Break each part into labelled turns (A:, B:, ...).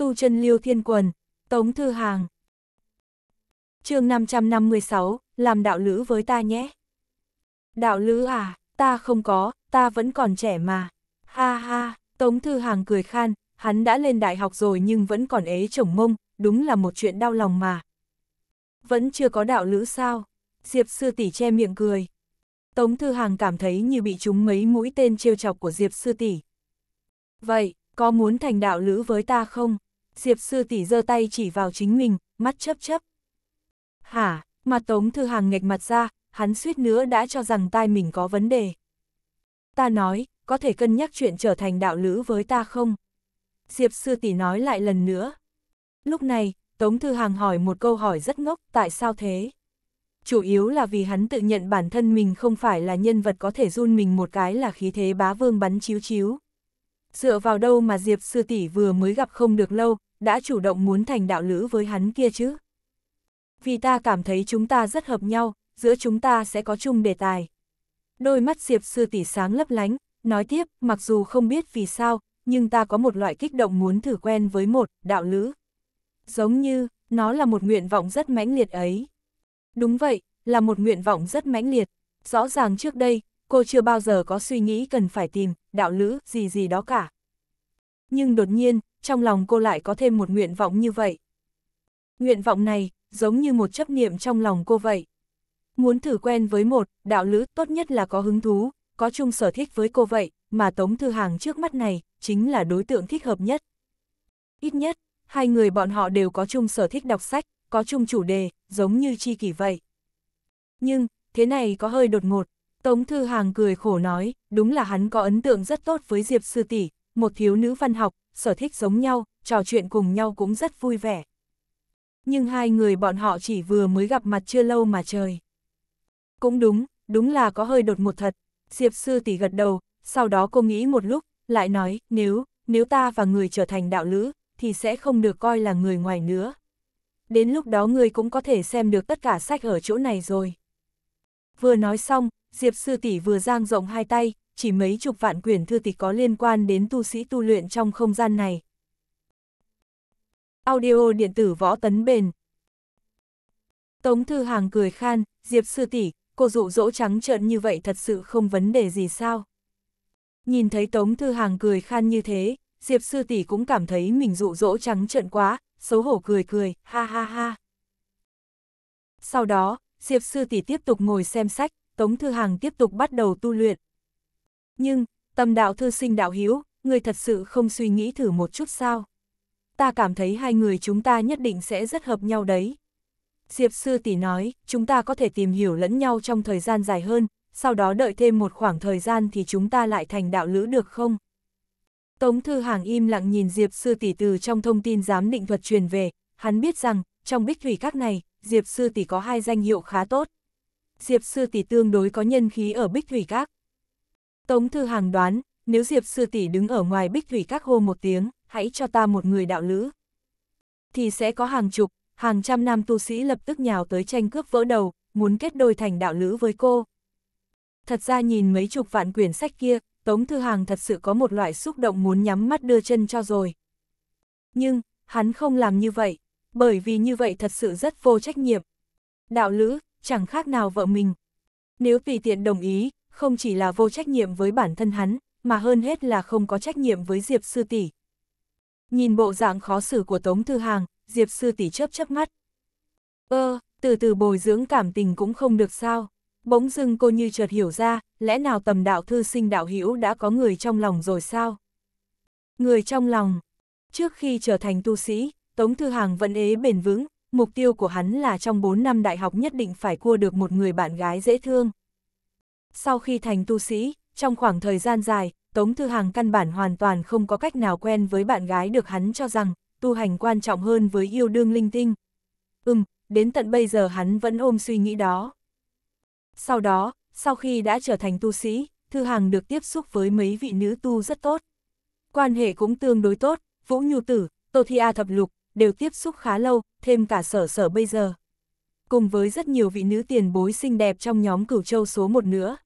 A: tu chân liêu thiên quần, tống thư hàng. chương 556, làm đạo lữ với ta nhé. Đạo lữ à, ta không có, ta vẫn còn trẻ mà. Ha ha, tống thư hàng cười khan, hắn đã lên đại học rồi nhưng vẫn còn ế chồng mông, đúng là một chuyện đau lòng mà. Vẫn chưa có đạo lữ sao? Diệp sư tỷ che miệng cười. Tống Thư Hàng cảm thấy như bị trúng mấy mũi tên trêu chọc của Diệp sư tỷ. Vậy, có muốn thành đạo lữ với ta không? Diệp sư tỷ giơ tay chỉ vào chính mình, mắt chấp chấp. Hả, Mà Tống Thư Hàng nghệch mặt ra, hắn suýt nữa đã cho rằng tai mình có vấn đề. Ta nói, có thể cân nhắc chuyện trở thành đạo lữ với ta không? Diệp sư tỷ nói lại lần nữa. Lúc này, Tống Thư Hàng hỏi một câu hỏi rất ngốc, tại sao thế? Chủ yếu là vì hắn tự nhận bản thân mình không phải là nhân vật có thể run mình một cái là khí thế bá vương bắn chiếu chiếu. Dựa vào đâu mà Diệp sư tỷ vừa mới gặp không được lâu, đã chủ động muốn thành đạo lữ với hắn kia chứ. Vì ta cảm thấy chúng ta rất hợp nhau, giữa chúng ta sẽ có chung đề tài. Đôi mắt Diệp sư tỷ sáng lấp lánh, nói tiếp, mặc dù không biết vì sao, nhưng ta có một loại kích động muốn thử quen với một đạo lữ. Giống như, nó là một nguyện vọng rất mãnh liệt ấy. Đúng vậy, là một nguyện vọng rất mãnh liệt. Rõ ràng trước đây, cô chưa bao giờ có suy nghĩ cần phải tìm đạo lữ gì gì đó cả. Nhưng đột nhiên, trong lòng cô lại có thêm một nguyện vọng như vậy. Nguyện vọng này, giống như một chấp niệm trong lòng cô vậy. Muốn thử quen với một, đạo lữ tốt nhất là có hứng thú, có chung sở thích với cô vậy, mà Tống Thư Hàng trước mắt này, chính là đối tượng thích hợp nhất. Ít nhất, hai người bọn họ đều có chung sở thích đọc sách, có chung chủ đề, giống như chi kỷ vậy. Nhưng, thế này có hơi đột ngột, Tống Thư Hàng cười khổ nói, đúng là hắn có ấn tượng rất tốt với Diệp Sư Tỷ, một thiếu nữ văn học, sở thích giống nhau, trò chuyện cùng nhau cũng rất vui vẻ. Nhưng hai người bọn họ chỉ vừa mới gặp mặt chưa lâu mà trời. Cũng đúng, đúng là có hơi đột một thật. Diệp sư tỷ gật đầu, sau đó cô nghĩ một lúc, lại nói, nếu, nếu ta và người trở thành đạo lữ, thì sẽ không được coi là người ngoài nữa. Đến lúc đó người cũng có thể xem được tất cả sách ở chỗ này rồi. Vừa nói xong, Diệp sư tỷ vừa giang rộng hai tay, chỉ mấy chục vạn quyển thư tịch có liên quan đến tu sĩ tu luyện trong không gian này. Audio điện tử võ tấn bền Tống Thư Hàng cười khan, Diệp Sư tỷ cô dụ dỗ trắng trợn như vậy thật sự không vấn đề gì sao? Nhìn thấy Tống Thư Hàng cười khan như thế, Diệp Sư tỷ cũng cảm thấy mình dụ dỗ trắng trợn quá, xấu hổ cười cười, ha ha ha. Sau đó, Diệp Sư tỷ tiếp tục ngồi xem sách, Tống Thư Hàng tiếp tục bắt đầu tu luyện nhưng, tâm đạo thư sinh đạo hiếu, người thật sự không suy nghĩ thử một chút sao. Ta cảm thấy hai người chúng ta nhất định sẽ rất hợp nhau đấy. Diệp sư tỷ nói, chúng ta có thể tìm hiểu lẫn nhau trong thời gian dài hơn, sau đó đợi thêm một khoảng thời gian thì chúng ta lại thành đạo lữ được không? Tống Thư Hàng im lặng nhìn Diệp sư tỷ từ trong thông tin giám định thuật truyền về, hắn biết rằng, trong bích thủy các này, Diệp sư tỷ có hai danh hiệu khá tốt. Diệp sư tỷ tương đối có nhân khí ở bích thủy các, Tống Thư Hàng đoán, nếu Diệp Sư Tỷ đứng ở ngoài bích thủy các hô một tiếng, hãy cho ta một người đạo lữ. Thì sẽ có hàng chục, hàng trăm nam tu sĩ lập tức nhào tới tranh cướp vỡ đầu, muốn kết đôi thành đạo lữ với cô. Thật ra nhìn mấy chục vạn quyển sách kia, Tống Thư Hàng thật sự có một loại xúc động muốn nhắm mắt đưa chân cho rồi. Nhưng, hắn không làm như vậy, bởi vì như vậy thật sự rất vô trách nhiệm. Đạo lữ, chẳng khác nào vợ mình. Nếu tùy tiện đồng ý, không chỉ là vô trách nhiệm với bản thân hắn, mà hơn hết là không có trách nhiệm với Diệp Sư Tỷ. Nhìn bộ dạng khó xử của Tống Thư Hàng, Diệp Sư Tỷ chớp chớp mắt. Ơ, từ từ bồi dưỡng cảm tình cũng không được sao. Bỗng dưng cô như chợt hiểu ra, lẽ nào tầm đạo thư sinh đạo hữu đã có người trong lòng rồi sao? Người trong lòng. Trước khi trở thành tu sĩ, Tống Thư Hàng vẫn ế bền vững, mục tiêu của hắn là trong 4 năm đại học nhất định phải cua được một người bạn gái dễ thương. Sau khi thành tu sĩ, trong khoảng thời gian dài, Tống Thư Hàng căn bản hoàn toàn không có cách nào quen với bạn gái được hắn cho rằng, tu hành quan trọng hơn với yêu đương linh tinh. Ừm, đến tận bây giờ hắn vẫn ôm suy nghĩ đó. Sau đó, sau khi đã trở thành tu sĩ, Thư Hàng được tiếp xúc với mấy vị nữ tu rất tốt. Quan hệ cũng tương đối tốt, Vũ Nhu Tử, Tô Thi A Thập Lục, đều tiếp xúc khá lâu, thêm cả sở sở bây giờ cùng với rất nhiều vị nữ tiền bối xinh đẹp trong nhóm cửu châu số một nữa.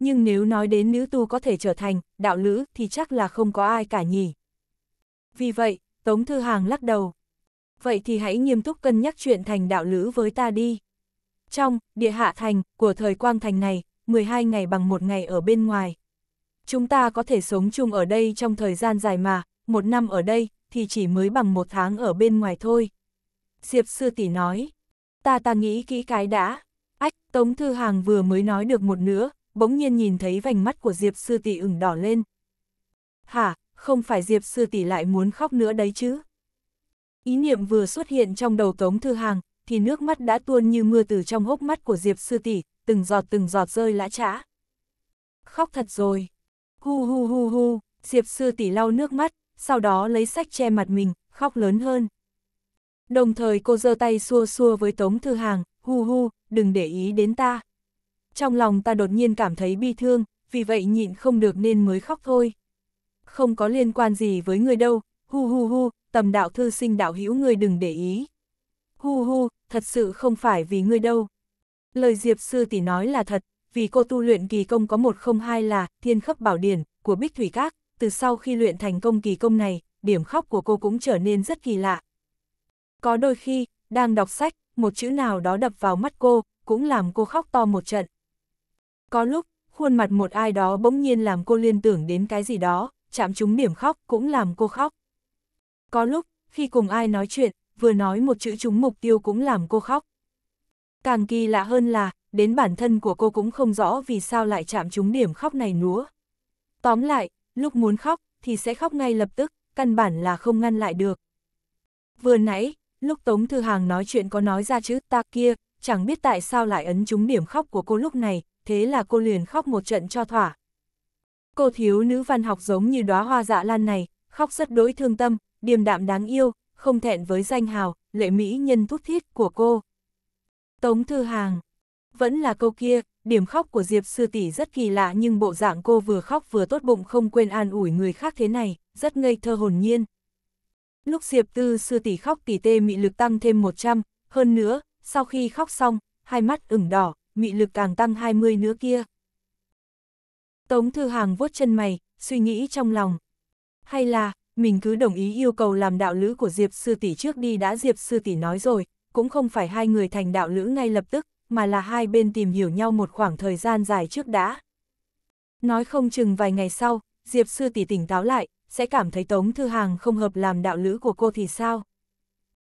A: Nhưng nếu nói đến nữ tu có thể trở thành đạo nữ thì chắc là không có ai cả nhỉ. Vì vậy, Tống Thư Hàng lắc đầu. Vậy thì hãy nghiêm túc cân nhắc chuyện thành đạo nữ với ta đi. Trong, địa hạ thành, của thời quang thành này, 12 ngày bằng một ngày ở bên ngoài. Chúng ta có thể sống chung ở đây trong thời gian dài mà, một năm ở đây, thì chỉ mới bằng một tháng ở bên ngoài thôi. Diệp sư tỷ nói ta ta nghĩ kỹ cái đã. Ách, Tống Thư Hàng vừa mới nói được một nửa, bỗng nhiên nhìn thấy vành mắt của Diệp Sư Tỷ ửng đỏ lên. Hả, không phải Diệp Sư Tỷ lại muốn khóc nữa đấy chứ? Ý niệm vừa xuất hiện trong đầu Tống Thư Hàng, thì nước mắt đã tuôn như mưa từ trong hốc mắt của Diệp Sư Tỷ, từng giọt từng giọt rơi lã trã. Khóc thật rồi. Hu hu hu hu, Diệp Sư Tỷ lau nước mắt, sau đó lấy sách che mặt mình, khóc lớn hơn. Đồng thời cô giơ tay xua xua với Tống Thư Hàng, hu hu, đừng để ý đến ta. Trong lòng ta đột nhiên cảm thấy bi thương, vì vậy nhịn không được nên mới khóc thôi. Không có liên quan gì với người đâu, hu hu hu, tầm đạo thư sinh đạo hữu người đừng để ý. Hu hu, thật sự không phải vì ngươi đâu. Lời Diệp Sư tỷ nói là thật, vì cô tu luyện kỳ công có một không hai là thiên khấp bảo điển của Bích Thủy Các, từ sau khi luyện thành công kỳ công này, điểm khóc của cô cũng trở nên rất kỳ lạ, có đôi khi, đang đọc sách, một chữ nào đó đập vào mắt cô, cũng làm cô khóc to một trận. Có lúc, khuôn mặt một ai đó bỗng nhiên làm cô liên tưởng đến cái gì đó, chạm trúng điểm khóc cũng làm cô khóc. Có lúc, khi cùng ai nói chuyện, vừa nói một chữ trúng mục tiêu cũng làm cô khóc. Càng kỳ lạ hơn là, đến bản thân của cô cũng không rõ vì sao lại chạm trúng điểm khóc này núa. Tóm lại, lúc muốn khóc, thì sẽ khóc ngay lập tức, căn bản là không ngăn lại được. Vừa nãy, lúc Tống Thư Hàng nói chuyện có nói ra chữ ta kia, chẳng biết tại sao lại ấn trúng điểm khóc của cô lúc này, thế là cô liền khóc một trận cho thỏa. Cô thiếu nữ văn học giống như đóa hoa dạ lan này, khóc rất đối thương tâm, điềm đạm đáng yêu, không thẹn với danh hào, lệ mỹ nhân thúc thiết của cô. Tống Thư Hàng Vẫn là câu kia, điểm khóc của Diệp Sư Tỷ rất kỳ lạ nhưng bộ dạng cô vừa khóc vừa tốt bụng không quên an ủi người khác thế này, rất ngây thơ hồn nhiên. Lúc Diệp Tư sư tỷ khóc tỷ tê mị lực tăng thêm 100, hơn nữa, sau khi khóc xong, hai mắt ửng đỏ, mị lực càng tăng 20 nữa kia. Tống Thư Hàng vuốt chân mày, suy nghĩ trong lòng. Hay là, mình cứ đồng ý yêu cầu làm đạo lữ của Diệp sư tỷ trước đi đã Diệp sư tỷ nói rồi, cũng không phải hai người thành đạo lữ ngay lập tức, mà là hai bên tìm hiểu nhau một khoảng thời gian dài trước đã. Nói không chừng vài ngày sau, Diệp sư tỷ tỉ tỉnh táo lại, sẽ cảm thấy Tống Thư Hàng không hợp làm đạo lữ của cô thì sao?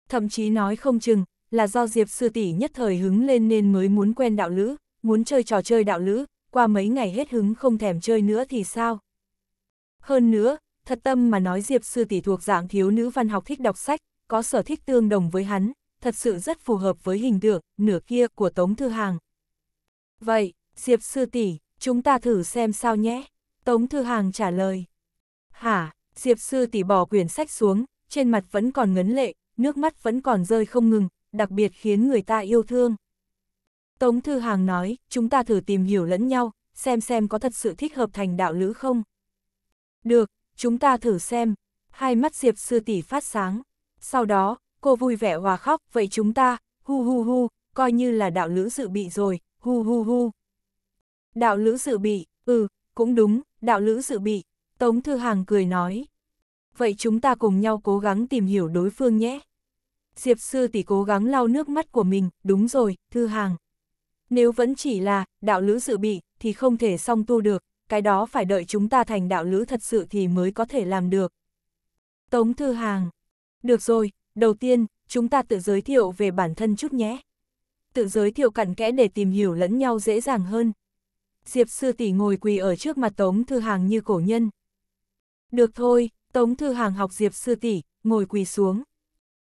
A: Thậm chí nói không chừng, là do Diệp Sư Tỷ nhất thời hứng lên nên mới muốn quen đạo lữ, muốn chơi trò chơi đạo lữ, qua mấy ngày hết hứng không thèm chơi nữa thì sao? Hơn nữa, thật tâm mà nói Diệp Sư Tỷ thuộc dạng thiếu nữ văn học thích đọc sách, có sở thích tương đồng với hắn, thật sự rất phù hợp với hình tượng, nửa kia của Tống Thư Hàng. Vậy, Diệp Sư Tỷ, chúng ta thử xem sao nhé? Tống Thư Hàng trả lời. Hả, Diệp Sư tỷ bỏ quyển sách xuống, trên mặt vẫn còn ngấn lệ, nước mắt vẫn còn rơi không ngừng, đặc biệt khiến người ta yêu thương. Tống Thư Hàng nói, chúng ta thử tìm hiểu lẫn nhau, xem xem có thật sự thích hợp thành đạo lữ không. Được, chúng ta thử xem. Hai mắt Diệp Sư tỷ phát sáng. Sau đó, cô vui vẻ hòa khóc, vậy chúng ta, hu hu hu, coi như là đạo lữ dự bị rồi, hu hu hu. Đạo lữ dự bị, ừ, cũng đúng, đạo lữ dự bị, Tống Thư Hàng cười nói. Vậy chúng ta cùng nhau cố gắng tìm hiểu đối phương nhé. Diệp Sư tỷ cố gắng lau nước mắt của mình, đúng rồi, Thư Hàng. Nếu vẫn chỉ là đạo lữ dự bị thì không thể song tu được, cái đó phải đợi chúng ta thành đạo lữ thật sự thì mới có thể làm được. Tống Thư Hàng. Được rồi, đầu tiên, chúng ta tự giới thiệu về bản thân chút nhé. Tự giới thiệu cặn kẽ để tìm hiểu lẫn nhau dễ dàng hơn. Diệp Sư Tỷ ngồi quỳ ở trước mặt Tống Thư Hàng như cổ nhân. Được thôi, Tống Thư Hàng học Diệp Sư Tỷ, ngồi quỳ xuống.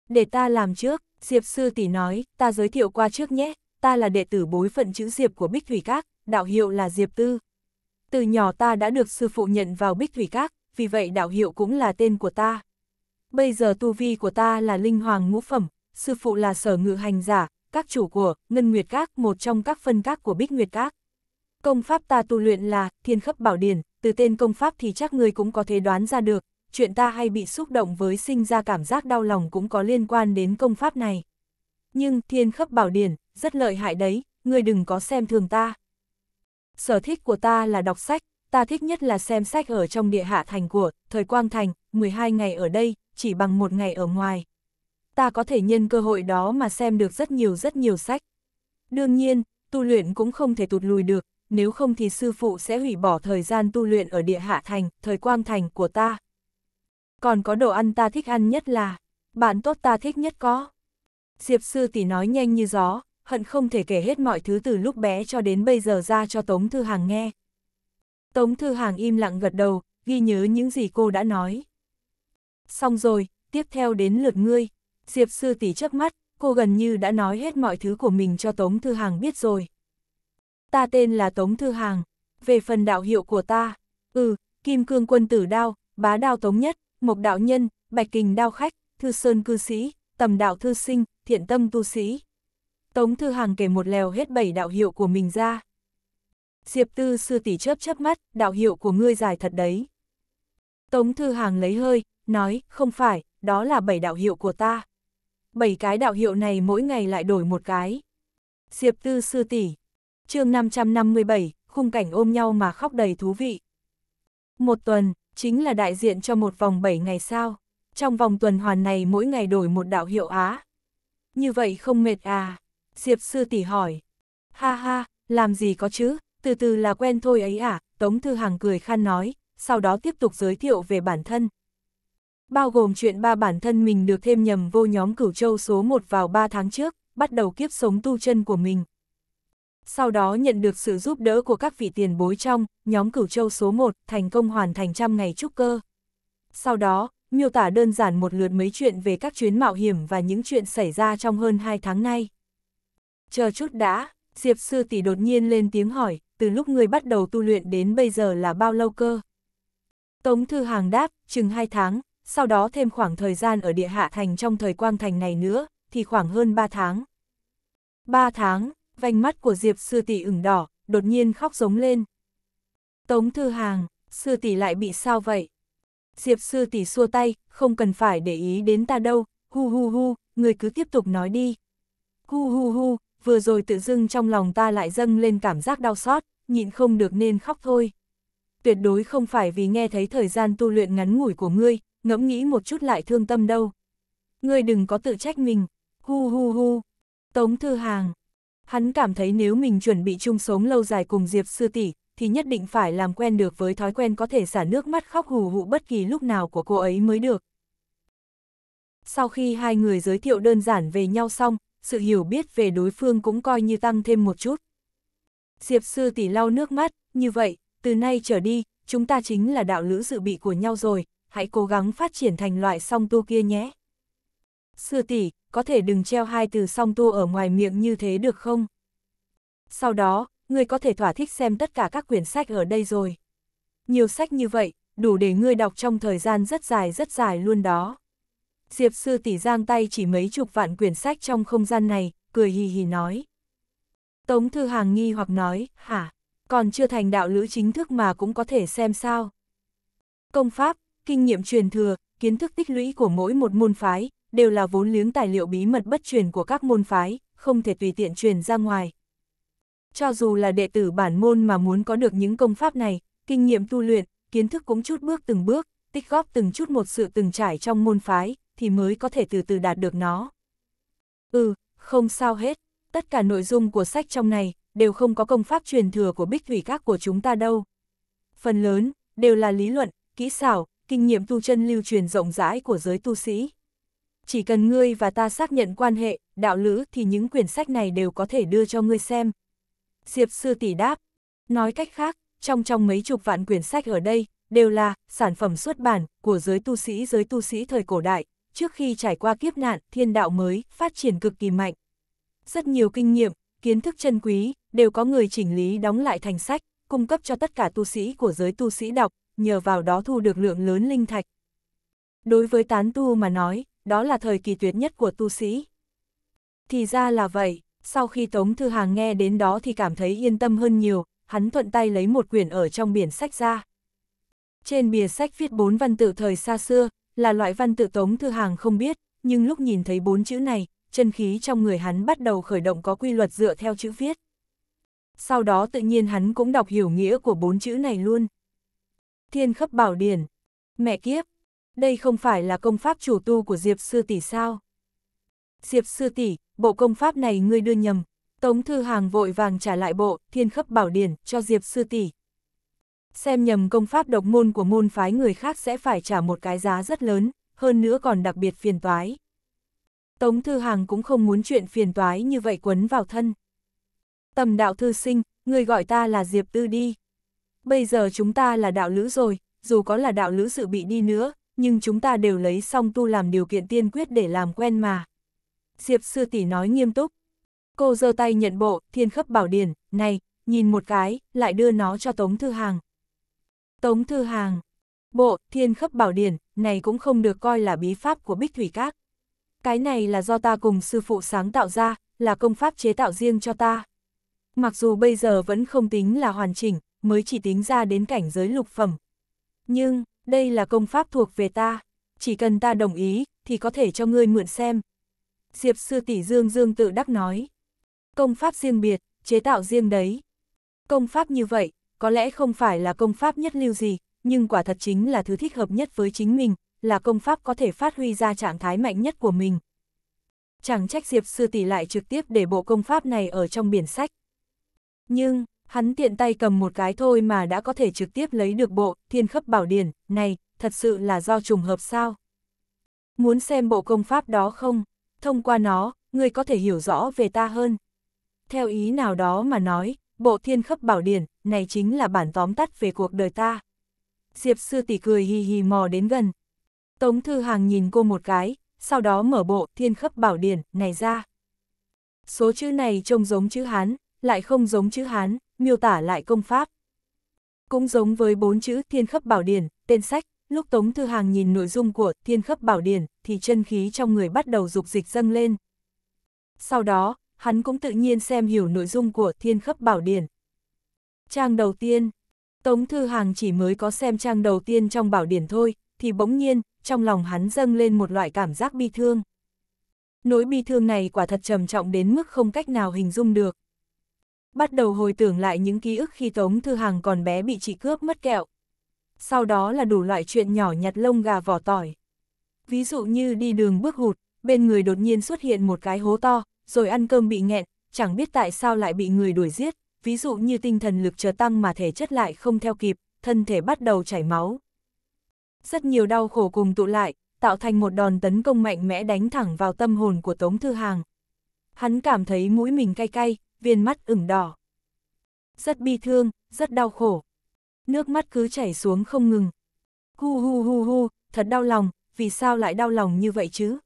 A: Để ta làm trước, Diệp Sư Tỷ nói, ta giới thiệu qua trước nhé, ta là đệ tử bối phận chữ Diệp của Bích Thủy Các, đạo hiệu là Diệp Tư. Từ nhỏ ta đã được sư phụ nhận vào Bích Thủy Các, vì vậy đạo hiệu cũng là tên của ta. Bây giờ tu vi của ta là linh hoàng ngũ phẩm, sư phụ là sở ngự hành giả, các chủ của Ngân Nguyệt Các, một trong các phân các của Bích Nguyệt Các. Công pháp ta tu luyện là Thiên Khấp Bảo Điển, từ tên công pháp thì chắc người cũng có thể đoán ra được, chuyện ta hay bị xúc động với sinh ra cảm giác đau lòng cũng có liên quan đến công pháp này. Nhưng thiên khấp bảo điển, rất lợi hại đấy, người đừng có xem thường ta. Sở thích của ta là đọc sách, ta thích nhất là xem sách ở trong địa hạ thành của, thời Quang Thành, 12 ngày ở đây, chỉ bằng một ngày ở ngoài. Ta có thể nhân cơ hội đó mà xem được rất nhiều rất nhiều sách. Đương nhiên, tu luyện cũng không thể tụt lùi được, nếu không thì sư phụ sẽ hủy bỏ thời gian tu luyện ở địa hạ thành, thời quang thành của ta. Còn có đồ ăn ta thích ăn nhất là, bạn tốt ta thích nhất có. Diệp sư tỷ nói nhanh như gió, hận không thể kể hết mọi thứ từ lúc bé cho đến bây giờ ra cho Tống Thư Hàng nghe. Tống Thư Hàng im lặng gật đầu, ghi nhớ những gì cô đã nói. Xong rồi, tiếp theo đến lượt ngươi. Diệp sư tỷ chớp mắt, cô gần như đã nói hết mọi thứ của mình cho Tống Thư Hàng biết rồi ta tên là Tống Thư Hàng, về phần đạo hiệu của ta, ừ, Kim Cương Quân Tử Đao, Bá Đao Tống Nhất, Mộc Đạo Nhân, Bạch Kình Đao Khách, Thư Sơn Cư Sĩ, Tầm Đạo Thư Sinh, Thiện Tâm Tu Sĩ. Tống Thư Hàng kể một lèo hết bảy đạo hiệu của mình ra. Diệp Tư sư tỷ chớp chớp mắt, đạo hiệu của ngươi dài thật đấy. Tống Thư Hàng lấy hơi, nói, không phải, đó là bảy đạo hiệu của ta. Bảy cái đạo hiệu này mỗi ngày lại đổi một cái. Diệp Tư sư tỷ, chương 557, khung cảnh ôm nhau mà khóc đầy thú vị. Một tuần, chính là đại diện cho một vòng 7 ngày sao. Trong vòng tuần hoàn này mỗi ngày đổi một đạo hiệu Á. Như vậy không mệt à? Diệp sư tỷ hỏi. Ha ha, làm gì có chứ, từ từ là quen thôi ấy à, Tống Thư hằng cười khan nói, sau đó tiếp tục giới thiệu về bản thân. Bao gồm chuyện ba bản thân mình được thêm nhầm vô nhóm cửu châu số 1 vào 3 tháng trước, bắt đầu kiếp sống tu chân của mình, sau đó nhận được sự giúp đỡ của các vị tiền bối trong, nhóm cửu châu số 1 thành công hoàn thành trăm ngày trúc cơ. Sau đó, miêu tả đơn giản một lượt mấy chuyện về các chuyến mạo hiểm và những chuyện xảy ra trong hơn 2 tháng nay. Chờ chút đã, Diệp Sư Tỷ đột nhiên lên tiếng hỏi, từ lúc người bắt đầu tu luyện đến bây giờ là bao lâu cơ? Tống Thư Hàng đáp, chừng 2 tháng, sau đó thêm khoảng thời gian ở địa hạ thành trong thời quang thành này nữa, thì khoảng hơn 3 tháng. 3 tháng, vành mắt của Diệp sư tỷ ửng đỏ, đột nhiên khóc giống lên. Tống Thư Hàng, sư tỷ lại bị sao vậy? Diệp sư tỷ xua tay, không cần phải để ý đến ta đâu, hu hu hu, người cứ tiếp tục nói đi. Hu hu hu, vừa rồi tự dưng trong lòng ta lại dâng lên cảm giác đau xót, nhịn không được nên khóc thôi. Tuyệt đối không phải vì nghe thấy thời gian tu luyện ngắn ngủi của ngươi, ngẫm nghĩ một chút lại thương tâm đâu. Ngươi đừng có tự trách mình, hu hu hu. Tống Thư Hàng, Hắn cảm thấy nếu mình chuẩn bị chung sống lâu dài cùng Diệp Sư Tỷ, thì nhất định phải làm quen được với thói quen có thể xả nước mắt khóc hù hụ bất kỳ lúc nào của cô ấy mới được. Sau khi hai người giới thiệu đơn giản về nhau xong, sự hiểu biết về đối phương cũng coi như tăng thêm một chút. Diệp Sư Tỷ lau nước mắt, như vậy, từ nay trở đi, chúng ta chính là đạo lữ dự bị của nhau rồi, hãy cố gắng phát triển thành loại song tu kia nhé. Sư Tỷ, có thể đừng treo hai từ song tu ở ngoài miệng như thế được không? Sau đó, ngươi có thể thỏa thích xem tất cả các quyển sách ở đây rồi. Nhiều sách như vậy, đủ để ngươi đọc trong thời gian rất dài rất dài luôn đó. Diệp sư tỷ giang tay chỉ mấy chục vạn quyển sách trong không gian này, cười hì hì nói. Tống Thư Hàng nghi hoặc nói, hả, còn chưa thành đạo lữ chính thức mà cũng có thể xem sao. Công pháp, kinh nghiệm truyền thừa, kiến thức tích lũy của mỗi một môn phái, đều là vốn liếng tài liệu bí mật bất truyền của các môn phái, không thể tùy tiện truyền ra ngoài. Cho dù là đệ tử bản môn mà muốn có được những công pháp này, kinh nghiệm tu luyện, kiến thức cũng chút bước từng bước, tích góp từng chút một sự từng trải trong môn phái, thì mới có thể từ từ đạt được nó. Ừ, không sao hết, tất cả nội dung của sách trong này đều không có công pháp truyền thừa của bích thủy các của chúng ta đâu. Phần lớn, đều là lý luận, kỹ xảo, kinh nghiệm tu chân lưu truyền rộng rãi của giới tu sĩ chỉ cần ngươi và ta xác nhận quan hệ, đạo lữ thì những quyển sách này đều có thể đưa cho ngươi xem. Diệp sư tỷ đáp, nói cách khác, trong trong mấy chục vạn quyển sách ở đây, đều là sản phẩm xuất bản của giới tu sĩ giới tu sĩ thời cổ đại, trước khi trải qua kiếp nạn, thiên đạo mới phát triển cực kỳ mạnh. Rất nhiều kinh nghiệm, kiến thức chân quý, đều có người chỉnh lý đóng lại thành sách, cung cấp cho tất cả tu sĩ của giới tu sĩ đọc, nhờ vào đó thu được lượng lớn linh thạch. Đối với tán tu mà nói, đó là thời kỳ tuyệt nhất của tu sĩ. Thì ra là vậy, sau khi Tống Thư Hàng nghe đến đó thì cảm thấy yên tâm hơn nhiều, hắn thuận tay lấy một quyển ở trong biển sách ra. Trên bìa sách viết bốn văn tự thời xa xưa, là loại văn tự Tống Thư Hàng không biết, nhưng lúc nhìn thấy bốn chữ này, chân khí trong người hắn bắt đầu khởi động có quy luật dựa theo chữ viết. Sau đó tự nhiên hắn cũng đọc hiểu nghĩa của bốn chữ này luôn. Thiên khấp bảo điển. Mẹ kiếp, đây không phải là công pháp chủ tu của Diệp Sư Tỷ sao? Diệp Sư Tỷ, bộ công pháp này ngươi đưa nhầm. Tống Thư Hàng vội vàng trả lại bộ, thiên khấp bảo điển, cho Diệp Sư Tỷ. Xem nhầm công pháp độc môn của môn phái người khác sẽ phải trả một cái giá rất lớn, hơn nữa còn đặc biệt phiền toái. Tống Thư Hàng cũng không muốn chuyện phiền toái như vậy quấn vào thân. Tầm đạo thư sinh, người gọi ta là Diệp Tư đi. Bây giờ chúng ta là đạo lữ rồi, dù có là đạo lữ sự bị đi nữa, nhưng chúng ta đều lấy song tu làm điều kiện tiên quyết để làm quen mà. Diệp sư tỷ nói nghiêm túc. Cô giơ tay nhận bộ, thiên khấp bảo điển, này, nhìn một cái, lại đưa nó cho Tống Thư Hàng. Tống Thư Hàng, bộ, thiên khấp bảo điển, này cũng không được coi là bí pháp của Bích Thủy Các. Cái này là do ta cùng sư phụ sáng tạo ra, là công pháp chế tạo riêng cho ta. Mặc dù bây giờ vẫn không tính là hoàn chỉnh, mới chỉ tính ra đến cảnh giới lục phẩm. Nhưng, đây là công pháp thuộc về ta, chỉ cần ta đồng ý, thì có thể cho ngươi mượn xem. Diệp sư tỷ dương dương tự đắc nói. Công pháp riêng biệt, chế tạo riêng đấy. Công pháp như vậy, có lẽ không phải là công pháp nhất lưu gì, nhưng quả thật chính là thứ thích hợp nhất với chính mình, là công pháp có thể phát huy ra trạng thái mạnh nhất của mình. Chẳng trách Diệp sư tỷ lại trực tiếp để bộ công pháp này ở trong biển sách. Nhưng, Hắn tiện tay cầm một cái thôi mà đã có thể trực tiếp lấy được bộ thiên khấp bảo điển, này, thật sự là do trùng hợp sao? Muốn xem bộ công pháp đó không? Thông qua nó, ngươi có thể hiểu rõ về ta hơn. Theo ý nào đó mà nói, bộ thiên khấp bảo điển, này chính là bản tóm tắt về cuộc đời ta. Diệp sư tỷ cười hì hì mò đến gần. Tống Thư Hàng nhìn cô một cái, sau đó mở bộ thiên khấp bảo điển này ra. Số chữ này trông giống chữ Hán, lại không giống chữ Hán, miêu tả lại công pháp. Cũng giống với bốn chữ thiên khấp bảo điển, tên sách, lúc Tống Thư Hàng nhìn nội dung của thiên khấp bảo điển, thì chân khí trong người bắt đầu dục dịch dâng lên. Sau đó, hắn cũng tự nhiên xem hiểu nội dung của thiên khấp bảo điển. Trang đầu tiên, Tống Thư Hàng chỉ mới có xem trang đầu tiên trong bảo điển thôi, thì bỗng nhiên, trong lòng hắn dâng lên một loại cảm giác bi thương. Nỗi bi thương này quả thật trầm trọng đến mức không cách nào hình dung được bắt đầu hồi tưởng lại những ký ức khi Tống Thư Hàng còn bé bị chị cướp mất kẹo. Sau đó là đủ loại chuyện nhỏ nhặt lông gà vỏ tỏi. Ví dụ như đi đường bước hụt, bên người đột nhiên xuất hiện một cái hố to, rồi ăn cơm bị nghẹn, chẳng biết tại sao lại bị người đuổi giết, ví dụ như tinh thần lực chờ tăng mà thể chất lại không theo kịp, thân thể bắt đầu chảy máu. Rất nhiều đau khổ cùng tụ lại, tạo thành một đòn tấn công mạnh mẽ đánh thẳng vào tâm hồn của Tống Thư Hàng. Hắn cảm thấy mũi mình cay cay, viên mắt ửng đỏ. Rất bi thương, rất đau khổ. Nước mắt cứ chảy xuống không ngừng. Hu hu hu hu, thật đau lòng, vì sao lại đau lòng như vậy chứ?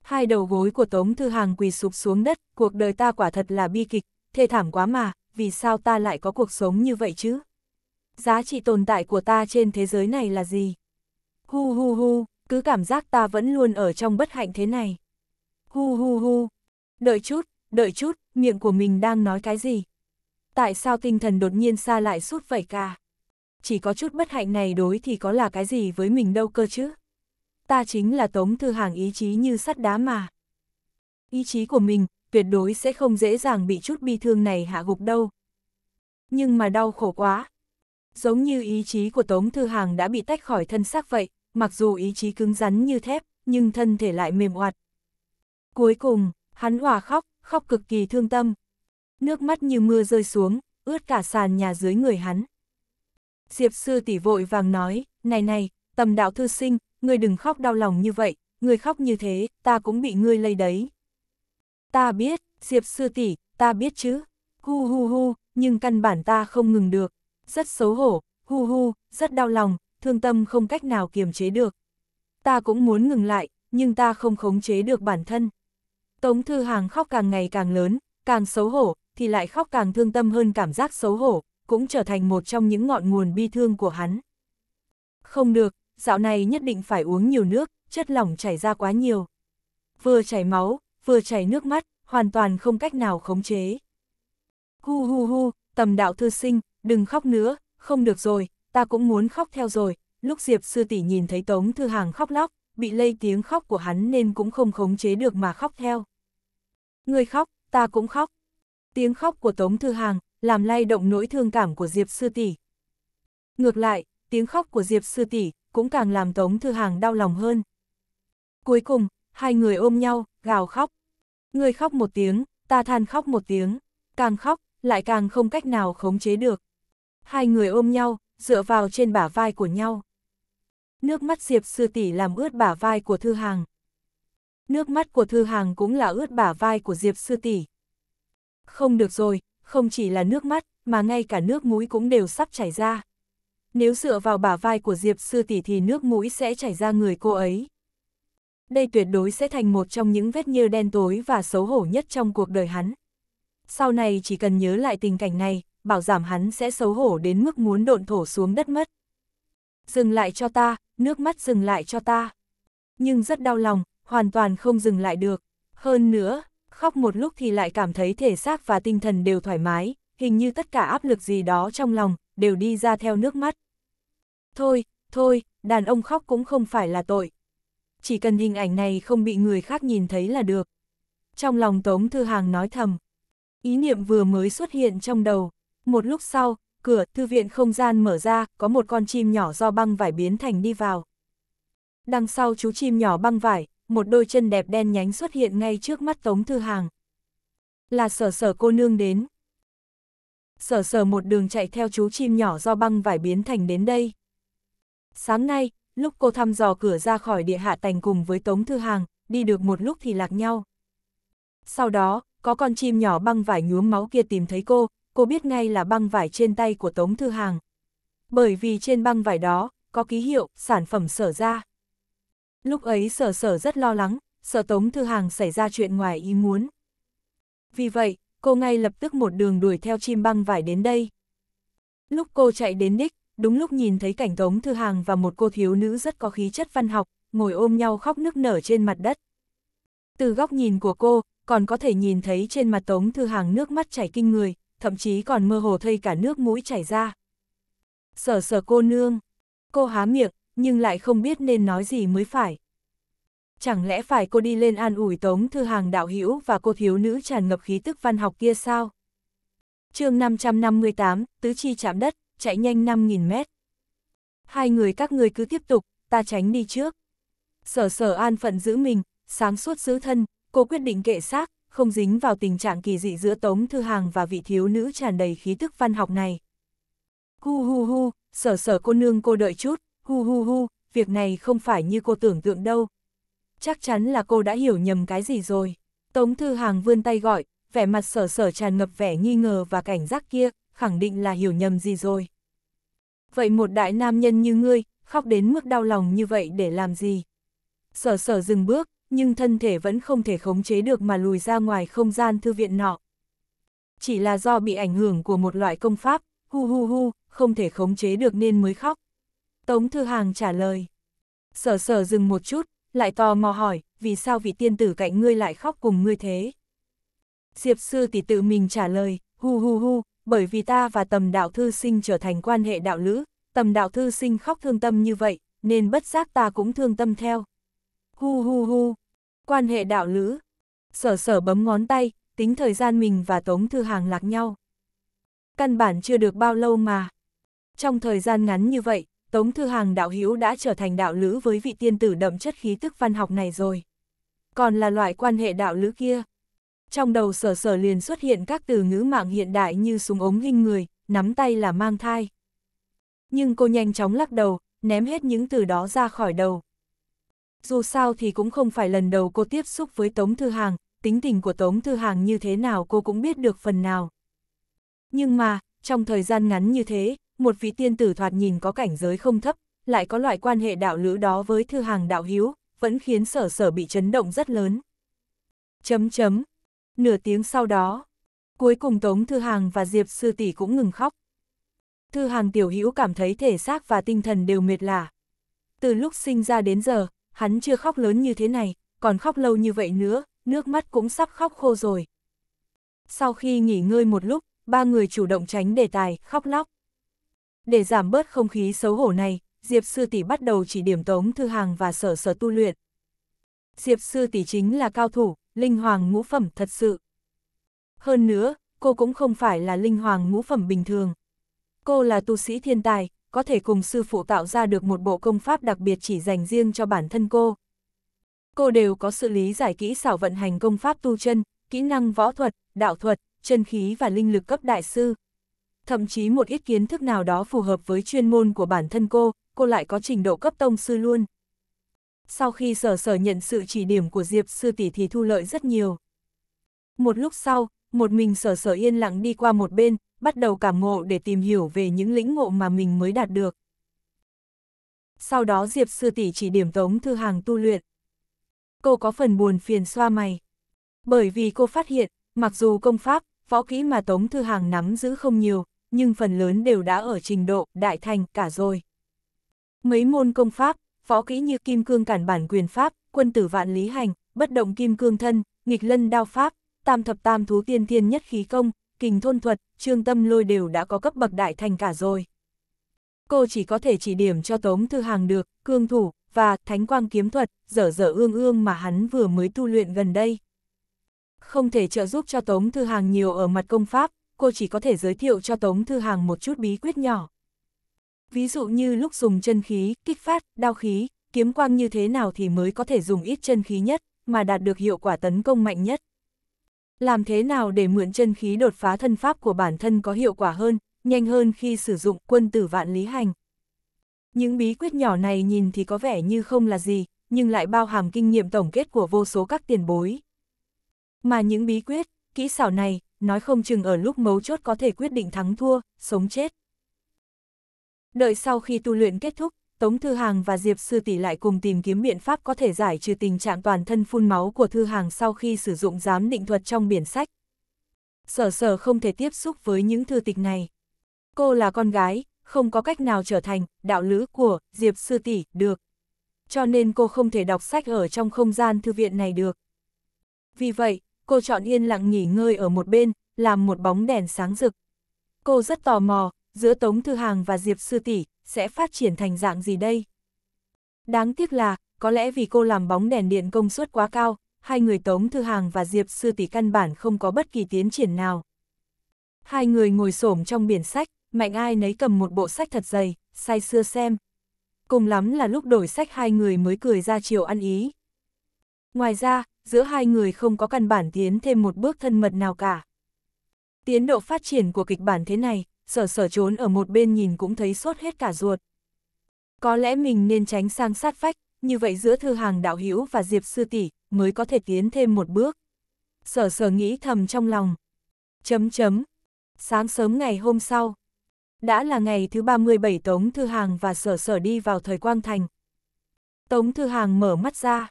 A: Hai đầu gối của Tống Thư Hàng quỳ sụp xuống đất, cuộc đời ta quả thật là bi kịch, thê thảm quá mà, vì sao ta lại có cuộc sống như vậy chứ? Giá trị tồn tại của ta trên thế giới này là gì? Hu hu hu, cứ cảm giác ta vẫn luôn ở trong bất hạnh thế này. Hu hu hu, đợi chút, đợi chút, miệng của mình đang nói cái gì. Tại sao tinh thần đột nhiên xa lại suốt vậy cả? Chỉ có chút bất hạnh này đối thì có là cái gì với mình đâu cơ chứ? Ta chính là tống thư hàng ý chí như sắt đá mà. Ý chí của mình tuyệt đối sẽ không dễ dàng bị chút bi thương này hạ gục đâu. Nhưng mà đau khổ quá. Giống như ý chí của Tống Thư Hàng đã bị tách khỏi thân xác vậy, mặc dù ý chí cứng rắn như thép, nhưng thân thể lại mềm oặt. Cuối cùng, hắn hòa khóc, khóc cực kỳ thương tâm. Nước mắt như mưa rơi xuống, ướt cả sàn nhà dưới người hắn. Diệp sư tỷ vội vàng nói, này này, tầm đạo thư sinh, người đừng khóc đau lòng như vậy, Người khóc như thế, ta cũng bị ngươi lây đấy. Ta biết, Diệp sư tỷ, ta biết chứ, hu hu hu, nhưng căn bản ta không ngừng được, rất xấu hổ, hu hu, rất đau lòng, thương tâm không cách nào kiềm chế được. Ta cũng muốn ngừng lại, nhưng ta không khống chế được bản thân. Tống Thư Hàng khóc càng ngày càng lớn, càng xấu hổ, thì lại khóc càng thương tâm hơn cảm giác xấu hổ, cũng trở thành một trong những ngọn nguồn bi thương của hắn. Không được, dạo này nhất định phải uống nhiều nước, chất lỏng chảy ra quá nhiều. Vừa chảy máu, vừa chảy nước mắt, hoàn toàn không cách nào khống chế. Hu hu hu, tầm đạo thư sinh, đừng khóc nữa, không được rồi, ta cũng muốn khóc theo rồi. Lúc Diệp sư tỷ nhìn thấy Tống Thư Hàng khóc lóc, bị lây tiếng khóc của hắn nên cũng không khống chế được mà khóc theo. Người khóc, ta cũng khóc. Tiếng khóc của Tống Thư Hàng làm lay động nỗi thương cảm của Diệp Sư Tỷ. Ngược lại, tiếng khóc của Diệp Sư Tỷ cũng càng làm Tống Thư Hàng đau lòng hơn. Cuối cùng, hai người ôm nhau, gào khóc. Người khóc một tiếng, ta than khóc một tiếng, càng khóc, lại càng không cách nào khống chế được. Hai người ôm nhau, dựa vào trên bả vai của nhau nước mắt Diệp Sư Tỷ làm ướt bả vai của Thư Hàng. Nước mắt của Thư Hàng cũng là ướt bả vai của Diệp Sư Tỷ. Không được rồi, không chỉ là nước mắt, mà ngay cả nước mũi cũng đều sắp chảy ra. Nếu dựa vào bả vai của Diệp Sư Tỷ thì nước mũi sẽ chảy ra người cô ấy. Đây tuyệt đối sẽ thành một trong những vết nhơ đen tối và xấu hổ nhất trong cuộc đời hắn. Sau này chỉ cần nhớ lại tình cảnh này, bảo giảm hắn sẽ xấu hổ đến mức muốn độn thổ xuống đất mất. Dừng lại cho ta, nước mắt dừng lại cho ta. Nhưng rất đau lòng, hoàn toàn không dừng lại được. Hơn nữa, khóc một lúc thì lại cảm thấy thể xác và tinh thần đều thoải mái, hình như tất cả áp lực gì đó trong lòng, đều đi ra theo nước mắt. Thôi, thôi, đàn ông khóc cũng không phải là tội. Chỉ cần hình ảnh này không bị người khác nhìn thấy là được. Trong lòng Tống Thư Hàng nói thầm. Ý niệm vừa mới xuất hiện trong đầu. Một lúc sau, cửa thư viện không gian mở ra, có một con chim nhỏ do băng vải biến thành đi vào. Đằng sau chú chim nhỏ băng vải, một đôi chân đẹp đen nhánh xuất hiện ngay trước mắt Tống Thư Hàng. Là sở sở cô nương đến. Sở sở một đường chạy theo chú chim nhỏ do băng vải biến thành đến đây. Sáng nay, lúc cô thăm dò cửa ra khỏi địa hạ tành cùng với Tống Thư Hàng, đi được một lúc thì lạc nhau. Sau đó, có con chim nhỏ băng vải nhuốm máu kia tìm thấy cô, cô biết ngay là băng vải trên tay của Tống Thư Hàng. Bởi vì trên băng vải đó, có ký hiệu, sản phẩm sở ra. Lúc ấy sở sở rất lo lắng, sợ Tống Thư Hàng xảy ra chuyện ngoài ý muốn. Vì vậy, cô ngay lập tức một đường đuổi theo chim băng vải đến đây. Lúc cô chạy đến đích, đúng lúc nhìn thấy cảnh Tống Thư Hàng và một cô thiếu nữ rất có khí chất văn học, ngồi ôm nhau khóc nức nở trên mặt đất. Từ góc nhìn của cô, còn có thể nhìn thấy trên mặt Tống Thư Hàng nước mắt chảy kinh người, thậm chí còn mơ hồ thây cả nước mũi chảy ra. Sở sở cô nương, cô há miệng, nhưng lại không biết nên nói gì mới phải. Chẳng lẽ phải cô đi lên an ủi tống thư hàng đạo hữu và cô thiếu nữ tràn ngập khí tức văn học kia sao? chương 558, tứ chi chạm đất, chạy nhanh 5.000 mét. Hai người các người cứ tiếp tục, ta tránh đi trước. Sở sở an phận giữ mình, sáng suốt giữ thân, cô quyết định kệ xác, không dính vào tình trạng kỳ dị giữa Tống Thư Hàng và vị thiếu nữ tràn đầy khí tức văn học này. Hu hu hu, sở sở cô nương cô đợi chút, hu hu hu, việc này không phải như cô tưởng tượng đâu. Chắc chắn là cô đã hiểu nhầm cái gì rồi. Tống Thư Hàng vươn tay gọi, vẻ mặt sở sở tràn ngập vẻ nghi ngờ và cảnh giác kia, khẳng định là hiểu nhầm gì rồi. Vậy một đại nam nhân như ngươi, khóc đến mức đau lòng như vậy để làm gì? Sở sở dừng bước, nhưng thân thể vẫn không thể khống chế được mà lùi ra ngoài không gian thư viện nọ. Chỉ là do bị ảnh hưởng của một loại công pháp, hu hu hu, không thể khống chế được nên mới khóc. Tống Thư Hàng trả lời. Sở sở dừng một chút, lại tò mò hỏi, vì sao vị tiên tử cạnh ngươi lại khóc cùng ngươi thế? Diệp sư tỷ tự mình trả lời, hu hu hu, bởi vì ta và tầm đạo thư sinh trở thành quan hệ đạo lữ, tầm đạo thư sinh khóc thương tâm như vậy, nên bất giác ta cũng thương tâm theo. Hu hu hu. Quan hệ đạo lữ. Sở sở bấm ngón tay, tính thời gian mình và Tống Thư Hàng lạc nhau. Căn bản chưa được bao lâu mà. Trong thời gian ngắn như vậy, Tống Thư Hàng đạo hữu đã trở thành đạo lữ với vị tiên tử đậm chất khí tức văn học này rồi. Còn là loại quan hệ đạo lữ kia. Trong đầu sở sở liền xuất hiện các từ ngữ mạng hiện đại như súng ống hình người, nắm tay là mang thai. Nhưng cô nhanh chóng lắc đầu, ném hết những từ đó ra khỏi đầu, dù sao thì cũng không phải lần đầu cô tiếp xúc với Tống Thư Hàng, tính tình của Tống Thư Hàng như thế nào cô cũng biết được phần nào. Nhưng mà, trong thời gian ngắn như thế, một vị tiên tử thoạt nhìn có cảnh giới không thấp, lại có loại quan hệ đạo lữ đó với Thư Hàng đạo hiếu, vẫn khiến sở sở bị chấn động rất lớn. Chấm chấm. Nửa tiếng sau đó, cuối cùng Tống Thư Hàng và Diệp Sư Tỷ cũng ngừng khóc. Thư Hàng tiểu hữu cảm thấy thể xác và tinh thần đều mệt lạ Từ lúc sinh ra đến giờ, hắn chưa khóc lớn như thế này, còn khóc lâu như vậy nữa, nước mắt cũng sắp khóc khô rồi. Sau khi nghỉ ngơi một lúc, ba người chủ động tránh đề tài, khóc lóc. Để giảm bớt không khí xấu hổ này, Diệp Sư Tỷ bắt đầu chỉ điểm Tống Thư Hàng và sở sở tu luyện. Diệp Sư Tỷ chính là cao thủ, linh hoàng ngũ phẩm thật sự. Hơn nữa, cô cũng không phải là linh hoàng ngũ phẩm bình thường. Cô là tu sĩ thiên tài, có thể cùng sư phụ tạo ra được một bộ công pháp đặc biệt chỉ dành riêng cho bản thân cô. Cô đều có sự lý giải kỹ xảo vận hành công pháp tu chân, kỹ năng võ thuật, đạo thuật, chân khí và linh lực cấp đại sư. Thậm chí một ít kiến thức nào đó phù hợp với chuyên môn của bản thân cô, cô lại có trình độ cấp tông sư luôn. Sau khi sở sở nhận sự chỉ điểm của Diệp sư tỷ thì thu lợi rất nhiều. Một lúc sau, một mình sở sở yên lặng đi qua một bên, bắt đầu cảm ngộ để tìm hiểu về những lĩnh ngộ mà mình mới đạt được. Sau đó Diệp sư tỷ chỉ điểm Tống Thư Hàng tu luyện. Cô có phần buồn phiền xoa mày. Bởi vì cô phát hiện, mặc dù công pháp, võ kỹ mà Tống Thư Hàng nắm giữ không nhiều, nhưng phần lớn đều đã ở trình độ đại thành cả rồi. Mấy môn công pháp, võ kỹ như kim cương cản bản quyền pháp, quân tử vạn lý hành, bất động kim cương thân, nghịch lân đao pháp, tam thập tam thú tiên thiên nhất khí công, kình thôn thuật, trương tâm lôi đều đã có cấp bậc đại thành cả rồi. Cô chỉ có thể chỉ điểm cho Tống Thư Hàng được, cương thủ, và thánh quang kiếm thuật, dở dở ương ương mà hắn vừa mới tu luyện gần đây. Không thể trợ giúp cho Tống Thư Hàng nhiều ở mặt công pháp, cô chỉ có thể giới thiệu cho Tống Thư Hàng một chút bí quyết nhỏ. Ví dụ như lúc dùng chân khí, kích phát, đao khí, kiếm quang như thế nào thì mới có thể dùng ít chân khí nhất, mà đạt được hiệu quả tấn công mạnh nhất. Làm thế nào để mượn chân khí đột phá thân pháp của bản thân có hiệu quả hơn, nhanh hơn khi sử dụng quân tử vạn lý hành. Những bí quyết nhỏ này nhìn thì có vẻ như không là gì, nhưng lại bao hàm kinh nghiệm tổng kết của vô số các tiền bối. Mà những bí quyết, kỹ xảo này, nói không chừng ở lúc mấu chốt có thể quyết định thắng thua, sống chết. Đợi sau khi tu luyện kết thúc, Tống Thư Hàng và Diệp Sư Tỷ lại cùng tìm kiếm biện pháp có thể giải trừ tình trạng toàn thân phun máu của Thư Hàng sau khi sử dụng giám định thuật trong biển sách. Sở sở không thể tiếp xúc với những thư tịch này. Cô là con gái, không có cách nào trở thành đạo lữ của Diệp Sư Tỷ được. Cho nên cô không thể đọc sách ở trong không gian thư viện này được. Vì vậy, cô chọn yên lặng nghỉ ngơi ở một bên, làm một bóng đèn sáng rực. Cô rất tò mò, giữa Tống Thư Hàng và Diệp Sư Tỷ sẽ phát triển thành dạng gì đây? Đáng tiếc là, có lẽ vì cô làm bóng đèn điện công suất quá cao, hai người Tống Thư Hàng và Diệp Sư Tỷ căn bản không có bất kỳ tiến triển nào. Hai người ngồi xổm trong biển sách, mạnh ai nấy cầm một bộ sách thật dày, say sưa xem. Cùng lắm là lúc đổi sách hai người mới cười ra chiều ăn ý. Ngoài ra, giữa hai người không có căn bản tiến thêm một bước thân mật nào cả. Tiến độ phát triển của kịch bản thế này, sở sở trốn ở một bên nhìn cũng thấy sốt hết cả ruột. Có lẽ mình nên tránh sang sát phách, như vậy giữa thư hàng đạo hữu và diệp sư tỷ mới có thể tiến thêm một bước. Sở sở nghĩ thầm trong lòng. Chấm chấm. Sáng sớm ngày hôm sau. Đã là ngày thứ 37 Tống Thư Hàng và sở sở đi vào thời Quang Thành. Tống Thư Hàng mở mắt ra.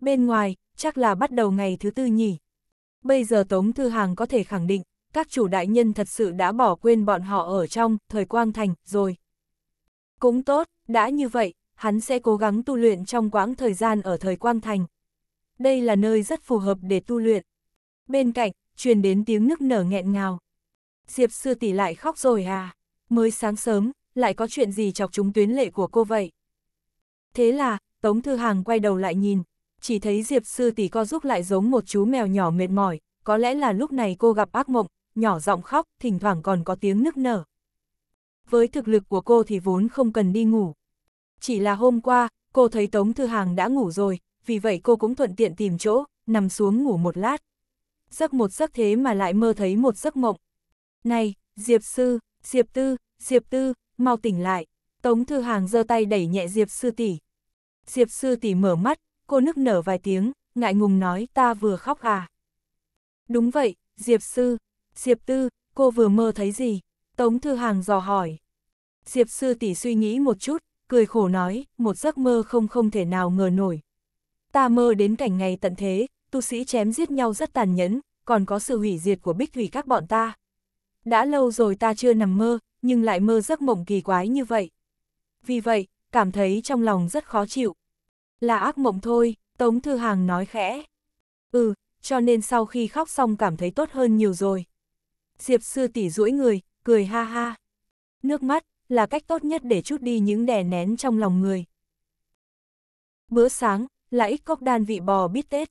A: Bên ngoài, chắc là bắt đầu ngày thứ tư nhỉ. Bây giờ Tống Thư Hàng có thể khẳng định, các chủ đại nhân thật sự đã bỏ quên bọn họ ở trong thời quang thành rồi. Cũng tốt, đã như vậy, hắn sẽ cố gắng tu luyện trong quãng thời gian ở thời quang thành. Đây là nơi rất phù hợp để tu luyện. Bên cạnh, truyền đến tiếng nức nở nghẹn ngào. Diệp sư tỷ lại khóc rồi à? Mới sáng sớm, lại có chuyện gì chọc chúng tuyến lệ của cô vậy? Thế là, Tống Thư Hàng quay đầu lại nhìn, chỉ thấy Diệp sư tỷ co giúp lại giống một chú mèo nhỏ mệt mỏi, có lẽ là lúc này cô gặp ác mộng, nhỏ giọng khóc, thỉnh thoảng còn có tiếng nức nở. Với thực lực của cô thì vốn không cần đi ngủ. Chỉ là hôm qua, cô thấy Tống Thư Hàng đã ngủ rồi, vì vậy cô cũng thuận tiện tìm chỗ, nằm xuống ngủ một lát. Giấc một giấc thế mà lại mơ thấy một giấc mộng. Này, Diệp Sư, Diệp Tư, Diệp Tư, mau tỉnh lại. Tống Thư Hàng giơ tay đẩy nhẹ Diệp Sư tỷ. Diệp Sư tỷ mở mắt, cô nức nở vài tiếng, ngại ngùng nói ta vừa khóc à. Đúng vậy, Diệp Sư, Diệp Tư, cô vừa mơ thấy gì? Tống Thư Hàng dò hỏi. Diệp Sư tỷ suy nghĩ một chút, cười khổ nói, một giấc mơ không không thể nào ngờ nổi. Ta mơ đến cảnh ngày tận thế, tu sĩ chém giết nhau rất tàn nhẫn, còn có sự hủy diệt của bích hủy các bọn ta. Đã lâu rồi ta chưa nằm mơ, nhưng lại mơ giấc mộng kỳ quái như vậy. Vì vậy, cảm thấy trong lòng rất khó chịu. Là ác mộng thôi, Tống Thư Hàng nói khẽ. Ừ, cho nên sau khi khóc xong cảm thấy tốt hơn nhiều rồi. Diệp sư tỷ duỗi người, cười ha ha. Nước mắt là cách tốt nhất để chút đi những đè nén trong lòng người. Bữa sáng là ít cốc đan vị bò bít tết.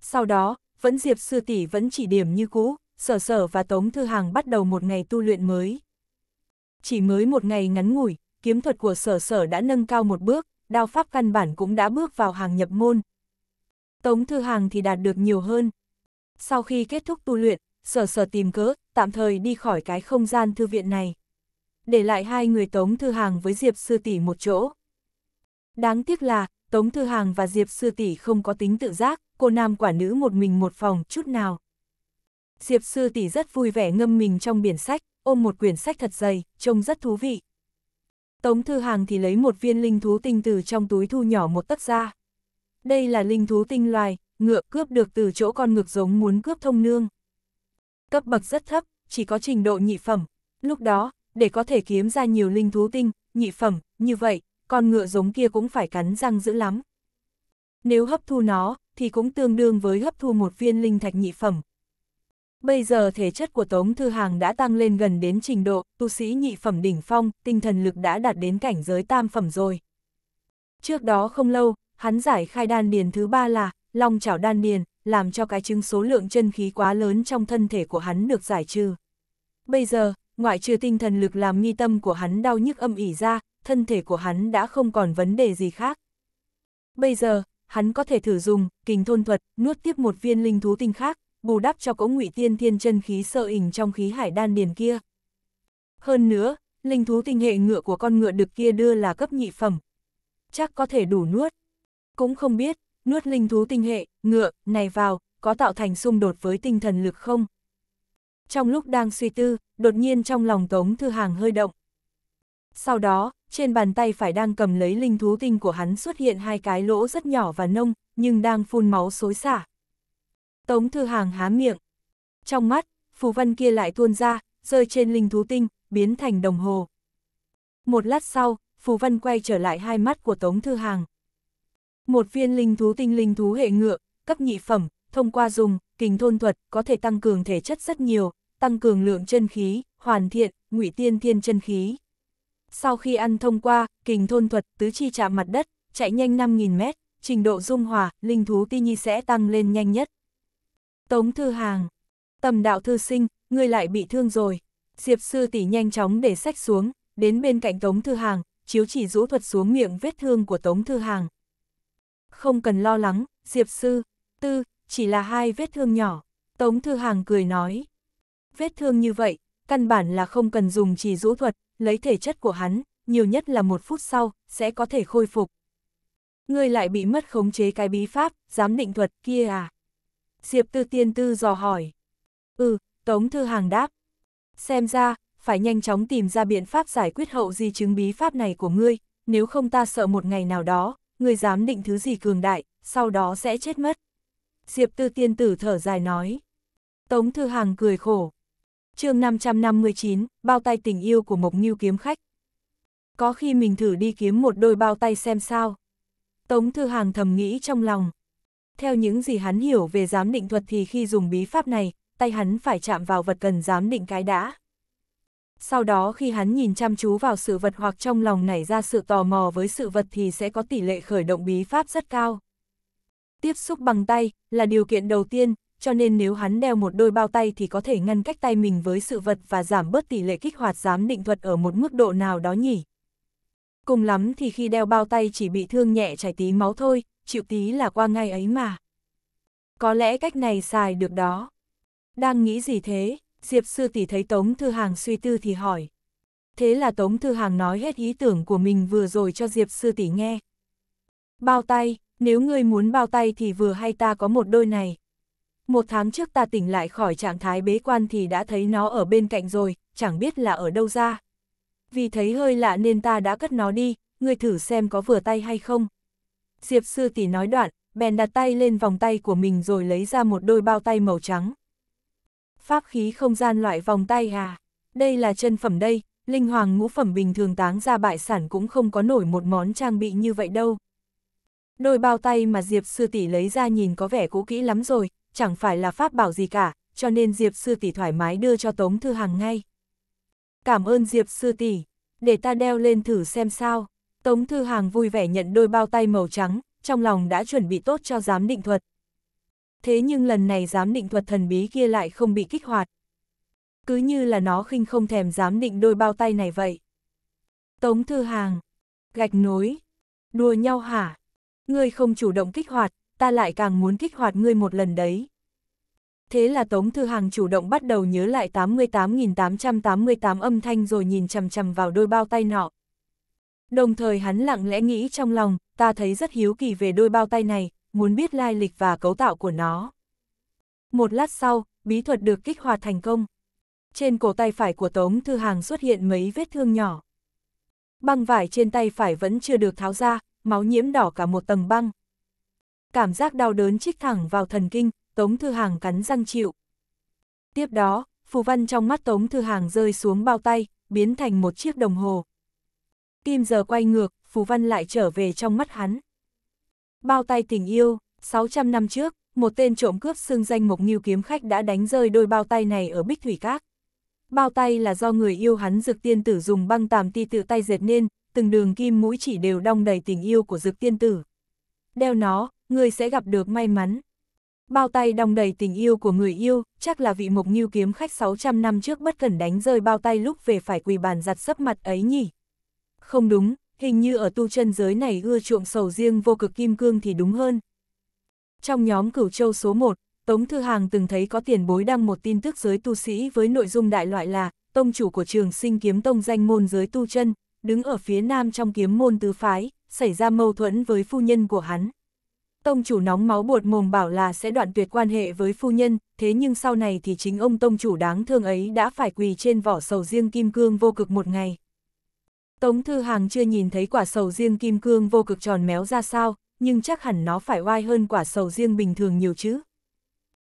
A: Sau đó, vẫn Diệp sư tỷ vẫn chỉ điểm như cũ, sở sở và Tống Thư Hàng bắt đầu một ngày tu luyện mới. Chỉ mới một ngày ngắn ngủi, kiếm thuật của sở sở đã nâng cao một bước, đao pháp căn bản cũng đã bước vào hàng nhập môn. Tống Thư Hàng thì đạt được nhiều hơn. Sau khi kết thúc tu luyện, sở sở tìm cớ, tạm thời đi khỏi cái không gian thư viện này. Để lại hai người Tống Thư Hàng với Diệp Sư Tỷ một chỗ. Đáng tiếc là, Tống Thư Hàng và Diệp Sư Tỷ không có tính tự giác, cô nam quả nữ một mình một phòng chút nào. Diệp Sư Tỷ rất vui vẻ ngâm mình trong biển sách, ôm một quyển sách thật dày, trông rất thú vị. Tống Thư Hàng thì lấy một viên linh thú tinh từ trong túi thu nhỏ một tấc ra. Đây là linh thú tinh loài, ngựa cướp được từ chỗ con ngược giống muốn cướp thông nương cấp bậc rất thấp, chỉ có trình độ nhị phẩm. Lúc đó, để có thể kiếm ra nhiều linh thú tinh, nhị phẩm, như vậy, con ngựa giống kia cũng phải cắn răng dữ lắm. Nếu hấp thu nó, thì cũng tương đương với hấp thu một viên linh thạch nhị phẩm. Bây giờ thể chất của Tống Thư Hàng đã tăng lên gần đến trình độ tu sĩ nhị phẩm đỉnh phong, tinh thần lực đã đạt đến cảnh giới tam phẩm rồi. Trước đó không lâu, hắn giải khai đan điền thứ ba là Long Chảo Đan Điền, làm cho cái chứng số lượng chân khí quá lớn trong thân thể của hắn được giải trừ. Bây giờ, ngoại trừ tinh thần lực làm mi tâm của hắn đau nhức âm ỉ ra, thân thể của hắn đã không còn vấn đề gì khác. Bây giờ, hắn có thể thử dùng kình thôn thuật, nuốt tiếp một viên linh thú tinh khác, bù đắp cho cỗ ngụy tiên thiên chân khí sơ ỉnh trong khí hải đan điền kia. Hơn nữa, linh thú tinh hệ ngựa của con ngựa đực kia đưa là cấp nhị phẩm. Chắc có thể đủ nuốt. Cũng không biết, nuốt linh thú tinh hệ, ngựa, này vào, có tạo thành xung đột với tinh thần lực không? Trong lúc đang suy tư, đột nhiên trong lòng Tống Thư Hàng hơi động. Sau đó, trên bàn tay phải đang cầm lấy linh thú tinh của hắn xuất hiện hai cái lỗ rất nhỏ và nông, nhưng đang phun máu xối xả. Tống Thư Hàng há miệng. Trong mắt, phù văn kia lại tuôn ra, rơi trên linh thú tinh, biến thành đồng hồ. Một lát sau, phù văn quay trở lại hai mắt của Tống Thư Hàng. Một viên linh thú tinh linh thú hệ ngựa, cấp nhị phẩm, thông qua dùng, kình thôn thuật, có thể tăng cường thể chất rất nhiều, tăng cường lượng chân khí, hoàn thiện, ngụy tiên thiên chân khí. Sau khi ăn thông qua, kình thôn thuật, tứ chi chạm mặt đất, chạy nhanh 5.000 mét, trình độ dung hòa, linh thú ti nhi sẽ tăng lên nhanh nhất. Tống Thư Hàng Tầm đạo thư sinh, ngươi lại bị thương rồi. Diệp sư tỷ nhanh chóng để sách xuống, đến bên cạnh Tống Thư Hàng, chiếu chỉ rũ thuật xuống miệng vết thương của Tống Thư Hàng không cần lo lắng, Diệp Sư, Tư, chỉ là hai vết thương nhỏ. Tống Thư Hàng cười nói. Vết thương như vậy, căn bản là không cần dùng chỉ rũ thuật, lấy thể chất của hắn, nhiều nhất là một phút sau, sẽ có thể khôi phục. Ngươi lại bị mất khống chế cái bí pháp, dám định thuật kia à? Diệp Tư Tiên Tư dò hỏi. Ừ, Tống Thư Hàng đáp. Xem ra, phải nhanh chóng tìm ra biện pháp giải quyết hậu di chứng bí pháp này của ngươi, nếu không ta sợ một ngày nào đó, người dám định thứ gì cường đại, sau đó sẽ chết mất. Diệp tư tiên tử thở dài nói. Tống Thư Hàng cười khổ. chương 559, bao tay tình yêu của Mộc Nghiêu kiếm khách. Có khi mình thử đi kiếm một đôi bao tay xem sao. Tống Thư Hàng thầm nghĩ trong lòng. Theo những gì hắn hiểu về giám định thuật thì khi dùng bí pháp này, tay hắn phải chạm vào vật cần giám định cái đã. Sau đó khi hắn nhìn chăm chú vào sự vật hoặc trong lòng nảy ra sự tò mò với sự vật thì sẽ có tỷ lệ khởi động bí pháp rất cao. Tiếp xúc bằng tay là điều kiện đầu tiên, cho nên nếu hắn đeo một đôi bao tay thì có thể ngăn cách tay mình với sự vật và giảm bớt tỷ lệ kích hoạt giám định thuật ở một mức độ nào đó nhỉ. Cùng lắm thì khi đeo bao tay chỉ bị thương nhẹ chảy tí máu thôi, chịu tí là qua ngay ấy mà. Có lẽ cách này xài được đó. Đang nghĩ gì thế? Diệp sư tỷ thấy Tống Thư Hàng suy tư thì hỏi. Thế là Tống Thư Hàng nói hết ý tưởng của mình vừa rồi cho Diệp sư tỷ nghe. Bao tay, nếu ngươi muốn bao tay thì vừa hay ta có một đôi này. Một tháng trước ta tỉnh lại khỏi trạng thái bế quan thì đã thấy nó ở bên cạnh rồi, chẳng biết là ở đâu ra. Vì thấy hơi lạ nên ta đã cất nó đi, ngươi thử xem có vừa tay hay không. Diệp sư tỷ nói đoạn, bèn đặt tay lên vòng tay của mình rồi lấy ra một đôi bao tay màu trắng pháp khí không gian loại vòng tay à? Đây là chân phẩm đây, linh hoàng ngũ phẩm bình thường táng ra bại sản cũng không có nổi một món trang bị như vậy đâu. Đôi bao tay mà Diệp sư tỷ lấy ra nhìn có vẻ cũ kỹ lắm rồi, chẳng phải là pháp bảo gì cả, cho nên Diệp sư tỷ thoải mái đưa cho Tống Thư Hằng ngay. Cảm ơn Diệp sư tỷ, để ta đeo lên thử xem sao. Tống Thư Hàng vui vẻ nhận đôi bao tay màu trắng, trong lòng đã chuẩn bị tốt cho giám định thuật, thế nhưng lần này giám định thuật thần bí kia lại không bị kích hoạt. Cứ như là nó khinh không thèm giám định đôi bao tay này vậy. Tống Thư Hàng, gạch nối, đùa nhau hả? Ngươi không chủ động kích hoạt, ta lại càng muốn kích hoạt ngươi một lần đấy. Thế là Tống Thư Hàng chủ động bắt đầu nhớ lại 88.888 âm thanh rồi nhìn chằm chằm vào đôi bao tay nọ. Đồng thời hắn lặng lẽ nghĩ trong lòng, ta thấy rất hiếu kỳ về đôi bao tay này, muốn biết lai lịch và cấu tạo của nó. Một lát sau, bí thuật được kích hoạt thành công. Trên cổ tay phải của Tống Thư Hàng xuất hiện mấy vết thương nhỏ. Băng vải trên tay phải vẫn chưa được tháo ra, máu nhiễm đỏ cả một tầng băng. Cảm giác đau đớn chích thẳng vào thần kinh, Tống Thư Hàng cắn răng chịu. Tiếp đó, phù văn trong mắt Tống Thư Hàng rơi xuống bao tay, biến thành một chiếc đồng hồ. Kim giờ quay ngược, phù văn lại trở về trong mắt hắn. Bao tay tình yêu, 600 năm trước, một tên trộm cướp xương danh Mộc Nghiêu kiếm khách đã đánh rơi đôi bao tay này ở Bích Thủy Các. Bao tay là do người yêu hắn Dực Tiên Tử dùng băng tàm ti tự tay dệt nên, từng đường kim mũi chỉ đều đong đầy tình yêu của Dực Tiên Tử. Đeo nó, người sẽ gặp được may mắn. Bao tay đong đầy tình yêu của người yêu, chắc là vị Mộc Nghiêu kiếm khách 600 năm trước bất cần đánh rơi bao tay lúc về phải quỳ bàn giặt sấp mặt ấy nhỉ. Không đúng, hình như ở tu chân giới này ưa chuộng sầu riêng vô cực kim cương thì đúng hơn. Trong nhóm cửu châu số 1, Tống Thư Hàng từng thấy có tiền bối đăng một tin tức giới tu sĩ với nội dung đại loại là tông chủ của trường sinh kiếm tông danh môn giới tu chân, đứng ở phía nam trong kiếm môn tứ phái, xảy ra mâu thuẫn với phu nhân của hắn. Tông chủ nóng máu buột mồm bảo là sẽ đoạn tuyệt quan hệ với phu nhân, thế nhưng sau này thì chính ông tông chủ đáng thương ấy đã phải quỳ trên vỏ sầu riêng kim cương vô cực một ngày. Tống Thư Hàng chưa nhìn thấy quả sầu riêng kim cương vô cực tròn méo ra sao, nhưng chắc hẳn nó phải oai hơn quả sầu riêng bình thường nhiều chứ.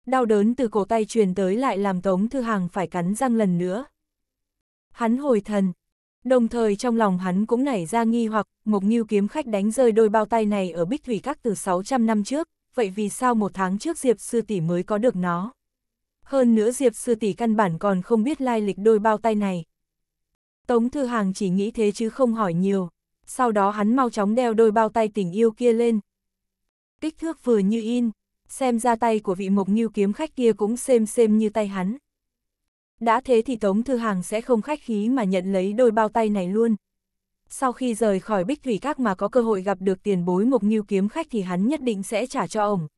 A: Đau đớn từ cổ tay truyền tới lại làm Tống Thư Hàng phải cắn răng lần nữa. Hắn hồi thần, đồng thời trong lòng hắn cũng nảy ra nghi hoặc Mộc Nghiêu kiếm khách đánh rơi đôi bao tay này ở Bích Thủy Các từ 600 năm trước, vậy vì sao một tháng trước Diệp Sư Tỷ mới có được nó? Hơn nữa Diệp Sư Tỷ căn bản còn không biết lai lịch đôi bao tay này. Tống Thư Hàng chỉ nghĩ thế chứ không hỏi nhiều. Sau đó hắn mau chóng đeo đôi bao tay tình yêu kia lên. Kích thước vừa như in, xem ra tay của vị mộc nghiêu kiếm khách kia cũng xem xem như tay hắn. Đã thế thì Tống Thư Hàng sẽ không khách khí mà nhận lấy đôi bao tay này luôn. Sau khi rời khỏi Bích Thủy Các mà có cơ hội gặp được tiền bối mộc nghiêu kiếm khách thì hắn nhất định sẽ trả cho ổng.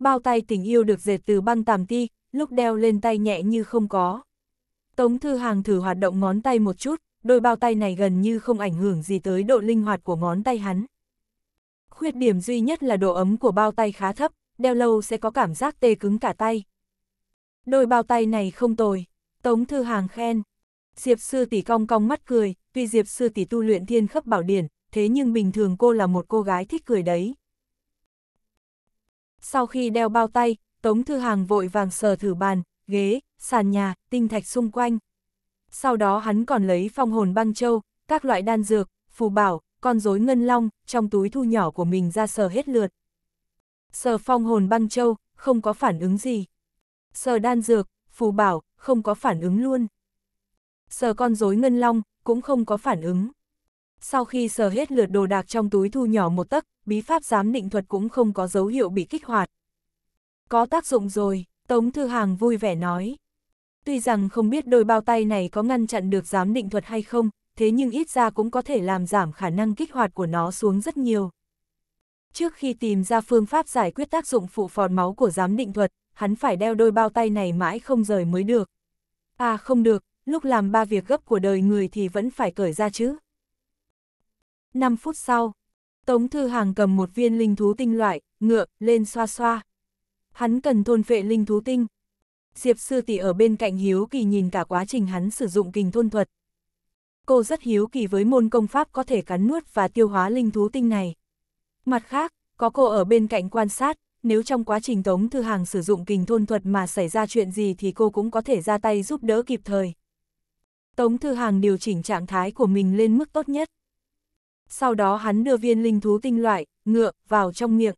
A: Bao tay tình yêu được dệt từ băng tàm ti, lúc đeo lên tay nhẹ như không có. Tống Thư Hàng thử hoạt động ngón tay một chút, đôi bao tay này gần như không ảnh hưởng gì tới độ linh hoạt của ngón tay hắn. Khuyết điểm duy nhất là độ ấm của bao tay khá thấp, đeo lâu sẽ có cảm giác tê cứng cả tay. Đôi bao tay này không tồi, Tống Thư Hàng khen. Diệp Sư Tỷ cong cong mắt cười, tuy Diệp Sư Tỷ tu luyện thiên khấp bảo điển, thế nhưng bình thường cô là một cô gái thích cười đấy. Sau khi đeo bao tay, Tống Thư Hàng vội vàng sờ thử bàn, ghế, sàn nhà, tinh thạch xung quanh. Sau đó hắn còn lấy phong hồn băng châu, các loại đan dược, phù bảo, con rối ngân long, trong túi thu nhỏ của mình ra sờ hết lượt. Sờ phong hồn băng châu, không có phản ứng gì. Sờ đan dược, phù bảo, không có phản ứng luôn. Sờ con rối ngân long, cũng không có phản ứng. Sau khi sờ hết lượt đồ đạc trong túi thu nhỏ một tấc, bí pháp giám định thuật cũng không có dấu hiệu bị kích hoạt. Có tác dụng rồi. Tống Thư Hàng vui vẻ nói. Tuy rằng không biết đôi bao tay này có ngăn chặn được giám định thuật hay không, thế nhưng ít ra cũng có thể làm giảm khả năng kích hoạt của nó xuống rất nhiều. Trước khi tìm ra phương pháp giải quyết tác dụng phụ phọt máu của giám định thuật, hắn phải đeo đôi bao tay này mãi không rời mới được. À không được, lúc làm ba việc gấp của đời người thì vẫn phải cởi ra chứ. 5 phút sau, Tống Thư Hàng cầm một viên linh thú tinh loại, ngựa, lên xoa xoa hắn cần thôn vệ linh thú tinh. Diệp sư tỷ ở bên cạnh hiếu kỳ nhìn cả quá trình hắn sử dụng kình thôn thuật. Cô rất hiếu kỳ với môn công pháp có thể cắn nuốt và tiêu hóa linh thú tinh này. Mặt khác, có cô ở bên cạnh quan sát, nếu trong quá trình Tống Thư Hàng sử dụng kình thôn thuật mà xảy ra chuyện gì thì cô cũng có thể ra tay giúp đỡ kịp thời. Tống Thư Hàng điều chỉnh trạng thái của mình lên mức tốt nhất. Sau đó hắn đưa viên linh thú tinh loại, ngựa, vào trong miệng.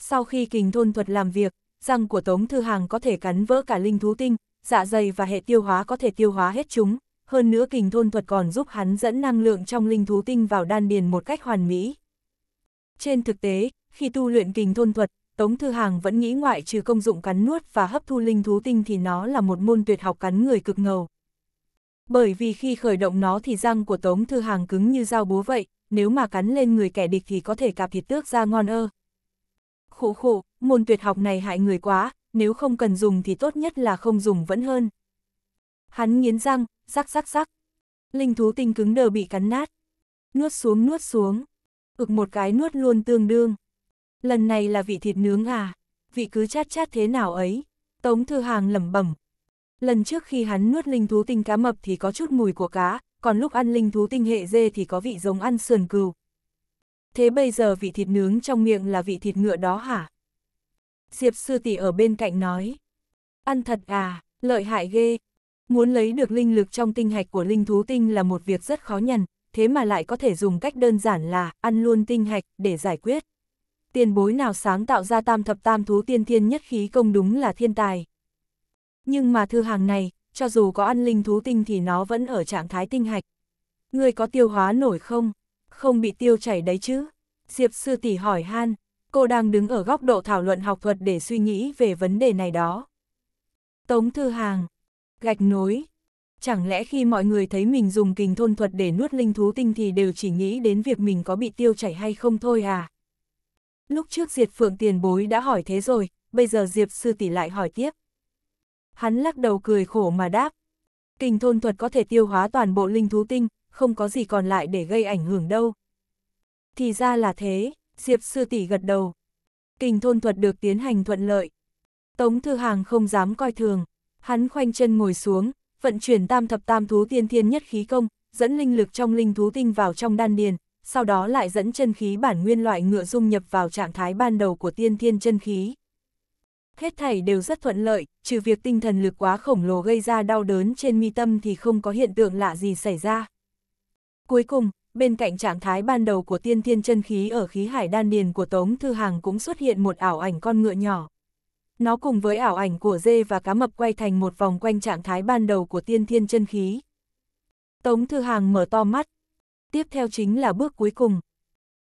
A: Sau khi kình thôn thuật làm việc, răng của Tống Thư Hàng có thể cắn vỡ cả linh thú tinh, dạ dày và hệ tiêu hóa có thể tiêu hóa hết chúng. Hơn nữa kình thôn thuật còn giúp hắn dẫn năng lượng trong linh thú tinh vào đan điền một cách hoàn mỹ. Trên thực tế, khi tu luyện kình thôn thuật, Tống Thư Hàng vẫn nghĩ ngoại trừ công dụng cắn nuốt và hấp thu linh thú tinh thì nó là một môn tuyệt học cắn người cực ngầu. Bởi vì khi khởi động nó thì răng của Tống Thư Hàng cứng như dao búa vậy, nếu mà cắn lên người kẻ địch thì có thể cạp thịt tước ra ngon ơ khủ khủ, môn tuyệt học này hại người quá, nếu không cần dùng thì tốt nhất là không dùng vẫn hơn. Hắn nghiến răng, rắc rắc rắc. Linh thú tinh cứng đờ bị cắn nát. Nuốt xuống nuốt xuống. Ực một cái nuốt luôn tương đương. Lần này là vị thịt nướng à? Vị cứ chát chát thế nào ấy? Tống thư hàng lẩm bẩm. Lần trước khi hắn nuốt linh thú tinh cá mập thì có chút mùi của cá, còn lúc ăn linh thú tinh hệ dê thì có vị giống ăn sườn cừu, Thế bây giờ vị thịt nướng trong miệng là vị thịt ngựa đó hả? Diệp sư tỷ ở bên cạnh nói. Ăn thật à, lợi hại ghê. Muốn lấy được linh lực trong tinh hạch của linh thú tinh là một việc rất khó nhằn, thế mà lại có thể dùng cách đơn giản là ăn luôn tinh hạch để giải quyết. Tiền bối nào sáng tạo ra tam thập tam thú tiên thiên nhất khí công đúng là thiên tài. Nhưng mà thư hàng này, cho dù có ăn linh thú tinh thì nó vẫn ở trạng thái tinh hạch. Người có tiêu hóa nổi không? không bị tiêu chảy đấy chứ? Diệp sư tỷ hỏi han, cô đang đứng ở góc độ thảo luận học thuật để suy nghĩ về vấn đề này đó. Tống thư hàng, gạch nối. Chẳng lẽ khi mọi người thấy mình dùng kình thôn thuật để nuốt linh thú tinh thì đều chỉ nghĩ đến việc mình có bị tiêu chảy hay không thôi à? Lúc trước Diệp Phượng tiền bối đã hỏi thế rồi, bây giờ Diệp sư tỷ lại hỏi tiếp. Hắn lắc đầu cười khổ mà đáp. Kình thôn thuật có thể tiêu hóa toàn bộ linh thú tinh, không có gì còn lại để gây ảnh hưởng đâu. Thì ra là thế, Diệp sư tỷ gật đầu. kinh thôn thuật được tiến hành thuận lợi. Tống Thư Hàng không dám coi thường, hắn khoanh chân ngồi xuống, vận chuyển tam thập tam thú tiên thiên nhất khí công, dẫn linh lực trong linh thú tinh vào trong đan điền, sau đó lại dẫn chân khí bản nguyên loại ngựa dung nhập vào trạng thái ban đầu của tiên thiên chân khí. Hết thảy đều rất thuận lợi, trừ việc tinh thần lực quá khổng lồ gây ra đau đớn trên mi tâm thì không có hiện tượng lạ gì xảy ra. Cuối cùng, bên cạnh trạng thái ban đầu của tiên thiên chân khí ở khí hải đan điền của Tống Thư Hàng cũng xuất hiện một ảo ảnh con ngựa nhỏ. Nó cùng với ảo ảnh của dê và cá mập quay thành một vòng quanh trạng thái ban đầu của tiên thiên chân khí. Tống Thư Hàng mở to mắt. Tiếp theo chính là bước cuối cùng.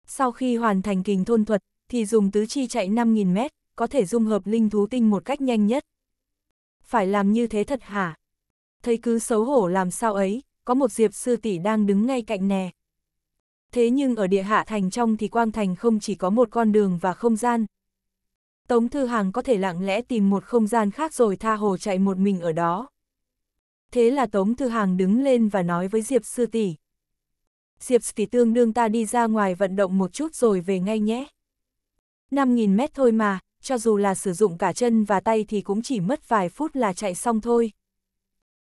A: Sau khi hoàn thành kình thôn thuật, thì dùng tứ chi chạy 5.000 mét, có thể dung hợp linh thú tinh một cách nhanh nhất. Phải làm như thế thật hả? Thấy cứ xấu hổ làm sao ấy có một diệp sư tỷ đang đứng ngay cạnh nè. Thế nhưng ở địa hạ thành trong thì quang thành không chỉ có một con đường và không gian. Tống Thư Hàng có thể lặng lẽ tìm một không gian khác rồi tha hồ chạy một mình ở đó. Thế là Tống Thư Hàng đứng lên và nói với Diệp Sư Tỷ. Diệp Sư Tỷ tương đương ta đi ra ngoài vận động một chút rồi về ngay nhé. 5.000 mét thôi mà, cho dù là sử dụng cả chân và tay thì cũng chỉ mất vài phút là chạy xong thôi.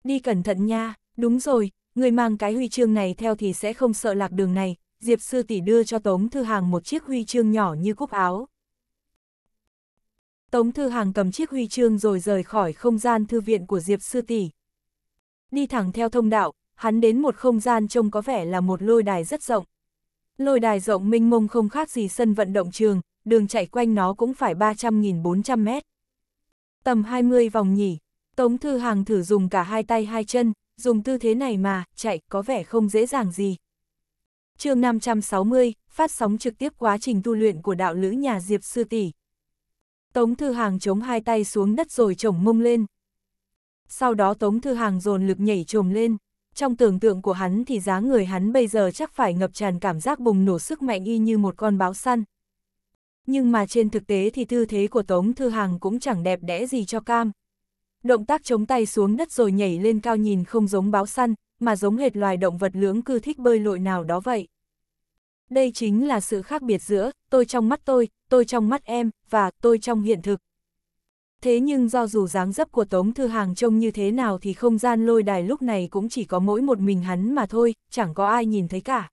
A: Đi cẩn thận nha, đúng rồi, người mang cái huy chương này theo thì sẽ không sợ lạc đường này, Diệp Sư Tỷ đưa cho Tống Thư Hàng một chiếc huy chương nhỏ như cúc áo. Tống Thư Hàng cầm chiếc huy chương rồi rời khỏi không gian thư viện của Diệp Sư Tỷ. Đi thẳng theo thông đạo, hắn đến một không gian trông có vẻ là một lôi đài rất rộng. Lôi đài rộng minh mông không khác gì sân vận động trường, đường chạy quanh nó cũng phải 300.400 mét. Tầm 20 vòng nhỉ, Tống Thư Hàng thử dùng cả hai tay hai chân, dùng tư thế này mà, chạy có vẻ không dễ dàng gì. chương 560, phát sóng trực tiếp quá trình tu luyện của đạo lữ nhà Diệp Sư Tỷ. Tống Thư Hàng chống hai tay xuống đất rồi chổng mông lên. Sau đó Tống Thư Hàng dồn lực nhảy trồm lên. Trong tưởng tượng của hắn thì dáng người hắn bây giờ chắc phải ngập tràn cảm giác bùng nổ sức mạnh y như một con báo săn. Nhưng mà trên thực tế thì tư thế của Tống Thư Hàng cũng chẳng đẹp đẽ gì cho cam, Động tác chống tay xuống đất rồi nhảy lên cao nhìn không giống báo săn, mà giống hệt loài động vật lưỡng cư thích bơi lội nào đó vậy. Đây chính là sự khác biệt giữa tôi trong mắt tôi, tôi trong mắt em, và tôi trong hiện thực. Thế nhưng do dù dáng dấp của Tống Thư Hàng trông như thế nào thì không gian lôi đài lúc này cũng chỉ có mỗi một mình hắn mà thôi, chẳng có ai nhìn thấy cả.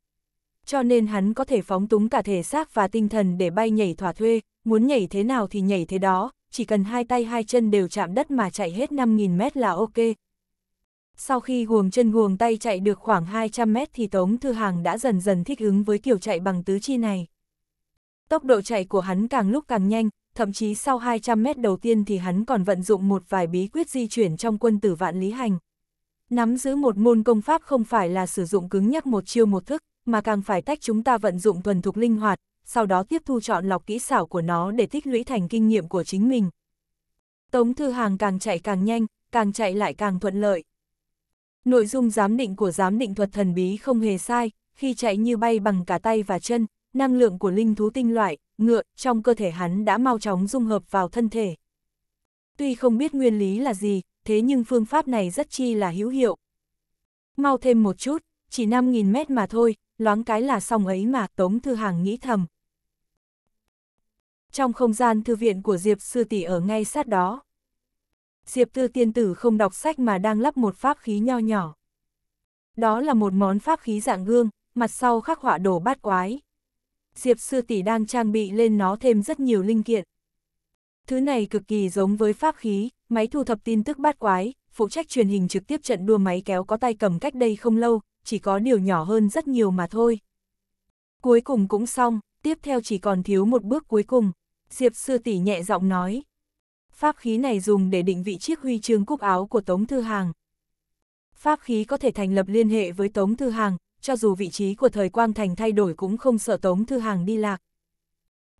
A: Cho nên hắn có thể phóng túng cả thể xác và tinh thần để bay nhảy thỏa thuê, muốn nhảy thế nào thì nhảy thế đó, chỉ cần hai tay hai chân đều chạm đất mà chạy hết 5.000 mét là ok. Sau khi guồng chân guồng tay chạy được khoảng 200 mét thì Tống Thư Hàng đã dần dần thích ứng với kiểu chạy bằng tứ chi này. Tốc độ chạy của hắn càng lúc càng nhanh, thậm chí sau 200 mét đầu tiên thì hắn còn vận dụng một vài bí quyết di chuyển trong quân tử vạn lý hành. Nắm giữ một môn công pháp không phải là sử dụng cứng nhắc một chiêu một thức, mà càng phải tách chúng ta vận dụng thuần thục linh hoạt, sau đó tiếp thu chọn lọc kỹ xảo của nó để tích lũy thành kinh nghiệm của chính mình. Tống Thư Hàng càng chạy càng nhanh, càng chạy lại càng thuận lợi. Nội dung giám định của giám định thuật thần bí không hề sai, khi chạy như bay bằng cả tay và chân, năng lượng của linh thú tinh loại, ngựa, trong cơ thể hắn đã mau chóng dung hợp vào thân thể. Tuy không biết nguyên lý là gì, thế nhưng phương pháp này rất chi là hữu hiệu. Mau thêm một chút, chỉ 5.000 mét mà thôi, loáng cái là xong ấy mà Tống Thư Hàng nghĩ thầm trong không gian thư viện của Diệp Sư Tỷ ở ngay sát đó. Diệp Tư Tiên Tử không đọc sách mà đang lắp một pháp khí nho nhỏ. Đó là một món pháp khí dạng gương, mặt sau khắc họa đồ bát quái. Diệp Sư Tỷ đang trang bị lên nó thêm rất nhiều linh kiện. Thứ này cực kỳ giống với pháp khí, máy thu thập tin tức bát quái, phụ trách truyền hình trực tiếp trận đua máy kéo có tay cầm cách đây không lâu, chỉ có điều nhỏ hơn rất nhiều mà thôi. Cuối cùng cũng xong, tiếp theo chỉ còn thiếu một bước cuối cùng, Diệp sư tỷ nhẹ giọng nói. Pháp khí này dùng để định vị chiếc huy chương cúc áo của Tống Thư Hàng. Pháp khí có thể thành lập liên hệ với Tống Thư Hàng, cho dù vị trí của thời Quang Thành thay đổi cũng không sợ Tống Thư Hàng đi lạc.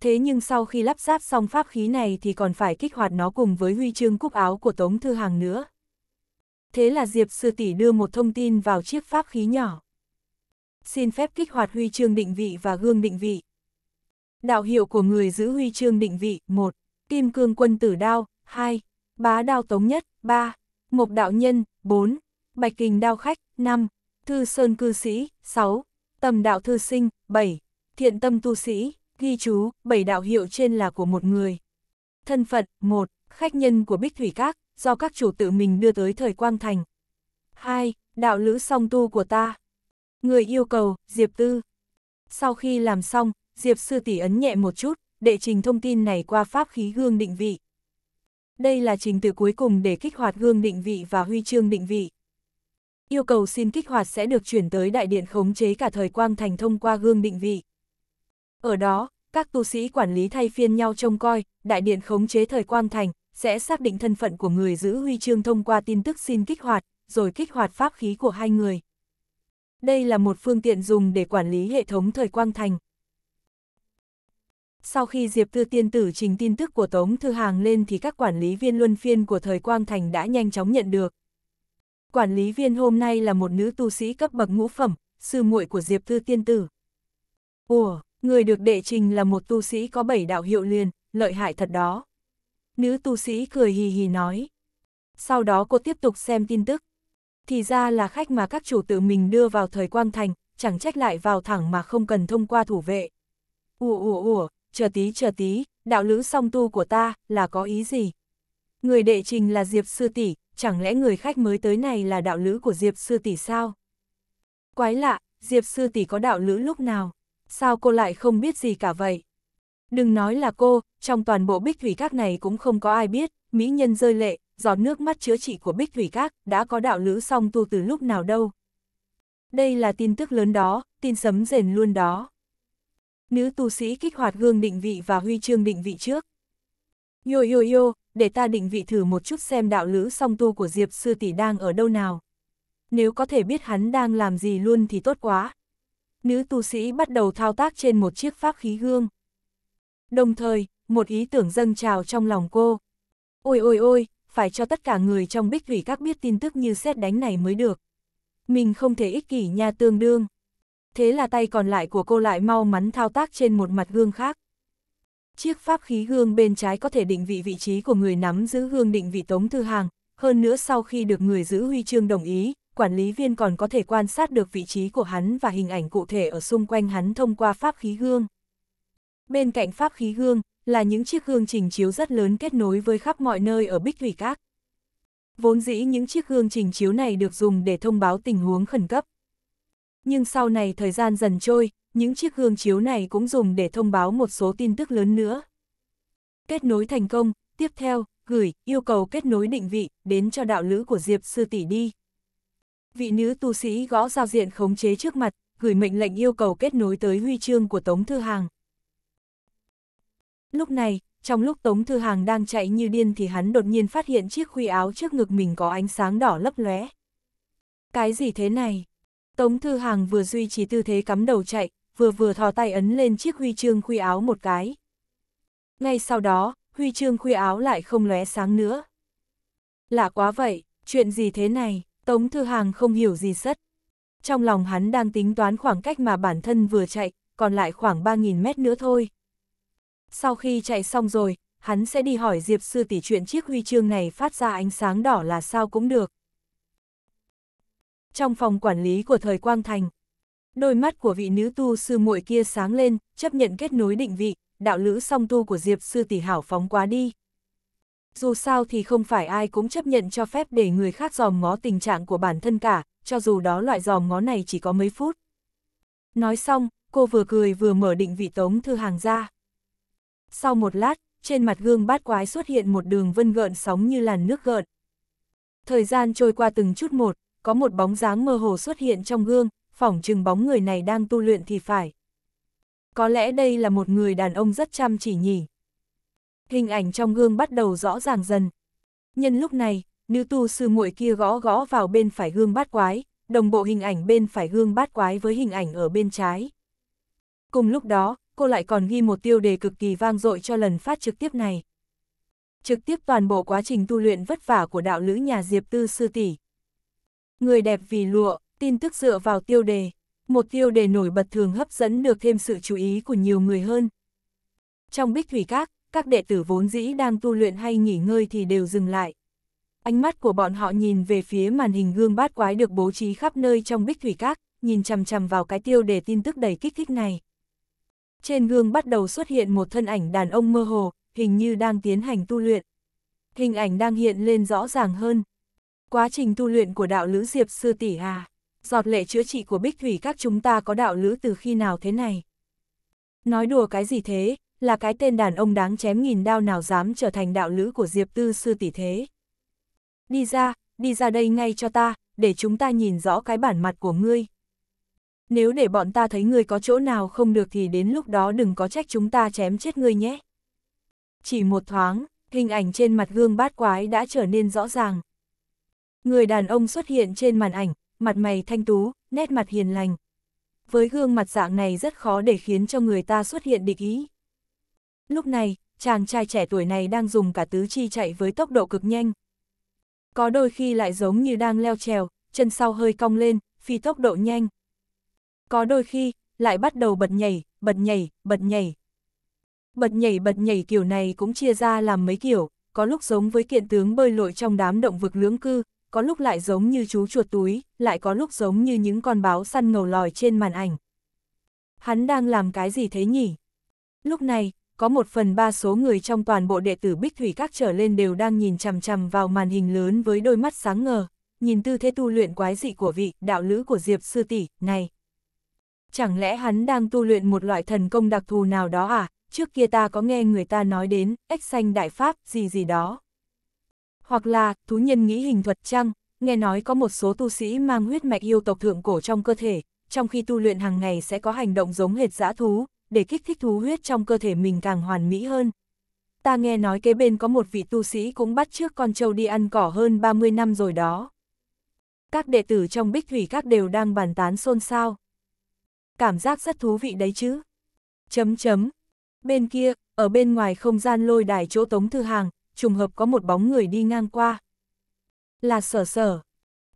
A: Thế nhưng sau khi lắp ráp xong pháp khí này thì còn phải kích hoạt nó cùng với huy chương cúc áo của Tống Thư Hàng nữa. Thế là Diệp Sư Tỷ đưa một thông tin vào chiếc pháp khí nhỏ. Xin phép kích hoạt huy chương định vị và gương định vị. Đạo hiệu của người giữ huy chương định vị 1. Kim cương quân tử đao 2. Bá đao tống nhất 3. Mộc đạo nhân 4. Bạch kình đao khách 5. Thư sơn cư sĩ 6. Tầm đạo thư sinh 7. Thiện tâm tu sĩ ghi chú 7 đạo hiệu trên là của một người. Thân phận 1. Khách nhân của Bích Thủy Các do các chủ tự mình đưa tới thời Quang Thành. 2. Đạo lữ song tu của ta. Người yêu cầu, Diệp Tư. Sau khi làm xong, Diệp sư tỷ ấn nhẹ một chút, để trình thông tin này qua pháp khí gương định vị. Đây là trình tự cuối cùng để kích hoạt gương định vị và huy chương định vị. Yêu cầu xin kích hoạt sẽ được chuyển tới đại điện khống chế cả thời quang thành thông qua gương định vị. Ở đó, các tu sĩ quản lý thay phiên nhau trông coi, đại điện khống chế thời quang thành sẽ xác định thân phận của người giữ huy chương thông qua tin tức xin kích hoạt, rồi kích hoạt pháp khí của hai người. Đây là một phương tiện dùng để quản lý hệ thống thời quang thành. Sau khi Diệp Tư Tiên Tử trình tin tức của Tống Thư Hàng lên thì các quản lý viên luân phiên của thời Quang Thành đã nhanh chóng nhận được. Quản lý viên hôm nay là một nữ tu sĩ cấp bậc ngũ phẩm, sư muội của Diệp Tư Tiên Tử. Ủa, người được đệ trình là một tu sĩ có bảy đạo hiệu liền, lợi hại thật đó. Nữ tu sĩ cười hì hì nói. Sau đó cô tiếp tục xem tin tức. Thì ra là khách mà các chủ tự mình đưa vào thời Quang Thành, chẳng trách lại vào thẳng mà không cần thông qua thủ vệ. Ủa ủa ủa, chờ tí chờ tí, đạo lữ song tu của ta, là có ý gì? Người đệ trình là Diệp Sư Tỷ, chẳng lẽ người khách mới tới này là đạo lữ của Diệp Sư Tỷ sao? Quái lạ, Diệp Sư Tỷ có đạo lữ lúc nào? Sao cô lại không biết gì cả vậy? Đừng nói là cô, trong toàn bộ bích thủy các này cũng không có ai biết, mỹ nhân rơi lệ, giọt nước mắt chữa trị của bích thủy các đã có đạo lữ song tu từ lúc nào đâu. Đây là tin tức lớn đó, tin sấm rền luôn đó nữ tu sĩ kích hoạt gương định vị và huy chương định vị trước. Yo yo yo, để ta định vị thử một chút xem đạo lữ song tu của Diệp Sư Tỷ đang ở đâu nào. Nếu có thể biết hắn đang làm gì luôn thì tốt quá. Nữ tu sĩ bắt đầu thao tác trên một chiếc pháp khí gương. Đồng thời, một ý tưởng dâng trào trong lòng cô. Ôi ôi ôi, phải cho tất cả người trong bích thủy các biết tin tức như xét đánh này mới được. Mình không thể ích kỷ nha tương đương thế là tay còn lại của cô lại mau mắn thao tác trên một mặt gương khác. Chiếc pháp khí gương bên trái có thể định vị vị trí của người nắm giữ gương định vị Tống Thư Hàng, hơn nữa sau khi được người giữ huy chương đồng ý, quản lý viên còn có thể quan sát được vị trí của hắn và hình ảnh cụ thể ở xung quanh hắn thông qua pháp khí gương. Bên cạnh pháp khí gương là những chiếc gương trình chiếu rất lớn kết nối với khắp mọi nơi ở Bích Thủy Các. Vốn dĩ những chiếc gương trình chiếu này được dùng để thông báo tình huống khẩn cấp, nhưng sau này thời gian dần trôi, những chiếc gương chiếu này cũng dùng để thông báo một số tin tức lớn nữa. Kết nối thành công, tiếp theo, gửi yêu cầu kết nối định vị đến cho đạo lữ của Diệp Sư Tỷ đi. Vị nữ tu sĩ gõ giao diện khống chế trước mặt, gửi mệnh lệnh yêu cầu kết nối tới huy chương của Tống Thư Hàng. Lúc này, trong lúc Tống Thư Hàng đang chạy như điên thì hắn đột nhiên phát hiện chiếc huy áo trước ngực mình có ánh sáng đỏ lấp lóe. Cái gì thế này? Tống Thư Hàng vừa duy trì tư thế cắm đầu chạy, vừa vừa thò tay ấn lên chiếc huy chương khuy áo một cái. Ngay sau đó, huy chương khuy áo lại không lóe sáng nữa. Lạ quá vậy, chuyện gì thế này, Tống Thư Hàng không hiểu gì sất. Trong lòng hắn đang tính toán khoảng cách mà bản thân vừa chạy, còn lại khoảng 3.000 mét nữa thôi. Sau khi chạy xong rồi, hắn sẽ đi hỏi Diệp Sư tỷ chuyện chiếc huy chương này phát ra ánh sáng đỏ là sao cũng được trong phòng quản lý của thời Quang Thành. Đôi mắt của vị nữ tu sư muội kia sáng lên, chấp nhận kết nối định vị, đạo lữ song tu của Diệp sư tỷ hảo phóng quá đi. Dù sao thì không phải ai cũng chấp nhận cho phép để người khác dòm ngó tình trạng của bản thân cả, cho dù đó loại dòm ngó này chỉ có mấy phút. Nói xong, cô vừa cười vừa mở định vị tống thư hàng ra. Sau một lát, trên mặt gương bát quái xuất hiện một đường vân gợn sóng như làn nước gợn. Thời gian trôi qua từng chút một, có một bóng dáng mơ hồ xuất hiện trong gương, phỏng chừng bóng người này đang tu luyện thì phải. Có lẽ đây là một người đàn ông rất chăm chỉ nhỉ. Hình ảnh trong gương bắt đầu rõ ràng dần. Nhân lúc này, nữ tu sư muội kia gõ gõ vào bên phải gương bát quái, đồng bộ hình ảnh bên phải gương bát quái với hình ảnh ở bên trái. Cùng lúc đó, cô lại còn ghi một tiêu đề cực kỳ vang dội cho lần phát trực tiếp này. Trực tiếp toàn bộ quá trình tu luyện vất vả của đạo lữ nhà Diệp Tư Sư Tỷ, Người đẹp vì lụa, tin tức dựa vào tiêu đề. Một tiêu đề nổi bật thường hấp dẫn được thêm sự chú ý của nhiều người hơn. Trong bích thủy các, các đệ tử vốn dĩ đang tu luyện hay nghỉ ngơi thì đều dừng lại. Ánh mắt của bọn họ nhìn về phía màn hình gương bát quái được bố trí khắp nơi trong bích thủy các, nhìn chằm chằm vào cái tiêu đề tin tức đầy kích thích này. Trên gương bắt đầu xuất hiện một thân ảnh đàn ông mơ hồ, hình như đang tiến hành tu luyện. Hình ảnh đang hiện lên rõ ràng hơn, Quá trình tu luyện của đạo lữ Diệp Sư Tỷ à, giọt lệ chữa trị của Bích Thủy các chúng ta có đạo lữ từ khi nào thế này? Nói đùa cái gì thế, là cái tên đàn ông đáng chém nghìn đao nào dám trở thành đạo lữ của Diệp Tư Sư Tỷ thế? Đi ra, đi ra đây ngay cho ta, để chúng ta nhìn rõ cái bản mặt của ngươi. Nếu để bọn ta thấy ngươi có chỗ nào không được thì đến lúc đó đừng có trách chúng ta chém chết ngươi nhé. Chỉ một thoáng, hình ảnh trên mặt gương bát quái đã trở nên rõ ràng, Người đàn ông xuất hiện trên màn ảnh, mặt mày thanh tú, nét mặt hiền lành. Với gương mặt dạng này rất khó để khiến cho người ta xuất hiện địch ý. Lúc này, chàng trai trẻ tuổi này đang dùng cả tứ chi chạy với tốc độ cực nhanh. Có đôi khi lại giống như đang leo trèo, chân sau hơi cong lên, phi tốc độ nhanh. Có đôi khi, lại bắt đầu bật nhảy, bật nhảy, bật nhảy. Bật nhảy bật nhảy kiểu này cũng chia ra làm mấy kiểu, có lúc giống với kiện tướng bơi lội trong đám động vực lưỡng cư, có lúc lại giống như chú chuột túi, lại có lúc giống như những con báo săn ngầu lòi trên màn ảnh. Hắn đang làm cái gì thế nhỉ? Lúc này, có một phần ba số người trong toàn bộ đệ tử Bích Thủy Các trở lên đều đang nhìn chằm chằm vào màn hình lớn với đôi mắt sáng ngờ, nhìn tư thế tu luyện quái dị của vị đạo lữ của Diệp Sư Tỷ, này. Chẳng lẽ hắn đang tu luyện một loại thần công đặc thù nào đó à? Trước kia ta có nghe người ta nói đến, ếch xanh đại pháp, gì gì đó hoặc là thú nhân nghĩ hình thuật chăng, nghe nói có một số tu sĩ mang huyết mạch yêu tộc thượng cổ trong cơ thể, trong khi tu luyện hàng ngày sẽ có hành động giống hệt dã thú, để kích thích thú huyết trong cơ thể mình càng hoàn mỹ hơn. Ta nghe nói kế bên có một vị tu sĩ cũng bắt trước con trâu đi ăn cỏ hơn 30 năm rồi đó. Các đệ tử trong bích thủy các đều đang bàn tán xôn xao. Cảm giác rất thú vị đấy chứ. Chấm chấm. Bên kia, ở bên ngoài không gian lôi đài chỗ Tống Thư Hàng, trùng hợp có một bóng người đi ngang qua. Là sở sở.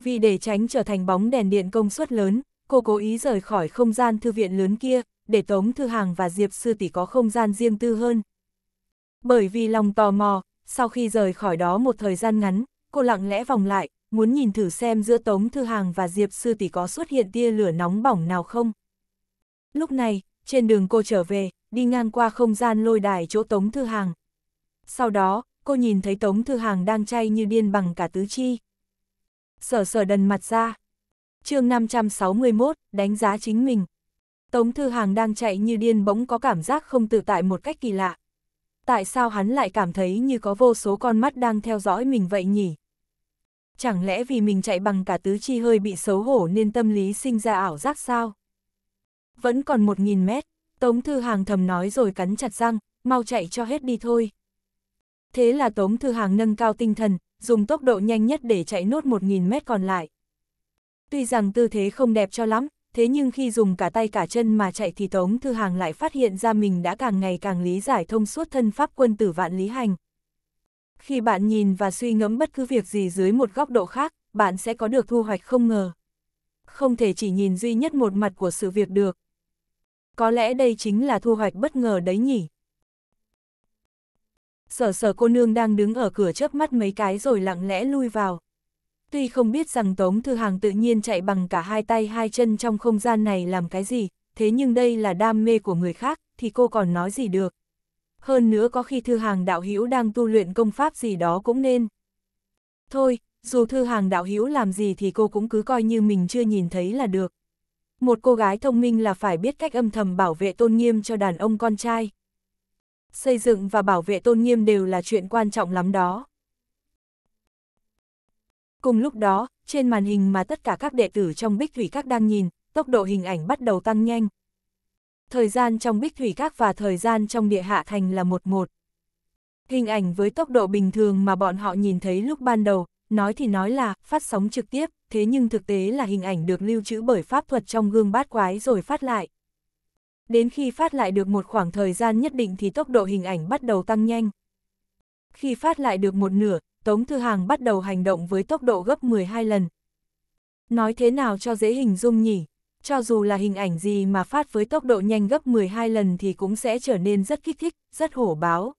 A: Vì để tránh trở thành bóng đèn điện công suất lớn, cô cố ý rời khỏi không gian thư viện lớn kia, để Tống Thư Hàng và Diệp Sư Tỷ có không gian riêng tư hơn. Bởi vì lòng tò mò, sau khi rời khỏi đó một thời gian ngắn, cô lặng lẽ vòng lại, muốn nhìn thử xem giữa Tống Thư Hàng và Diệp Sư Tỷ có xuất hiện tia lửa nóng bỏng nào không. Lúc này, trên đường cô trở về, đi ngang qua không gian lôi đài chỗ Tống Thư Hàng. Sau đó, cô nhìn thấy Tống Thư Hàng đang chay như điên bằng cả tứ chi. Sở sở đần mặt ra. chương 561, đánh giá chính mình. Tống Thư Hàng đang chạy như điên bỗng có cảm giác không tự tại một cách kỳ lạ. Tại sao hắn lại cảm thấy như có vô số con mắt đang theo dõi mình vậy nhỉ? Chẳng lẽ vì mình chạy bằng cả tứ chi hơi bị xấu hổ nên tâm lý sinh ra ảo giác sao? Vẫn còn một nghìn mét, Tống Thư Hàng thầm nói rồi cắn chặt răng, mau chạy cho hết đi thôi. Thế là Tống Thư Hàng nâng cao tinh thần, dùng tốc độ nhanh nhất để chạy nốt 1.000 mét còn lại. Tuy rằng tư thế không đẹp cho lắm, thế nhưng khi dùng cả tay cả chân mà chạy thì Tống Thư Hàng lại phát hiện ra mình đã càng ngày càng lý giải thông suốt thân pháp quân tử vạn lý hành. Khi bạn nhìn và suy ngẫm bất cứ việc gì dưới một góc độ khác, bạn sẽ có được thu hoạch không ngờ. Không thể chỉ nhìn duy nhất một mặt của sự việc được. Có lẽ đây chính là thu hoạch bất ngờ đấy nhỉ sở sở cô nương đang đứng ở cửa chớp mắt mấy cái rồi lặng lẽ lui vào. Tuy không biết rằng Tống Thư Hàng tự nhiên chạy bằng cả hai tay hai chân trong không gian này làm cái gì, thế nhưng đây là đam mê của người khác, thì cô còn nói gì được. Hơn nữa có khi Thư Hàng đạo hữu đang tu luyện công pháp gì đó cũng nên. Thôi, dù Thư Hàng đạo hữu làm gì thì cô cũng cứ coi như mình chưa nhìn thấy là được. Một cô gái thông minh là phải biết cách âm thầm bảo vệ tôn nghiêm cho đàn ông con trai xây dựng và bảo vệ tôn nghiêm đều là chuyện quan trọng lắm đó. Cùng lúc đó, trên màn hình mà tất cả các đệ tử trong Bích Thủy Các đang nhìn, tốc độ hình ảnh bắt đầu tăng nhanh. Thời gian trong Bích Thủy Các và thời gian trong địa hạ thành là một một. Hình ảnh với tốc độ bình thường mà bọn họ nhìn thấy lúc ban đầu, nói thì nói là phát sóng trực tiếp, thế nhưng thực tế là hình ảnh được lưu trữ bởi pháp thuật trong gương bát quái rồi phát lại đến khi phát lại được một khoảng thời gian nhất định thì tốc độ hình ảnh bắt đầu tăng nhanh. Khi phát lại được một nửa, Tống Thư Hàng bắt đầu hành động với tốc độ gấp 12 lần. Nói thế nào cho dễ hình dung nhỉ? Cho dù là hình ảnh gì mà phát với tốc độ nhanh gấp 12 lần thì cũng sẽ trở nên rất kích thích, rất hổ báo.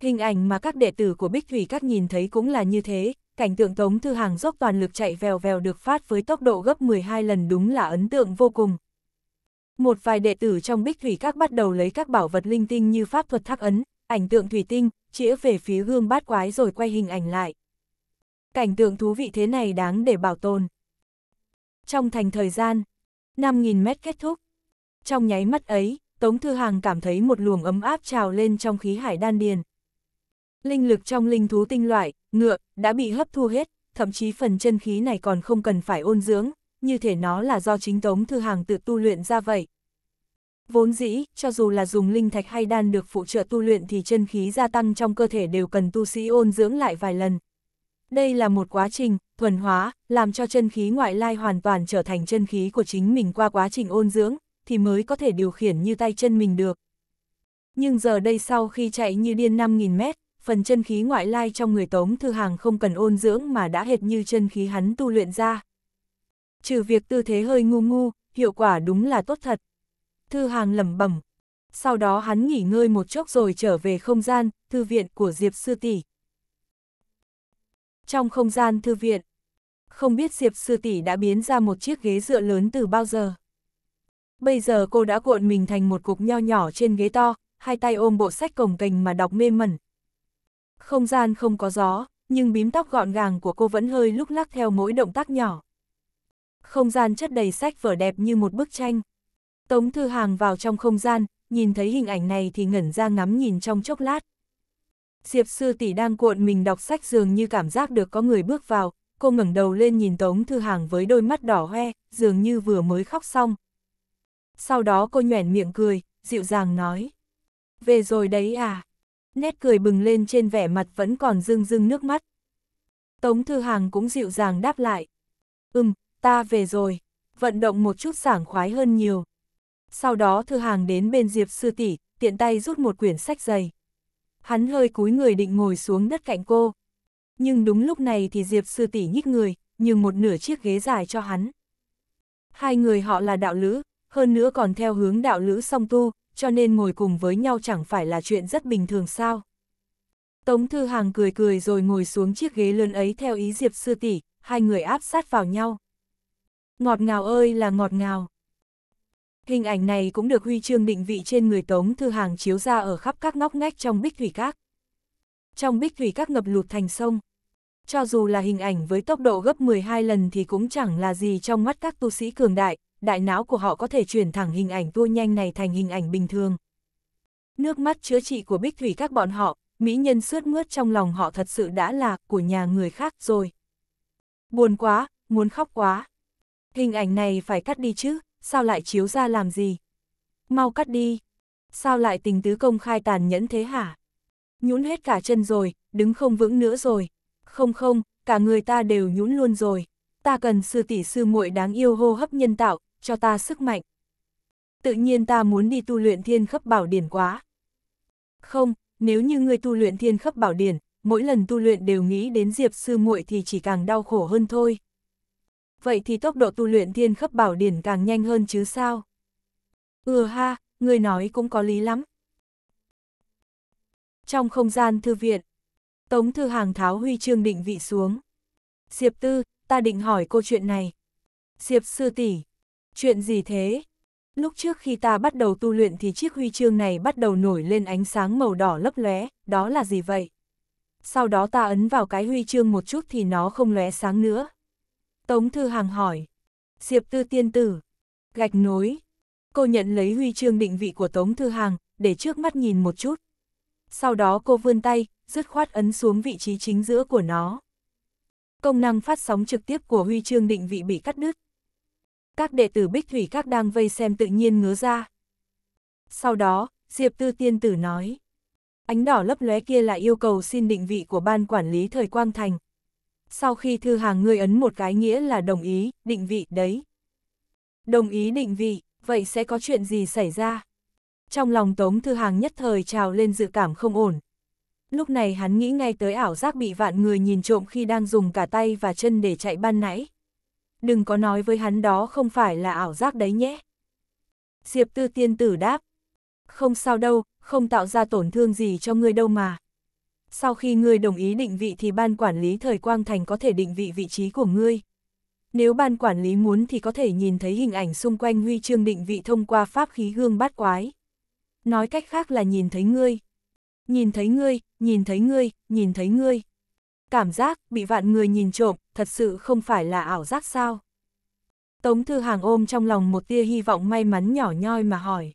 A: Hình ảnh mà các đệ tử của Bích Thủy các nhìn thấy cũng là như thế, cảnh tượng Tống Thư Hàng dốc toàn lực chạy vèo vèo được phát với tốc độ gấp 12 lần đúng là ấn tượng vô cùng. Một vài đệ tử trong bích thủy các bắt đầu lấy các bảo vật linh tinh như pháp thuật thác ấn, ảnh tượng thủy tinh, chĩa về phía gương bát quái rồi quay hình ảnh lại. Cảnh tượng thú vị thế này đáng để bảo tồn. Trong thành thời gian, 5.000 mét kết thúc. Trong nháy mắt ấy, Tống Thư Hàng cảm thấy một luồng ấm áp trào lên trong khí hải đan điền. Linh lực trong linh thú tinh loại, ngựa, đã bị hấp thu hết, thậm chí phần chân khí này còn không cần phải ôn dưỡng, như thể nó là do chính Tống Thư Hàng tự tu luyện ra vậy. Vốn dĩ, cho dù là dùng linh thạch hay đan được phụ trợ tu luyện thì chân khí gia tăng trong cơ thể đều cần tu sĩ ôn dưỡng lại vài lần. Đây là một quá trình, thuần hóa, làm cho chân khí ngoại lai hoàn toàn trở thành chân khí của chính mình qua quá trình ôn dưỡng, thì mới có thể điều khiển như tay chân mình được. Nhưng giờ đây sau khi chạy như điên 5.000 mét, phần chân khí ngoại lai trong người Tống Thư Hàng không cần ôn dưỡng mà đã hệt như chân khí hắn tu luyện ra. Trừ việc tư thế hơi ngu ngu, hiệu quả đúng là tốt thật. Thư hàng lẩm bẩm. Sau đó hắn nghỉ ngơi một chốc rồi trở về không gian, thư viện của Diệp Sư Tỷ. Trong không gian thư viện, không biết Diệp Sư Tỷ đã biến ra một chiếc ghế dựa lớn từ bao giờ. Bây giờ cô đã cuộn mình thành một cục nho nhỏ trên ghế to, hai tay ôm bộ sách cổng cành mà đọc mê mẩn. Không gian không có gió, nhưng bím tóc gọn gàng của cô vẫn hơi lúc lắc theo mỗi động tác nhỏ. Không gian chất đầy sách vở đẹp như một bức tranh. Tống Thư Hàng vào trong không gian, nhìn thấy hình ảnh này thì ngẩn ra ngắm nhìn trong chốc lát. Diệp sư tỷ đang cuộn mình đọc sách dường như cảm giác được có người bước vào, cô ngẩng đầu lên nhìn Tống Thư Hàng với đôi mắt đỏ hoe, dường như vừa mới khóc xong. Sau đó cô nhoẻn miệng cười, dịu dàng nói. Về rồi đấy à? Nét cười bừng lên trên vẻ mặt vẫn còn rưng rưng nước mắt. Tống Thư Hàng cũng dịu dàng đáp lại. Ừm, ta về rồi, vận động một chút sảng khoái hơn nhiều. Sau đó thư hàng đến bên Diệp sư tỷ, tiện tay rút một quyển sách dày. Hắn hơi cúi người định ngồi xuống đất cạnh cô. Nhưng đúng lúc này thì Diệp sư tỷ nhích người, nhường một nửa chiếc ghế dài cho hắn. Hai người họ là đạo lữ, hơn nữa còn theo hướng đạo lữ song tu, cho nên ngồi cùng với nhau chẳng phải là chuyện rất bình thường sao. Tống Thư Hàng cười cười rồi ngồi xuống chiếc ghế lớn ấy theo ý Diệp sư tỷ, hai người áp sát vào nhau. Ngọt ngào ơi là ngọt ngào. Hình ảnh này cũng được huy chương định vị trên người Tống Thư Hàng chiếu ra ở khắp các ngóc ngách trong bích thủy các. Trong bích thủy các ngập lụt thành sông. Cho dù là hình ảnh với tốc độ gấp 12 lần thì cũng chẳng là gì trong mắt các tu sĩ cường đại, đại não của họ có thể chuyển thẳng hình ảnh tua nhanh này thành hình ảnh bình thường. Nước mắt chữa trị của bích thủy các bọn họ, mỹ nhân suốt mướt trong lòng họ thật sự đã là của nhà người khác rồi. Buồn quá, muốn khóc quá. Hình ảnh này phải cắt đi chứ, sao lại chiếu ra làm gì? Mau cắt đi. Sao lại tình tứ công khai tàn nhẫn thế hả? Nhũn hết cả chân rồi, đứng không vững nữa rồi. Không không, cả người ta đều nhũn luôn rồi. Ta cần sư tỷ sư muội đáng yêu hô hấp nhân tạo, cho ta sức mạnh. Tự nhiên ta muốn đi tu luyện thiên khấp bảo điển quá. Không, nếu như người tu luyện thiên khấp bảo điển, mỗi lần tu luyện đều nghĩ đến diệp sư muội thì chỉ càng đau khổ hơn thôi vậy thì tốc độ tu luyện thiên khấp bảo điển càng nhanh hơn chứ sao? Ừ ha, người nói cũng có lý lắm. Trong không gian thư viện, Tống Thư Hàng tháo huy chương định vị xuống. Diệp Tư, ta định hỏi cô chuyện này. Diệp Sư tỷ chuyện gì thế? Lúc trước khi ta bắt đầu tu luyện thì chiếc huy chương này bắt đầu nổi lên ánh sáng màu đỏ lấp lóe, đó là gì vậy? Sau đó ta ấn vào cái huy chương một chút thì nó không lóe sáng nữa. Tống Thư Hàng hỏi. Diệp Tư Tiên Tử. Gạch nối. Cô nhận lấy huy chương định vị của Tống Thư Hàng, để trước mắt nhìn một chút. Sau đó cô vươn tay, dứt khoát ấn xuống vị trí chính giữa của nó. Công năng phát sóng trực tiếp của huy chương định vị bị cắt đứt. Các đệ tử Bích Thủy Các đang vây xem tự nhiên ngứa ra. Sau đó, Diệp Tư Tiên Tử nói. Ánh đỏ lấp lóe kia là yêu cầu xin định vị của Ban Quản lý Thời Quang Thành, sau khi thư hàng ngươi ấn một cái nghĩa là đồng ý, định vị, đấy. Đồng ý định vị, vậy sẽ có chuyện gì xảy ra? Trong lòng Tống Thư Hàng nhất thời trào lên dự cảm không ổn. Lúc này hắn nghĩ ngay tới ảo giác bị vạn người nhìn trộm khi đang dùng cả tay và chân để chạy ban nãy. Đừng có nói với hắn đó không phải là ảo giác đấy nhé. Diệp Tư Tiên Tử đáp. Không sao đâu, không tạo ra tổn thương gì cho ngươi đâu mà sau khi ngươi đồng ý định vị thì ban quản lý thời Quang Thành có thể định vị vị trí của ngươi. Nếu ban quản lý muốn thì có thể nhìn thấy hình ảnh xung quanh huy chương định vị thông qua pháp khí gương bát quái. Nói cách khác là nhìn thấy ngươi. Nhìn thấy ngươi, nhìn thấy ngươi, nhìn thấy ngươi. Cảm giác bị vạn người nhìn trộm, thật sự không phải là ảo giác sao? Tống Thư Hàng ôm trong lòng một tia hy vọng may mắn nhỏ nhoi mà hỏi.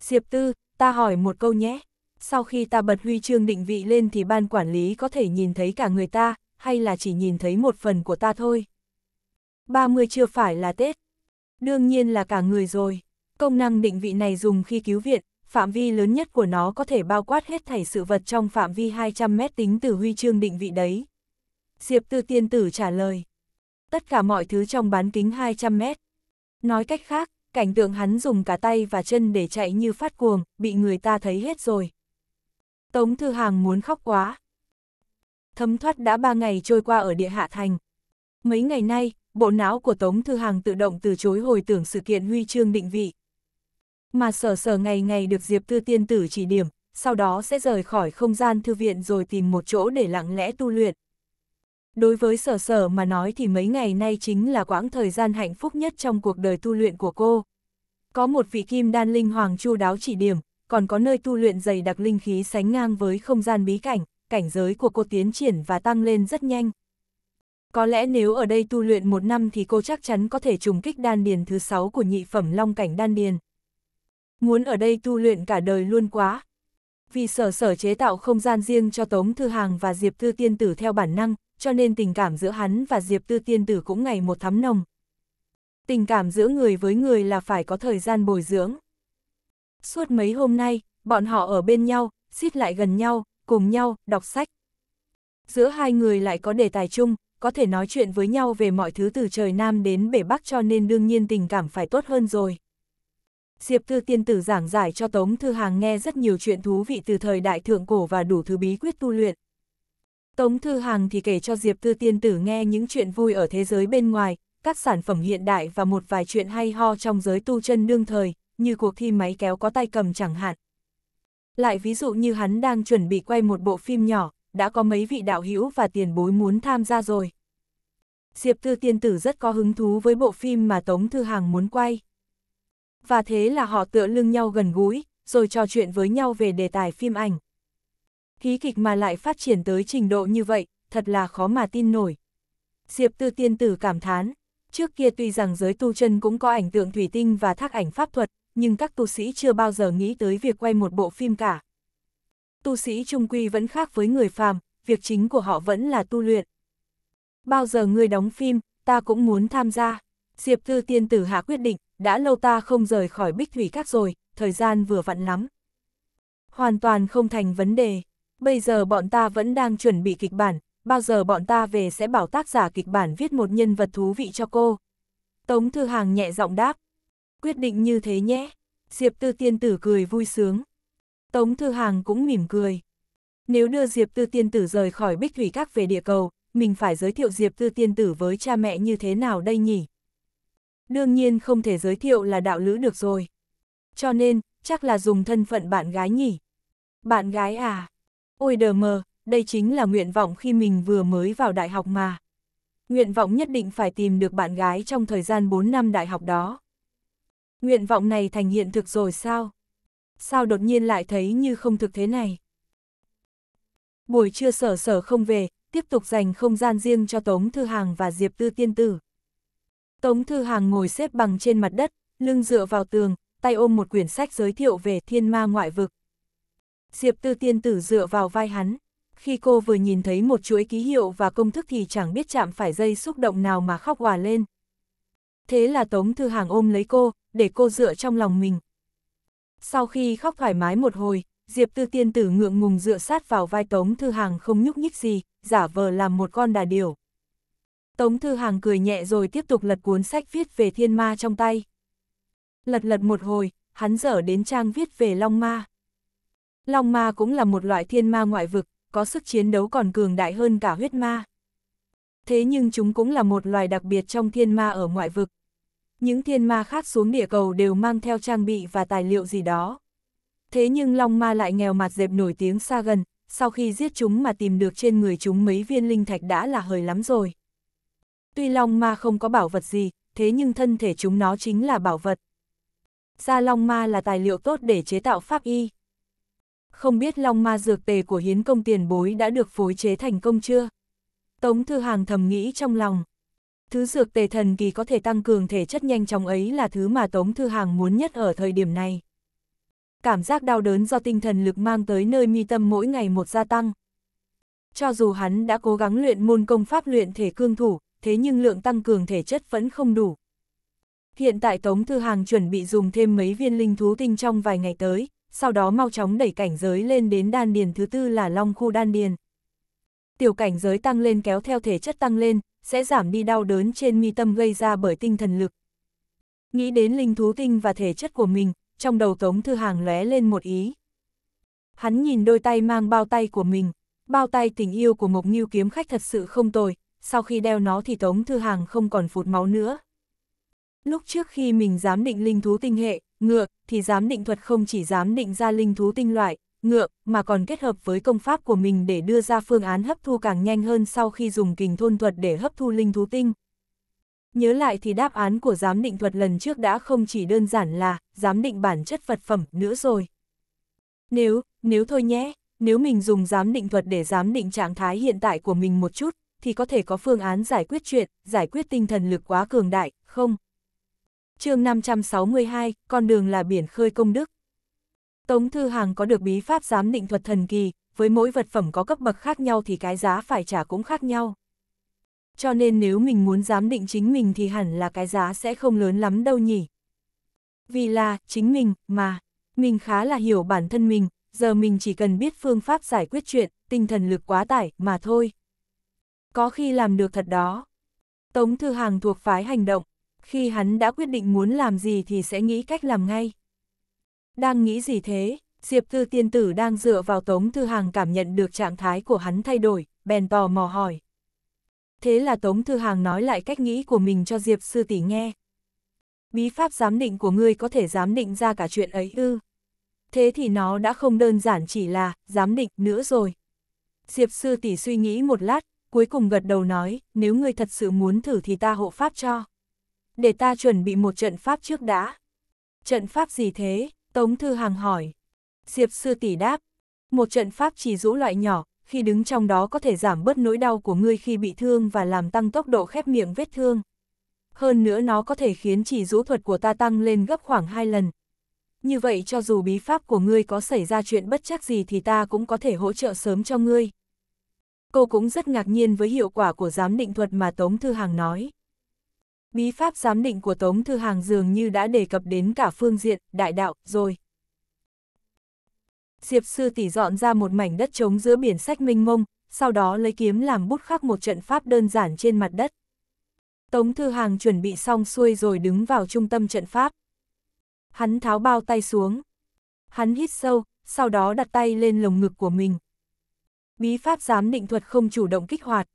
A: Diệp Tư, ta hỏi một câu nhé sau khi ta bật huy chương định vị lên thì ban quản lý có thể nhìn thấy cả người ta, hay là chỉ nhìn thấy một phần của ta thôi. 30 chưa phải là Tết. Đương nhiên là cả người rồi. Công năng định vị này dùng khi cứu viện, phạm vi lớn nhất của nó có thể bao quát hết thảy sự vật trong phạm vi 200 mét tính từ huy chương định vị đấy. Diệp Tư Tiên Tử trả lời. Tất cả mọi thứ trong bán kính 200 mét. Nói cách khác, cảnh tượng hắn dùng cả tay và chân để chạy như phát cuồng, bị người ta thấy hết rồi, Tống Thư Hàng muốn khóc quá. Thấm thoát đã ba ngày trôi qua ở địa hạ thành. Mấy ngày nay, bộ não của Tống Thư Hàng tự động từ chối hồi tưởng sự kiện huy chương định vị. Mà sở sở ngày ngày được Diệp Tư Tiên Tử chỉ điểm, sau đó sẽ rời khỏi không gian thư viện rồi tìm một chỗ để lặng lẽ tu luyện. Đối với sở sở mà nói thì mấy ngày nay chính là quãng thời gian hạnh phúc nhất trong cuộc đời tu luyện của cô. Có một vị kim đan linh hoàng chu đáo chỉ điểm, còn có nơi tu luyện dày đặc linh khí sánh ngang với không gian bí cảnh, cảnh giới của cô tiến triển và tăng lên rất nhanh. Có lẽ nếu ở đây tu luyện một năm thì cô chắc chắn có thể trùng kích đan điền thứ sáu của nhị phẩm long cảnh đan điền. Muốn ở đây tu luyện cả đời luôn quá. Vì sở sở chế tạo không gian riêng cho Tống Thư Hàng và Diệp Tư Tiên Tử theo bản năng, cho nên tình cảm giữa hắn và Diệp Tư Tiên Tử cũng ngày một thắm nồng. Tình cảm giữa người với người là phải có thời gian bồi dưỡng. Suốt mấy hôm nay, bọn họ ở bên nhau, xít lại gần nhau, cùng nhau, đọc sách. Giữa hai người lại có đề tài chung, có thể nói chuyện với nhau về mọi thứ từ trời Nam đến bể Bắc cho nên đương nhiên tình cảm phải tốt hơn rồi. Diệp Tư Tiên Tử giảng giải cho Tống Thư Hàng nghe rất nhiều chuyện thú vị từ thời đại thượng cổ và đủ thứ bí quyết tu luyện. Tống Thư Hàng thì kể cho Diệp Tư Tiên Tử nghe những chuyện vui ở thế giới bên ngoài, các sản phẩm hiện đại và một vài chuyện hay ho trong giới tu chân đương thời, như cuộc thi máy kéo có tay cầm chẳng hạn. Lại ví dụ như hắn đang chuẩn bị quay một bộ phim nhỏ, đã có mấy vị đạo hữu và tiền bối muốn tham gia rồi. Diệp Tư Tiên Tử rất có hứng thú với bộ phim mà Tống Thư Hàng muốn quay. Và thế là họ tựa lưng nhau gần gũi, rồi trò chuyện với nhau về đề tài phim ảnh. Hí kịch mà lại phát triển tới trình độ như vậy, thật là khó mà tin nổi. Diệp Tư Tiên Tử cảm thán, trước kia tuy rằng giới tu chân cũng có ảnh tượng thủy tinh và thác ảnh pháp thuật, nhưng các tu sĩ chưa bao giờ nghĩ tới việc quay một bộ phim cả. Tu sĩ trung quy vẫn khác với người phàm, việc chính của họ vẫn là tu luyện. Bao giờ người đóng phim, ta cũng muốn tham gia. Diệp Tư Tiên Tử Hạ quyết định, đã lâu ta không rời khỏi Bích Thủy Các rồi, thời gian vừa vặn lắm. Hoàn toàn không thành vấn đề. Bây giờ bọn ta vẫn đang chuẩn bị kịch bản, bao giờ bọn ta về sẽ bảo tác giả kịch bản viết một nhân vật thú vị cho cô. Tống Thư Hàng nhẹ giọng đáp quyết định như thế nhé. Diệp Tư Tiên Tử cười vui sướng. Tống Thư Hàng cũng mỉm cười. Nếu đưa Diệp Tư Tiên Tử rời khỏi Bích Thủy Các về địa cầu, mình phải giới thiệu Diệp Tư Tiên Tử với cha mẹ như thế nào đây nhỉ? Đương nhiên không thể giới thiệu là đạo lữ được rồi. Cho nên, chắc là dùng thân phận bạn gái nhỉ? Bạn gái à? Ôi đờ mờ, đây chính là nguyện vọng khi mình vừa mới vào đại học mà. Nguyện vọng nhất định phải tìm được bạn gái trong thời gian 4 năm đại học đó. Nguyện vọng này thành hiện thực rồi sao? Sao đột nhiên lại thấy như không thực thế này? Buổi trưa sở sở không về, tiếp tục dành không gian riêng cho Tống Thư Hàng và Diệp Tư Tiên Tử. Tống Thư Hàng ngồi xếp bằng trên mặt đất, lưng dựa vào tường, tay ôm một quyển sách giới thiệu về thiên ma ngoại vực. Diệp Tư Tiên Tử dựa vào vai hắn. Khi cô vừa nhìn thấy một chuỗi ký hiệu và công thức thì chẳng biết chạm phải dây xúc động nào mà khóc hòa lên. Thế là Tống Thư Hàng ôm lấy cô, để cô dựa trong lòng mình. Sau khi khóc thoải mái một hồi, Diệp Tư Tiên Tử ngượng ngùng dựa sát vào vai Tống Thư Hàng không nhúc nhích gì, giả vờ làm một con đà điểu. Tống Thư Hàng cười nhẹ rồi tiếp tục lật cuốn sách viết về thiên ma trong tay. Lật lật một hồi, hắn dở đến trang viết về Long Ma. Long Ma cũng là một loại thiên ma ngoại vực, có sức chiến đấu còn cường đại hơn cả huyết ma. Thế nhưng chúng cũng là một loài đặc biệt trong thiên ma ở ngoại vực, những thiên ma khác xuống địa cầu đều mang theo trang bị và tài liệu gì đó. Thế nhưng Long Ma lại nghèo mặt dẹp nổi tiếng xa gần, sau khi giết chúng mà tìm được trên người chúng mấy viên linh thạch đã là hời lắm rồi. Tuy Long Ma không có bảo vật gì, thế nhưng thân thể chúng nó chính là bảo vật. Ra Long Ma là tài liệu tốt để chế tạo pháp y. Không biết Long Ma dược tề của hiến công tiền bối đã được phối chế thành công chưa? Tống Thư Hàng thầm nghĩ trong lòng. Thứ dược tề thần kỳ có thể tăng cường thể chất nhanh chóng ấy là thứ mà Tống Thư Hàng muốn nhất ở thời điểm này. Cảm giác đau đớn do tinh thần lực mang tới nơi mi tâm mỗi ngày một gia tăng. Cho dù hắn đã cố gắng luyện môn công pháp luyện thể cương thủ, thế nhưng lượng tăng cường thể chất vẫn không đủ. Hiện tại Tống Thư Hàng chuẩn bị dùng thêm mấy viên linh thú tinh trong vài ngày tới, sau đó mau chóng đẩy cảnh giới lên đến đan điền thứ tư là long khu đan điền. Tiểu cảnh giới tăng lên kéo theo thể chất tăng lên, sẽ giảm đi đau đớn trên mi tâm gây ra bởi tinh thần lực. Nghĩ đến linh thú tinh và thể chất của mình, trong đầu Tống Thư Hàng lóe lên một ý. Hắn nhìn đôi tay mang bao tay của mình, bao tay tình yêu của Mộc Nghiêu kiếm khách thật sự không tồi, sau khi đeo nó thì Tống Thư Hàng không còn phụt máu nữa. Lúc trước khi mình dám định linh thú tinh hệ, ngược, thì dám định thuật không chỉ dám định ra linh thú tinh loại, ngựa, mà còn kết hợp với công pháp của mình để đưa ra phương án hấp thu càng nhanh hơn sau khi dùng kình thôn thuật để hấp thu linh thú tinh. Nhớ lại thì đáp án của giám định thuật lần trước đã không chỉ đơn giản là giám định bản chất vật phẩm nữa rồi. Nếu, nếu thôi nhé, nếu mình dùng giám định thuật để giám định trạng thái hiện tại của mình một chút, thì có thể có phương án giải quyết chuyện, giải quyết tinh thần lực quá cường đại, không? chương 562, con đường là biển khơi công đức. Tống Thư Hàng có được bí pháp giám định thuật thần kỳ, với mỗi vật phẩm có cấp bậc khác nhau thì cái giá phải trả cũng khác nhau. Cho nên nếu mình muốn giám định chính mình thì hẳn là cái giá sẽ không lớn lắm đâu nhỉ. Vì là, chính mình, mà, mình khá là hiểu bản thân mình, giờ mình chỉ cần biết phương pháp giải quyết chuyện, tinh thần lực quá tải, mà thôi. Có khi làm được thật đó. Tống Thư Hàng thuộc phái hành động, khi hắn đã quyết định muốn làm gì thì sẽ nghĩ cách làm ngay. Đang nghĩ gì thế? Diệp Tư tiên tử đang dựa vào Tống Thư Hàng cảm nhận được trạng thái của hắn thay đổi, bèn tò mò hỏi. Thế là Tống Thư Hàng nói lại cách nghĩ của mình cho Diệp Sư tỷ nghe. Bí pháp giám định của ngươi có thể giám định ra cả chuyện ấy ư. Thế thì nó đã không đơn giản chỉ là giám định nữa rồi. Diệp Sư tỷ suy nghĩ một lát, cuối cùng gật đầu nói, nếu ngươi thật sự muốn thử thì ta hộ pháp cho. Để ta chuẩn bị một trận pháp trước đã. Trận pháp gì thế? Tống Thư Hàng hỏi. Diệp sư tỷ đáp, một trận pháp chỉ rũ loại nhỏ, khi đứng trong đó có thể giảm bớt nỗi đau của ngươi khi bị thương và làm tăng tốc độ khép miệng vết thương. Hơn nữa nó có thể khiến chỉ rũ thuật của ta tăng lên gấp khoảng 2 lần. Như vậy cho dù bí pháp của ngươi có xảy ra chuyện bất chắc gì thì ta cũng có thể hỗ trợ sớm cho ngươi. Cô cũng rất ngạc nhiên với hiệu quả của giám định thuật mà Tống Thư Hàng nói. Bí pháp giám định của Tống Thư Hàng dường như đã đề cập đến cả phương diện, đại đạo, rồi. Diệp sư tỷ dọn ra một mảnh đất trống giữa biển sách minh mông, sau đó lấy kiếm làm bút khắc một trận pháp đơn giản trên mặt đất. Tống Thư Hàng chuẩn bị xong xuôi rồi đứng vào trung tâm trận pháp. Hắn tháo bao tay xuống. Hắn hít sâu, sau đó đặt tay lên lồng ngực của mình. Bí pháp giám định thuật không chủ động kích hoạt,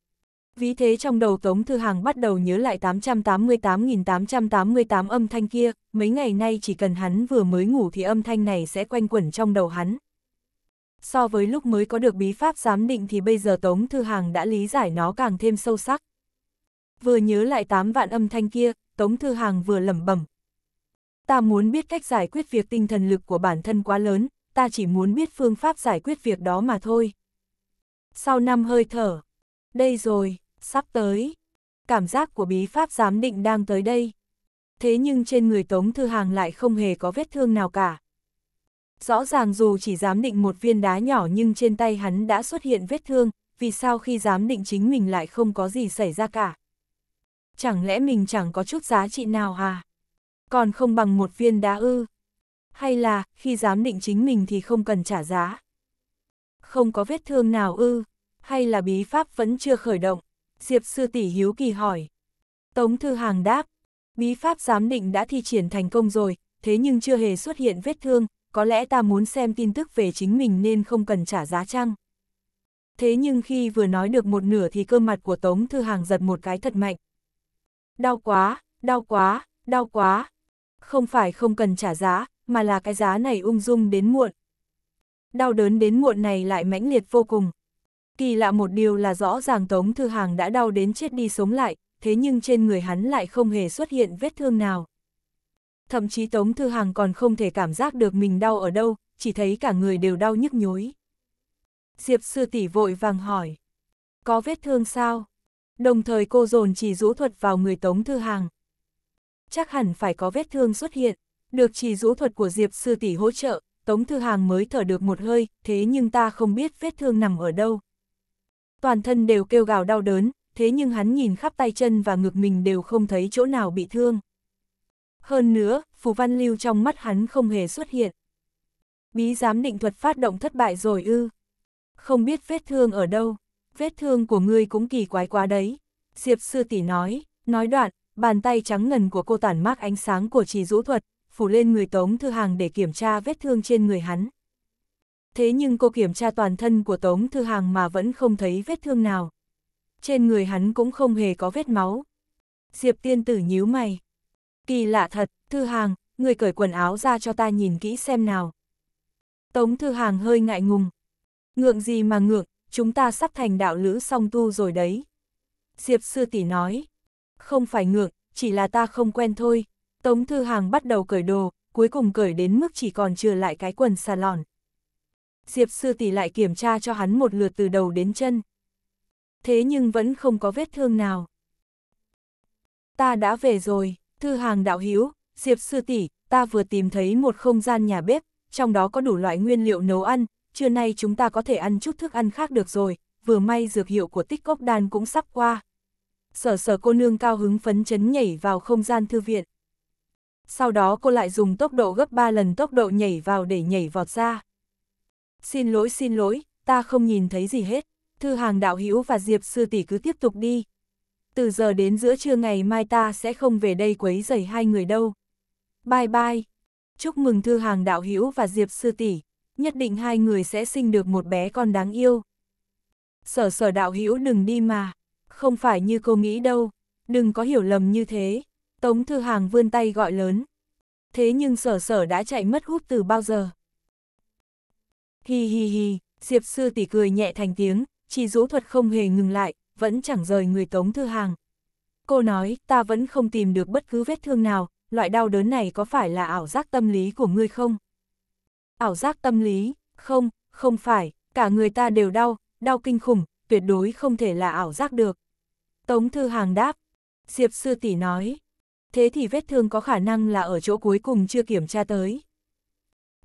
A: Ví thế trong đầu Tống Thư Hàng bắt đầu nhớ lại 888.888 âm thanh kia, mấy ngày nay chỉ cần hắn vừa mới ngủ thì âm thanh này sẽ quanh quẩn trong đầu hắn. So với lúc mới có được bí pháp giám định thì bây giờ Tống Thư Hàng đã lý giải nó càng thêm sâu sắc. Vừa nhớ lại 8 vạn âm thanh kia, Tống Thư Hàng vừa lẩm bẩm. Ta muốn biết cách giải quyết việc tinh thần lực của bản thân quá lớn, ta chỉ muốn biết phương pháp giải quyết việc đó mà thôi. Sau năm hơi thở, đây rồi sắp tới. Cảm giác của bí pháp giám định đang tới đây. Thế nhưng trên người Tống Thư Hàng lại không hề có vết thương nào cả. Rõ ràng dù chỉ giám định một viên đá nhỏ nhưng trên tay hắn đã xuất hiện vết thương, vì sao khi giám định chính mình lại không có gì xảy ra cả. Chẳng lẽ mình chẳng có chút giá trị nào à? Còn không bằng một viên đá ư? Hay là, khi giám định chính mình thì không cần trả giá? Không có vết thương nào ư? Hay là bí pháp vẫn chưa khởi động? Diệp sư tỷ hiếu kỳ hỏi. Tống Thư Hàng đáp, bí pháp giám định đã thi triển thành công rồi, thế nhưng chưa hề xuất hiện vết thương, có lẽ ta muốn xem tin tức về chính mình nên không cần trả giá chăng. Thế nhưng khi vừa nói được một nửa thì cơ mặt của Tống Thư Hàng giật một cái thật mạnh. Đau quá, đau quá, đau quá. Không phải không cần trả giá, mà là cái giá này ung dung đến muộn. Đau đớn đến muộn này lại mãnh liệt vô cùng. Kỳ lạ một điều là rõ ràng Tống Thư Hàng đã đau đến chết đi sống lại, thế nhưng trên người hắn lại không hề xuất hiện vết thương nào. Thậm chí Tống Thư Hàng còn không thể cảm giác được mình đau ở đâu, chỉ thấy cả người đều đau nhức nhối. Diệp sư tỷ vội vàng hỏi, có vết thương sao? Đồng thời cô dồn chỉ rũ thuật vào người Tống Thư Hàng. Chắc hẳn phải có vết thương xuất hiện, được chỉ rũ thuật của Diệp sư tỷ hỗ trợ, Tống Thư Hàng mới thở được một hơi, thế nhưng ta không biết vết thương nằm ở đâu toàn thân đều kêu gào đau đớn, thế nhưng hắn nhìn khắp tay chân và ngực mình đều không thấy chỗ nào bị thương. Hơn nữa, phù văn lưu trong mắt hắn không hề xuất hiện. Bí giám định thuật phát động thất bại rồi ư. Không biết vết thương ở đâu, vết thương của ngươi cũng kỳ quái quá đấy. Diệp sư tỷ nói, nói đoạn, bàn tay trắng ngần của cô tản mát ánh sáng của trì rũ thuật, phủ lên người tống thư hàng để kiểm tra vết thương trên người hắn. Thế nhưng cô kiểm tra toàn thân của Tống Thư Hàng mà vẫn không thấy vết thương nào. Trên người hắn cũng không hề có vết máu. Diệp tiên tử nhíu mày. Kỳ lạ thật, Thư Hàng, người cởi quần áo ra cho ta nhìn kỹ xem nào. Tống Thư Hàng hơi ngại ngùng. Ngượng gì mà ngượng, chúng ta sắp thành đạo lữ song tu rồi đấy. Diệp sư tỷ nói. Không phải ngượng, chỉ là ta không quen thôi. Tống Thư Hàng bắt đầu cởi đồ, cuối cùng cởi đến mức chỉ còn trừ lại cái quần xà lòn. Diệp sư tỷ lại kiểm tra cho hắn một lượt từ đầu đến chân. Thế nhưng vẫn không có vết thương nào. Ta đã về rồi, thư hàng đạo hiếu, Diệp sư tỷ, ta vừa tìm thấy một không gian nhà bếp, trong đó có đủ loại nguyên liệu nấu ăn, trưa nay chúng ta có thể ăn chút thức ăn khác được rồi, vừa may dược hiệu của tích cốc đan cũng sắp qua. Sở sở cô nương cao hứng phấn chấn nhảy vào không gian thư viện. Sau đó cô lại dùng tốc độ gấp 3 lần tốc độ nhảy vào để nhảy vọt ra. Xin lỗi xin lỗi, ta không nhìn thấy gì hết. Thư hàng đạo hữu và Diệp sư tỷ cứ tiếp tục đi. Từ giờ đến giữa trưa ngày mai ta sẽ không về đây quấy rầy hai người đâu. Bye bye. Chúc mừng thư hàng đạo hữu và Diệp sư tỷ, nhất định hai người sẽ sinh được một bé con đáng yêu. Sở sở đạo hữu đừng đi mà, không phải như cô nghĩ đâu, đừng có hiểu lầm như thế. Tống thư hàng vươn tay gọi lớn. Thế nhưng sở sở đã chạy mất hút từ bao giờ? Hi hi hi, Diệp sư tỷ cười nhẹ thành tiếng, chỉ rũ thuật không hề ngừng lại, vẫn chẳng rời người Tống Thư Hàng. Cô nói, ta vẫn không tìm được bất cứ vết thương nào, loại đau đớn này có phải là ảo giác tâm lý của ngươi không? Ảo giác tâm lý, không, không phải, cả người ta đều đau, đau kinh khủng, tuyệt đối không thể là ảo giác được. Tống Thư Hàng đáp, Diệp Sư Tỷ nói, thế thì vết thương có khả năng là ở chỗ cuối cùng chưa kiểm tra tới.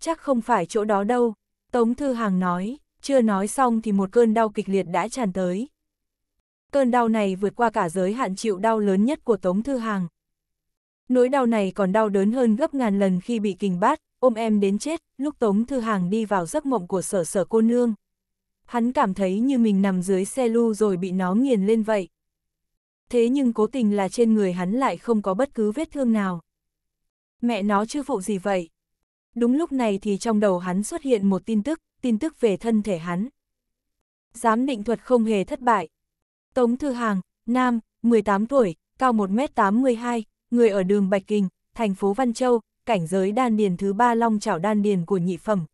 A: Chắc không phải chỗ đó đâu, Tống Thư Hàng nói, chưa nói xong thì một cơn đau kịch liệt đã tràn tới. Cơn đau này vượt qua cả giới hạn chịu đau lớn nhất của Tống Thư Hàng. Nỗi đau này còn đau đớn hơn gấp ngàn lần khi bị kình bát, ôm em đến chết, lúc Tống Thư Hàng đi vào giấc mộng của sở sở cô nương. Hắn cảm thấy như mình nằm dưới xe lưu rồi bị nó nghiền lên vậy. Thế nhưng cố tình là trên người hắn lại không có bất cứ vết thương nào. Mẹ nó chưa phụ gì vậy? Đúng lúc này thì trong đầu hắn xuất hiện một tin tức, tin tức về thân thể hắn. Giám định thuật không hề thất bại. Tống Thư Hàng, nam, 18 tuổi, cao 1m82, người ở đường Bạch Kinh, thành phố Văn Châu, cảnh giới đan điền thứ ba long chảo đan điền của nhị phẩm.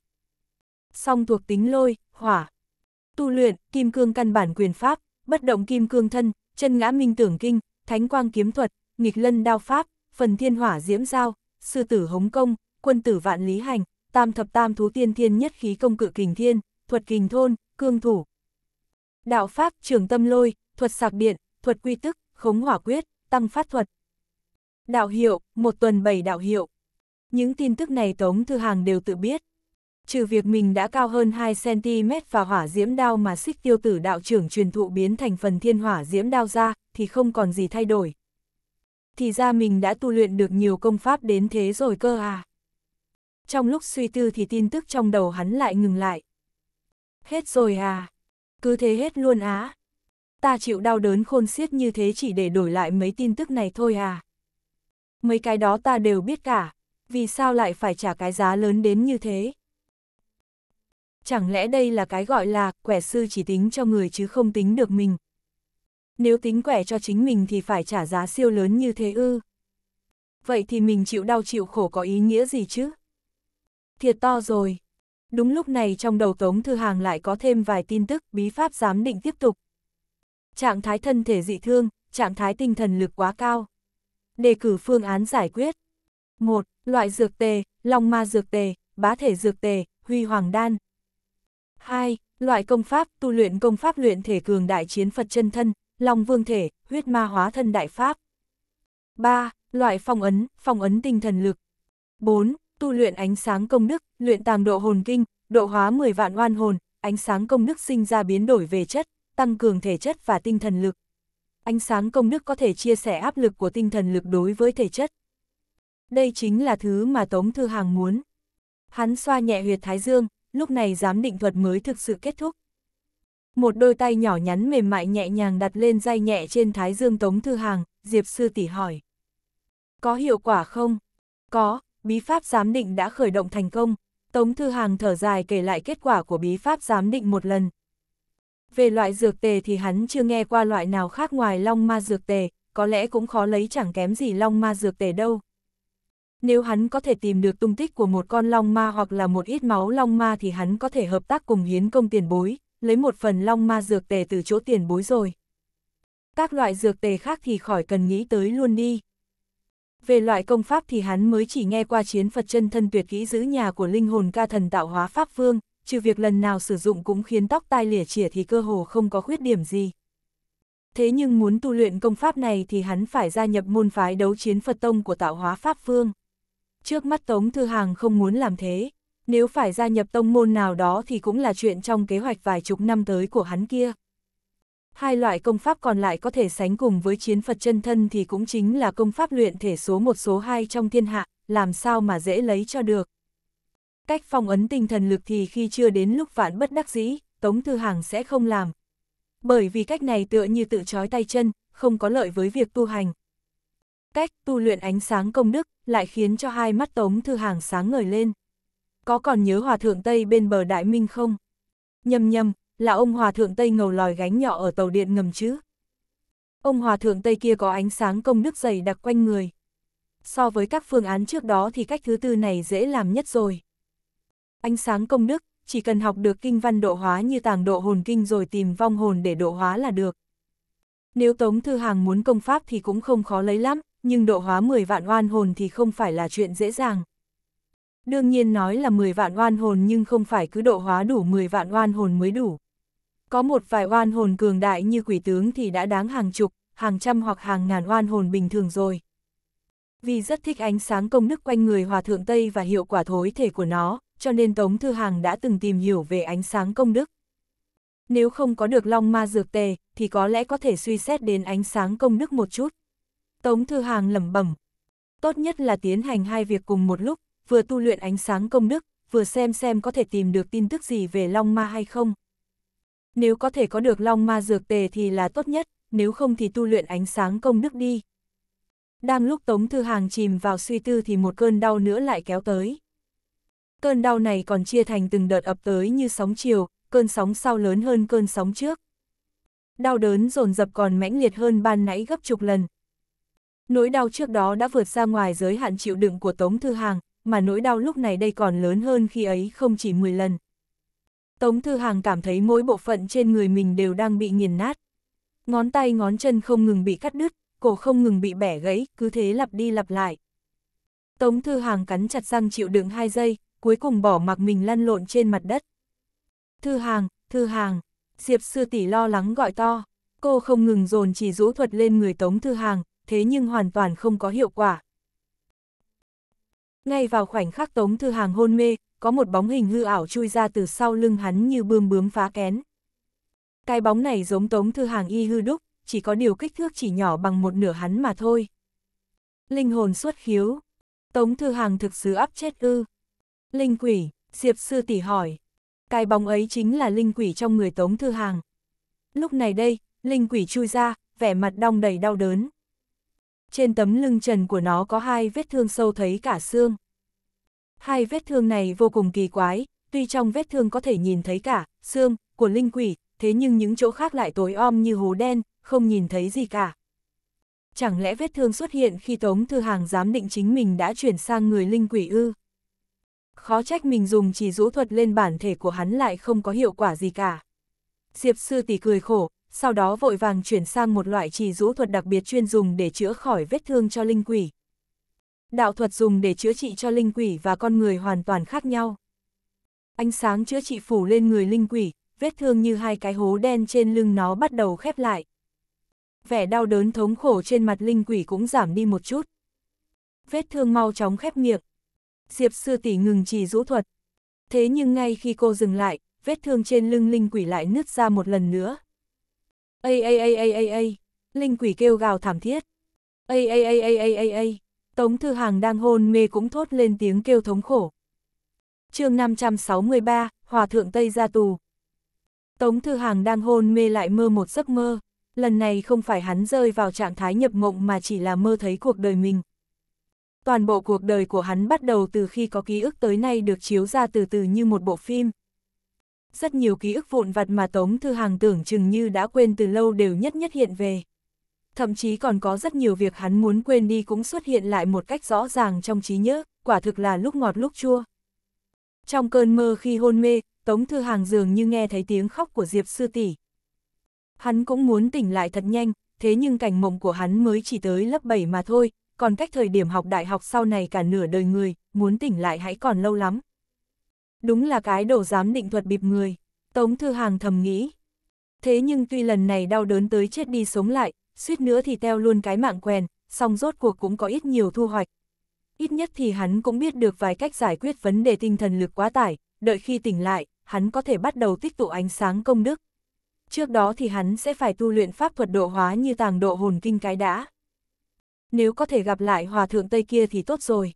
A: Song thuộc tính lôi, hỏa. Tu luyện, kim cương căn bản quyền pháp, bất động kim cương thân, chân ngã minh tưởng kinh, thánh quang kiếm thuật, nghịch lân đao pháp, phần thiên hỏa diễm giao, sư tử hống công, quân tử vạn lý hành, tam thập tam thú tiên thiên nhất khí công cự kình thiên, thuật kình thôn, cương thủ. Đạo pháp trường tâm lôi, thuật sạc điện, thuật quy tức, khống hỏa quyết, tăng phát thuật. Đạo hiệu, một tuần bảy đạo hiệu. Những tin tức này Tống Thư Hàng đều tự biết. Trừ việc mình đã cao hơn 2cm và hỏa diễm đao mà xích tiêu tử đạo trưởng truyền thụ biến thành phần thiên hỏa diễm đao ra, thì không còn gì thay đổi. Thì ra mình đã tu luyện được nhiều công pháp đến thế rồi cơ à trong lúc suy tư thì tin tức trong đầu hắn lại ngừng lại. Hết rồi à? Cứ thế hết luôn á? Ta chịu đau đớn khôn xiết như thế chỉ để đổi lại mấy tin tức này thôi à? Mấy cái đó ta đều biết cả, vì sao lại phải trả cái giá lớn đến như thế? Chẳng lẽ đây là cái gọi là quẻ sư chỉ tính cho người chứ không tính được mình? Nếu tính quẻ cho chính mình thì phải trả giá siêu lớn như thế ư? Vậy thì mình chịu đau chịu khổ có ý nghĩa gì chứ? thiệt to rồi. Đúng lúc này trong đầu Tống Thư Hàng lại có thêm vài tin tức bí pháp giám định tiếp tục. Trạng thái thân thể dị thương, trạng thái tinh thần lực quá cao. Đề cử phương án giải quyết. một Loại dược tề, long ma dược tề, bá thể dược tề, huy hoàng đan. 2. Loại công pháp, tu luyện công pháp luyện thể cường đại chiến Phật chân thân, long vương thể, huyết ma hóa thân đại pháp. 3. Loại phong ấn, phong ấn tinh thần lực. 4 tu luyện ánh sáng công đức, luyện tàng độ hồn kinh, độ hóa 10 vạn oan hồn, ánh sáng công đức sinh ra biến đổi về chất, tăng cường thể chất và tinh thần lực. Ánh sáng công đức có thể chia sẻ áp lực của tinh thần lực đối với thể chất. Đây chính là thứ mà Tống Thư Hàng muốn. Hắn xoa nhẹ huyệt thái dương, lúc này giám định thuật mới thực sự kết thúc. Một đôi tay nhỏ nhắn mềm mại nhẹ nhàng đặt lên dây nhẹ trên thái dương Tống Thư Hàng, Diệp Sư tỷ hỏi. Có hiệu quả không? Có, bí pháp giám định đã khởi động thành công, Tống Thư Hàng thở dài kể lại kết quả của bí pháp giám định một lần. Về loại dược tề thì hắn chưa nghe qua loại nào khác ngoài long ma dược tề, có lẽ cũng khó lấy chẳng kém gì long ma dược tề đâu. Nếu hắn có thể tìm được tung tích của một con long ma hoặc là một ít máu long ma thì hắn có thể hợp tác cùng hiến công tiền bối, lấy một phần long ma dược tề từ chỗ tiền bối rồi. Các loại dược tề khác thì khỏi cần nghĩ tới luôn đi. Về loại công pháp thì hắn mới chỉ nghe qua chiến Phật chân thân tuyệt kỹ giữ nhà của linh hồn ca thần tạo hóa Pháp Vương, trừ việc lần nào sử dụng cũng khiến tóc tai lìa chỉa thì cơ hồ không có khuyết điểm gì. Thế nhưng muốn tu luyện công pháp này thì hắn phải gia nhập môn phái đấu chiến Phật Tông của tạo hóa Pháp Vương. Trước mắt Tống Thư Hàng không muốn làm thế, nếu phải gia nhập tông môn nào đó thì cũng là chuyện trong kế hoạch vài chục năm tới của hắn kia. Hai loại công pháp còn lại có thể sánh cùng với chiến Phật chân thân thì cũng chính là công pháp luyện thể số một số 2 trong thiên hạ, làm sao mà dễ lấy cho được. Cách phong ấn tinh thần lực thì khi chưa đến lúc vạn bất đắc dĩ, Tống Thư Hàng sẽ không làm. Bởi vì cách này tựa như tự trói tay chân, không có lợi với việc tu hành. Cách tu luyện ánh sáng công đức lại khiến cho hai mắt Tống Thư Hàng sáng ngời lên. Có còn nhớ Hòa Thượng Tây bên bờ Đại Minh không? Nhầm nhầm, là ông Hòa Thượng Tây ngầu lòi gánh nhỏ ở tàu điện ngầm chứ. Ông Hòa Thượng Tây kia có ánh sáng công đức dày đặc quanh người. So với các phương án trước đó thì cách thứ tư này dễ làm nhất rồi. Ánh sáng công đức, chỉ cần học được kinh văn độ hóa như tàng độ hồn kinh rồi tìm vong hồn để độ hóa là được. Nếu Tống Thư Hàng muốn công pháp thì cũng không khó lấy lắm, nhưng độ hóa 10 vạn oan hồn thì không phải là chuyện dễ dàng. Đương nhiên nói là 10 vạn oan hồn nhưng không phải cứ độ hóa đủ 10 vạn oan hồn mới đủ. Có một vài oan hồn cường đại như quỷ tướng thì đã đáng hàng chục, hàng trăm hoặc hàng ngàn oan hồn bình thường rồi. Vì rất thích ánh sáng công đức quanh người Hòa Thượng Tây và hiệu quả thối thể của nó, cho nên Tống Thư Hàng đã từng tìm hiểu về ánh sáng công đức. Nếu không có được long ma dược tề, thì có lẽ có thể suy xét đến ánh sáng công đức một chút. Tống Thư Hàng lẩm bẩm. Tốt nhất là tiến hành hai việc cùng một lúc, vừa tu luyện ánh sáng công đức, vừa xem xem có thể tìm được tin tức gì về long ma hay không. Nếu có thể có được long ma dược tề thì là tốt nhất, nếu không thì tu luyện ánh sáng công đức đi. Đang lúc Tống Thư Hàng chìm vào suy tư thì một cơn đau nữa lại kéo tới. Cơn đau này còn chia thành từng đợt ập tới như sóng chiều, cơn sóng sau lớn hơn cơn sóng trước. Đau đớn dồn dập còn mãnh liệt hơn ban nãy gấp chục lần. Nỗi đau trước đó đã vượt ra ngoài giới hạn chịu đựng của Tống Thư Hàng, mà nỗi đau lúc này đây còn lớn hơn khi ấy không chỉ 10 lần. Tống Thư Hàng cảm thấy mỗi bộ phận trên người mình đều đang bị nghiền nát. Ngón tay ngón chân không ngừng bị cắt đứt, cổ không ngừng bị bẻ gãy, cứ thế lặp đi lặp lại. Tống Thư Hàng cắn chặt răng chịu đựng hai giây, cuối cùng bỏ mặc mình lăn lộn trên mặt đất. Thư Hàng, Thư Hàng, Diệp Sư Tỷ lo lắng gọi to. Cô không ngừng dồn chỉ rũ thuật lên người Tống Thư Hàng, thế nhưng hoàn toàn không có hiệu quả. Ngay vào khoảnh khắc Tống Thư Hàng hôn mê, có một bóng hình hư ảo chui ra từ sau lưng hắn như bươm bướm phá kén. Cái bóng này giống tống thư hàng y hư đúc, chỉ có điều kích thước chỉ nhỏ bằng một nửa hắn mà thôi. Linh hồn xuất khiếu. Tống thư hàng thực sự áp chết ư. Linh quỷ, Diệp sư tỷ hỏi. Cái bóng ấy chính là linh quỷ trong người tống thư hàng. Lúc này đây, linh quỷ chui ra, vẻ mặt đong đầy đau đớn. Trên tấm lưng trần của nó có hai vết thương sâu thấy cả xương. Hai vết thương này vô cùng kỳ quái, tuy trong vết thương có thể nhìn thấy cả, xương, của linh quỷ, thế nhưng những chỗ khác lại tối om như hố đen, không nhìn thấy gì cả. Chẳng lẽ vết thương xuất hiện khi Tống Thư Hàng giám định chính mình đã chuyển sang người linh quỷ ư? Khó trách mình dùng chỉ rũ thuật lên bản thể của hắn lại không có hiệu quả gì cả. Diệp sư tỷ cười khổ, sau đó vội vàng chuyển sang một loại chỉ rũ thuật đặc biệt chuyên dùng để chữa khỏi vết thương cho linh quỷ đạo thuật dùng để chữa trị cho linh quỷ và con người hoàn toàn khác nhau. Ánh sáng chữa trị phủ lên người linh quỷ, vết thương như hai cái hố đen trên lưng nó bắt đầu khép lại. Vẻ đau đớn thống khổ trên mặt linh quỷ cũng giảm đi một chút. Vết thương mau chóng khép miệng. Diệp sư tỷ ngừng trì rũ thuật. Thế nhưng ngay khi cô dừng lại, vết thương trên lưng linh quỷ lại nứt ra một lần nữa. Ây ây ây ây ây ây, linh quỷ kêu gào thảm thiết. Ây ây ây ây ây ây ây. Tống Thư Hàng đang hôn mê cũng thốt lên tiếng kêu thống khổ. chương 563, Hòa Thượng Tây ra tù. Tống Thư Hàng đang hôn mê lại mơ một giấc mơ, lần này không phải hắn rơi vào trạng thái nhập mộng mà chỉ là mơ thấy cuộc đời mình. Toàn bộ cuộc đời của hắn bắt đầu từ khi có ký ức tới nay được chiếu ra từ từ như một bộ phim. Rất nhiều ký ức vụn vặt mà Tống Thư Hàng tưởng chừng như đã quên từ lâu đều nhất nhất hiện về thậm chí còn có rất nhiều việc hắn muốn quên đi cũng xuất hiện lại một cách rõ ràng trong trí nhớ, quả thực là lúc ngọt lúc chua. Trong cơn mơ khi hôn mê, Tống Thư Hàng dường như nghe thấy tiếng khóc của Diệp Sư Tỷ. Hắn cũng muốn tỉnh lại thật nhanh, thế nhưng cảnh mộng của hắn mới chỉ tới lớp 7 mà thôi, còn cách thời điểm học đại học sau này cả nửa đời người, muốn tỉnh lại hãy còn lâu lắm. Đúng là cái đồ dám định thuật bịp người, Tống Thư Hàng thầm nghĩ. Thế nhưng tuy lần này đau đớn tới chết đi sống lại, suýt nữa thì teo luôn cái mạng quèn, song rốt cuộc cũng có ít nhiều thu hoạch. Ít nhất thì hắn cũng biết được vài cách giải quyết vấn đề tinh thần lực quá tải, đợi khi tỉnh lại, hắn có thể bắt đầu tích tụ ánh sáng công đức. Trước đó thì hắn sẽ phải tu luyện pháp thuật độ hóa như tàng độ hồn kinh cái đã. Nếu có thể gặp lại hòa thượng Tây kia thì tốt rồi.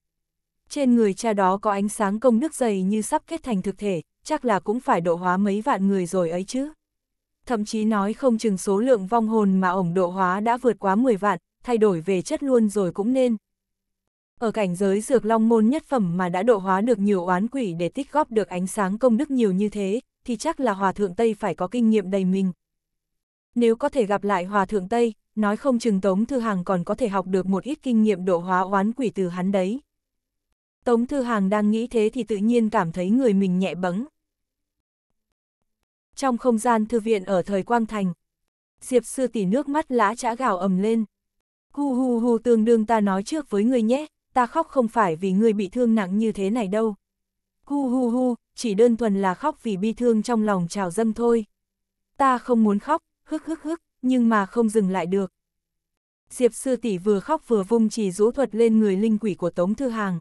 A: Trên người cha đó có ánh sáng công đức dày như sắp kết thành thực thể, chắc là cũng phải độ hóa mấy vạn người rồi ấy chứ thậm chí nói không chừng số lượng vong hồn mà ổng độ hóa đã vượt quá 10 vạn, thay đổi về chất luôn rồi cũng nên. Ở cảnh giới dược long môn nhất phẩm mà đã độ hóa được nhiều oán quỷ để tích góp được ánh sáng công đức nhiều như thế, thì chắc là Hòa Thượng Tây phải có kinh nghiệm đầy mình. Nếu có thể gặp lại Hòa Thượng Tây, nói không chừng Tống Thư Hàng còn có thể học được một ít kinh nghiệm độ hóa oán quỷ từ hắn đấy. Tống Thư Hàng đang nghĩ thế thì tự nhiên cảm thấy người mình nhẹ bẫng trong không gian thư viện ở thời Quang Thành. Diệp sư tỷ nước mắt lã chả gào ầm lên. Hu hu hu tương đương ta nói trước với người nhé, ta khóc không phải vì người bị thương nặng như thế này đâu. Hu hu hu, chỉ đơn thuần là khóc vì bi thương trong lòng trào dâm thôi. Ta không muốn khóc, hức hức hức, nhưng mà không dừng lại được. Diệp sư tỷ vừa khóc vừa vung chỉ rũ thuật lên người linh quỷ của Tống Thư Hàng.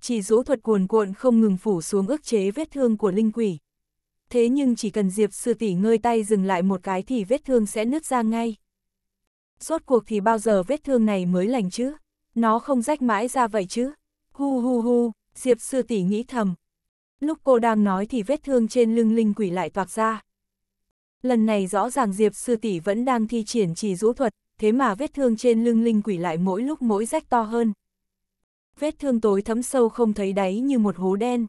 A: Chỉ rũ thuật cuồn cuộn không ngừng phủ xuống ức chế vết thương của linh quỷ thế nhưng chỉ cần Diệp sư tỷ ngơi tay dừng lại một cái thì vết thương sẽ nứt ra ngay. Rốt cuộc thì bao giờ vết thương này mới lành chứ? Nó không rách mãi ra vậy chứ? Hu hu hu, Diệp sư tỷ nghĩ thầm. Lúc cô đang nói thì vết thương trên lưng linh quỷ lại toạc ra. Lần này rõ ràng Diệp sư tỷ vẫn đang thi triển chỉ rũ thuật, thế mà vết thương trên lưng linh quỷ lại mỗi lúc mỗi rách to hơn. Vết thương tối thấm sâu không thấy đáy như một hố đen.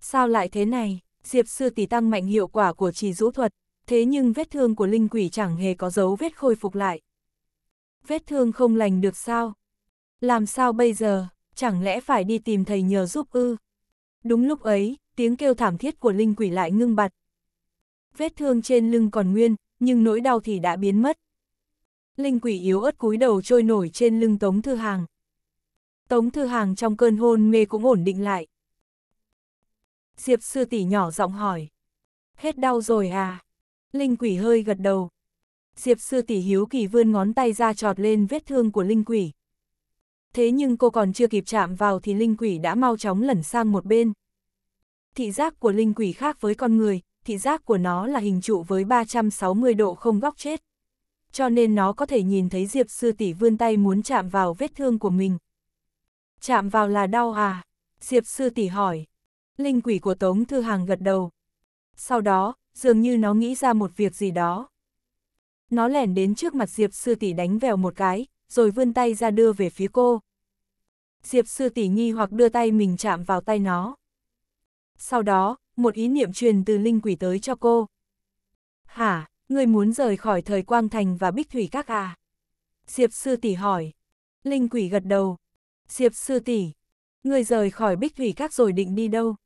A: Sao lại thế này? Diệp sư tỷ tăng mạnh hiệu quả của trì rũ thuật, thế nhưng vết thương của linh quỷ chẳng hề có dấu vết khôi phục lại. Vết thương không lành được sao? Làm sao bây giờ, chẳng lẽ phải đi tìm thầy nhờ giúp ư? Đúng lúc ấy, tiếng kêu thảm thiết của linh quỷ lại ngưng bặt. Vết thương trên lưng còn nguyên, nhưng nỗi đau thì đã biến mất. Linh quỷ yếu ớt cúi đầu trôi nổi trên lưng Tống Thư Hàng. Tống Thư Hàng trong cơn hôn mê cũng ổn định lại. Diệp sư tỷ nhỏ giọng hỏi. Hết đau rồi à? Linh quỷ hơi gật đầu. Diệp sư tỷ hiếu kỳ vươn ngón tay ra trọt lên vết thương của linh quỷ. Thế nhưng cô còn chưa kịp chạm vào thì linh quỷ đã mau chóng lẩn sang một bên. Thị giác của linh quỷ khác với con người, thị giác của nó là hình trụ với 360 độ không góc chết. Cho nên nó có thể nhìn thấy Diệp sư tỷ vươn tay muốn chạm vào vết thương của mình. Chạm vào là đau à? Diệp sư tỷ hỏi. Linh quỷ của Tống Thư Hàng gật đầu. Sau đó, dường như nó nghĩ ra một việc gì đó. Nó lẻn đến trước mặt Diệp Sư Tỷ đánh vèo một cái, rồi vươn tay ra đưa về phía cô. Diệp Sư Tỷ nghi hoặc đưa tay mình chạm vào tay nó. Sau đó, một ý niệm truyền từ Linh quỷ tới cho cô. Hả, người muốn rời khỏi thời Quang Thành và Bích Thủy các à? Diệp Sư Tỷ hỏi. Linh quỷ gật đầu. Diệp Sư Tỷ, người rời khỏi Bích Thủy các rồi định đi đâu?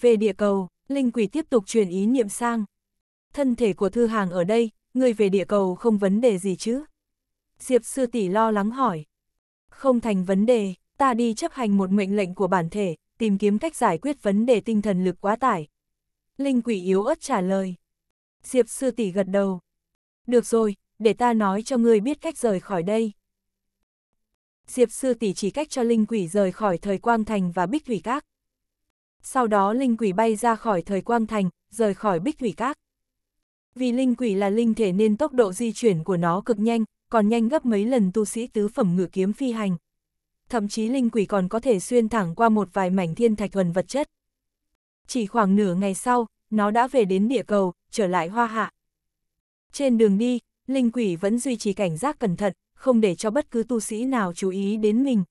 A: Về địa cầu, Linh Quỷ tiếp tục truyền ý niệm sang. Thân thể của Thư Hàng ở đây, người về địa cầu không vấn đề gì chứ? Diệp Sư Tỷ lo lắng hỏi. Không thành vấn đề, ta đi chấp hành một mệnh lệnh của bản thể, tìm kiếm cách giải quyết vấn đề tinh thần lực quá tải. Linh Quỷ yếu ớt trả lời. Diệp Sư Tỷ gật đầu. Được rồi, để ta nói cho ngươi biết cách rời khỏi đây. Diệp Sư Tỷ chỉ cách cho Linh Quỷ rời khỏi thời Quang Thành và Bích Thủy Các. Sau đó linh quỷ bay ra khỏi thời quang thành, rời khỏi bích thủy các. Vì linh quỷ là linh thể nên tốc độ di chuyển của nó cực nhanh, còn nhanh gấp mấy lần tu sĩ tứ phẩm ngự kiếm phi hành. Thậm chí linh quỷ còn có thể xuyên thẳng qua một vài mảnh thiên thạch thuần vật chất. Chỉ khoảng nửa ngày sau, nó đã về đến địa cầu, trở lại hoa hạ. Trên đường đi, linh quỷ vẫn duy trì cảnh giác cẩn thận, không để cho bất cứ tu sĩ nào chú ý đến mình.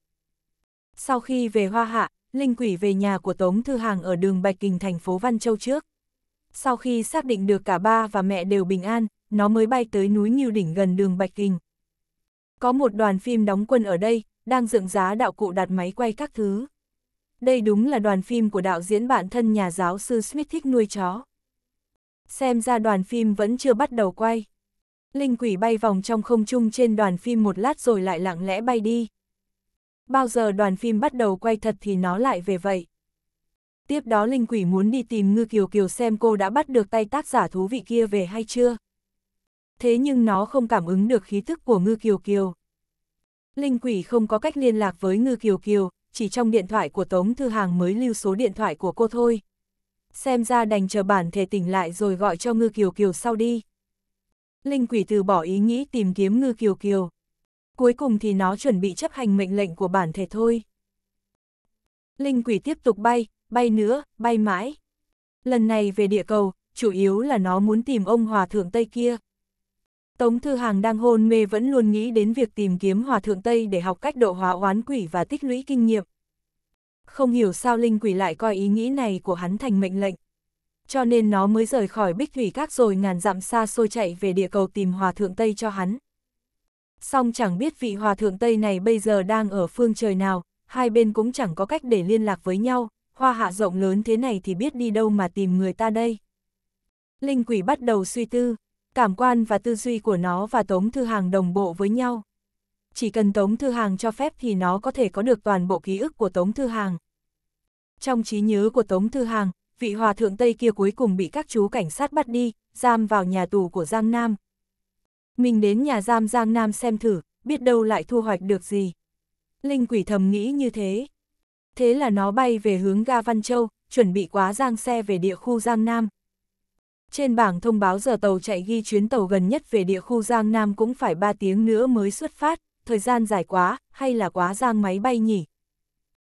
A: Sau khi về hoa hạ, Linh Quỷ về nhà của Tống Thư Hàng ở đường Bạch Kình thành phố Văn Châu trước. Sau khi xác định được cả ba và mẹ đều bình an, nó mới bay tới núi Nhiêu Đỉnh gần đường Bạch Kình. Có một đoàn phim đóng quân ở đây, đang dựng giá đạo cụ đặt máy quay các thứ. Đây đúng là đoàn phim của đạo diễn bạn thân nhà giáo sư Smith thích nuôi chó. Xem ra đoàn phim vẫn chưa bắt đầu quay. Linh quỷ bay vòng trong không trung trên đoàn phim một lát rồi lại lặng lẽ bay đi bao giờ đoàn phim bắt đầu quay thật thì nó lại về vậy. Tiếp đó Linh Quỷ muốn đi tìm Ngư Kiều Kiều xem cô đã bắt được tay tác giả thú vị kia về hay chưa. Thế nhưng nó không cảm ứng được khí thức của Ngư Kiều Kiều. Linh Quỷ không có cách liên lạc với Ngư Kiều Kiều, chỉ trong điện thoại của Tống Thư Hàng mới lưu số điện thoại của cô thôi. Xem ra đành chờ bản thể tỉnh lại rồi gọi cho Ngư Kiều Kiều sau đi. Linh Quỷ từ bỏ ý nghĩ tìm kiếm Ngư Kiều Kiều cuối cùng thì nó chuẩn bị chấp hành mệnh lệnh của bản thể thôi. Linh quỷ tiếp tục bay, bay nữa, bay mãi. Lần này về địa cầu, chủ yếu là nó muốn tìm ông hòa thượng Tây kia. Tống Thư Hàng đang hôn mê vẫn luôn nghĩ đến việc tìm kiếm hòa thượng Tây để học cách độ hóa oán quỷ và tích lũy kinh nghiệm. Không hiểu sao Linh quỷ lại coi ý nghĩ này của hắn thành mệnh lệnh. Cho nên nó mới rời khỏi bích thủy các rồi ngàn dặm xa xôi chạy về địa cầu tìm hòa thượng Tây cho hắn. Song chẳng biết vị hòa thượng Tây này bây giờ đang ở phương trời nào, hai bên cũng chẳng có cách để liên lạc với nhau, hoa hạ rộng lớn thế này thì biết đi đâu mà tìm người ta đây. Linh quỷ bắt đầu suy tư, cảm quan và tư duy của nó và Tống Thư Hàng đồng bộ với nhau. Chỉ cần Tống Thư Hàng cho phép thì nó có thể có được toàn bộ ký ức của Tống Thư Hàng. Trong trí nhớ của Tống Thư Hàng, vị hòa thượng Tây kia cuối cùng bị các chú cảnh sát bắt đi, giam vào nhà tù của Giang Nam, mình đến nhà giam Giang Nam xem thử, biết đâu lại thu hoạch được gì. Linh quỷ thầm nghĩ như thế. Thế là nó bay về hướng ga Văn Châu, chuẩn bị quá giang xe về địa khu Giang Nam. Trên bảng thông báo giờ tàu chạy ghi chuyến tàu gần nhất về địa khu Giang Nam cũng phải 3 tiếng nữa mới xuất phát, thời gian dài quá, hay là quá giang máy bay nhỉ?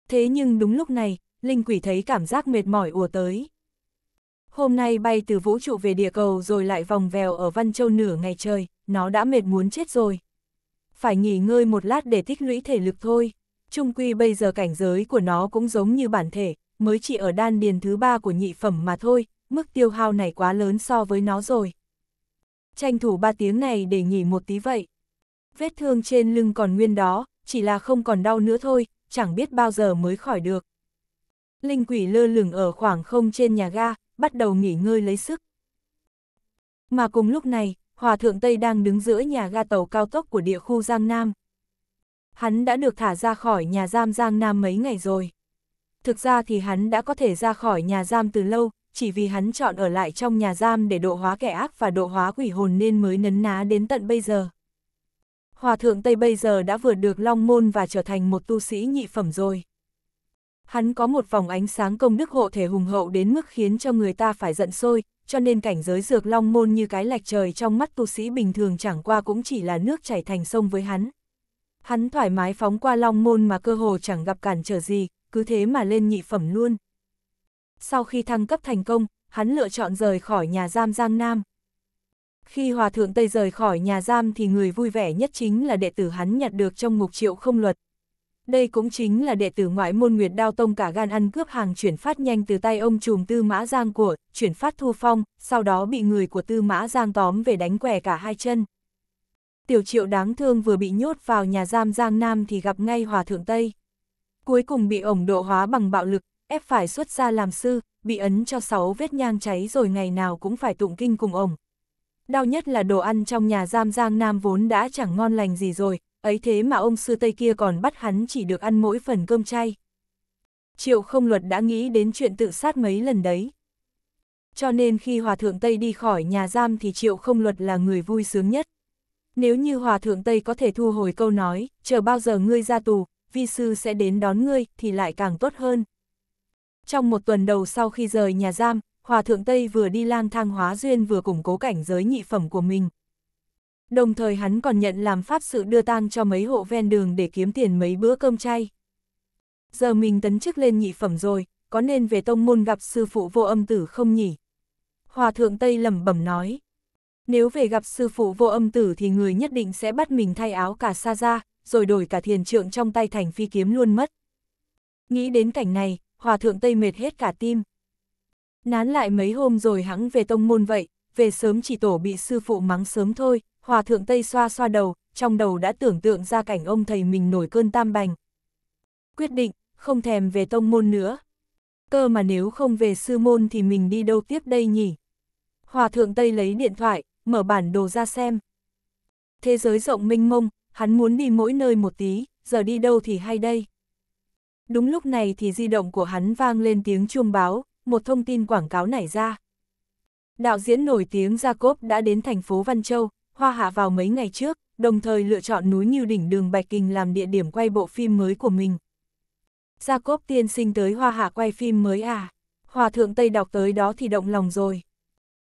A: Thế nhưng đúng lúc này, Linh quỷ thấy cảm giác mệt mỏi ùa tới hôm nay bay từ vũ trụ về địa cầu rồi lại vòng vèo ở Văn Châu nửa ngày trời, nó đã mệt muốn chết rồi. Phải nghỉ ngơi một lát để tích lũy thể lực thôi, trung quy bây giờ cảnh giới của nó cũng giống như bản thể, mới chỉ ở đan điền thứ ba của nhị phẩm mà thôi, mức tiêu hao này quá lớn so với nó rồi. Tranh thủ ba tiếng này để nghỉ một tí vậy. Vết thương trên lưng còn nguyên đó, chỉ là không còn đau nữa thôi, chẳng biết bao giờ mới khỏi được. Linh quỷ lơ lửng ở khoảng không trên nhà ga, bắt đầu nghỉ ngơi lấy sức. Mà cùng lúc này, Hòa Thượng Tây đang đứng giữa nhà ga tàu cao tốc của địa khu Giang Nam. Hắn đã được thả ra khỏi nhà giam Giang Nam mấy ngày rồi. Thực ra thì hắn đã có thể ra khỏi nhà giam từ lâu, chỉ vì hắn chọn ở lại trong nhà giam để độ hóa kẻ ác và độ hóa quỷ hồn nên mới nấn ná đến tận bây giờ. Hòa thượng Tây bây giờ đã vượt được Long Môn và trở thành một tu sĩ nhị phẩm rồi. Hắn có một vòng ánh sáng công đức hộ thể hùng hậu đến mức khiến cho người ta phải giận sôi, cho nên cảnh giới dược long môn như cái lạch trời trong mắt tu sĩ bình thường chẳng qua cũng chỉ là nước chảy thành sông với hắn. Hắn thoải mái phóng qua long môn mà cơ hồ chẳng gặp cản trở gì, cứ thế mà lên nhị phẩm luôn. Sau khi thăng cấp thành công, hắn lựa chọn rời khỏi nhà giam Giang Nam. Khi Hòa Thượng Tây rời khỏi nhà giam thì người vui vẻ nhất chính là đệ tử hắn nhặt được trong ngục triệu không luật. Đây cũng chính là đệ tử ngoại môn Nguyệt Đao Tông cả gan ăn cướp hàng chuyển phát nhanh từ tay ông trùm Tư Mã Giang của, chuyển phát thu phong, sau đó bị người của Tư Mã Giang tóm về đánh quẻ cả hai chân. Tiểu triệu đáng thương vừa bị nhốt vào nhà giam Giang Nam thì gặp ngay Hòa Thượng Tây. Cuối cùng bị ổng độ hóa bằng bạo lực, ép phải xuất ra làm sư, bị ấn cho sáu vết nhang cháy rồi ngày nào cũng phải tụng kinh cùng ổng. Đau nhất là đồ ăn trong nhà giam Giang Nam vốn đã chẳng ngon lành gì rồi, ấy thế mà ông sư Tây kia còn bắt hắn chỉ được ăn mỗi phần cơm chay. Triệu không luật đã nghĩ đến chuyện tự sát mấy lần đấy. Cho nên khi Hòa Thượng Tây đi khỏi nhà giam thì Triệu không luật là người vui sướng nhất. Nếu như Hòa Thượng Tây có thể thu hồi câu nói, chờ bao giờ ngươi ra tù, vi sư sẽ đến đón ngươi, thì lại càng tốt hơn. Trong một tuần đầu sau khi rời nhà giam, Hòa Thượng Tây vừa đi lang thang hóa duyên vừa củng cố cảnh giới nhị phẩm của mình đồng thời hắn còn nhận làm pháp sự đưa tang cho mấy hộ ven đường để kiếm tiền mấy bữa cơm chay. Giờ mình tấn chức lên nhị phẩm rồi, có nên về tông môn gặp sư phụ vô âm tử không nhỉ? Hòa thượng Tây lẩm bẩm nói. Nếu về gặp sư phụ vô âm tử thì người nhất định sẽ bắt mình thay áo cả xa ra, rồi đổi cả thiền trượng trong tay thành phi kiếm luôn mất. Nghĩ đến cảnh này, hòa thượng Tây mệt hết cả tim. Nán lại mấy hôm rồi hắn về tông môn vậy, về sớm chỉ tổ bị sư phụ mắng sớm thôi, Hòa thượng Tây xoa xoa đầu, trong đầu đã tưởng tượng ra cảnh ông thầy mình nổi cơn tam bành. Quyết định, không thèm về tông môn nữa. Cơ mà nếu không về sư môn thì mình đi đâu tiếp đây nhỉ? Hòa thượng Tây lấy điện thoại, mở bản đồ ra xem. Thế giới rộng mênh mông, hắn muốn đi mỗi nơi một tí, giờ đi đâu thì hay đây. Đúng lúc này thì di động của hắn vang lên tiếng chuông báo, một thông tin quảng cáo nảy ra. Đạo diễn nổi tiếng Jacob đã đến thành phố Văn Châu, Hoa Hạ vào mấy ngày trước, đồng thời lựa chọn núi Như Đỉnh đường Bạch Kinh làm địa điểm quay bộ phim mới của mình. Gia Cốp tiên sinh tới Hoa Hạ quay phim mới à? Hòa thượng Tây đọc tới đó thì động lòng rồi.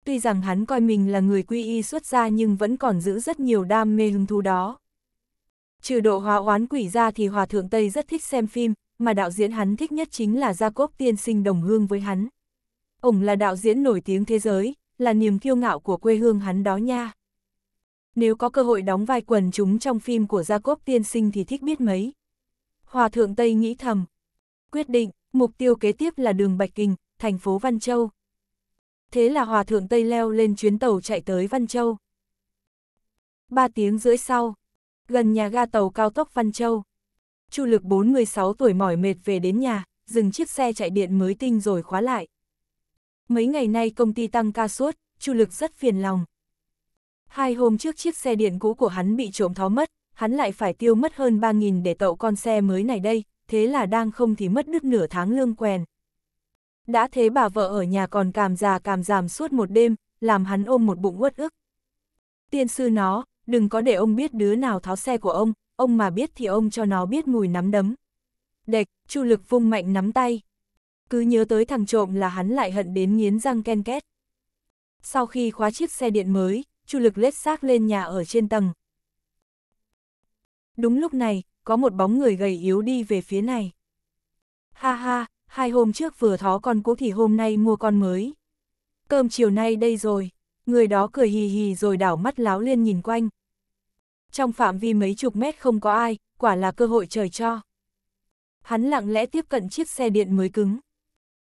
A: Tuy rằng hắn coi mình là người quy y xuất gia nhưng vẫn còn giữ rất nhiều đam mê hứng thú đó. Trừ độ hóa oán quỷ ra thì Hòa thượng Tây rất thích xem phim, mà đạo diễn hắn thích nhất chính là Gia Cốp tiên sinh đồng hương với hắn. Ông là đạo diễn nổi tiếng thế giới, là niềm kiêu ngạo của quê hương hắn đó nha nếu có cơ hội đóng vai quần chúng trong phim của Jacob tiên sinh thì thích biết mấy. Hòa thượng Tây nghĩ thầm. Quyết định, mục tiêu kế tiếp là đường Bạch Kinh, thành phố Văn Châu. Thế là Hòa thượng Tây leo lên chuyến tàu chạy tới Văn Châu. Ba tiếng rưỡi sau, gần nhà ga tàu cao tốc Văn Châu. Chu lực 46 tuổi mỏi mệt về đến nhà, dừng chiếc xe chạy điện mới tinh rồi khóa lại. Mấy ngày nay công ty tăng ca suốt, Chu lực rất phiền lòng. Hai hôm trước chiếc xe điện cũ của hắn bị trộm tháo mất, hắn lại phải tiêu mất hơn 3.000 để tậu con xe mới này đây, thế là đang không thì mất đứt nửa tháng lương quèn. Đã thế bà vợ ở nhà còn càm già càm giảm suốt một đêm, làm hắn ôm một bụng uất ức. Tiên sư nó, đừng có để ông biết đứa nào tháo xe của ông, ông mà biết thì ông cho nó biết mùi nắm đấm. Đệch, chu lực vung mạnh nắm tay. Cứ nhớ tới thằng trộm là hắn lại hận đến nghiến răng ken két. Sau khi khóa chiếc xe điện mới, chu lực lết xác lên nhà ở trên tầng. Đúng lúc này, có một bóng người gầy yếu đi về phía này. Ha ha, hai hôm trước vừa thó con cũ thì hôm nay mua con mới. Cơm chiều nay đây rồi, người đó cười hì hì rồi đảo mắt láo liên nhìn quanh. Trong phạm vi mấy chục mét không có ai, quả là cơ hội trời cho. Hắn lặng lẽ tiếp cận chiếc xe điện mới cứng.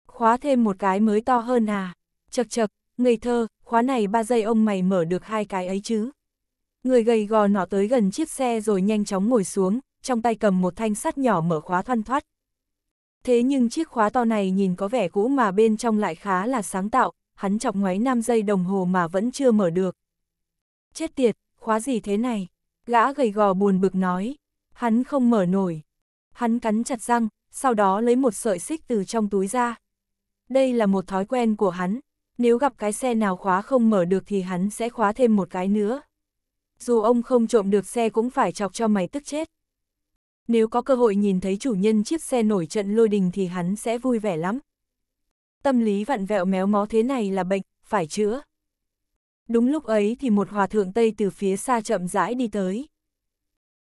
A: Khóa thêm một cái mới to hơn à, chật chật, ngây thơ, khóa này ba giây ông mày mở được hai cái ấy chứ. Người gầy gò nọ tới gần chiếc xe rồi nhanh chóng ngồi xuống, trong tay cầm một thanh sắt nhỏ mở khóa thoăn thoát. Thế nhưng chiếc khóa to này nhìn có vẻ cũ mà bên trong lại khá là sáng tạo, hắn chọc ngoáy 5 giây đồng hồ mà vẫn chưa mở được. Chết tiệt, khóa gì thế này? Gã gầy gò buồn bực nói. Hắn không mở nổi. Hắn cắn chặt răng, sau đó lấy một sợi xích từ trong túi ra. Đây là một thói quen của hắn, nếu gặp cái xe nào khóa không mở được thì hắn sẽ khóa thêm một cái nữa. Dù ông không trộm được xe cũng phải chọc cho mày tức chết. Nếu có cơ hội nhìn thấy chủ nhân chiếc xe nổi trận lôi đình thì hắn sẽ vui vẻ lắm. Tâm lý vặn vẹo méo mó thế này là bệnh, phải chữa. Đúng lúc ấy thì một hòa thượng Tây từ phía xa chậm rãi đi tới.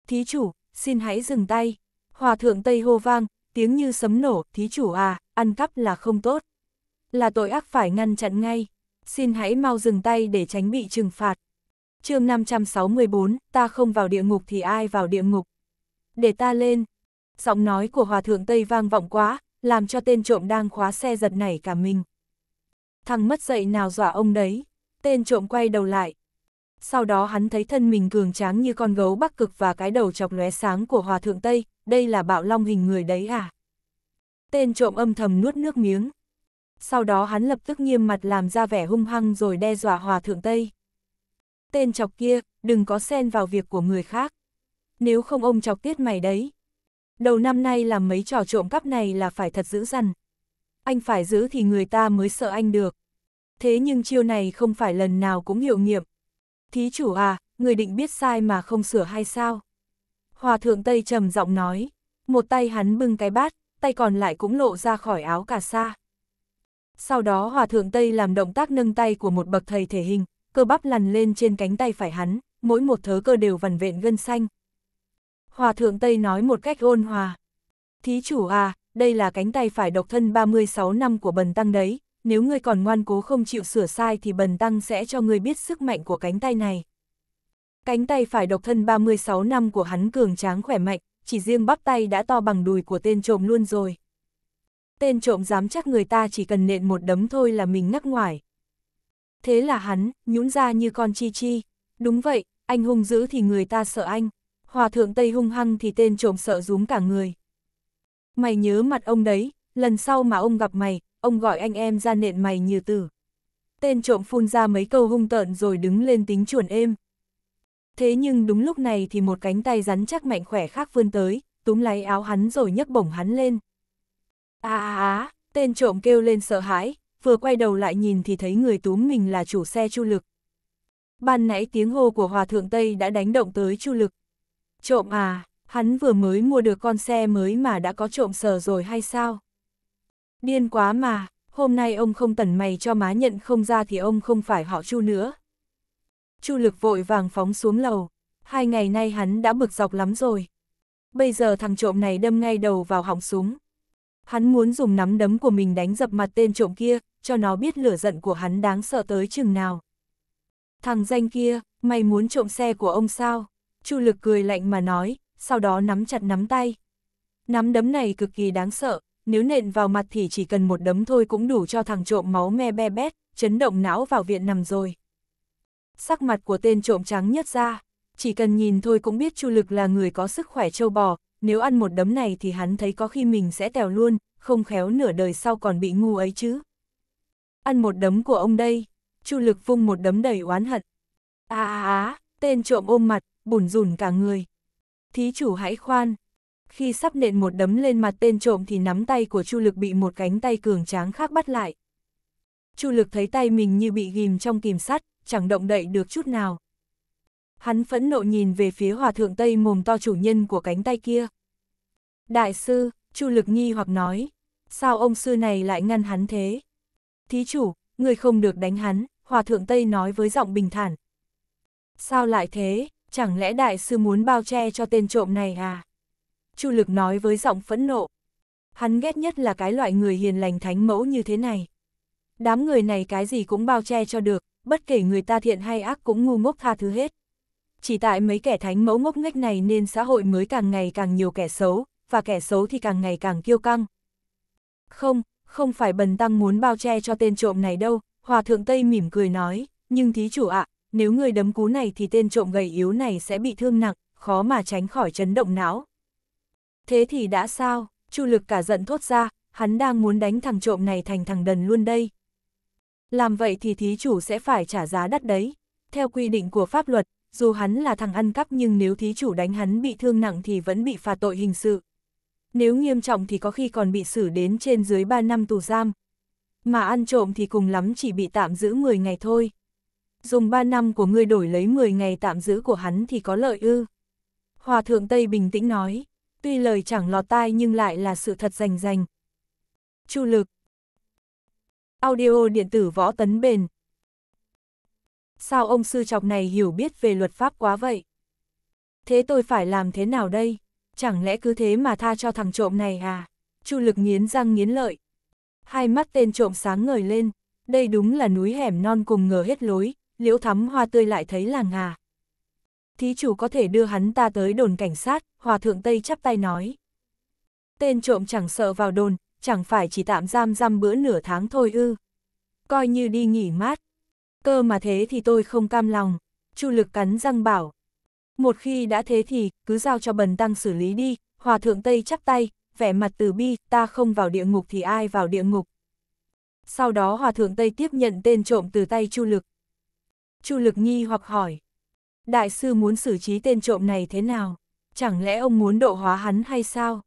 A: Thí chủ, xin hãy dừng tay. Hòa thượng Tây hô vang, tiếng như sấm nổ, thí chủ à, ăn cắp là không tốt là tội ác phải ngăn chặn ngay. Xin hãy mau dừng tay để tránh bị trừng phạt. chương 564, ta không vào địa ngục thì ai vào địa ngục. Để ta lên. Giọng nói của Hòa Thượng Tây vang vọng quá, làm cho tên trộm đang khóa xe giật nảy cả mình. Thằng mất dậy nào dọa ông đấy. Tên trộm quay đầu lại. Sau đó hắn thấy thân mình cường tráng như con gấu bắc cực và cái đầu chọc lóe sáng của Hòa Thượng Tây, đây là bạo long hình người đấy à? Tên trộm âm thầm nuốt nước miếng, sau đó hắn lập tức nghiêm mặt làm ra vẻ hung hăng rồi đe dọa hòa thượng Tây. Tên chọc kia, đừng có xen vào việc của người khác. Nếu không ông chọc tiết mày đấy. Đầu năm nay làm mấy trò trộm cắp này là phải thật dữ dằn. Anh phải giữ thì người ta mới sợ anh được. Thế nhưng chiêu này không phải lần nào cũng hiệu nghiệm. Thí chủ à, người định biết sai mà không sửa hay sao? Hòa thượng Tây trầm giọng nói, một tay hắn bưng cái bát, tay còn lại cũng lộ ra khỏi áo cà sa. Sau đó Hòa Thượng Tây làm động tác nâng tay của một bậc thầy thể hình, cơ bắp lằn lên trên cánh tay phải hắn, mỗi một thớ cơ đều vằn vện gân xanh. Hòa Thượng Tây nói một cách ôn hòa. Thí chủ à, đây là cánh tay phải độc thân 36 năm của bần tăng đấy, nếu ngươi còn ngoan cố không chịu sửa sai thì bần tăng sẽ cho ngươi biết sức mạnh của cánh tay này. Cánh tay phải độc thân 36 năm của hắn cường tráng khỏe mạnh, chỉ riêng bắp tay đã to bằng đùi của tên trộm luôn rồi tên trộm dám chắc người ta chỉ cần nện một đấm thôi là mình nắc ngoài. Thế là hắn, nhũn ra như con chi chi. Đúng vậy, anh hung dữ thì người ta sợ anh. Hòa thượng Tây hung hăng thì tên trộm sợ rúm cả người. Mày nhớ mặt ông đấy, lần sau mà ông gặp mày, ông gọi anh em ra nện mày như tử. Tên trộm phun ra mấy câu hung tợn rồi đứng lên tính chuồn êm. Thế nhưng đúng lúc này thì một cánh tay rắn chắc mạnh khỏe khác vươn tới, túm lấy áo hắn rồi nhấc bổng hắn lên. Á à, á, à, à, tên trộm kêu lên sợ hãi, vừa quay đầu lại nhìn thì thấy người túm mình là chủ xe Chu Lực. Ban nãy tiếng hô của Hòa Thượng Tây đã đánh động tới Chu Lực. Trộm à, hắn vừa mới mua được con xe mới mà đã có trộm sờ rồi hay sao? Điên quá mà, hôm nay ông không tẩn mày cho má nhận không ra thì ông không phải họ Chu nữa. Chu Lực vội vàng phóng xuống lầu, hai ngày nay hắn đã bực dọc lắm rồi. Bây giờ thằng trộm này đâm ngay đầu vào họng súng, Hắn muốn dùng nắm đấm của mình đánh dập mặt tên trộm kia, cho nó biết lửa giận của hắn đáng sợ tới chừng nào. Thằng danh kia, mày muốn trộm xe của ông sao? Chu lực cười lạnh mà nói, sau đó nắm chặt nắm tay. Nắm đấm này cực kỳ đáng sợ, nếu nện vào mặt thì chỉ cần một đấm thôi cũng đủ cho thằng trộm máu me be bét, chấn động não vào viện nằm rồi. Sắc mặt của tên trộm trắng nhất ra, chỉ cần nhìn thôi cũng biết Chu Lực là người có sức khỏe trâu bò, nếu ăn một đấm này thì hắn thấy có khi mình sẽ tèo luôn, không khéo nửa đời sau còn bị ngu ấy chứ. Ăn một đấm của ông đây, Chu Lực vung một đấm đầy oán hận. À à á, tên trộm ôm mặt, bùn rùn cả người. Thí chủ hãy khoan. Khi sắp nện một đấm lên mặt tên trộm thì nắm tay của Chu Lực bị một cánh tay cường tráng khác bắt lại. Chu Lực thấy tay mình như bị ghim trong kìm sắt, chẳng động đậy được chút nào hắn phẫn nộ nhìn về phía hòa thượng Tây mồm to chủ nhân của cánh tay kia. Đại sư, Chu Lực nhi hoặc nói, sao ông sư này lại ngăn hắn thế? Thí chủ, người không được đánh hắn, hòa thượng Tây nói với giọng bình thản. Sao lại thế, chẳng lẽ đại sư muốn bao che cho tên trộm này à? Chu Lực nói với giọng phẫn nộ. Hắn ghét nhất là cái loại người hiền lành thánh mẫu như thế này. Đám người này cái gì cũng bao che cho được, bất kể người ta thiện hay ác cũng ngu ngốc tha thứ hết. Chỉ tại mấy kẻ thánh mẫu ngốc nghếch này nên xã hội mới càng ngày càng nhiều kẻ xấu, và kẻ xấu thì càng ngày càng kiêu căng. Không, không phải bần tăng muốn bao che cho tên trộm này đâu, Hòa thượng Tây mỉm cười nói, nhưng thí chủ ạ, nếu người đấm cú này thì tên trộm gầy yếu này sẽ bị thương nặng, khó mà tránh khỏi chấn động não. Thế thì đã sao, Chu lực cả giận thốt ra, hắn đang muốn đánh thằng trộm này thành thằng đần luôn đây. Làm vậy thì thí chủ sẽ phải trả giá đắt đấy. Theo quy định của pháp luật, dù hắn là thằng ăn cắp nhưng nếu thí chủ đánh hắn bị thương nặng thì vẫn bị phạt tội hình sự. Nếu nghiêm trọng thì có khi còn bị xử đến trên dưới 3 năm tù giam. Mà ăn trộm thì cùng lắm chỉ bị tạm giữ 10 ngày thôi. Dùng 3 năm của ngươi đổi lấy 10 ngày tạm giữ của hắn thì có lợi ư. Hòa thượng Tây bình tĩnh nói, tuy lời chẳng lọt tai nhưng lại là sự thật rành rành. Chu lực Audio điện tử võ tấn bền sao ông sư chọc này hiểu biết về luật pháp quá vậy? Thế tôi phải làm thế nào đây? Chẳng lẽ cứ thế mà tha cho thằng trộm này à? Chu lực nghiến răng nghiến lợi. Hai mắt tên trộm sáng ngời lên, đây đúng là núi hẻm non cùng ngờ hết lối, liễu thắm hoa tươi lại thấy là ngà. Thí chủ có thể đưa hắn ta tới đồn cảnh sát, hòa thượng Tây chắp tay nói. Tên trộm chẳng sợ vào đồn, chẳng phải chỉ tạm giam giam bữa nửa tháng thôi ư. Coi như đi nghỉ mát, Cơ mà thế thì tôi không cam lòng, Chu lực cắn răng bảo. Một khi đã thế thì, cứ giao cho bần tăng xử lý đi, hòa thượng Tây chắp tay, vẻ mặt từ bi, ta không vào địa ngục thì ai vào địa ngục. Sau đó hòa thượng Tây tiếp nhận tên trộm từ tay Chu lực. Chu lực nghi hoặc hỏi. Đại sư muốn xử trí tên trộm này thế nào? Chẳng lẽ ông muốn độ hóa hắn hay sao?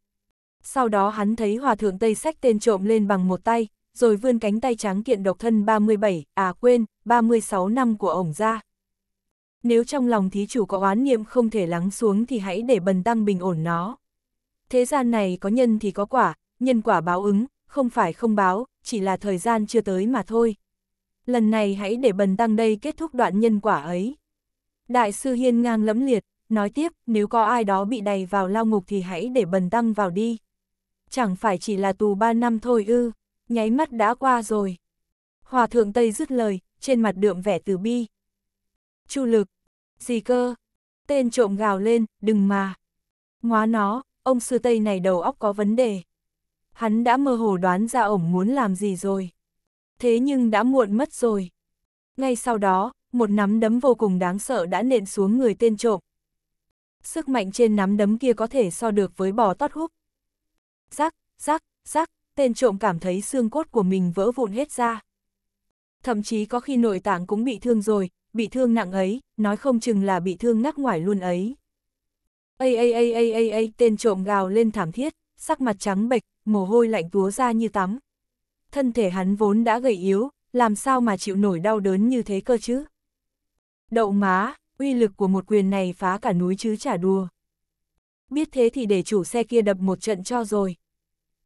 A: Sau đó hắn thấy hòa thượng Tây sách tên trộm lên bằng một tay, rồi vươn cánh tay trắng kiện độc thân 37, à quên, 36 năm của ổng ra. Nếu trong lòng thí chủ có oán niệm không thể lắng xuống thì hãy để bần tăng bình ổn nó. Thế gian này có nhân thì có quả, nhân quả báo ứng, không phải không báo, chỉ là thời gian chưa tới mà thôi. Lần này hãy để bần tăng đây kết thúc đoạn nhân quả ấy. Đại sư Hiên ngang lẫm liệt, nói tiếp, nếu có ai đó bị đày vào lao ngục thì hãy để bần tăng vào đi. Chẳng phải chỉ là tù 3 năm thôi ư nháy mắt đã qua rồi. Hòa thượng Tây dứt lời, trên mặt đượm vẻ từ bi. Chu lực, gì cơ? Tên trộm gào lên, đừng mà. Ngoá nó, ông sư Tây này đầu óc có vấn đề. Hắn đã mơ hồ đoán ra ổng muốn làm gì rồi. Thế nhưng đã muộn mất rồi. Ngay sau đó, một nắm đấm vô cùng đáng sợ đã nện xuống người tên trộm. Sức mạnh trên nắm đấm kia có thể so được với bò tót húc. Rắc, rắc, rắc, tên trộm cảm thấy xương cốt của mình vỡ vụn hết ra. Thậm chí có khi nội tạng cũng bị thương rồi, bị thương nặng ấy, nói không chừng là bị thương nắc ngoài luôn ấy. Ây ây ây ây ây ây, tên trộm gào lên thảm thiết, sắc mặt trắng bệch, mồ hôi lạnh túa ra như tắm. Thân thể hắn vốn đã gầy yếu, làm sao mà chịu nổi đau đớn như thế cơ chứ? Đậu má, uy lực của một quyền này phá cả núi chứ chả đùa. Biết thế thì để chủ xe kia đập một trận cho rồi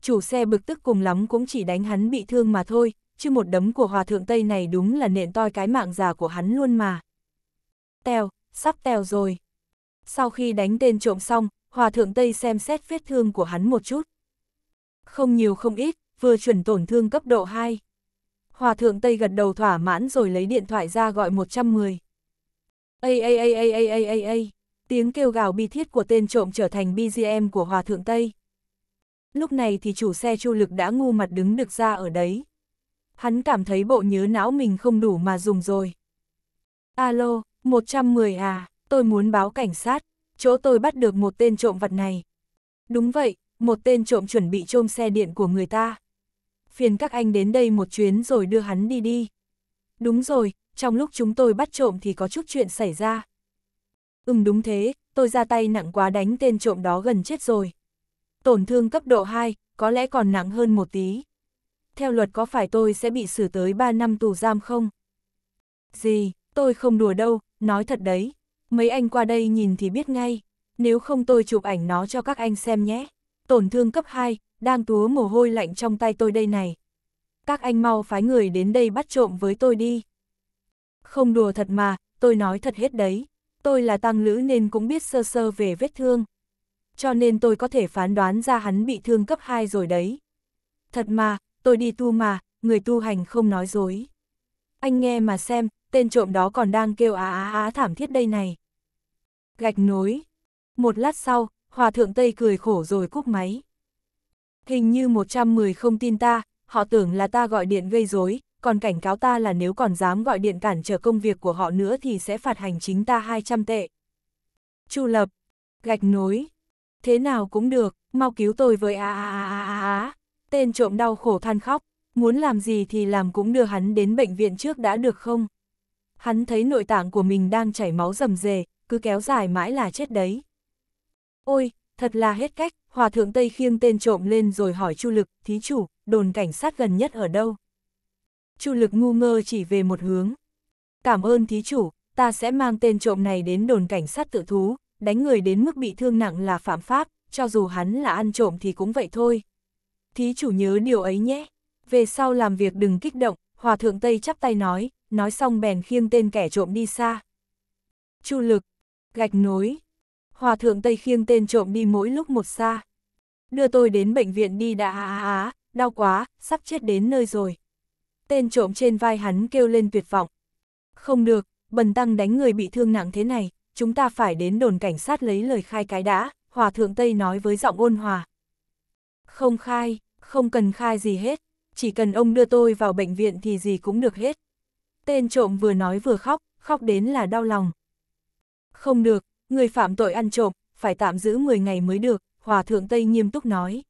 A: chủ xe bực tức cùng lắm cũng chỉ đánh hắn bị thương mà thôi, chứ một đấm của hòa thượng Tây này đúng là nện toi cái mạng già của hắn luôn mà. Tèo, sắp tèo rồi. Sau khi đánh tên trộm xong, hòa thượng Tây xem xét vết thương của hắn một chút. Không nhiều không ít, vừa chuẩn tổn thương cấp độ 2. Hòa thượng Tây gật đầu thỏa mãn rồi lấy điện thoại ra gọi 110. Ây ây ây ây ây ây ây ây, tiếng kêu gào bi thiết của tên trộm trở thành BGM của Hòa thượng Tây. Lúc này thì chủ xe chu lực đã ngu mặt đứng được ra ở đấy. Hắn cảm thấy bộ nhớ não mình không đủ mà dùng rồi. Alo, 110 à, tôi muốn báo cảnh sát, chỗ tôi bắt được một tên trộm vật này. Đúng vậy, một tên trộm chuẩn bị trôm xe điện của người ta. Phiền các anh đến đây một chuyến rồi đưa hắn đi đi. Đúng rồi, trong lúc chúng tôi bắt trộm thì có chút chuyện xảy ra. Ừm đúng thế, tôi ra tay nặng quá đánh tên trộm đó gần chết rồi tổn thương cấp độ 2, có lẽ còn nặng hơn một tí. Theo luật có phải tôi sẽ bị xử tới 3 năm tù giam không? Gì, tôi không đùa đâu, nói thật đấy. Mấy anh qua đây nhìn thì biết ngay, nếu không tôi chụp ảnh nó cho các anh xem nhé. Tổn thương cấp 2, đang túa mồ hôi lạnh trong tay tôi đây này. Các anh mau phái người đến đây bắt trộm với tôi đi. Không đùa thật mà, tôi nói thật hết đấy. Tôi là tăng lữ nên cũng biết sơ sơ về vết thương cho nên tôi có thể phán đoán ra hắn bị thương cấp 2 rồi đấy. Thật mà, tôi đi tu mà, người tu hành không nói dối. Anh nghe mà xem, tên trộm đó còn đang kêu á á á thảm thiết đây này. Gạch nối. Một lát sau, Hòa Thượng Tây cười khổ rồi cúp máy. Hình như 110 không tin ta, họ tưởng là ta gọi điện gây rối, còn cảnh cáo ta là nếu còn dám gọi điện cản trở công việc của họ nữa thì sẽ phạt hành chính ta 200 tệ. Chu lập. Gạch nối. Thế nào cũng được, mau cứu tôi với a a a a a. Tên trộm đau khổ than khóc, muốn làm gì thì làm cũng đưa hắn đến bệnh viện trước đã được không? Hắn thấy nội tạng của mình đang chảy máu rầm rề, cứ kéo dài mãi là chết đấy. Ôi, thật là hết cách, Hòa thượng Tây khiêng tên trộm lên rồi hỏi Chu Lực, thí chủ, đồn cảnh sát gần nhất ở đâu? Chu Lực ngu ngơ chỉ về một hướng. Cảm ơn thí chủ, ta sẽ mang tên trộm này đến đồn cảnh sát tự thú, đánh người đến mức bị thương nặng là phạm pháp, cho dù hắn là ăn trộm thì cũng vậy thôi. Thí chủ nhớ điều ấy nhé, về sau làm việc đừng kích động, Hòa Thượng Tây chắp tay nói, nói xong bèn khiêng tên kẻ trộm đi xa. Chu lực, gạch nối, Hòa Thượng Tây khiêng tên trộm đi mỗi lúc một xa. Đưa tôi đến bệnh viện đi đã á á á, đau quá, sắp chết đến nơi rồi. Tên trộm trên vai hắn kêu lên tuyệt vọng. Không được, bần tăng đánh người bị thương nặng thế này, chúng ta phải đến đồn cảnh sát lấy lời khai cái đã, Hòa Thượng Tây nói với giọng ôn hòa. Không khai, không cần khai gì hết, chỉ cần ông đưa tôi vào bệnh viện thì gì cũng được hết. Tên trộm vừa nói vừa khóc, khóc đến là đau lòng. Không được, người phạm tội ăn trộm, phải tạm giữ 10 ngày mới được, Hòa Thượng Tây nghiêm túc nói.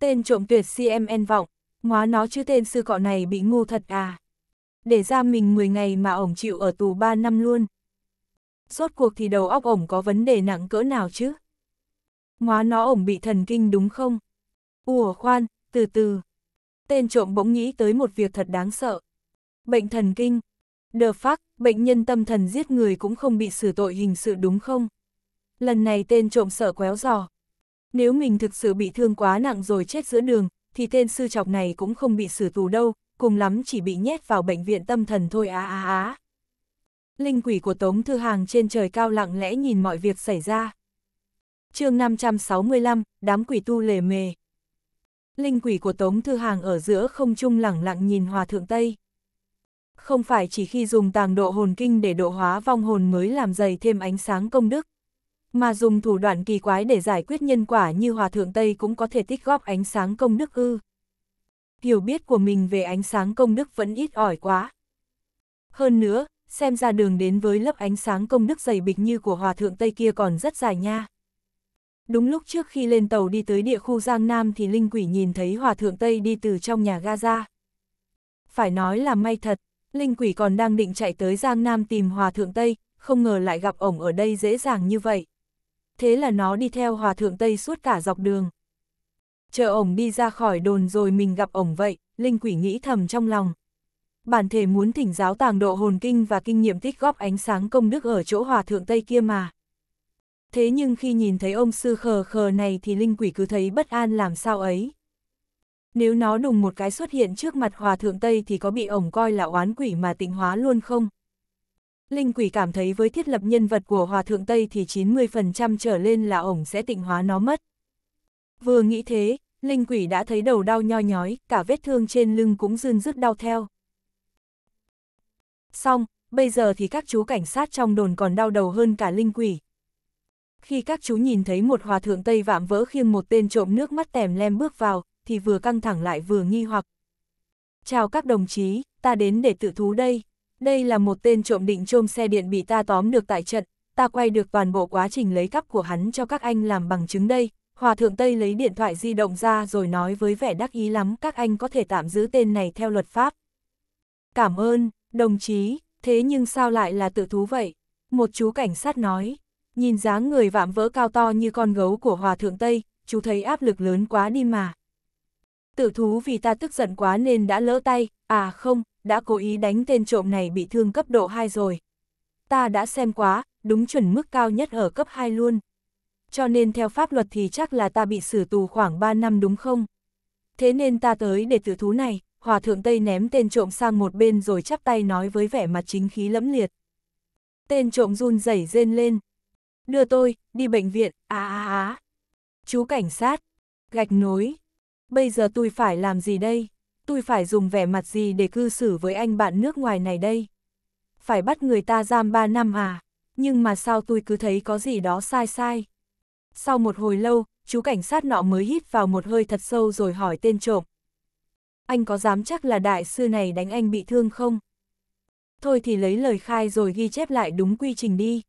A: Tên trộm tuyệt CMN vọng, ngóa nó chứ tên sư cọ này bị ngu thật à. Để ra mình 10 ngày mà ổng chịu ở tù 3 năm luôn rốt cuộc thì đầu óc ổng có vấn đề nặng cỡ nào chứ? Ngoá nó ổng bị thần kinh đúng không? Ủa khoan, từ từ. Tên trộm bỗng nghĩ tới một việc thật đáng sợ. Bệnh thần kinh. Đờ phác, bệnh nhân tâm thần giết người cũng không bị xử tội hình sự đúng không? Lần này tên trộm sợ quéo giò. Nếu mình thực sự bị thương quá nặng rồi chết giữa đường, thì tên sư chọc này cũng không bị xử tù đâu, cùng lắm chỉ bị nhét vào bệnh viện tâm thần thôi á á á linh quỷ của Tống Thư Hàng trên trời cao lặng lẽ nhìn mọi việc xảy ra. chương 565, đám quỷ tu lề mề. Linh quỷ của Tống Thư Hàng ở giữa không trung lẳng lặng nhìn Hòa Thượng Tây. Không phải chỉ khi dùng tàng độ hồn kinh để độ hóa vong hồn mới làm dày thêm ánh sáng công đức, mà dùng thủ đoạn kỳ quái để giải quyết nhân quả như Hòa Thượng Tây cũng có thể tích góp ánh sáng công đức ư. Hiểu biết của mình về ánh sáng công đức vẫn ít ỏi quá. Hơn nữa, xem ra đường đến với lớp ánh sáng công đức dày bịch như của hòa thượng Tây kia còn rất dài nha. Đúng lúc trước khi lên tàu đi tới địa khu Giang Nam thì Linh Quỷ nhìn thấy hòa thượng Tây đi từ trong nhà ga ra. Phải nói là may thật, Linh Quỷ còn đang định chạy tới Giang Nam tìm hòa thượng Tây, không ngờ lại gặp ổng ở đây dễ dàng như vậy. Thế là nó đi theo hòa thượng Tây suốt cả dọc đường. Chờ ổng đi ra khỏi đồn rồi mình gặp ổng vậy, Linh Quỷ nghĩ thầm trong lòng bản thể muốn thỉnh giáo tàng độ hồn kinh và kinh nghiệm tích góp ánh sáng công đức ở chỗ hòa thượng Tây kia mà. Thế nhưng khi nhìn thấy ông sư khờ khờ này thì linh quỷ cứ thấy bất an làm sao ấy. Nếu nó đùng một cái xuất hiện trước mặt hòa thượng Tây thì có bị ổng coi là oán quỷ mà tịnh hóa luôn không? Linh quỷ cảm thấy với thiết lập nhân vật của hòa thượng Tây thì 90% trở lên là ổng sẽ tịnh hóa nó mất. Vừa nghĩ thế, linh quỷ đã thấy đầu đau nho nhói, cả vết thương trên lưng cũng dưng dứt đau theo. Xong, bây giờ thì các chú cảnh sát trong đồn còn đau đầu hơn cả linh quỷ. Khi các chú nhìn thấy một hòa thượng Tây vạm vỡ khiêng một tên trộm nước mắt tèm lem bước vào, thì vừa căng thẳng lại vừa nghi hoặc. Chào các đồng chí, ta đến để tự thú đây. Đây là một tên trộm định trôm xe điện bị ta tóm được tại trận, ta quay được toàn bộ quá trình lấy cắp của hắn cho các anh làm bằng chứng đây. Hòa thượng Tây lấy điện thoại di động ra rồi nói với vẻ đắc ý lắm các anh có thể tạm giữ tên này theo luật pháp. Cảm ơn, Đồng chí, thế nhưng sao lại là tự thú vậy? Một chú cảnh sát nói, nhìn dáng người vạm vỡ cao to như con gấu của Hòa Thượng Tây, chú thấy áp lực lớn quá đi mà. Tự thú vì ta tức giận quá nên đã lỡ tay, à không, đã cố ý đánh tên trộm này bị thương cấp độ 2 rồi. Ta đã xem quá, đúng chuẩn mức cao nhất ở cấp 2 luôn. Cho nên theo pháp luật thì chắc là ta bị xử tù khoảng 3 năm đúng không? Thế nên ta tới để tự thú này, Hòa thượng Tây ném tên trộm sang một bên rồi chắp tay nói với vẻ mặt chính khí lẫm liệt. Tên trộm run rẩy rên lên. Đưa tôi, đi bệnh viện, À à à. Chú cảnh sát, gạch nối. Bây giờ tôi phải làm gì đây? Tôi phải dùng vẻ mặt gì để cư xử với anh bạn nước ngoài này đây? Phải bắt người ta giam 3 năm à? Nhưng mà sao tôi cứ thấy có gì đó sai sai? Sau một hồi lâu, chú cảnh sát nọ mới hít vào một hơi thật sâu rồi hỏi tên trộm, anh có dám chắc là đại sư này đánh anh bị thương không? Thôi thì lấy lời khai rồi ghi chép lại đúng quy trình đi.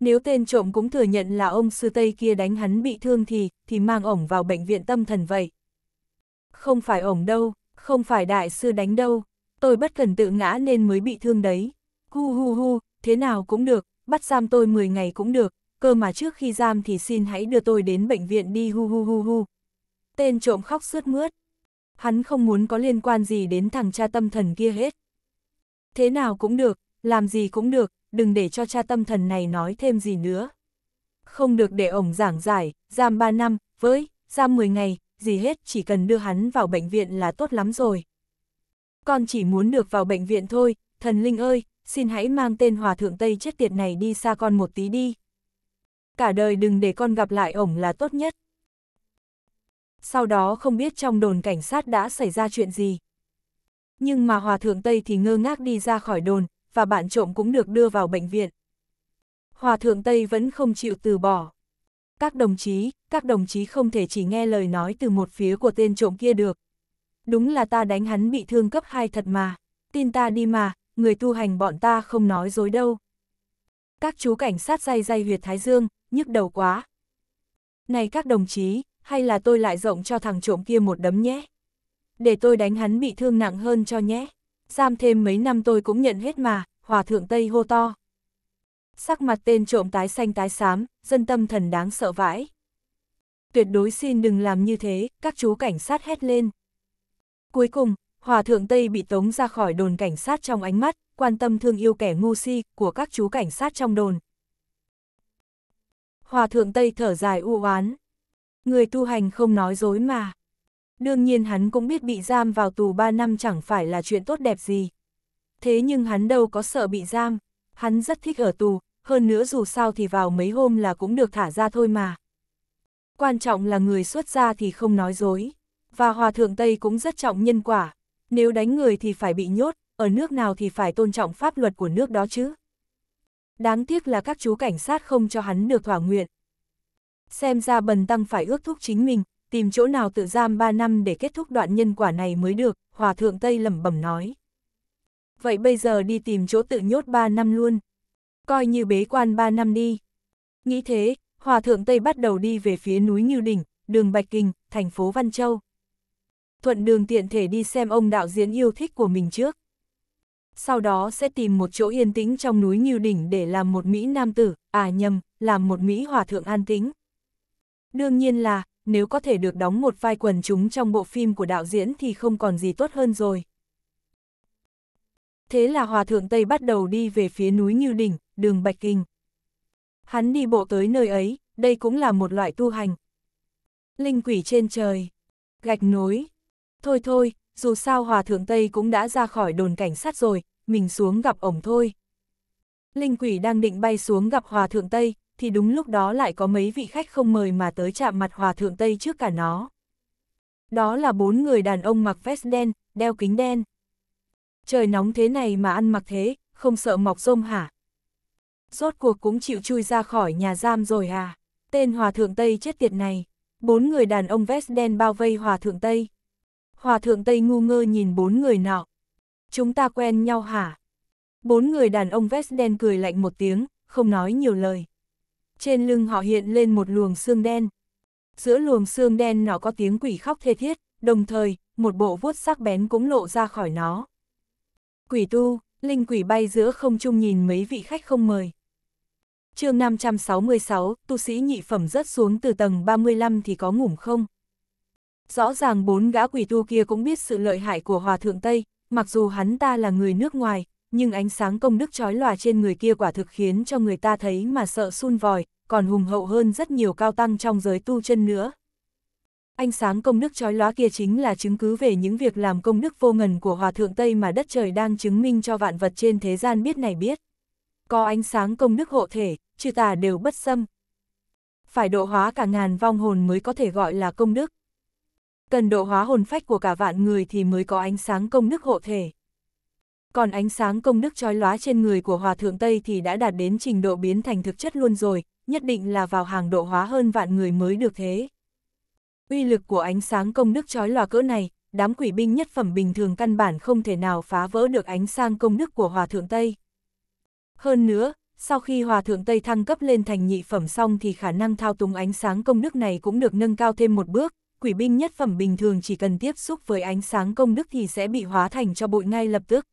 A: Nếu tên trộm cũng thừa nhận là ông sư Tây kia đánh hắn bị thương thì, thì mang ổng vào bệnh viện tâm thần vậy. Không phải ổng đâu, không phải đại sư đánh đâu, tôi bất cần tự ngã nên mới bị thương đấy. Hu hu hu, thế nào cũng được, bắt giam tôi 10 ngày cũng được, cơ mà trước khi giam thì xin hãy đưa tôi đến bệnh viện đi hu hu hu hu. Tên trộm khóc sướt mướt, hắn không muốn có liên quan gì đến thằng cha tâm thần kia hết. Thế nào cũng được, làm gì cũng được, đừng để cho cha tâm thần này nói thêm gì nữa. Không được để ổng giảng giải, giam 3 năm, với, giam 10 ngày, gì hết chỉ cần đưa hắn vào bệnh viện là tốt lắm rồi. Con chỉ muốn được vào bệnh viện thôi, thần linh ơi, xin hãy mang tên hòa thượng Tây chết tiệt này đi xa con một tí đi. Cả đời đừng để con gặp lại ổng là tốt nhất sau đó không biết trong đồn cảnh sát đã xảy ra chuyện gì. Nhưng mà Hòa Thượng Tây thì ngơ ngác đi ra khỏi đồn, và bạn trộm cũng được đưa vào bệnh viện. Hòa Thượng Tây vẫn không chịu từ bỏ. Các đồng chí, các đồng chí không thể chỉ nghe lời nói từ một phía của tên trộm kia được. Đúng là ta đánh hắn bị thương cấp 2 thật mà, tin ta đi mà, người tu hành bọn ta không nói dối đâu. Các chú cảnh sát dây dây huyệt Thái Dương, nhức đầu quá. Này các đồng chí, hay là tôi lại rộng cho thằng trộm kia một đấm nhé. Để tôi đánh hắn bị thương nặng hơn cho nhé. Giam thêm mấy năm tôi cũng nhận hết mà, hòa thượng Tây hô to. Sắc mặt tên trộm tái xanh tái xám, dân tâm thần đáng sợ vãi. Tuyệt đối xin đừng làm như thế, các chú cảnh sát hét lên. Cuối cùng, Hòa thượng Tây bị tống ra khỏi đồn cảnh sát trong ánh mắt, quan tâm thương yêu kẻ ngu si của các chú cảnh sát trong đồn. Hòa thượng Tây thở dài u oán, Người tu hành không nói dối mà. Đương nhiên hắn cũng biết bị giam vào tù 3 năm chẳng phải là chuyện tốt đẹp gì. Thế nhưng hắn đâu có sợ bị giam, hắn rất thích ở tù, hơn nữa dù sao thì vào mấy hôm là cũng được thả ra thôi mà. Quan trọng là người xuất ra thì không nói dối, và Hòa Thượng Tây cũng rất trọng nhân quả, nếu đánh người thì phải bị nhốt, ở nước nào thì phải tôn trọng pháp luật của nước đó chứ. Đáng tiếc là các chú cảnh sát không cho hắn được thỏa nguyện, xem ra bần tăng phải ước thúc chính mình, tìm chỗ nào tự giam 3 năm để kết thúc đoạn nhân quả này mới được, Hòa Thượng Tây lẩm bẩm nói. Vậy bây giờ đi tìm chỗ tự nhốt 3 năm luôn, coi như bế quan 3 năm đi. Nghĩ thế, Hòa Thượng Tây bắt đầu đi về phía núi Như Đỉnh, đường Bạch Kinh, thành phố Văn Châu. Thuận đường tiện thể đi xem ông đạo diễn yêu thích của mình trước. Sau đó sẽ tìm một chỗ yên tĩnh trong núi Như Đỉnh để làm một Mỹ nam tử, à nhầm, làm một Mỹ hòa thượng an tĩnh. Đương nhiên là, nếu có thể được đóng một vai quần chúng trong bộ phim của đạo diễn thì không còn gì tốt hơn rồi. Thế là Hòa Thượng Tây bắt đầu đi về phía núi Như Đỉnh, đường Bạch Kinh. Hắn đi bộ tới nơi ấy, đây cũng là một loại tu hành. Linh quỷ trên trời, gạch nối. Thôi thôi, dù sao Hòa Thượng Tây cũng đã ra khỏi đồn cảnh sát rồi, mình xuống gặp ổng thôi. Linh quỷ đang định bay xuống gặp Hòa Thượng Tây, thì đúng lúc đó lại có mấy vị khách không mời mà tới chạm mặt hòa thượng Tây trước cả nó. Đó là bốn người đàn ông mặc vest đen, đeo kính đen. Trời nóng thế này mà ăn mặc thế, không sợ mọc rôm hả? Rốt cuộc cũng chịu chui ra khỏi nhà giam rồi à? Tên hòa thượng Tây chết tiệt này. Bốn người đàn ông vest đen bao vây hòa thượng Tây. Hòa thượng Tây ngu ngơ nhìn bốn người nọ. Chúng ta quen nhau hả? Bốn người đàn ông vest đen cười lạnh một tiếng, không nói nhiều lời trên lưng họ hiện lên một luồng xương đen. Giữa luồng xương đen nó có tiếng quỷ khóc thê thiết, đồng thời, một bộ vuốt sắc bén cũng lộ ra khỏi nó. Quỷ tu, linh quỷ bay giữa không trung nhìn mấy vị khách không mời. chương 566, tu sĩ nhị phẩm rớt xuống từ tầng 35 thì có ngủm không? Rõ ràng bốn gã quỷ tu kia cũng biết sự lợi hại của Hòa Thượng Tây, mặc dù hắn ta là người nước ngoài, nhưng ánh sáng công đức trói lòa trên người kia quả thực khiến cho người ta thấy mà sợ sun vòi, còn hùng hậu hơn rất nhiều cao tăng trong giới tu chân nữa. Ánh sáng công đức trói lóa kia chính là chứng cứ về những việc làm công đức vô ngần của Hòa Thượng Tây mà đất trời đang chứng minh cho vạn vật trên thế gian biết này biết. Có ánh sáng công đức hộ thể, chư tà đều bất xâm. Phải độ hóa cả ngàn vong hồn mới có thể gọi là công đức. Cần độ hóa hồn phách của cả vạn người thì mới có ánh sáng công đức hộ thể. Còn ánh sáng công đức trói lóa trên người của Hòa Thượng Tây thì đã đạt đến trình độ biến thành thực chất luôn rồi, nhất định là vào hàng độ hóa hơn vạn người mới được thế. Uy lực của ánh sáng công đức trói lòa cỡ này, đám quỷ binh nhất phẩm bình thường căn bản không thể nào phá vỡ được ánh sáng công đức của Hòa Thượng Tây. Hơn nữa, sau khi Hòa Thượng Tây thăng cấp lên thành nhị phẩm xong thì khả năng thao túng ánh sáng công đức này cũng được nâng cao thêm một bước, quỷ binh nhất phẩm bình thường chỉ cần tiếp xúc với ánh sáng công đức thì sẽ bị hóa thành cho bụi ngay lập tức.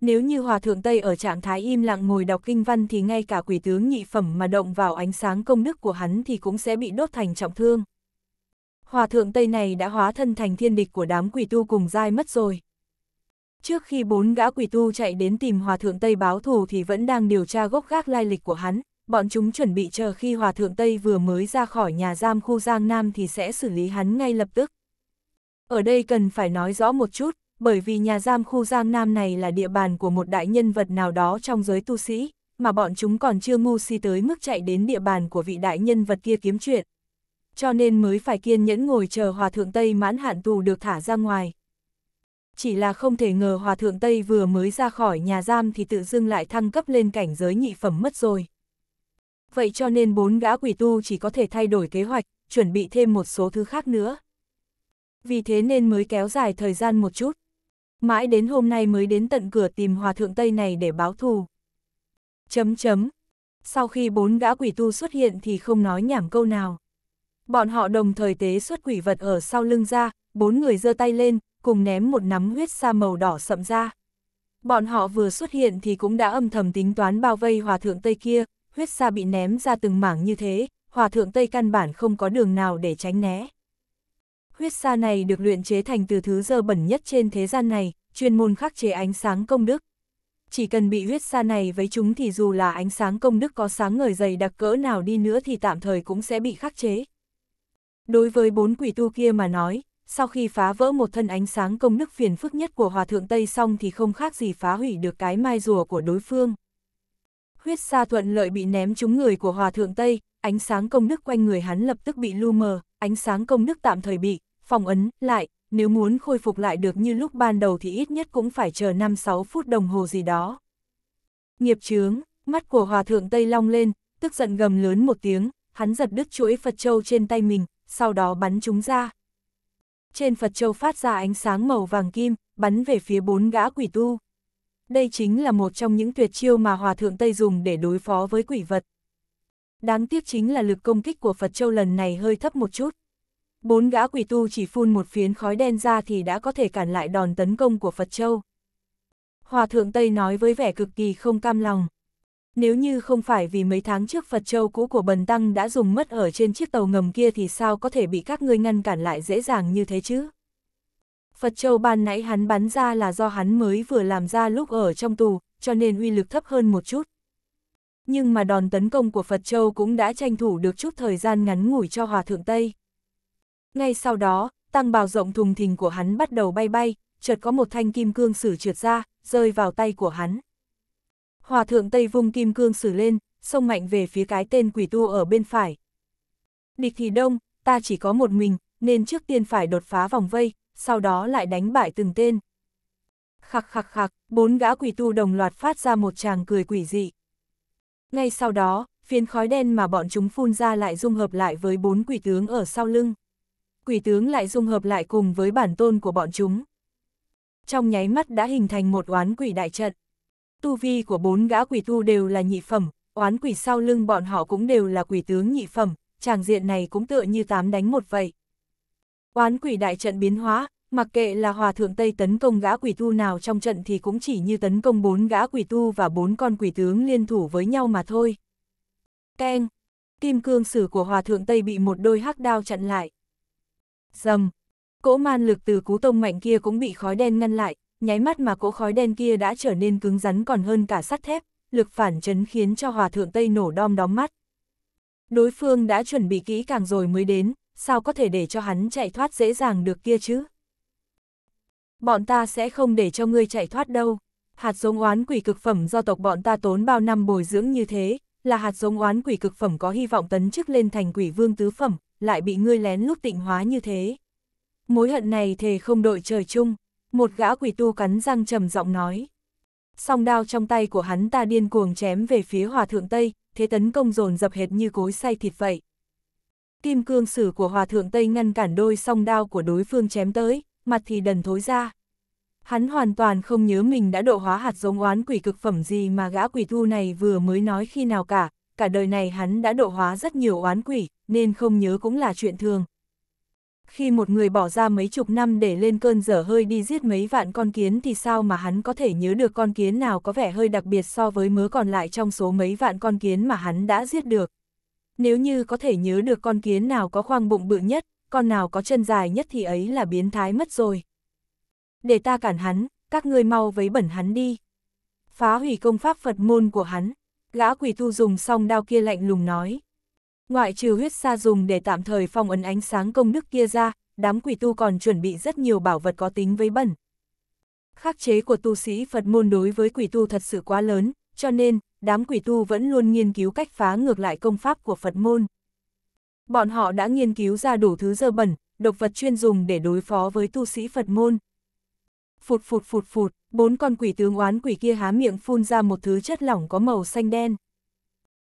A: Nếu như Hòa Thượng Tây ở trạng thái im lặng ngồi đọc kinh văn thì ngay cả quỷ tướng nhị phẩm mà động vào ánh sáng công đức của hắn thì cũng sẽ bị đốt thành trọng thương. Hòa Thượng Tây này đã hóa thân thành thiên địch của đám quỷ tu cùng dai mất rồi. Trước khi bốn gã quỷ tu chạy đến tìm Hòa Thượng Tây báo thù thì vẫn đang điều tra gốc gác lai lịch của hắn, bọn chúng chuẩn bị chờ khi Hòa Thượng Tây vừa mới ra khỏi nhà giam khu Giang Nam thì sẽ xử lý hắn ngay lập tức. Ở đây cần phải nói rõ một chút, bởi vì nhà giam khu Giang Nam này là địa bàn của một đại nhân vật nào đó trong giới tu sĩ, mà bọn chúng còn chưa ngu si tới mức chạy đến địa bàn của vị đại nhân vật kia kiếm chuyện. Cho nên mới phải kiên nhẫn ngồi chờ Hòa Thượng Tây mãn hạn tù được thả ra ngoài. Chỉ là không thể ngờ Hòa Thượng Tây vừa mới ra khỏi nhà giam thì tự dưng lại thăng cấp lên cảnh giới nhị phẩm mất rồi. Vậy cho nên bốn gã quỷ tu chỉ có thể thay đổi kế hoạch, chuẩn bị thêm một số thứ khác nữa. Vì thế nên mới kéo dài thời gian một chút. Mãi đến hôm nay mới đến tận cửa tìm hòa thượng Tây này để báo thù. Chấm chấm. Sau khi bốn gã quỷ tu xuất hiện thì không nói nhảm câu nào. Bọn họ đồng thời tế xuất quỷ vật ở sau lưng ra, bốn người giơ tay lên, cùng ném một nắm huyết sa màu đỏ sậm ra. Bọn họ vừa xuất hiện thì cũng đã âm thầm tính toán bao vây hòa thượng Tây kia, huyết sa bị ném ra từng mảng như thế, hòa thượng Tây căn bản không có đường nào để tránh né. Huyết sa này được luyện chế thành từ thứ dơ bẩn nhất trên thế gian này, chuyên môn khắc chế ánh sáng công đức. Chỉ cần bị huyết sa này với chúng thì dù là ánh sáng công đức có sáng ngời dày đặc cỡ nào đi nữa thì tạm thời cũng sẽ bị khắc chế. Đối với bốn quỷ tu kia mà nói, sau khi phá vỡ một thân ánh sáng công đức phiền phức nhất của Hòa Thượng Tây xong thì không khác gì phá hủy được cái mai rùa của đối phương. Huyết sa thuận lợi bị ném trúng người của Hòa Thượng Tây, ánh sáng công đức quanh người hắn lập tức bị lu mờ, ánh sáng công đức tạm thời bị Phòng ấn, lại, nếu muốn khôi phục lại được như lúc ban đầu thì ít nhất cũng phải chờ 5-6 phút đồng hồ gì đó. Nghiệp chướng, mắt của Hòa Thượng Tây Long lên, tức giận gầm lớn một tiếng, hắn giật đứt chuỗi Phật Châu trên tay mình, sau đó bắn chúng ra. Trên Phật Châu phát ra ánh sáng màu vàng kim, bắn về phía bốn gã quỷ tu. Đây chính là một trong những tuyệt chiêu mà Hòa Thượng Tây dùng để đối phó với quỷ vật. Đáng tiếc chính là lực công kích của Phật Châu lần này hơi thấp một chút. Bốn gã quỷ tu chỉ phun một phiến khói đen ra thì đã có thể cản lại đòn tấn công của Phật Châu. Hòa thượng Tây nói với vẻ cực kỳ không cam lòng. Nếu như không phải vì mấy tháng trước Phật Châu cũ của Bần Tăng đã dùng mất ở trên chiếc tàu ngầm kia thì sao có thể bị các ngươi ngăn cản lại dễ dàng như thế chứ? Phật Châu ban nãy hắn bắn ra là do hắn mới vừa làm ra lúc ở trong tù, cho nên uy lực thấp hơn một chút. Nhưng mà đòn tấn công của Phật Châu cũng đã tranh thủ được chút thời gian ngắn ngủi cho Hòa Thượng Tây. Ngay sau đó, tăng bào rộng thùng thình của hắn bắt đầu bay bay, chợt có một thanh kim cương sử trượt ra, rơi vào tay của hắn. Hòa thượng Tây vung kim cương sử lên, xông mạnh về phía cái tên quỷ tu ở bên phải. Địch thì đông, ta chỉ có một mình, nên trước tiên phải đột phá vòng vây, sau đó lại đánh bại từng tên. Khắc khắc khắc, bốn gã quỷ tu đồng loạt phát ra một tràng cười quỷ dị. Ngay sau đó, phiến khói đen mà bọn chúng phun ra lại dung hợp lại với bốn quỷ tướng ở sau lưng quỷ tướng lại dung hợp lại cùng với bản tôn của bọn chúng. Trong nháy mắt đã hình thành một oán quỷ đại trận. Tu vi của bốn gã quỷ tu đều là nhị phẩm, oán quỷ sau lưng bọn họ cũng đều là quỷ tướng nhị phẩm, tràng diện này cũng tựa như tám đánh một vậy. Oán quỷ đại trận biến hóa, mặc kệ là hòa thượng Tây tấn công gã quỷ tu nào trong trận thì cũng chỉ như tấn công bốn gã quỷ tu và bốn con quỷ tướng liên thủ với nhau mà thôi. Keng! Kim cương sử của hòa thượng Tây bị một đôi hắc đao chặn lại. Dầm! Cỗ man lực từ cú tông mạnh kia cũng bị khói đen ngăn lại, nháy mắt mà cỗ khói đen kia đã trở nên cứng rắn còn hơn cả sắt thép, lực phản chấn khiến cho hòa thượng Tây nổ đom đóm mắt. Đối phương đã chuẩn bị kỹ càng rồi mới đến, sao có thể để cho hắn chạy thoát dễ dàng được kia chứ? Bọn ta sẽ không để cho ngươi chạy thoát đâu. Hạt giống oán quỷ cực phẩm do tộc bọn ta tốn bao năm bồi dưỡng như thế, là hạt giống oán quỷ cực phẩm có hy vọng tấn chức lên thành quỷ vương tứ phẩm, lại bị ngươi lén lút tịnh hóa như thế. Mối hận này thề không đội trời chung, một gã quỷ tu cắn răng trầm giọng nói. Song đao trong tay của hắn ta điên cuồng chém về phía hòa thượng Tây, thế tấn công dồn dập hệt như cối say thịt vậy. Kim cương sử của hòa thượng Tây ngăn cản đôi song đao của đối phương chém tới, mặt thì đần thối ra. Hắn hoàn toàn không nhớ mình đã độ hóa hạt giống oán quỷ cực phẩm gì mà gã quỷ tu này vừa mới nói khi nào cả, cả đời này hắn đã độ hóa rất nhiều oán quỷ, nên không nhớ cũng là chuyện thường. Khi một người bỏ ra mấy chục năm để lên cơn dở hơi đi giết mấy vạn con kiến thì sao mà hắn có thể nhớ được con kiến nào có vẻ hơi đặc biệt so với mớ còn lại trong số mấy vạn con kiến mà hắn đã giết được. Nếu như có thể nhớ được con kiến nào có khoang bụng bự nhất, con nào có chân dài nhất thì ấy là biến thái mất rồi. Để ta cản hắn, các ngươi mau vấy bẩn hắn đi. Phá hủy công pháp Phật môn của hắn, Gã quỷ tu dùng xong đao kia lạnh lùng nói. Ngoại trừ huyết sa dùng để tạm thời phong ấn ánh sáng công đức kia ra, đám quỷ tu còn chuẩn bị rất nhiều bảo vật có tính với bẩn. Khắc chế của tu sĩ Phật môn đối với quỷ tu thật sự quá lớn, cho nên, đám quỷ tu vẫn luôn nghiên cứu cách phá ngược lại công pháp của Phật môn. Bọn họ đã nghiên cứu ra đủ thứ dơ bẩn, độc vật chuyên dùng để đối phó với tu sĩ Phật môn phụt phụt phụt phụt, bốn con quỷ tướng oán quỷ kia há miệng phun ra một thứ chất lỏng có màu xanh đen.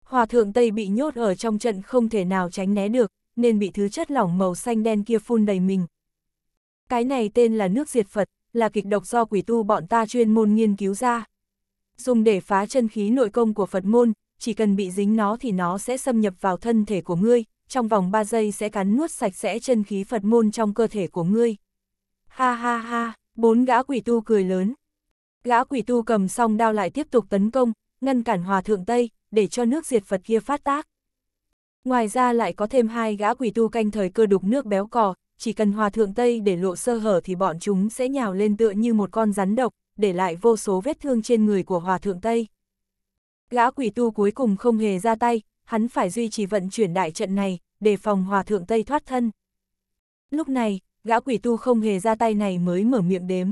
A: Hòa thượng Tây bị nhốt ở trong trận không thể nào tránh né được, nên bị thứ chất lỏng màu xanh đen kia phun đầy mình. Cái này tên là nước diệt Phật, là kịch độc do quỷ tu bọn ta chuyên môn nghiên cứu ra. Dùng để phá chân khí nội công của Phật môn, chỉ cần bị dính nó thì nó sẽ xâm nhập vào thân thể của ngươi, trong vòng 3 giây sẽ cắn nuốt sạch sẽ chân khí Phật môn trong cơ thể của ngươi. Ha ha ha! Bốn gã quỷ tu cười lớn. Gã quỷ tu cầm xong đao lại tiếp tục tấn công, ngăn cản hòa thượng Tây, để cho nước diệt Phật kia phát tác. Ngoài ra lại có thêm hai gã quỷ tu canh thời cơ đục nước béo cò, chỉ cần hòa thượng Tây để lộ sơ hở thì bọn chúng sẽ nhào lên tựa như một con rắn độc, để lại vô số vết thương trên người của hòa thượng Tây. Gã quỷ tu cuối cùng không hề ra tay, hắn phải duy trì vận chuyển đại trận này, để phòng hòa thượng Tây thoát thân. Lúc này, gã quỷ tu không hề ra tay này mới mở miệng đếm.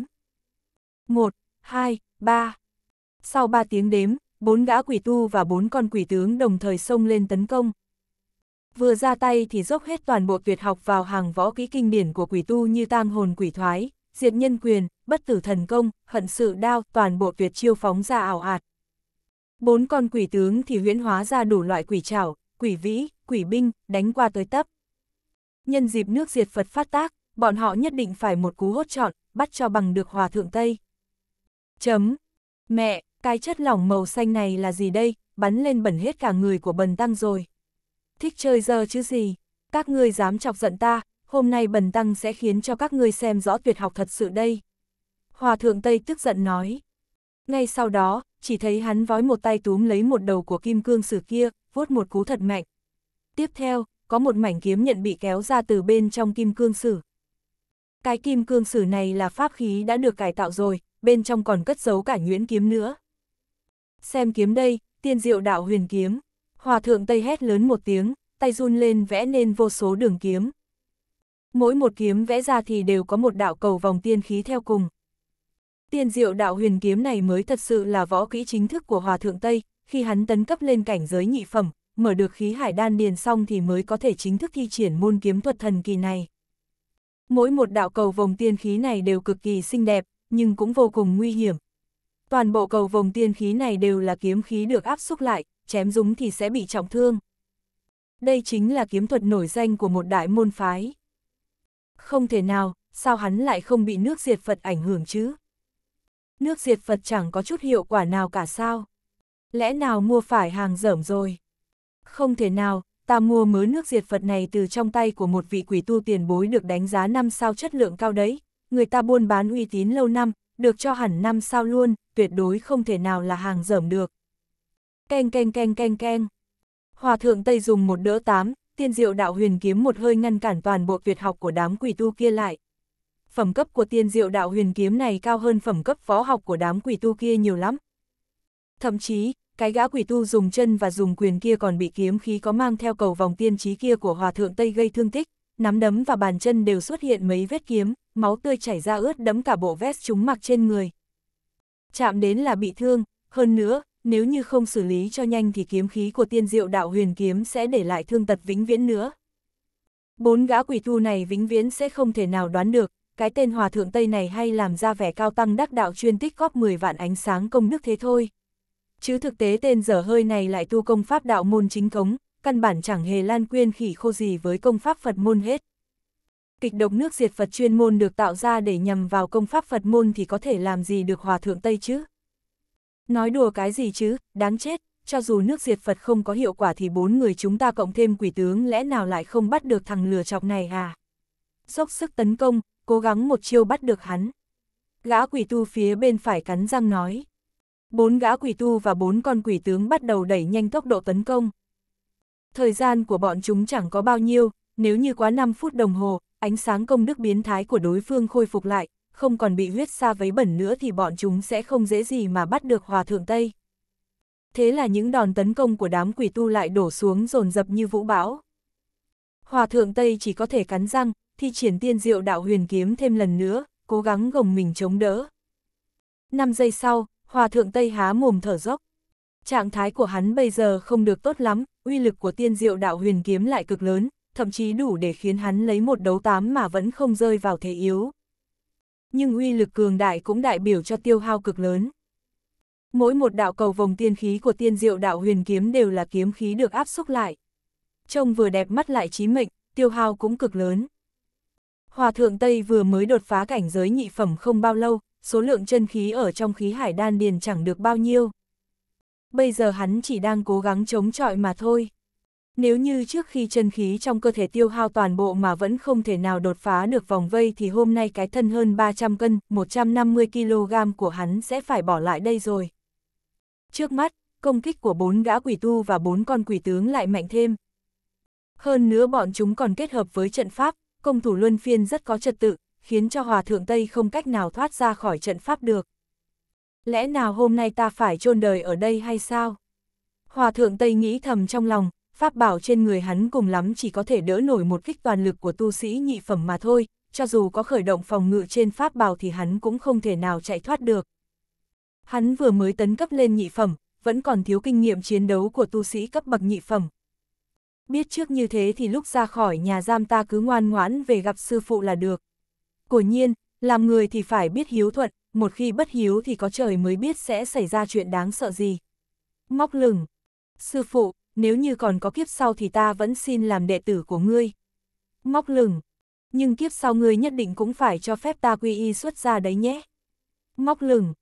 A: Một, hai, ba. Sau ba tiếng đếm, bốn gã quỷ tu và bốn con quỷ tướng đồng thời xông lên tấn công. Vừa ra tay thì dốc hết toàn bộ tuyệt học vào hàng võ kỹ kinh điển của quỷ tu như tang hồn quỷ thoái, diệt nhân quyền, bất tử thần công, hận sự đao, toàn bộ tuyệt chiêu phóng ra ảo ạt. Bốn con quỷ tướng thì huyễn hóa ra đủ loại quỷ trảo, quỷ vĩ, quỷ binh, đánh qua tới tấp. Nhân dịp nước diệt Phật phát tác, bọn họ nhất định phải một cú hốt chọn bắt cho bằng được hòa thượng Tây. Chấm. Mẹ, cái chất lỏng màu xanh này là gì đây, bắn lên bẩn hết cả người của bần tăng rồi. Thích chơi giờ chứ gì, các ngươi dám chọc giận ta, hôm nay bần tăng sẽ khiến cho các ngươi xem rõ tuyệt học thật sự đây. Hòa thượng Tây tức giận nói. Ngay sau đó, chỉ thấy hắn vói một tay túm lấy một đầu của kim cương sử kia, vuốt một cú thật mạnh. Tiếp theo, có một mảnh kiếm nhận bị kéo ra từ bên trong kim cương sử. Cái kim cương sử này là pháp khí đã được cải tạo rồi, bên trong còn cất giấu cả nhuyễn kiếm nữa. Xem kiếm đây, tiên diệu đạo huyền kiếm. Hòa thượng Tây hét lớn một tiếng, tay run lên vẽ nên vô số đường kiếm. Mỗi một kiếm vẽ ra thì đều có một đạo cầu vòng tiên khí theo cùng. Tiên diệu đạo huyền kiếm này mới thật sự là võ kỹ chính thức của Hòa thượng Tây, khi hắn tấn cấp lên cảnh giới nhị phẩm, mở được khí hải đan điền xong thì mới có thể chính thức thi triển môn kiếm thuật thần kỳ này mỗi một đạo cầu vòng tiên khí này đều cực kỳ xinh đẹp, nhưng cũng vô cùng nguy hiểm. Toàn bộ cầu vòng tiên khí này đều là kiếm khí được áp xúc lại, chém dúng thì sẽ bị trọng thương. Đây chính là kiếm thuật nổi danh của một đại môn phái. Không thể nào, sao hắn lại không bị nước diệt Phật ảnh hưởng chứ? Nước diệt Phật chẳng có chút hiệu quả nào cả sao? Lẽ nào mua phải hàng dởm rồi? Không thể nào, ta mua mớ nước diệt Phật này từ trong tay của một vị quỷ tu tiền bối được đánh giá năm sao chất lượng cao đấy, người ta buôn bán uy tín lâu năm, được cho hẳn năm sao luôn, tuyệt đối không thể nào là hàng dởm được. Keng keng keng keng keng. Hòa thượng Tây dùng một đỡ tám, tiên diệu đạo huyền kiếm một hơi ngăn cản toàn bộ tuyệt học của đám quỷ tu kia lại. Phẩm cấp của tiên diệu đạo huyền kiếm này cao hơn phẩm cấp võ học của đám quỷ tu kia nhiều lắm. Thậm chí, cái gã quỷ tu dùng chân và dùng quyền kia còn bị kiếm khí có mang theo cầu vòng tiên trí kia của hòa thượng Tây gây thương tích, nắm đấm và bàn chân đều xuất hiện mấy vết kiếm, máu tươi chảy ra ướt đẫm cả bộ vest chúng mặc trên người. Chạm đến là bị thương, hơn nữa, nếu như không xử lý cho nhanh thì kiếm khí của tiên diệu đạo huyền kiếm sẽ để lại thương tật vĩnh viễn nữa. Bốn gã quỷ tu này vĩnh viễn sẽ không thể nào đoán được, cái tên hòa thượng Tây này hay làm ra vẻ cao tăng đắc đạo chuyên tích góp 10 vạn ánh sáng công đức thế thôi chứ thực tế tên dở hơi này lại tu công pháp đạo môn chính cống, căn bản chẳng hề lan quyên khỉ khô gì với công pháp Phật môn hết. Kịch độc nước diệt Phật chuyên môn được tạo ra để nhằm vào công pháp Phật môn thì có thể làm gì được hòa thượng Tây chứ? Nói đùa cái gì chứ, đáng chết, cho dù nước diệt Phật không có hiệu quả thì bốn người chúng ta cộng thêm quỷ tướng lẽ nào lại không bắt được thằng lừa chọc này à? Dốc sức tấn công, cố gắng một chiêu bắt được hắn. Gã quỷ tu phía bên phải cắn răng nói bốn gã quỷ tu và bốn con quỷ tướng bắt đầu đẩy nhanh tốc độ tấn công. Thời gian của bọn chúng chẳng có bao nhiêu, nếu như quá 5 phút đồng hồ, ánh sáng công đức biến thái của đối phương khôi phục lại, không còn bị huyết sa vấy bẩn nữa thì bọn chúng sẽ không dễ gì mà bắt được Hòa Thượng Tây. Thế là những đòn tấn công của đám quỷ tu lại đổ xuống dồn dập như vũ bão. Hòa Thượng Tây chỉ có thể cắn răng, thi triển tiên diệu đạo huyền kiếm thêm lần nữa, cố gắng gồng mình chống đỡ. 5 giây sau, Hòa thượng Tây há mồm thở dốc. Trạng thái của hắn bây giờ không được tốt lắm, uy lực của tiên diệu đạo huyền kiếm lại cực lớn, thậm chí đủ để khiến hắn lấy một đấu tám mà vẫn không rơi vào thế yếu. Nhưng uy lực cường đại cũng đại biểu cho tiêu hao cực lớn. Mỗi một đạo cầu vòng tiên khí của tiên diệu đạo huyền kiếm đều là kiếm khí được áp xúc lại. Trông vừa đẹp mắt lại trí mệnh, tiêu hao cũng cực lớn. Hòa thượng Tây vừa mới đột phá cảnh giới nhị phẩm không bao lâu, số lượng chân khí ở trong khí hải đan điền chẳng được bao nhiêu. Bây giờ hắn chỉ đang cố gắng chống chọi mà thôi. Nếu như trước khi chân khí trong cơ thể tiêu hao toàn bộ mà vẫn không thể nào đột phá được vòng vây thì hôm nay cái thân hơn 300 cân, 150kg của hắn sẽ phải bỏ lại đây rồi. Trước mắt, công kích của bốn gã quỷ tu và bốn con quỷ tướng lại mạnh thêm. Hơn nữa bọn chúng còn kết hợp với trận pháp, công thủ luân phiên rất có trật tự, khiến cho Hòa Thượng Tây không cách nào thoát ra khỏi trận pháp được. Lẽ nào hôm nay ta phải chôn đời ở đây hay sao? Hòa Thượng Tây nghĩ thầm trong lòng, pháp bảo trên người hắn cùng lắm chỉ có thể đỡ nổi một kích toàn lực của tu sĩ nhị phẩm mà thôi, cho dù có khởi động phòng ngự trên pháp bảo thì hắn cũng không thể nào chạy thoát được. Hắn vừa mới tấn cấp lên nhị phẩm, vẫn còn thiếu kinh nghiệm chiến đấu của tu sĩ cấp bậc nhị phẩm. Biết trước như thế thì lúc ra khỏi nhà giam ta cứ ngoan ngoãn về gặp sư phụ là được. Của nhiên, làm người thì phải biết hiếu thuận, một khi bất hiếu thì có trời mới biết sẽ xảy ra chuyện đáng sợ gì. Ngóc lửng. Sư phụ, nếu như còn có kiếp sau thì ta vẫn xin làm đệ tử của ngươi. Ngóc lửng. Nhưng kiếp sau ngươi nhất định cũng phải cho phép ta quy y xuất ra đấy nhé. Ngóc lửng.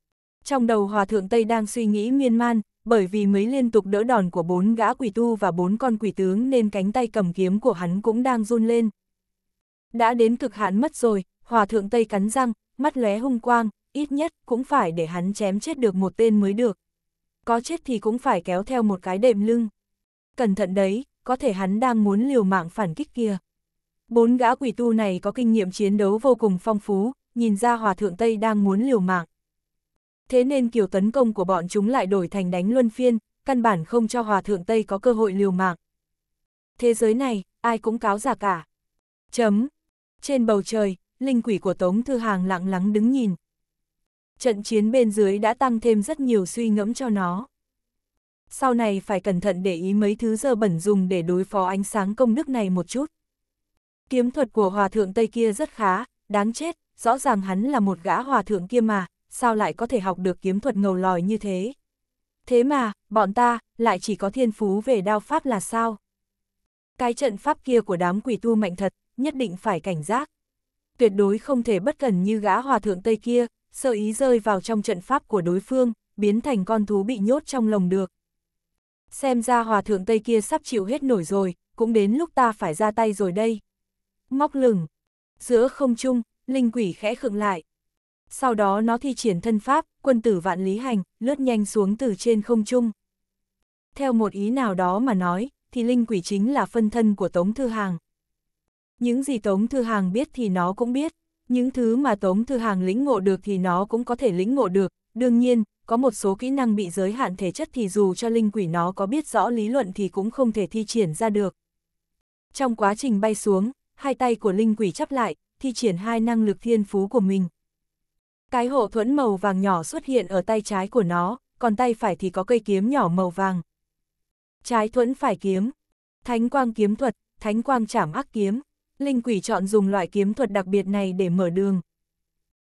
A: Trong đầu hòa thượng Tây đang suy nghĩ miên man, bởi vì mấy liên tục đỡ đòn của bốn gã quỷ tu và bốn con quỷ tướng nên cánh tay cầm kiếm của hắn cũng đang run lên. Đã đến cực hạn mất rồi, Hòa thượng Tây cắn răng, mắt lóe hung quang, ít nhất cũng phải để hắn chém chết được một tên mới được. Có chết thì cũng phải kéo theo một cái đệm lưng. Cẩn thận đấy, có thể hắn đang muốn liều mạng phản kích kia. Bốn gã quỷ tu này có kinh nghiệm chiến đấu vô cùng phong phú, nhìn ra Hòa Thượng Tây đang muốn liều mạng. Thế nên kiểu tấn công của bọn chúng lại đổi thành đánh luân phiên, căn bản không cho Hòa Thượng Tây có cơ hội liều mạng. Thế giới này, ai cũng cáo giả cả. Chấm. Trên bầu trời, linh quỷ của Tống Thư Hàng lặng lắng đứng nhìn. Trận chiến bên dưới đã tăng thêm rất nhiều suy ngẫm cho nó. Sau này phải cẩn thận để ý mấy thứ dơ bẩn dùng để đối phó ánh sáng công đức này một chút. Kiếm thuật của hòa thượng Tây kia rất khá, đáng chết, rõ ràng hắn là một gã hòa thượng kia mà, sao lại có thể học được kiếm thuật ngầu lòi như thế. Thế mà, bọn ta, lại chỉ có thiên phú về đao pháp là sao? Cái trận pháp kia của đám quỷ tu mạnh thật, nhất định phải cảnh giác tuyệt đối không thể bất cẩn như gã hòa thượng Tây kia, sợ ý rơi vào trong trận pháp của đối phương, biến thành con thú bị nhốt trong lồng được. Xem ra hòa thượng Tây kia sắp chịu hết nổi rồi, cũng đến lúc ta phải ra tay rồi đây. móc lửng, giữa không trung, linh quỷ khẽ khựng lại. Sau đó nó thi triển thân pháp, quân tử vạn lý hành, lướt nhanh xuống từ trên không trung. Theo một ý nào đó mà nói, thì linh quỷ chính là phân thân của Tống Thư Hàng. Những gì Tống Thư Hàng biết thì nó cũng biết, những thứ mà Tống Thư Hàng lĩnh ngộ được thì nó cũng có thể lĩnh ngộ được, đương nhiên, có một số kỹ năng bị giới hạn thể chất thì dù cho linh quỷ nó có biết rõ lý luận thì cũng không thể thi triển ra được. Trong quá trình bay xuống, hai tay của linh quỷ chắp lại, thi triển hai năng lực thiên phú của mình. Cái hộ thuẫn màu vàng nhỏ xuất hiện ở tay trái của nó, còn tay phải thì có cây kiếm nhỏ màu vàng. Trái thuẫn phải kiếm, thánh quang kiếm thuật, thánh quang chảm ác kiếm linh quỷ chọn dùng loại kiếm thuật đặc biệt này để mở đường.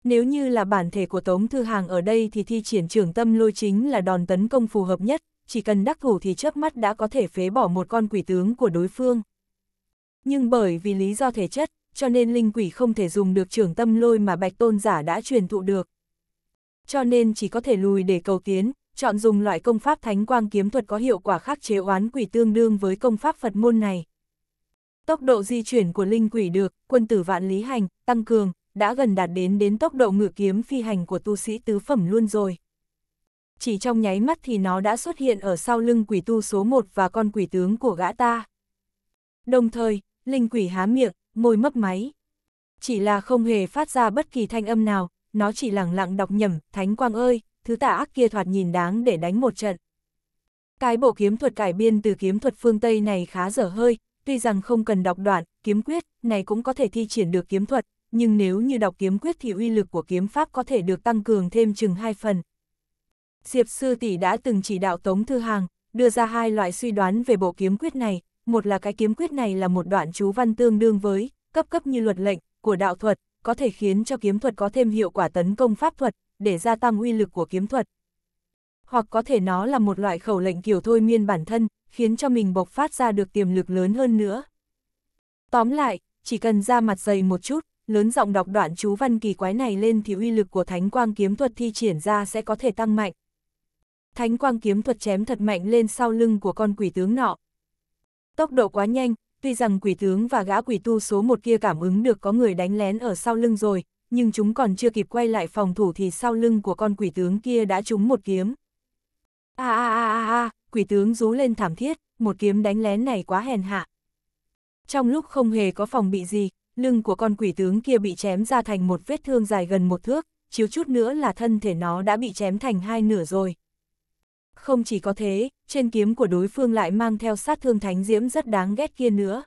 A: Nếu như là bản thể của Tống Thư Hàng ở đây thì thi triển trường tâm lôi chính là đòn tấn công phù hợp nhất, chỉ cần đắc thủ thì chớp mắt đã có thể phế bỏ một con quỷ tướng của đối phương. Nhưng bởi vì lý do thể chất, cho nên linh quỷ không thể dùng được trường tâm lôi mà bạch tôn giả đã truyền thụ được. Cho nên chỉ có thể lùi để cầu tiến, chọn dùng loại công pháp thánh quang kiếm thuật có hiệu quả khắc chế oán quỷ tương đương với công pháp Phật môn này. Tốc độ di chuyển của linh quỷ được, quân tử vạn lý hành, tăng cường, đã gần đạt đến đến tốc độ ngự kiếm phi hành của tu sĩ tứ phẩm luôn rồi. Chỉ trong nháy mắt thì nó đã xuất hiện ở sau lưng quỷ tu số 1 và con quỷ tướng của gã ta. Đồng thời, linh quỷ há miệng, môi mấp máy. Chỉ là không hề phát ra bất kỳ thanh âm nào, nó chỉ lẳng lặng đọc nhầm, Thánh Quang ơi, thứ tà ác kia thoạt nhìn đáng để đánh một trận. Cái bộ kiếm thuật cải biên từ kiếm thuật phương Tây này khá dở hơi, tuy rằng không cần đọc đoạn, kiếm quyết, này cũng có thể thi triển được kiếm thuật, nhưng nếu như đọc kiếm quyết thì uy lực của kiếm pháp có thể được tăng cường thêm chừng hai phần. Diệp Sư Tỷ đã từng chỉ đạo Tống Thư Hàng, đưa ra hai loại suy đoán về bộ kiếm quyết này, một là cái kiếm quyết này là một đoạn chú văn tương đương với, cấp cấp như luật lệnh, của đạo thuật, có thể khiến cho kiếm thuật có thêm hiệu quả tấn công pháp thuật, để gia tăng uy lực của kiếm thuật. Hoặc có thể nó là một loại khẩu lệnh kiểu thôi miên bản thân, khiến cho mình bộc phát ra được tiềm lực lớn hơn nữa. Tóm lại, chỉ cần ra mặt dày một chút, lớn giọng đọc đoạn chú văn kỳ quái này lên thì uy lực của thánh quang kiếm thuật thi triển ra sẽ có thể tăng mạnh. Thánh quang kiếm thuật chém thật mạnh lên sau lưng của con quỷ tướng nọ. Tốc độ quá nhanh, tuy rằng quỷ tướng và gã quỷ tu số một kia cảm ứng được có người đánh lén ở sau lưng rồi, nhưng chúng còn chưa kịp quay lại phòng thủ thì sau lưng của con quỷ tướng kia đã trúng một kiếm a a a a quỷ tướng rú lên thảm thiết, một kiếm đánh lén này quá hèn hạ. Trong lúc không hề có phòng bị gì, lưng của con quỷ tướng kia bị chém ra thành một vết thương dài gần một thước, chiếu chút nữa là thân thể nó đã bị chém thành hai nửa rồi. Không chỉ có thế, trên kiếm của đối phương lại mang theo sát thương thánh diễm rất đáng ghét kia nữa.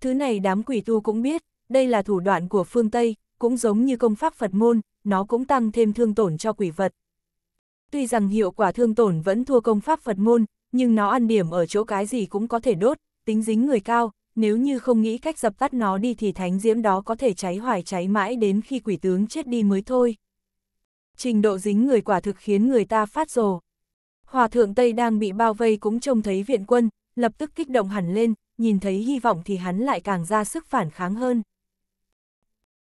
A: Thứ này đám quỷ tu cũng biết, đây là thủ đoạn của phương Tây, cũng giống như công pháp Phật môn, nó cũng tăng thêm thương tổn cho quỷ vật, tuy rằng hiệu quả thương tổn vẫn thua công pháp Phật môn, nhưng nó ăn điểm ở chỗ cái gì cũng có thể đốt, tính dính người cao, nếu như không nghĩ cách dập tắt nó đi thì thánh diễm đó có thể cháy hoài cháy mãi đến khi quỷ tướng chết đi mới thôi. Trình độ dính người quả thực khiến người ta phát rồ. Hòa thượng Tây đang bị bao vây cũng trông thấy viện quân, lập tức kích động hẳn lên, nhìn thấy hy vọng thì hắn lại càng ra sức phản kháng hơn.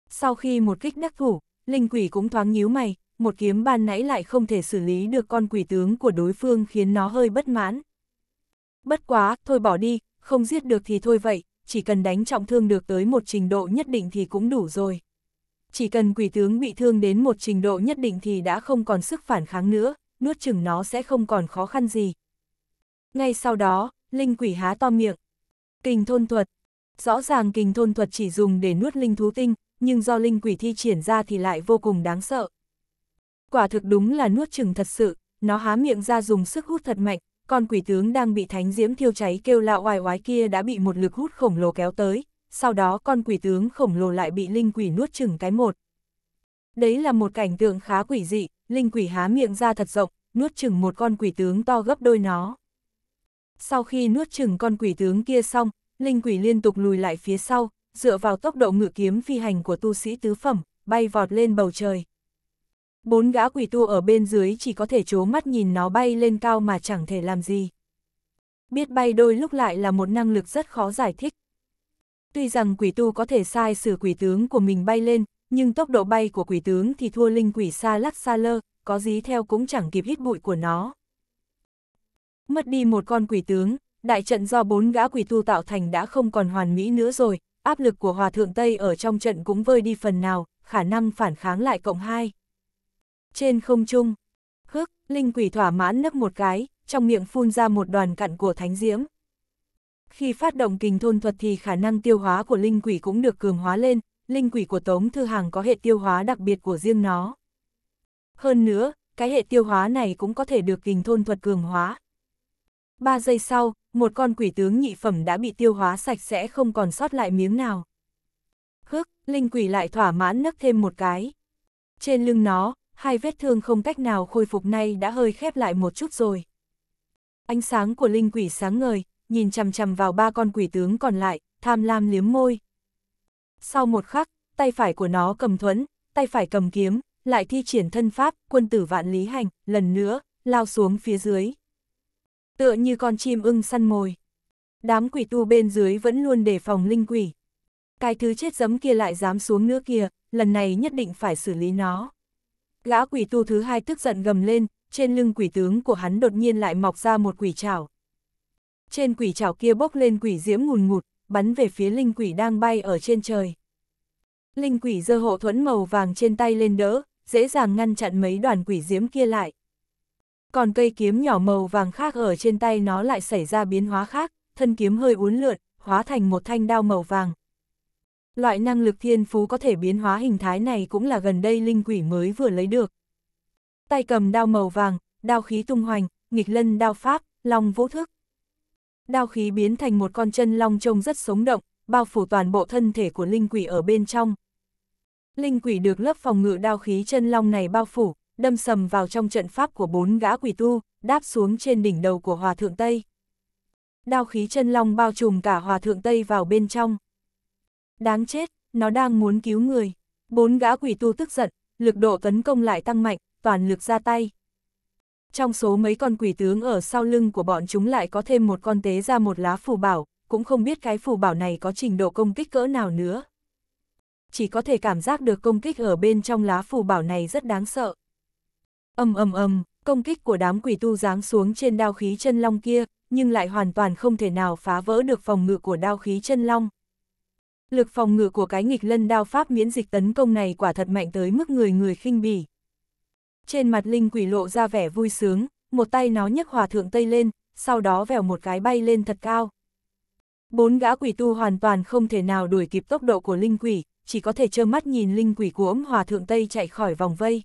A: Sau khi một kích đắc thủ, linh quỷ cũng thoáng nhíu mày, một kiếm ban nãy lại không thể xử lý được con quỷ tướng của đối phương khiến nó hơi bất mãn. Bất quá, thôi bỏ đi, không giết được thì thôi vậy, chỉ cần đánh trọng thương được tới một trình độ nhất định thì cũng đủ rồi. Chỉ cần quỷ tướng bị thương đến một trình độ nhất định thì đã không còn sức phản kháng nữa, nuốt chừng nó sẽ không còn khó khăn gì. Ngay sau đó, linh quỷ há to miệng. Kình thôn thuật. Rõ ràng kình thôn thuật chỉ dùng để nuốt linh thú tinh, nhưng do linh quỷ thi triển ra thì lại vô cùng đáng sợ, quả thực đúng là nuốt chừng thật sự, nó há miệng ra dùng sức hút thật mạnh, con quỷ tướng đang bị thánh diễm thiêu cháy kêu la oai oái kia đã bị một lực hút khổng lồ kéo tới, sau đó con quỷ tướng khổng lồ lại bị linh quỷ nuốt chừng cái một. Đấy là một cảnh tượng khá quỷ dị, linh quỷ há miệng ra thật rộng, nuốt chừng một con quỷ tướng to gấp đôi nó. Sau khi nuốt chừng con quỷ tướng kia xong, linh quỷ liên tục lùi lại phía sau, dựa vào tốc độ ngự kiếm phi hành của tu sĩ tứ phẩm, bay vọt lên bầu trời. Bốn gã quỷ tu ở bên dưới chỉ có thể chố mắt nhìn nó bay lên cao mà chẳng thể làm gì. Biết bay đôi lúc lại là một năng lực rất khó giải thích. Tuy rằng quỷ tu có thể sai sử quỷ tướng của mình bay lên, nhưng tốc độ bay của quỷ tướng thì thua linh quỷ xa lắc xa lơ, có dí theo cũng chẳng kịp hít bụi của nó. Mất đi một con quỷ tướng, đại trận do bốn gã quỷ tu tạo thành đã không còn hoàn mỹ nữa rồi, áp lực của Hòa Thượng Tây ở trong trận cũng vơi đi phần nào, khả năng phản kháng lại cộng 2 trên không trung. hức linh quỷ thỏa mãn nấp một cái, trong miệng phun ra một đoàn cặn của thánh diễm. Khi phát động kình thôn thuật thì khả năng tiêu hóa của linh quỷ cũng được cường hóa lên, linh quỷ của Tống Thư Hàng có hệ tiêu hóa đặc biệt của riêng nó. Hơn nữa, cái hệ tiêu hóa này cũng có thể được kình thôn thuật cường hóa. Ba giây sau, một con quỷ tướng nhị phẩm đã bị tiêu hóa sạch sẽ không còn sót lại miếng nào. hức linh quỷ lại thỏa mãn nấc thêm một cái. Trên lưng nó, hai vết thương không cách nào khôi phục nay đã hơi khép lại một chút rồi. Ánh sáng của linh quỷ sáng ngời, nhìn chằm chằm vào ba con quỷ tướng còn lại, tham lam liếm môi. Sau một khắc, tay phải của nó cầm thuẫn, tay phải cầm kiếm, lại thi triển thân pháp, quân tử vạn lý hành, lần nữa, lao xuống phía dưới. Tựa như con chim ưng săn mồi. Đám quỷ tu bên dưới vẫn luôn đề phòng linh quỷ. Cái thứ chết giấm kia lại dám xuống nữa kia, lần này nhất định phải xử lý nó. Gã quỷ tu thứ hai tức giận gầm lên, trên lưng quỷ tướng của hắn đột nhiên lại mọc ra một quỷ chảo. Trên quỷ chảo kia bốc lên quỷ diễm ngùn ngụt, bắn về phía linh quỷ đang bay ở trên trời. Linh quỷ giơ hộ thuẫn màu vàng trên tay lên đỡ, dễ dàng ngăn chặn mấy đoàn quỷ diễm kia lại. Còn cây kiếm nhỏ màu vàng khác ở trên tay nó lại xảy ra biến hóa khác, thân kiếm hơi uốn lượn, hóa thành một thanh đao màu vàng, Loại năng lực thiên phú có thể biến hóa hình thái này cũng là gần đây linh quỷ mới vừa lấy được. Tay cầm đao màu vàng, đao khí tung hoành, nghịch lân đao pháp, long vũ thức. Đao khí biến thành một con chân long trông rất sống động, bao phủ toàn bộ thân thể của linh quỷ ở bên trong. Linh quỷ được lớp phòng ngự đao khí chân long này bao phủ, đâm sầm vào trong trận pháp của bốn gã quỷ tu, đáp xuống trên đỉnh đầu của Hòa Thượng Tây. Đao khí chân long bao trùm cả Hòa Thượng Tây vào bên trong. Đáng chết, nó đang muốn cứu người. Bốn gã quỷ tu tức giận, lực độ tấn công lại tăng mạnh, toàn lực ra tay. Trong số mấy con quỷ tướng ở sau lưng của bọn chúng lại có thêm một con tế ra một lá phù bảo, cũng không biết cái phù bảo này có trình độ công kích cỡ nào nữa. Chỉ có thể cảm giác được công kích ở bên trong lá phù bảo này rất đáng sợ. ầm ầm ầm, công kích của đám quỷ tu giáng xuống trên đao khí chân long kia, nhưng lại hoàn toàn không thể nào phá vỡ được phòng ngự của đao khí chân long. Lực phòng ngự của cái nghịch lân đao pháp miễn dịch tấn công này quả thật mạnh tới mức người người khinh bỉ. Trên mặt linh quỷ lộ ra vẻ vui sướng, một tay nó nhấc hòa thượng tây lên, sau đó vèo một cái bay lên thật cao. Bốn gã quỷ tu hoàn toàn không thể nào đuổi kịp tốc độ của linh quỷ, chỉ có thể trơ mắt nhìn linh quỷ của ống hòa thượng tây chạy khỏi vòng vây.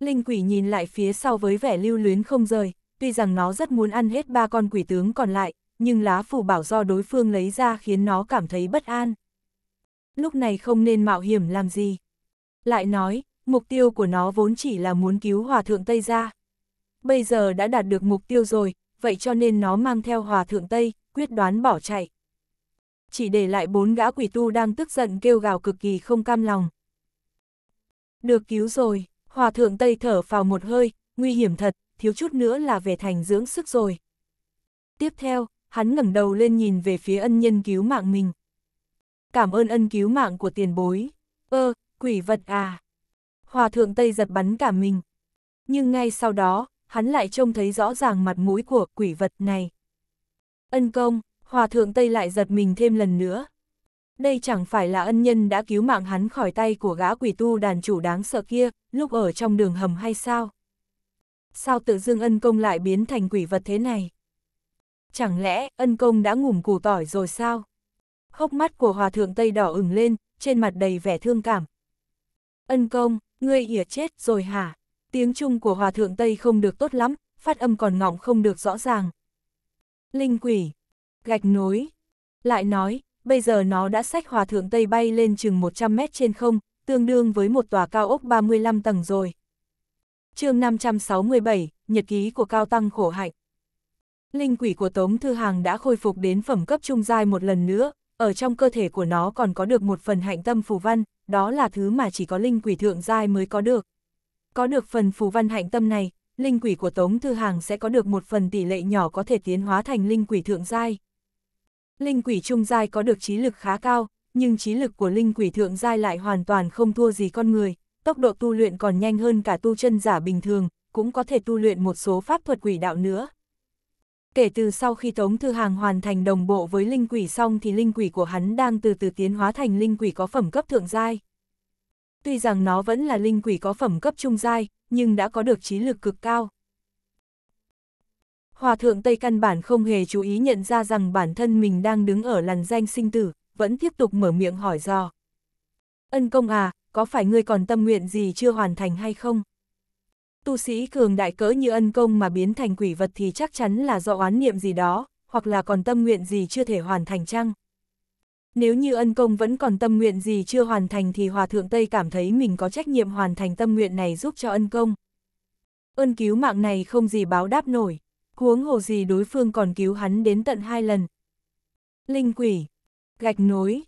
A: Linh quỷ nhìn lại phía sau với vẻ lưu luyến không rời, tuy rằng nó rất muốn ăn hết ba con quỷ tướng còn lại, nhưng lá phù bảo do đối phương lấy ra khiến nó cảm thấy bất an lúc này không nên mạo hiểm làm gì. Lại nói, mục tiêu của nó vốn chỉ là muốn cứu Hòa Thượng Tây ra. Bây giờ đã đạt được mục tiêu rồi, vậy cho nên nó mang theo Hòa Thượng Tây, quyết đoán bỏ chạy. Chỉ để lại bốn gã quỷ tu đang tức giận kêu gào cực kỳ không cam lòng. Được cứu rồi, Hòa Thượng Tây thở vào một hơi, nguy hiểm thật, thiếu chút nữa là về thành dưỡng sức rồi. Tiếp theo, hắn ngẩng đầu lên nhìn về phía ân nhân cứu mạng mình cảm ơn ân cứu mạng của tiền bối. Ơ, ờ, quỷ vật à! Hòa thượng Tây giật bắn cả mình. Nhưng ngay sau đó, hắn lại trông thấy rõ ràng mặt mũi của quỷ vật này. Ân công, hòa thượng Tây lại giật mình thêm lần nữa. Đây chẳng phải là ân nhân đã cứu mạng hắn khỏi tay của gã quỷ tu đàn chủ đáng sợ kia, lúc ở trong đường hầm hay sao? Sao tự dưng ân công lại biến thành quỷ vật thế này? Chẳng lẽ ân công đã ngủm củ tỏi rồi sao? hốc mắt của hòa thượng Tây đỏ ửng lên, trên mặt đầy vẻ thương cảm. Ân công, ngươi ỉa chết rồi hả? Tiếng Trung của hòa thượng Tây không được tốt lắm, phát âm còn ngọng không được rõ ràng. Linh quỷ, gạch nối, lại nói, bây giờ nó đã sách hòa thượng Tây bay lên chừng 100 mét trên không, tương đương với một tòa cao ốc 35 tầng rồi. chương 567, Nhật ký của Cao Tăng khổ hạnh. Linh quỷ của Tống Thư Hàng đã khôi phục đến phẩm cấp trung giai một lần nữa, ở trong cơ thể của nó còn có được một phần hạnh tâm phù văn, đó là thứ mà chỉ có linh quỷ thượng giai mới có được. Có được phần phù văn hạnh tâm này, linh quỷ của Tống Thư Hàng sẽ có được một phần tỷ lệ nhỏ có thể tiến hóa thành linh quỷ thượng giai. Linh quỷ trung giai có được trí lực khá cao, nhưng trí lực của linh quỷ thượng giai lại hoàn toàn không thua gì con người, tốc độ tu luyện còn nhanh hơn cả tu chân giả bình thường, cũng có thể tu luyện một số pháp thuật quỷ đạo nữa kể từ sau khi Tống Thư Hàng hoàn thành đồng bộ với linh quỷ xong thì linh quỷ của hắn đang từ từ tiến hóa thành linh quỷ có phẩm cấp thượng giai. Tuy rằng nó vẫn là linh quỷ có phẩm cấp trung giai, nhưng đã có được trí lực cực cao. Hòa thượng Tây căn bản không hề chú ý nhận ra rằng bản thân mình đang đứng ở làn danh sinh tử, vẫn tiếp tục mở miệng hỏi dò. Ân công à, có phải ngươi còn tâm nguyện gì chưa hoàn thành hay không? tu sĩ cường đại cỡ như ân công mà biến thành quỷ vật thì chắc chắn là do oán niệm gì đó, hoặc là còn tâm nguyện gì chưa thể hoàn thành chăng? Nếu như ân công vẫn còn tâm nguyện gì chưa hoàn thành thì Hòa Thượng Tây cảm thấy mình có trách nhiệm hoàn thành tâm nguyện này giúp cho ân công. Ơn cứu mạng này không gì báo đáp nổi, huống hồ gì đối phương còn cứu hắn đến tận hai lần. Linh quỷ, gạch nối.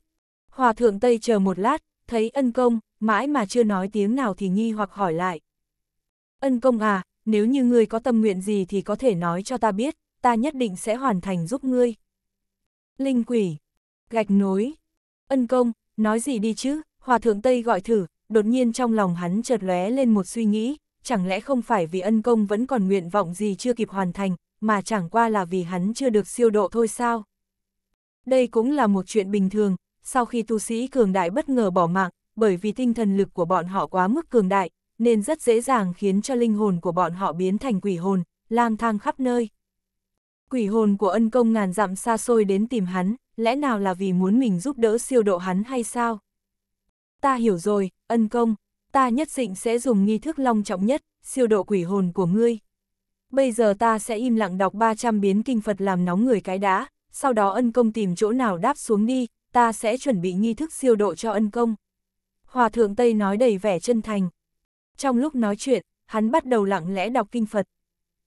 A: Hòa Thượng Tây chờ một lát, thấy ân công, mãi mà chưa nói tiếng nào thì nghi hoặc hỏi lại. Ân công à, nếu như ngươi có tâm nguyện gì thì có thể nói cho ta biết, ta nhất định sẽ hoàn thành giúp ngươi. Linh quỷ, gạch nối, ân công, nói gì đi chứ, hòa thượng Tây gọi thử, đột nhiên trong lòng hắn chợt lóe lên một suy nghĩ, chẳng lẽ không phải vì ân công vẫn còn nguyện vọng gì chưa kịp hoàn thành, mà chẳng qua là vì hắn chưa được siêu độ thôi sao? Đây cũng là một chuyện bình thường, sau khi tu sĩ cường đại bất ngờ bỏ mạng, bởi vì tinh thần lực của bọn họ quá mức cường đại, nên rất dễ dàng khiến cho linh hồn của bọn họ biến thành quỷ hồn, lang thang khắp nơi. Quỷ hồn của ân công ngàn dặm xa xôi đến tìm hắn, lẽ nào là vì muốn mình giúp đỡ siêu độ hắn hay sao? Ta hiểu rồi, ân công, ta nhất định sẽ dùng nghi thức long trọng nhất, siêu độ quỷ hồn của ngươi. Bây giờ ta sẽ im lặng đọc 300 biến kinh Phật làm nóng người cái đã, sau đó ân công tìm chỗ nào đáp xuống đi, ta sẽ chuẩn bị nghi thức siêu độ cho ân công. Hòa thượng Tây nói đầy vẻ chân thành. Trong lúc nói chuyện, hắn bắt đầu lặng lẽ đọc kinh Phật.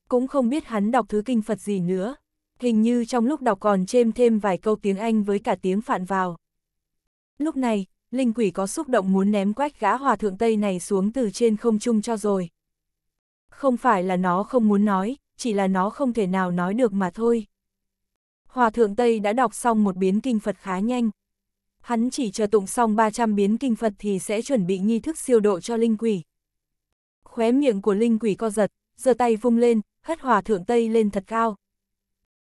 A: Cũng không biết hắn đọc thứ kinh Phật gì nữa. Hình như trong lúc đọc còn chêm thêm vài câu tiếng Anh với cả tiếng phạn vào. Lúc này, linh quỷ có xúc động muốn ném quách gã hòa thượng Tây này xuống từ trên không trung cho rồi. Không phải là nó không muốn nói, chỉ là nó không thể nào nói được mà thôi. Hòa thượng Tây đã đọc xong một biến kinh Phật khá nhanh. Hắn chỉ chờ tụng xong 300 biến kinh Phật thì sẽ chuẩn bị nghi thức siêu độ cho linh quỷ. Khóe miệng của linh quỷ co giật, giơ tay vung lên, hất hòa thượng Tây lên thật cao.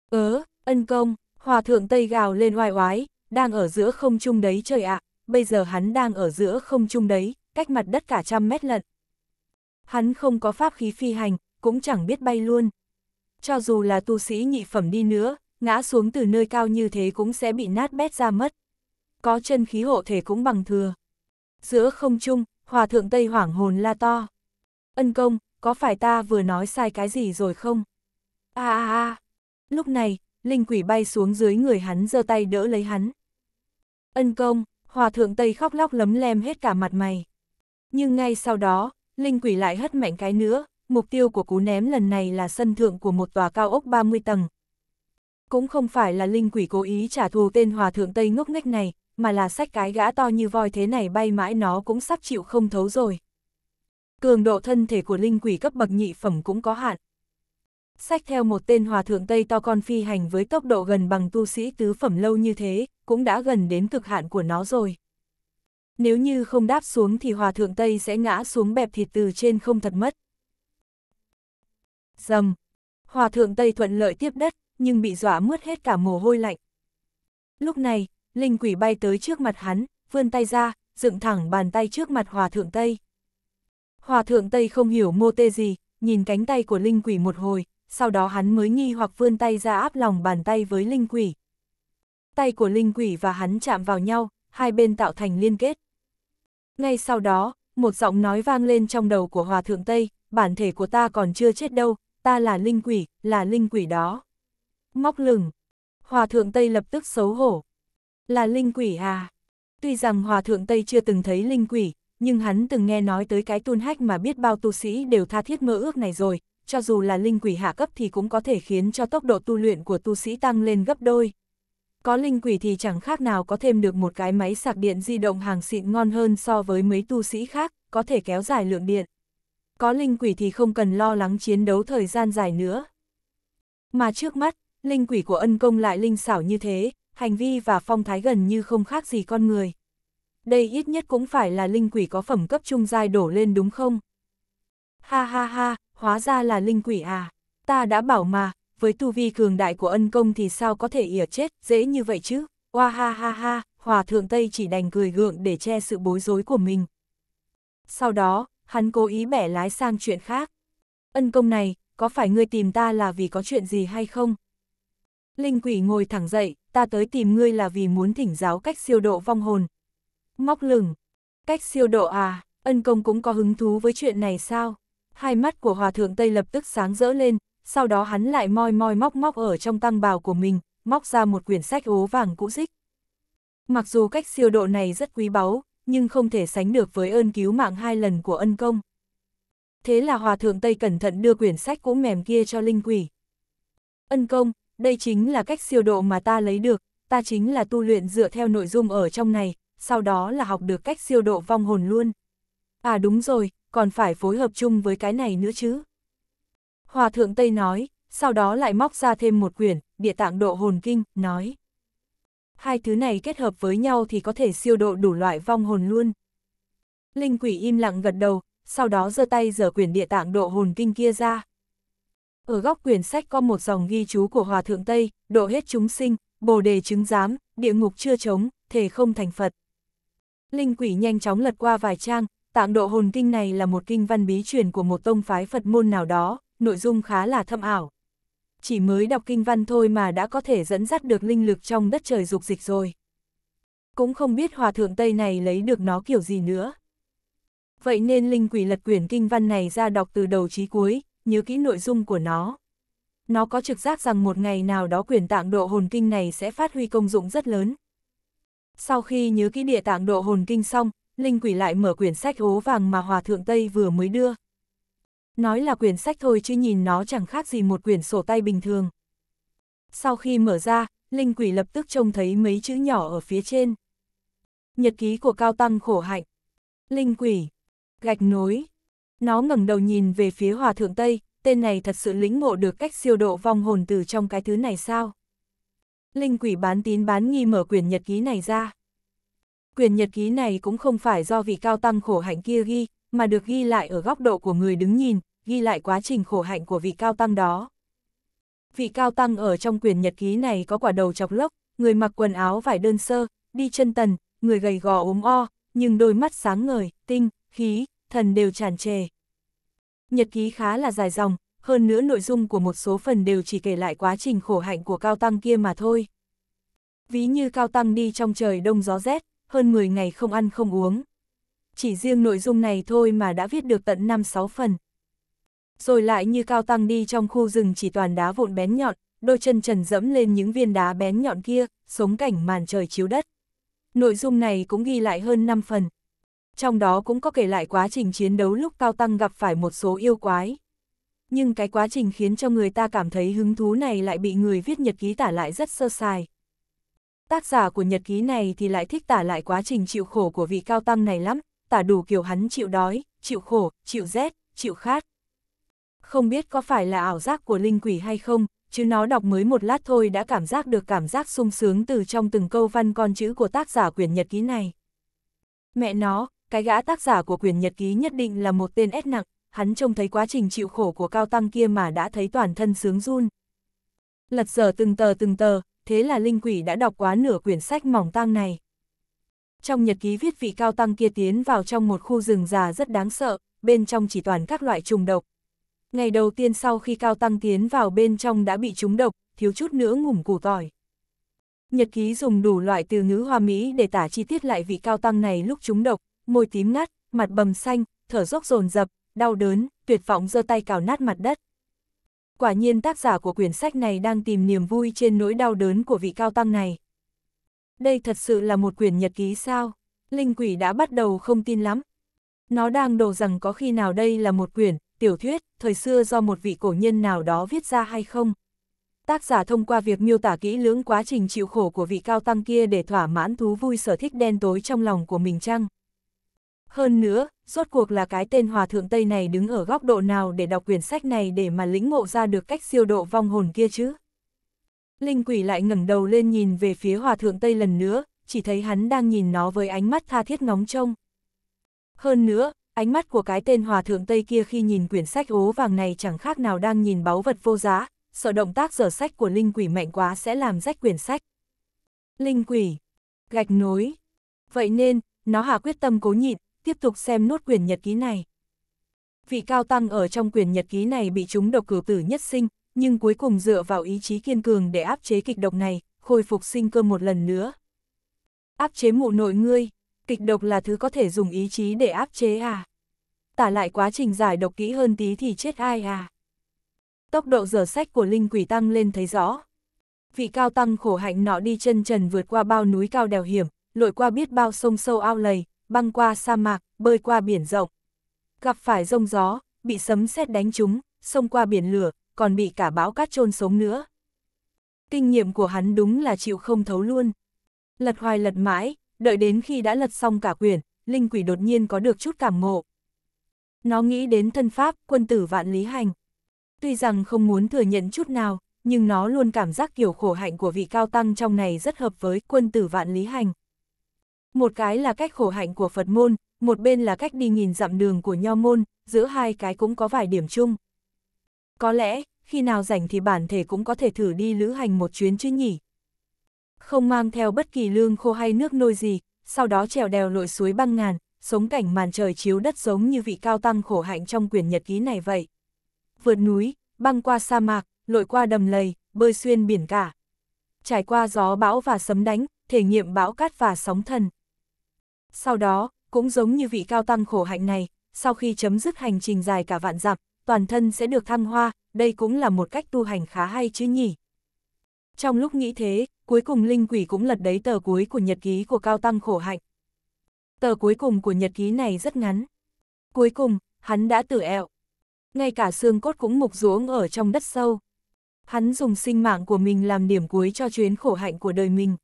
A: Ớ, ân công, hòa thượng Tây gào lên oai oái, đang ở giữa không trung đấy trời ạ, bây giờ hắn đang ở giữa không trung đấy, cách mặt đất cả trăm mét lận. Hắn không có pháp khí phi hành, cũng chẳng biết bay luôn. Cho dù là tu sĩ nhị phẩm đi nữa, ngã xuống từ nơi cao như thế cũng sẽ bị nát bét ra mất. Có chân khí hộ thể cũng bằng thừa. Giữa không trung, hòa thượng Tây hoảng hồn la to ân công, có phải ta vừa nói sai cái gì rồi không? a a a lúc này, linh quỷ bay xuống dưới người hắn giơ tay đỡ lấy hắn. Ân công, hòa thượng Tây khóc lóc lấm lem hết cả mặt mày. Nhưng ngay sau đó, linh quỷ lại hất mạnh cái nữa, mục tiêu của cú ném lần này là sân thượng của một tòa cao ốc 30 tầng. Cũng không phải là linh quỷ cố ý trả thù tên hòa thượng Tây ngốc nghếch này, mà là sách cái gã to như voi thế này bay mãi nó cũng sắp chịu không thấu rồi. Cường độ thân thể của linh quỷ cấp bậc nhị phẩm cũng có hạn. Sách theo một tên hòa thượng Tây to con phi hành với tốc độ gần bằng tu sĩ tứ phẩm lâu như thế, cũng đã gần đến cực hạn của nó rồi. Nếu như không đáp xuống thì hòa thượng Tây sẽ ngã xuống bẹp thịt từ trên không thật mất. Dầm! Hòa thượng Tây thuận lợi tiếp đất, nhưng bị dọa mướt hết cả mồ hôi lạnh. Lúc này, linh quỷ bay tới trước mặt hắn, vươn tay ra, dựng thẳng bàn tay trước mặt hòa thượng Tây. Hòa thượng Tây không hiểu mô tê gì, nhìn cánh tay của linh quỷ một hồi, sau đó hắn mới nghi hoặc vươn tay ra áp lòng bàn tay với linh quỷ. Tay của linh quỷ và hắn chạm vào nhau, hai bên tạo thành liên kết. Ngay sau đó, một giọng nói vang lên trong đầu của Hòa Thượng Tây, bản thể của ta còn chưa chết đâu, ta là linh quỷ, là linh quỷ đó. Móc lửng. Hòa Thượng Tây lập tức xấu hổ. Là linh quỷ à? Tuy rằng Hòa Thượng Tây chưa từng thấy linh quỷ, nhưng hắn từng nghe nói tới cái tun hách mà biết bao tu sĩ đều tha thiết mơ ước này rồi, cho dù là linh quỷ hạ cấp thì cũng có thể khiến cho tốc độ tu luyện của tu sĩ tăng lên gấp đôi. Có linh quỷ thì chẳng khác nào có thêm được một cái máy sạc điện di động hàng xịn ngon hơn so với mấy tu sĩ khác, có thể kéo dài lượng điện. Có linh quỷ thì không cần lo lắng chiến đấu thời gian dài nữa. Mà trước mắt, linh quỷ của ân công lại linh xảo như thế, hành vi và phong thái gần như không khác gì con người đây ít nhất cũng phải là linh quỷ có phẩm cấp trung giai đổ lên đúng không? Ha ha ha, hóa ra là linh quỷ à, ta đã bảo mà, với tu vi cường đại của ân công thì sao có thể ỉa chết, dễ như vậy chứ? Oa ha ha ha, hòa thượng Tây chỉ đành cười gượng để che sự bối rối của mình. Sau đó, hắn cố ý bẻ lái sang chuyện khác. Ân công này, có phải ngươi tìm ta là vì có chuyện gì hay không? Linh quỷ ngồi thẳng dậy, ta tới tìm ngươi là vì muốn thỉnh giáo cách siêu độ vong hồn, ngóc lửng. Cách siêu độ à, ân công cũng có hứng thú với chuyện này sao? Hai mắt của Hòa Thượng Tây lập tức sáng rỡ lên, sau đó hắn lại moi moi móc móc ở trong tăng bào của mình, móc ra một quyển sách ố vàng cũ dích. Mặc dù cách siêu độ này rất quý báu, nhưng không thể sánh được với ơn cứu mạng hai lần của ân công. Thế là Hòa Thượng Tây cẩn thận đưa quyển sách cũ mềm kia cho Linh Quỷ. Ân công, đây chính là cách siêu độ mà ta lấy được, ta chính là tu luyện dựa theo nội dung ở trong này, sau đó là học được cách siêu độ vong hồn luôn. À đúng rồi, còn phải phối hợp chung với cái này nữa chứ. Hòa thượng Tây nói, sau đó lại móc ra thêm một quyển, địa tạng độ hồn kinh, nói. Hai thứ này kết hợp với nhau thì có thể siêu độ đủ loại vong hồn luôn. Linh quỷ im lặng gật đầu, sau đó giơ tay giở quyển địa tạng độ hồn kinh kia ra. Ở góc quyển sách có một dòng ghi chú của Hòa Thượng Tây, độ hết chúng sinh, bồ đề chứng giám, địa ngục chưa trống, thể không thành Phật. Linh quỷ nhanh chóng lật qua vài trang, tạng độ hồn kinh này là một kinh văn bí truyền của một tông phái Phật môn nào đó, nội dung khá là thâm ảo. Chỉ mới đọc kinh văn thôi mà đã có thể dẫn dắt được linh lực trong đất trời dục dịch rồi. Cũng không biết hòa thượng Tây này lấy được nó kiểu gì nữa. Vậy nên linh quỷ lật quyển kinh văn này ra đọc từ đầu chí cuối, nhớ kỹ nội dung của nó. Nó có trực giác rằng một ngày nào đó quyển tạng độ hồn kinh này sẽ phát huy công dụng rất lớn. Sau khi nhớ kỹ địa tạng độ hồn kinh xong, Linh Quỷ lại mở quyển sách ố vàng mà Hòa Thượng Tây vừa mới đưa. Nói là quyển sách thôi chứ nhìn nó chẳng khác gì một quyển sổ tay bình thường. Sau khi mở ra, Linh Quỷ lập tức trông thấy mấy chữ nhỏ ở phía trên. Nhật ký của Cao Tăng khổ hạnh. Linh Quỷ. Gạch nối. Nó ngẩng đầu nhìn về phía Hòa Thượng Tây, tên này thật sự lĩnh ngộ được cách siêu độ vong hồn từ trong cái thứ này sao? linh quỷ bán tín bán nghi mở quyển nhật ký này ra. Quyển nhật ký này cũng không phải do vị cao tăng khổ hạnh kia ghi, mà được ghi lại ở góc độ của người đứng nhìn, ghi lại quá trình khổ hạnh của vị cao tăng đó. Vị cao tăng ở trong quyển nhật ký này có quả đầu chọc lốc, người mặc quần áo vải đơn sơ, đi chân tần, người gầy gò ốm o, nhưng đôi mắt sáng ngời, tinh, khí, thần đều tràn trề. Nhật ký khá là dài dòng, hơn nữa nội dung của một số phần đều chỉ kể lại quá trình khổ hạnh của Cao Tăng kia mà thôi. Ví như Cao Tăng đi trong trời đông gió rét, hơn 10 ngày không ăn không uống. Chỉ riêng nội dung này thôi mà đã viết được tận 5-6 phần. Rồi lại như Cao Tăng đi trong khu rừng chỉ toàn đá vụn bén nhọn, đôi chân trần dẫm lên những viên đá bén nhọn kia, sống cảnh màn trời chiếu đất. Nội dung này cũng ghi lại hơn 5 phần. Trong đó cũng có kể lại quá trình chiến đấu lúc Cao Tăng gặp phải một số yêu quái nhưng cái quá trình khiến cho người ta cảm thấy hứng thú này lại bị người viết nhật ký tả lại rất sơ sài. Tác giả của nhật ký này thì lại thích tả lại quá trình chịu khổ của vị cao tăng này lắm, tả đủ kiểu hắn chịu đói, chịu khổ, chịu rét, chịu khát. Không biết có phải là ảo giác của linh quỷ hay không, chứ nó đọc mới một lát thôi đã cảm giác được cảm giác sung sướng từ trong từng câu văn con chữ của tác giả quyển nhật ký này. Mẹ nó, cái gã tác giả của quyển nhật ký nhất định là một tên ép nặng, hắn trông thấy quá trình chịu khổ của cao tăng kia mà đã thấy toàn thân sướng run. Lật dở từng tờ từng tờ, thế là linh quỷ đã đọc quá nửa quyển sách mỏng tăng này. Trong nhật ký viết vị cao tăng kia tiến vào trong một khu rừng già rất đáng sợ, bên trong chỉ toàn các loại trùng độc. Ngày đầu tiên sau khi cao tăng tiến vào bên trong đã bị trúng độc, thiếu chút nữa ngủm củ tỏi. Nhật ký dùng đủ loại từ ngữ hoa mỹ để tả chi tiết lại vị cao tăng này lúc trúng độc, môi tím ngắt, mặt bầm xanh, thở dốc dồn dập, đau đớn, tuyệt vọng giơ tay cào nát mặt đất. Quả nhiên tác giả của quyển sách này đang tìm niềm vui trên nỗi đau đớn của vị cao tăng này. Đây thật sự là một quyển nhật ký sao? Linh quỷ đã bắt đầu không tin lắm. Nó đang đồ rằng có khi nào đây là một quyển, tiểu thuyết, thời xưa do một vị cổ nhân nào đó viết ra hay không? Tác giả thông qua việc miêu tả kỹ lưỡng quá trình chịu khổ của vị cao tăng kia để thỏa mãn thú vui sở thích đen tối trong lòng của mình chăng? Hơn nữa, rốt cuộc là cái tên hòa thượng Tây này đứng ở góc độ nào để đọc quyển sách này để mà lĩnh ngộ ra được cách siêu độ vong hồn kia chứ? Linh quỷ lại ngẩng đầu lên nhìn về phía hòa thượng Tây lần nữa, chỉ thấy hắn đang nhìn nó với ánh mắt tha thiết ngóng trông. Hơn nữa, ánh mắt của cái tên hòa thượng Tây kia khi nhìn quyển sách ố vàng này chẳng khác nào đang nhìn báu vật vô giá, sợ động tác dở sách của linh quỷ mạnh quá sẽ làm rách quyển sách. Linh quỷ, gạch nối. Vậy nên, nó hạ quyết tâm cố nhịn, tiếp tục xem nốt quyền nhật ký này. Vị cao tăng ở trong quyền nhật ký này bị chúng độc cửu tử nhất sinh, nhưng cuối cùng dựa vào ý chí kiên cường để áp chế kịch độc này, khôi phục sinh cơ một lần nữa. Áp chế mụ nội ngươi, kịch độc là thứ có thể dùng ý chí để áp chế à? Tả lại quá trình giải độc kỹ hơn tí thì chết ai à? Tốc độ dở sách của linh quỷ tăng lên thấy rõ. Vị cao tăng khổ hạnh nọ đi chân trần vượt qua bao núi cao đèo hiểm, lội qua biết bao sông sâu ao lầy, băng qua sa mạc, bơi qua biển rộng. Gặp phải rông gió, bị sấm sét đánh trúng, xông qua biển lửa, còn bị cả bão cát trôn sống nữa. Kinh nghiệm của hắn đúng là chịu không thấu luôn. Lật hoài lật mãi, đợi đến khi đã lật xong cả quyển, linh quỷ đột nhiên có được chút cảm ngộ. Nó nghĩ đến thân pháp, quân tử vạn lý hành. Tuy rằng không muốn thừa nhận chút nào, nhưng nó luôn cảm giác kiểu khổ hạnh của vị cao tăng trong này rất hợp với quân tử vạn lý hành. Một cái là cách khổ hạnh của Phật môn, một bên là cách đi nghìn dặm đường của nho môn, giữa hai cái cũng có vài điểm chung. Có lẽ, khi nào rảnh thì bản thể cũng có thể thử đi lữ hành một chuyến chứ nhỉ. Không mang theo bất kỳ lương khô hay nước nôi gì, sau đó trèo đèo lội suối băng ngàn, sống cảnh màn trời chiếu đất giống như vị cao tăng khổ hạnh trong quyển nhật ký này vậy. Vượt núi, băng qua sa mạc, lội qua đầm lầy, bơi xuyên biển cả. Trải qua gió bão và sấm đánh, thể nghiệm bão cát và sóng thần. Sau đó, cũng giống như vị cao tăng khổ hạnh này, sau khi chấm dứt hành trình dài cả vạn dặm, toàn thân sẽ được thăng hoa, đây cũng là một cách tu hành khá hay chứ nhỉ. Trong lúc nghĩ thế, cuối cùng Linh Quỷ cũng lật đấy tờ cuối của nhật ký của cao tăng khổ hạnh. Tờ cuối cùng của nhật ký này rất ngắn. Cuối cùng, hắn đã tử ẹo. Ngay cả xương cốt cũng mục ruống ở trong đất sâu. Hắn dùng sinh mạng của mình làm điểm cuối cho chuyến khổ hạnh của đời mình.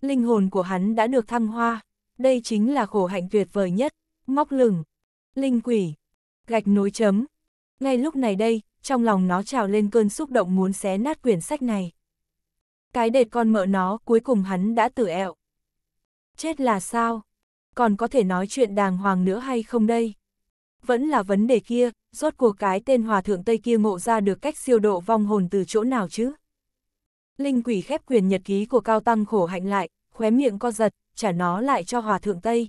A: Linh hồn của hắn đã được thăng hoa đây chính là khổ hạnh tuyệt vời nhất, móc lửng, linh quỷ, gạch nối chấm. Ngay lúc này đây, trong lòng nó trào lên cơn xúc động muốn xé nát quyển sách này. Cái đệt con mợ nó, cuối cùng hắn đã tử ẹo. Chết là sao? Còn có thể nói chuyện đàng hoàng nữa hay không đây? Vẫn là vấn đề kia, rốt cuộc cái tên hòa thượng Tây kia ngộ ra được cách siêu độ vong hồn từ chỗ nào chứ? Linh quỷ khép quyền nhật ký của Cao Tăng khổ hạnh lại, khóe miệng co giật, trả nó lại cho Hòa Thượng Tây.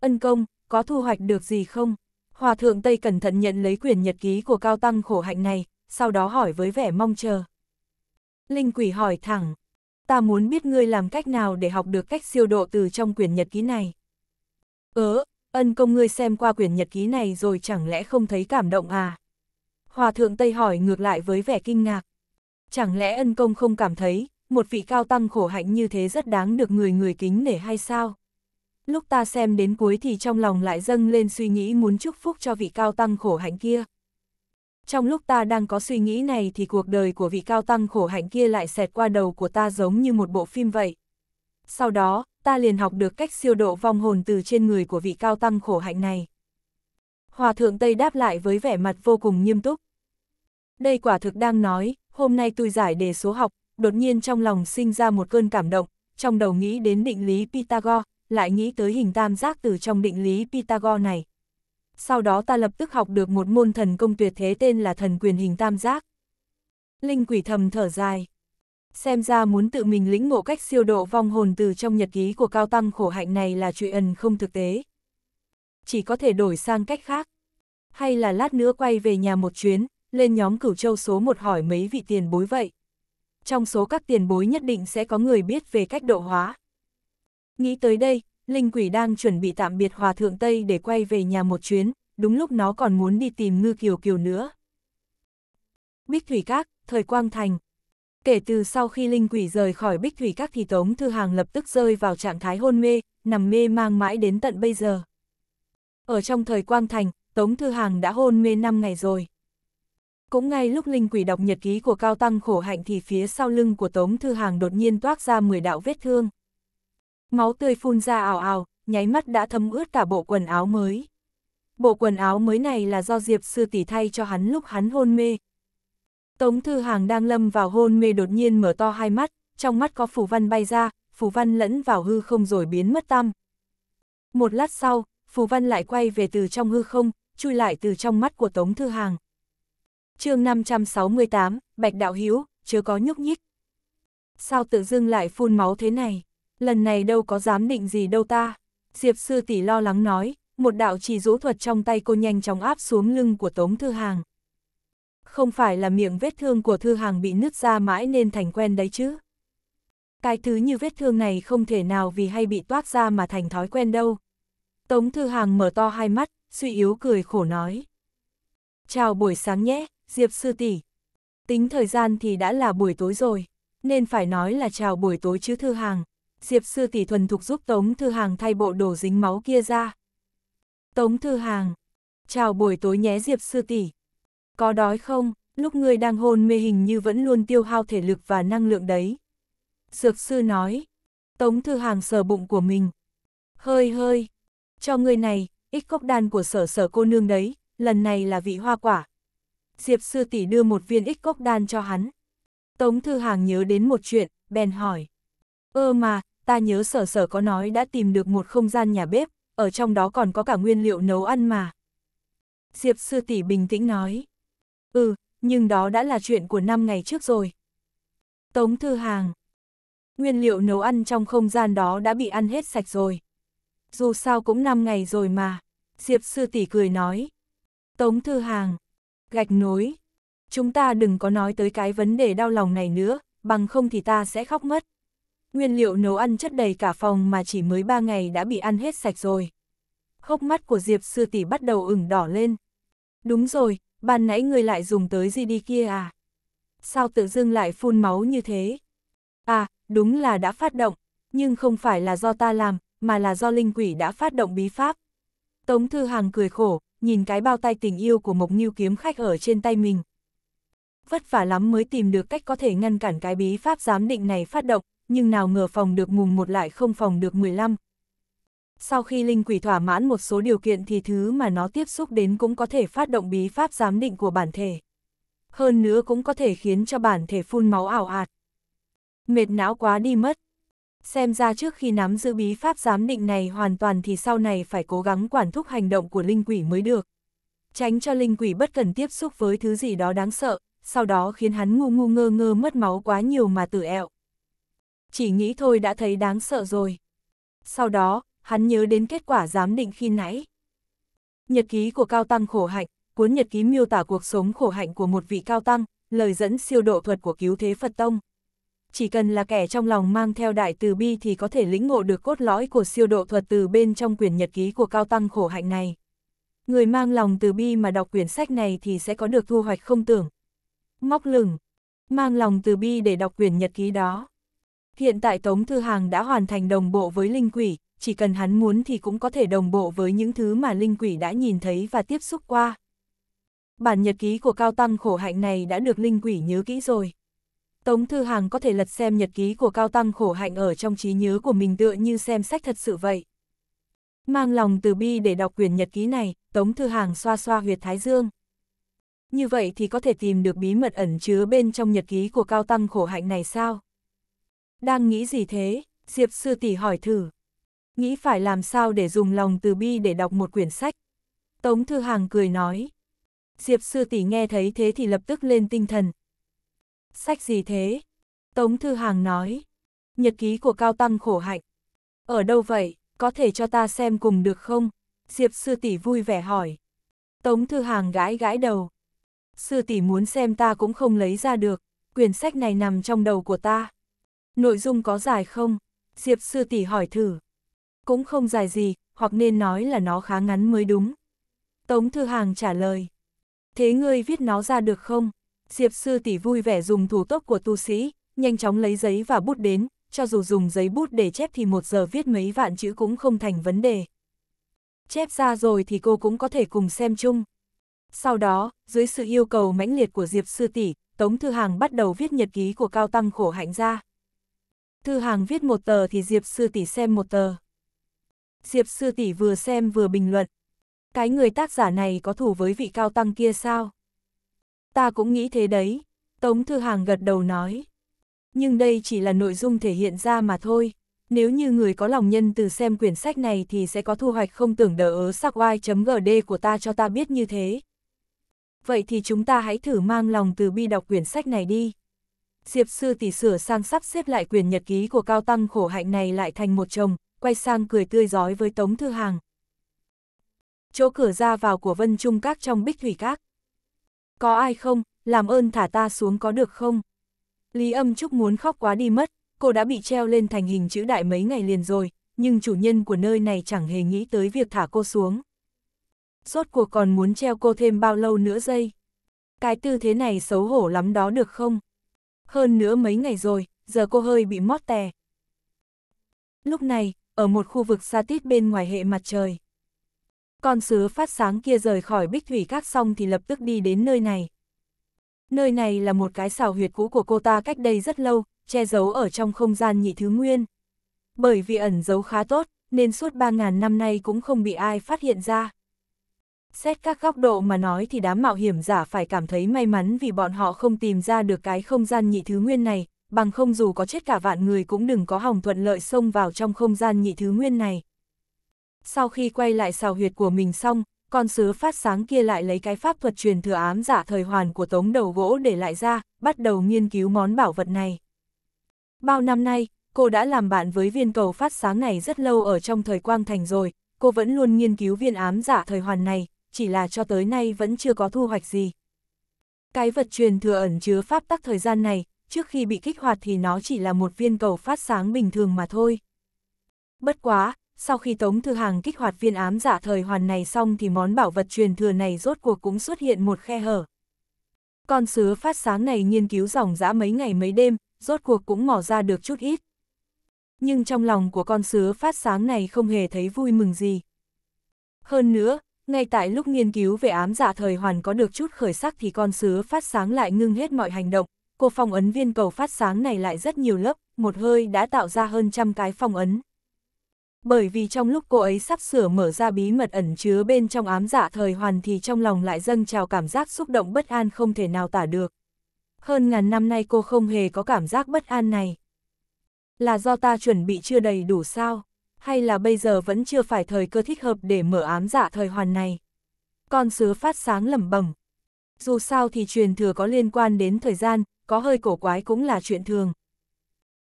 A: Ân công, có thu hoạch được gì không? Hòa Thượng Tây cẩn thận nhận lấy quyền nhật ký của Cao Tăng khổ hạnh này, sau đó hỏi với vẻ mong chờ. Linh quỷ hỏi thẳng, ta muốn biết ngươi làm cách nào để học được cách siêu độ từ trong quyển nhật ký này. Ớ, ân công ngươi xem qua quyển nhật ký này rồi chẳng lẽ không thấy cảm động à? Hòa thượng Tây hỏi ngược lại với vẻ kinh ngạc. Chẳng lẽ ân công không cảm thấy, một vị cao tăng khổ hạnh như thế rất đáng được người người kính nể hay sao? Lúc ta xem đến cuối thì trong lòng lại dâng lên suy nghĩ muốn chúc phúc cho vị cao tăng khổ hạnh kia. Trong lúc ta đang có suy nghĩ này thì cuộc đời của vị cao tăng khổ hạnh kia lại xẹt qua đầu của ta giống như một bộ phim vậy. Sau đó, ta liền học được cách siêu độ vong hồn từ trên người của vị cao tăng khổ hạnh này. Hòa thượng Tây đáp lại với vẻ mặt vô cùng nghiêm túc. Đây quả thực đang nói, hôm nay tôi giải đề số học, đột nhiên trong lòng sinh ra một cơn cảm động, trong đầu nghĩ đến định lý Pythagore, lại nghĩ tới hình tam giác từ trong định lý Pythagore này. Sau đó ta lập tức học được một môn thần công tuyệt thế tên là thần quyền hình tam giác. Linh quỷ thầm thở dài. Xem ra muốn tự mình lĩnh ngộ cách siêu độ vong hồn từ trong nhật ký của cao tăng khổ hạnh này là chuyện ẩn không thực tế. Chỉ có thể đổi sang cách khác. Hay là lát nữa quay về nhà một chuyến, lên nhóm cửu châu số một hỏi mấy vị tiền bối vậy trong số các tiền bối nhất định sẽ có người biết về cách độ hóa. Nghĩ tới đây, Linh Quỷ đang chuẩn bị tạm biệt Hòa Thượng Tây để quay về nhà một chuyến, đúng lúc nó còn muốn đi tìm Ngư Kiều Kiều nữa. Bích Thủy Các, thời Quang Thành Kể từ sau khi Linh Quỷ rời khỏi Bích Thủy Các thì Tống Thư Hàng lập tức rơi vào trạng thái hôn mê, nằm mê mang mãi đến tận bây giờ. Ở trong thời Quang Thành, Tống Thư Hàng đã hôn mê 5 ngày rồi. Cũng ngay lúc linh quỷ đọc nhật ký của Cao Tăng khổ hạnh thì phía sau lưng của Tống Thư Hàng đột nhiên toát ra 10 đạo vết thương. Máu tươi phun ra ảo ảo, nháy mắt đã thấm ướt cả bộ quần áo mới. Bộ quần áo mới này là do Diệp sư tỷ thay cho hắn lúc hắn hôn mê. Tống Thư Hàng đang lâm vào hôn mê đột nhiên mở to hai mắt, trong mắt có phù văn bay ra, phù văn lẫn vào hư không rồi biến mất tăm. Một lát sau, phù văn lại quay về từ trong hư không, chui lại từ trong mắt của Tống Thư Hàng chương 568, Bạch Đạo Hiếu, chưa có nhúc nhích. Sao tự dưng lại phun máu thế này? Lần này đâu có dám định gì đâu ta. Diệp sư tỷ lo lắng nói, một đạo chỉ rũ thuật trong tay cô nhanh chóng áp xuống lưng của Tống Thư Hàng. Không phải là miệng vết thương của Thư Hàng bị nứt ra mãi nên thành quen đấy chứ. Cái thứ như vết thương này không thể nào vì hay bị toát ra mà thành thói quen đâu. Tống Thư Hàng mở to hai mắt, suy yếu cười khổ nói. Chào buổi sáng nhé, Diệp sư tỷ. Tính thời gian thì đã là buổi tối rồi, nên phải nói là chào buổi tối chứ Thư Hàng. Diệp sư tỷ thuần thục giúp Tống Thư Hàng thay bộ đồ dính máu kia ra. Tống Thư Hàng. Chào buổi tối nhé Diệp sư tỷ. Có đói không? Lúc ngươi đang hôn mê hình như vẫn luôn tiêu hao thể lực và năng lượng đấy. Dược sư nói. Tống Thư Hàng sờ bụng của mình. Hơi hơi. Cho ngươi này, ít cốc đan của sở sở cô nương đấy, lần này là vị hoa quả, Diệp sư tỷ đưa một viên ích cốc đan cho hắn. Tống Thư Hàng nhớ đến một chuyện, bèn hỏi. Ơ mà, ta nhớ sở sở có nói đã tìm được một không gian nhà bếp, ở trong đó còn có cả nguyên liệu nấu ăn mà. Diệp sư tỷ bình tĩnh nói. Ừ, nhưng đó đã là chuyện của năm ngày trước rồi. Tống Thư Hàng. Nguyên liệu nấu ăn trong không gian đó đã bị ăn hết sạch rồi. Dù sao cũng 5 ngày rồi mà. Diệp sư tỷ cười nói. Tống Thư Hàng, gạch nối. Chúng ta đừng có nói tới cái vấn đề đau lòng này nữa, bằng không thì ta sẽ khóc mất. Nguyên liệu nấu ăn chất đầy cả phòng mà chỉ mới 3 ngày đã bị ăn hết sạch rồi. khóc mắt của Diệp sư tỷ bắt đầu ửng đỏ lên. Đúng rồi, ban nãy người lại dùng tới gì đi kia à? Sao tự dưng lại phun máu như thế? À, đúng là đã phát động, nhưng không phải là do ta làm, mà là do linh quỷ đã phát động bí pháp. Tống Thư Hàng cười khổ, nhìn cái bao tay tình yêu của Mộc Ngưu kiếm khách ở trên tay mình. Vất vả lắm mới tìm được cách có thể ngăn cản cái bí pháp giám định này phát động, nhưng nào ngờ phòng được mùng một lại không phòng được 15. Sau khi linh quỷ thỏa mãn một số điều kiện thì thứ mà nó tiếp xúc đến cũng có thể phát động bí pháp giám định của bản thể. Hơn nữa cũng có thể khiến cho bản thể phun máu ảo ạt. Mệt não quá đi mất, Xem ra trước khi nắm giữ bí pháp giám định này hoàn toàn thì sau này phải cố gắng quản thúc hành động của linh quỷ mới được. Tránh cho linh quỷ bất cần tiếp xúc với thứ gì đó đáng sợ, sau đó khiến hắn ngu ngu ngơ ngơ mất máu quá nhiều mà tử ẹo. Chỉ nghĩ thôi đã thấy đáng sợ rồi. Sau đó, hắn nhớ đến kết quả giám định khi nãy. Nhật ký của Cao Tăng khổ hạnh, cuốn nhật ký miêu tả cuộc sống khổ hạnh của một vị Cao Tăng, lời dẫn siêu độ thuật của cứu thế Phật Tông chỉ cần là kẻ trong lòng mang theo đại từ bi thì có thể lĩnh ngộ được cốt lõi của siêu độ thuật từ bên trong quyển nhật ký của cao tăng khổ hạnh này. Người mang lòng từ bi mà đọc quyển sách này thì sẽ có được thu hoạch không tưởng. Móc lửng, mang lòng từ bi để đọc quyển nhật ký đó. Hiện tại Tống Thư Hàng đã hoàn thành đồng bộ với linh quỷ, chỉ cần hắn muốn thì cũng có thể đồng bộ với những thứ mà linh quỷ đã nhìn thấy và tiếp xúc qua. Bản nhật ký của Cao Tăng khổ hạnh này đã được linh quỷ nhớ kỹ rồi. Tống Thư Hàng có thể lật xem nhật ký của Cao Tăng khổ hạnh ở trong trí nhớ của mình tựa như xem sách thật sự vậy. Mang lòng từ bi để đọc quyển nhật ký này, Tống Thư Hàng xoa xoa huyệt thái dương. Như vậy thì có thể tìm được bí mật ẩn chứa bên trong nhật ký của Cao Tăng khổ hạnh này sao? Đang nghĩ gì thế? Diệp Sư Tỷ hỏi thử. Nghĩ phải làm sao để dùng lòng từ bi để đọc một quyển sách? Tống Thư Hàng cười nói. Diệp Sư Tỷ nghe thấy thế thì lập tức lên tinh thần, Sách gì thế? Tống Thư Hàng nói. Nhật ký của Cao Tăng khổ hạnh. Ở đâu vậy? Có thể cho ta xem cùng được không? Diệp sư tỷ vui vẻ hỏi. Tống Thư Hàng gãi gãi đầu. Sư tỷ muốn xem ta cũng không lấy ra được. Quyển sách này nằm trong đầu của ta. Nội dung có dài không? Diệp sư tỷ hỏi thử. Cũng không dài gì, hoặc nên nói là nó khá ngắn mới đúng. Tống Thư Hàng trả lời. Thế ngươi viết nó ra được không? Diệp sư tỷ vui vẻ dùng thủ tốc của tu sĩ, nhanh chóng lấy giấy và bút đến, cho dù dùng giấy bút để chép thì một giờ viết mấy vạn chữ cũng không thành vấn đề. Chép ra rồi thì cô cũng có thể cùng xem chung. Sau đó, dưới sự yêu cầu mãnh liệt của Diệp sư tỷ, Tống Thư Hàng bắt đầu viết nhật ký của Cao Tăng khổ hạnh ra. Thư Hàng viết một tờ thì Diệp sư tỷ xem một tờ. Diệp sư tỷ vừa xem vừa bình luận. Cái người tác giả này có thù với vị Cao Tăng kia sao? Ta cũng nghĩ thế đấy, Tống Thư Hàng gật đầu nói. Nhưng đây chỉ là nội dung thể hiện ra mà thôi. Nếu như người có lòng nhân từ xem quyển sách này thì sẽ có thu hoạch không tưởng đỡ ớ sắc gd của ta cho ta biết như thế. Vậy thì chúng ta hãy thử mang lòng từ bi đọc quyển sách này đi. Diệp sư tỉ sửa sang sắp xếp lại quyền nhật ký của cao tăng khổ hạnh này lại thành một chồng, quay sang cười tươi giói với Tống Thư Hàng. Chỗ cửa ra vào của Vân Trung Các trong Bích Thủy Các, có ai không, làm ơn thả ta xuống có được không? Lý âm trúc muốn khóc quá đi mất, cô đã bị treo lên thành hình chữ đại mấy ngày liền rồi, nhưng chủ nhân của nơi này chẳng hề nghĩ tới việc thả cô xuống. Rốt cuộc còn muốn treo cô thêm bao lâu nữa giây? Cái tư thế này xấu hổ lắm đó được không? Hơn nữa mấy ngày rồi, giờ cô hơi bị mót tè. Lúc này, ở một khu vực xa tít bên ngoài hệ mặt trời, con sứa phát sáng kia rời khỏi bích thủy các xong thì lập tức đi đến nơi này. Nơi này là một cái xào huyệt cũ của cô ta cách đây rất lâu, che giấu ở trong không gian nhị thứ nguyên. Bởi vì ẩn giấu khá tốt, nên suốt 3.000 năm nay cũng không bị ai phát hiện ra. Xét các góc độ mà nói thì đám mạo hiểm giả phải cảm thấy may mắn vì bọn họ không tìm ra được cái không gian nhị thứ nguyên này, bằng không dù có chết cả vạn người cũng đừng có hỏng thuận lợi xông vào trong không gian nhị thứ nguyên này sau khi quay lại xào huyệt của mình xong, con sứa phát sáng kia lại lấy cái pháp thuật truyền thừa ám giả thời hoàn của tống đầu gỗ để lại ra, bắt đầu nghiên cứu món bảo vật này. Bao năm nay, cô đã làm bạn với viên cầu phát sáng này rất lâu ở trong thời quang thành rồi, cô vẫn luôn nghiên cứu viên ám giả thời hoàn này, chỉ là cho tới nay vẫn chưa có thu hoạch gì. Cái vật truyền thừa ẩn chứa pháp tắc thời gian này, trước khi bị kích hoạt thì nó chỉ là một viên cầu phát sáng bình thường mà thôi. Bất quá, sau khi Tống Thư Hàng kích hoạt viên ám giả dạ thời hoàn này xong thì món bảo vật truyền thừa này rốt cuộc cũng xuất hiện một khe hở. Con sứa phát sáng này nghiên cứu dòng dã mấy ngày mấy đêm, rốt cuộc cũng mỏ ra được chút ít. Nhưng trong lòng của con sứa phát sáng này không hề thấy vui mừng gì. Hơn nữa, ngay tại lúc nghiên cứu về ám giả dạ thời hoàn có được chút khởi sắc thì con sứa phát sáng lại ngưng hết mọi hành động, cô phong ấn viên cầu phát sáng này lại rất nhiều lớp, một hơi đã tạo ra hơn trăm cái phong ấn bởi vì trong lúc cô ấy sắp sửa mở ra bí mật ẩn chứa bên trong ám dạ thời hoàn thì trong lòng lại dâng trào cảm giác xúc động bất an không thể nào tả được. Hơn ngàn năm nay cô không hề có cảm giác bất an này. Là do ta chuẩn bị chưa đầy đủ sao? Hay là bây giờ vẫn chưa phải thời cơ thích hợp để mở ám dạ thời hoàn này? Con sứ phát sáng lẩm bẩm. Dù sao thì truyền thừa có liên quan đến thời gian, có hơi cổ quái cũng là chuyện thường.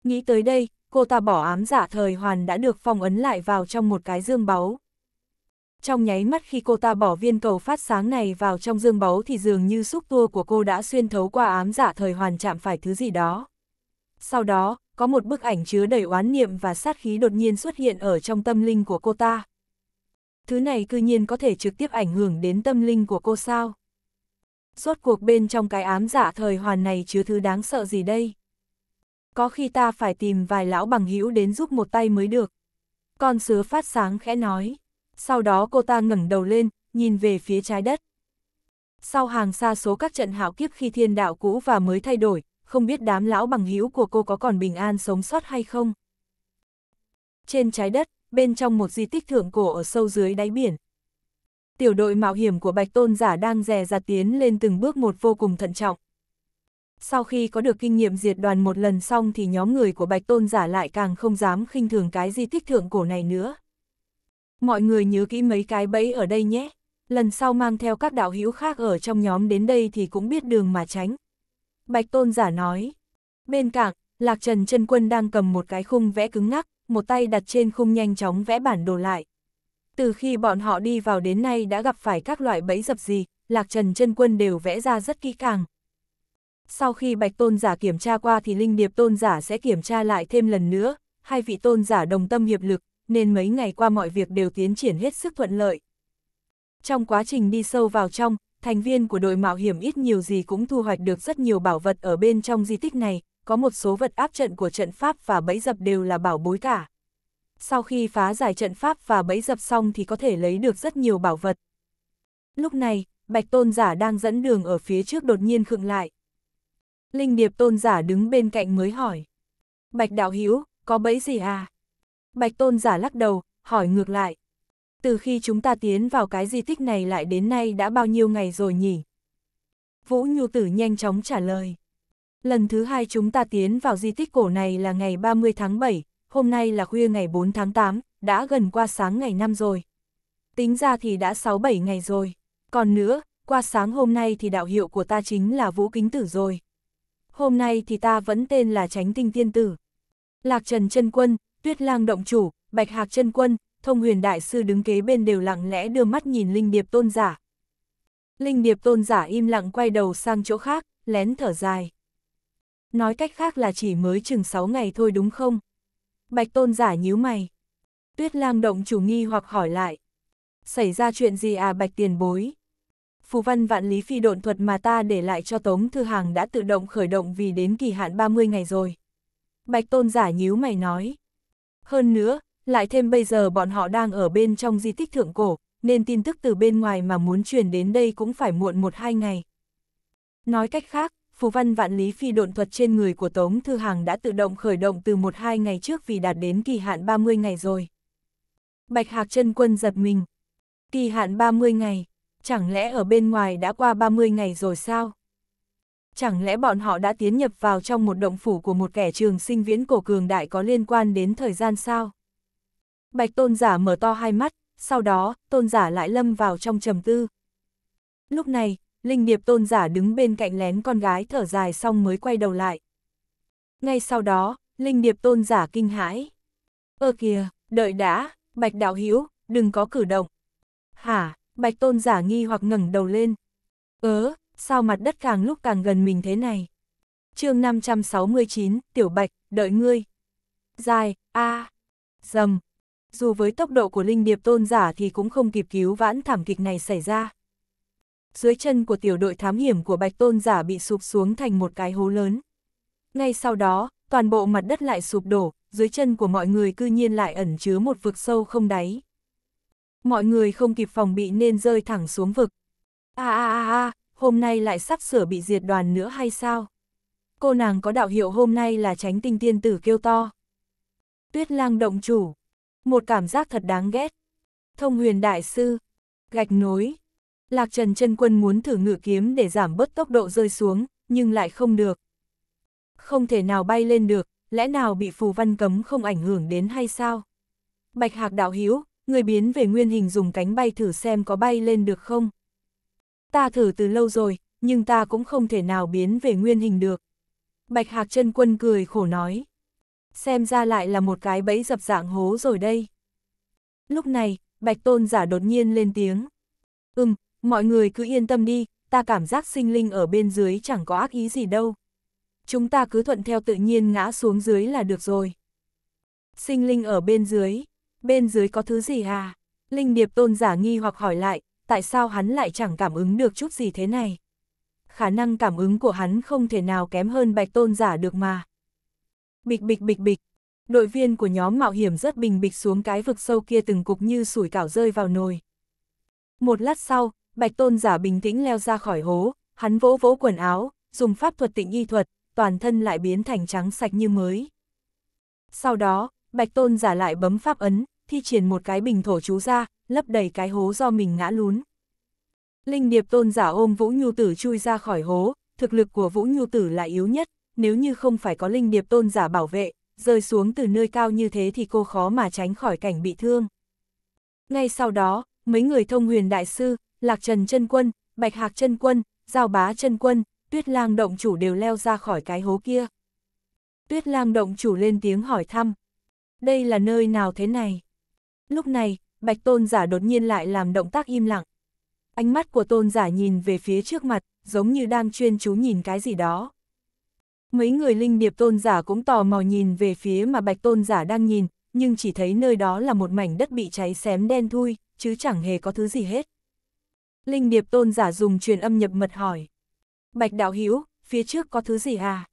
A: Nghĩ tới đây, cô ta bỏ ám giả dạ thời hoàn đã được phong ấn lại vào trong một cái dương báu. Trong nháy mắt khi cô ta bỏ viên cầu phát sáng này vào trong dương báu thì dường như xúc tua của cô đã xuyên thấu qua ám giả dạ thời hoàn chạm phải thứ gì đó. Sau đó, có một bức ảnh chứa đầy oán niệm và sát khí đột nhiên xuất hiện ở trong tâm linh của cô ta. Thứ này cư nhiên có thể trực tiếp ảnh hưởng đến tâm linh của cô sao? Rốt cuộc bên trong cái ám giả dạ thời hoàn này chứa thứ đáng sợ gì đây? có khi ta phải tìm vài lão bằng hữu đến giúp một tay mới được. Con sứa phát sáng khẽ nói, sau đó cô ta ngẩng đầu lên, nhìn về phía trái đất. Sau hàng xa số các trận hạo kiếp khi thiên đạo cũ và mới thay đổi, không biết đám lão bằng hữu của cô có còn bình an sống sót hay không. Trên trái đất, bên trong một di tích thượng cổ ở sâu dưới đáy biển. Tiểu đội mạo hiểm của Bạch Tôn Giả đang dè dặt tiến lên từng bước một vô cùng thận trọng, sau khi có được kinh nghiệm diệt đoàn một lần xong thì nhóm người của Bạch Tôn giả lại càng không dám khinh thường cái di tích thượng cổ này nữa. Mọi người nhớ kỹ mấy cái bẫy ở đây nhé, lần sau mang theo các đạo hữu khác ở trong nhóm đến đây thì cũng biết đường mà tránh. Bạch Tôn giả nói, bên cạnh, Lạc Trần chân Quân đang cầm một cái khung vẽ cứng ngắc, một tay đặt trên khung nhanh chóng vẽ bản đồ lại. Từ khi bọn họ đi vào đến nay đã gặp phải các loại bẫy dập gì, Lạc Trần chân Quân đều vẽ ra rất kỹ càng, sau khi bạch tôn giả kiểm tra qua thì linh điệp tôn giả sẽ kiểm tra lại thêm lần nữa, hai vị tôn giả đồng tâm hiệp lực, nên mấy ngày qua mọi việc đều tiến triển hết sức thuận lợi. Trong quá trình đi sâu vào trong, thành viên của đội mạo hiểm ít nhiều gì cũng thu hoạch được rất nhiều bảo vật ở bên trong di tích này, có một số vật áp trận của trận pháp và bẫy dập đều là bảo bối cả. Sau khi phá giải trận pháp và bẫy dập xong thì có thể lấy được rất nhiều bảo vật. Lúc này, Bạch Tôn Giả đang dẫn đường ở phía trước đột nhiên khựng lại. Linh điệp tôn giả đứng bên cạnh mới hỏi. Bạch đạo hiếu, có bẫy gì à? Bạch tôn giả lắc đầu, hỏi ngược lại. Từ khi chúng ta tiến vào cái di tích này lại đến nay đã bao nhiêu ngày rồi nhỉ? Vũ Nhu Tử nhanh chóng trả lời. Lần thứ hai chúng ta tiến vào di tích cổ này là ngày 30 tháng 7, hôm nay là khuya ngày 4 tháng 8, đã gần qua sáng ngày 5 rồi. Tính ra thì đã 6-7 ngày rồi. Còn nữa, qua sáng hôm nay thì đạo hiệu của ta chính là Vũ Kính Tử rồi hôm nay thì ta vẫn tên là tránh tinh tiên tử. Lạc Trần chân Quân, Tuyết Lang Động Chủ, Bạch Hạc chân Quân, Thông Huyền Đại Sư đứng kế bên đều lặng lẽ đưa mắt nhìn Linh Điệp Tôn Giả. Linh Điệp Tôn Giả im lặng quay đầu sang chỗ khác, lén thở dài. Nói cách khác là chỉ mới chừng 6 ngày thôi đúng không? Bạch Tôn Giả nhíu mày. Tuyết Lang Động Chủ nghi hoặc hỏi lại. Xảy ra chuyện gì à Bạch Tiền Bối? phù văn vạn lý phi độn thuật mà ta để lại cho Tống Thư Hàng đã tự động khởi động vì đến kỳ hạn 30 ngày rồi. Bạch Tôn giả nhíu mày nói. Hơn nữa, lại thêm bây giờ bọn họ đang ở bên trong di tích thượng cổ, nên tin tức từ bên ngoài mà muốn truyền đến đây cũng phải muộn một hai ngày. Nói cách khác, phù văn vạn lý phi độn thuật trên người của Tống Thư Hàng đã tự động khởi động từ một hai ngày trước vì đạt đến kỳ hạn 30 ngày rồi. Bạch Hạc chân Quân giật mình. Kỳ hạn 30 ngày chẳng lẽ ở bên ngoài đã qua 30 ngày rồi sao? Chẳng lẽ bọn họ đã tiến nhập vào trong một động phủ của một kẻ trường sinh viễn cổ cường đại có liên quan đến thời gian sao? Bạch tôn giả mở to hai mắt, sau đó, tôn giả lại lâm vào trong trầm tư. Lúc này, linh điệp tôn giả đứng bên cạnh lén con gái thở dài xong mới quay đầu lại. Ngay sau đó, linh điệp tôn giả kinh hãi. Ơ kìa, đợi đã, bạch đạo hữu đừng có cử động. Hả, Bạch Tôn giả nghi hoặc ngẩng đầu lên. Ớ, sao mặt đất càng lúc càng gần mình thế này? chương 569, Tiểu Bạch, đợi ngươi. Dài, a dầm. Dù với tốc độ của linh điệp tôn giả thì cũng không kịp cứu vãn thảm kịch này xảy ra. Dưới chân của tiểu đội thám hiểm của bạch tôn giả bị sụp xuống thành một cái hố lớn. Ngay sau đó, toàn bộ mặt đất lại sụp đổ, dưới chân của mọi người cư nhiên lại ẩn chứa một vực sâu không đáy mọi người không kịp phòng bị nên rơi thẳng xuống vực. a a a a, hôm nay lại sắp sửa bị diệt đoàn nữa hay sao? Cô nàng có đạo hiệu hôm nay là tránh tinh tiên tử kêu to. Tuyết lang động chủ, một cảm giác thật đáng ghét. Thông huyền đại sư, gạch nối. Lạc Trần chân Quân muốn thử ngự kiếm để giảm bớt tốc độ rơi xuống, nhưng lại không được. Không thể nào bay lên được, lẽ nào bị phù văn cấm không ảnh hưởng đến hay sao? Bạch Hạc đạo hiếu, người biến về nguyên hình dùng cánh bay thử xem có bay lên được không. Ta thử từ lâu rồi, nhưng ta cũng không thể nào biến về nguyên hình được. Bạch Hạc chân Quân cười khổ nói. Xem ra lại là một cái bẫy dập dạng hố rồi đây. Lúc này, Bạch Tôn giả đột nhiên lên tiếng. Ừm, mọi người cứ yên tâm đi, ta cảm giác sinh linh ở bên dưới chẳng có ác ý gì đâu. Chúng ta cứ thuận theo tự nhiên ngã xuống dưới là được rồi. Sinh linh ở bên dưới bên dưới có thứ gì à? Linh điệp tôn giả nghi hoặc hỏi lại, tại sao hắn lại chẳng cảm ứng được chút gì thế này? Khả năng cảm ứng của hắn không thể nào kém hơn bạch tôn giả được mà. Bịch bịch bịch bịch, đội viên của nhóm mạo hiểm rất bình bịch xuống cái vực sâu kia từng cục như sủi cảo rơi vào nồi. Một lát sau, bạch tôn giả bình tĩnh leo ra khỏi hố, hắn vỗ vỗ quần áo, dùng pháp thuật tịnh y thuật, toàn thân lại biến thành trắng sạch như mới. Sau đó, Bạch Tôn giả lại bấm pháp ấn, thi triển một cái bình thổ chú ra, lấp đầy cái hố do mình ngã lún. Linh điệp tôn giả ôm Vũ Nhu Tử chui ra khỏi hố, thực lực của Vũ Nhu Tử là yếu nhất, nếu như không phải có linh điệp tôn giả bảo vệ, rơi xuống từ nơi cao như thế thì cô khó mà tránh khỏi cảnh bị thương. Ngay sau đó, mấy người thông huyền đại sư, Lạc Trần chân Quân, Bạch Hạc chân Quân, Giao Bá chân Quân, Tuyết Lang Động Chủ đều leo ra khỏi cái hố kia. Tuyết Lang Động Chủ lên tiếng hỏi thăm. Đây là nơi nào thế này? Lúc này, bạch tôn giả đột nhiên lại làm động tác im lặng. Ánh mắt của tôn giả nhìn về phía trước mặt, giống như đang chuyên chú nhìn cái gì đó. Mấy người linh điệp tôn giả cũng tò mò nhìn về phía mà bạch tôn giả đang nhìn, nhưng chỉ thấy nơi đó là một mảnh đất bị cháy xém đen thui, chứ chẳng hề có thứ gì hết. Linh điệp tôn giả dùng truyền âm nhập mật hỏi. Bạch đạo hữu phía trước có thứ gì à?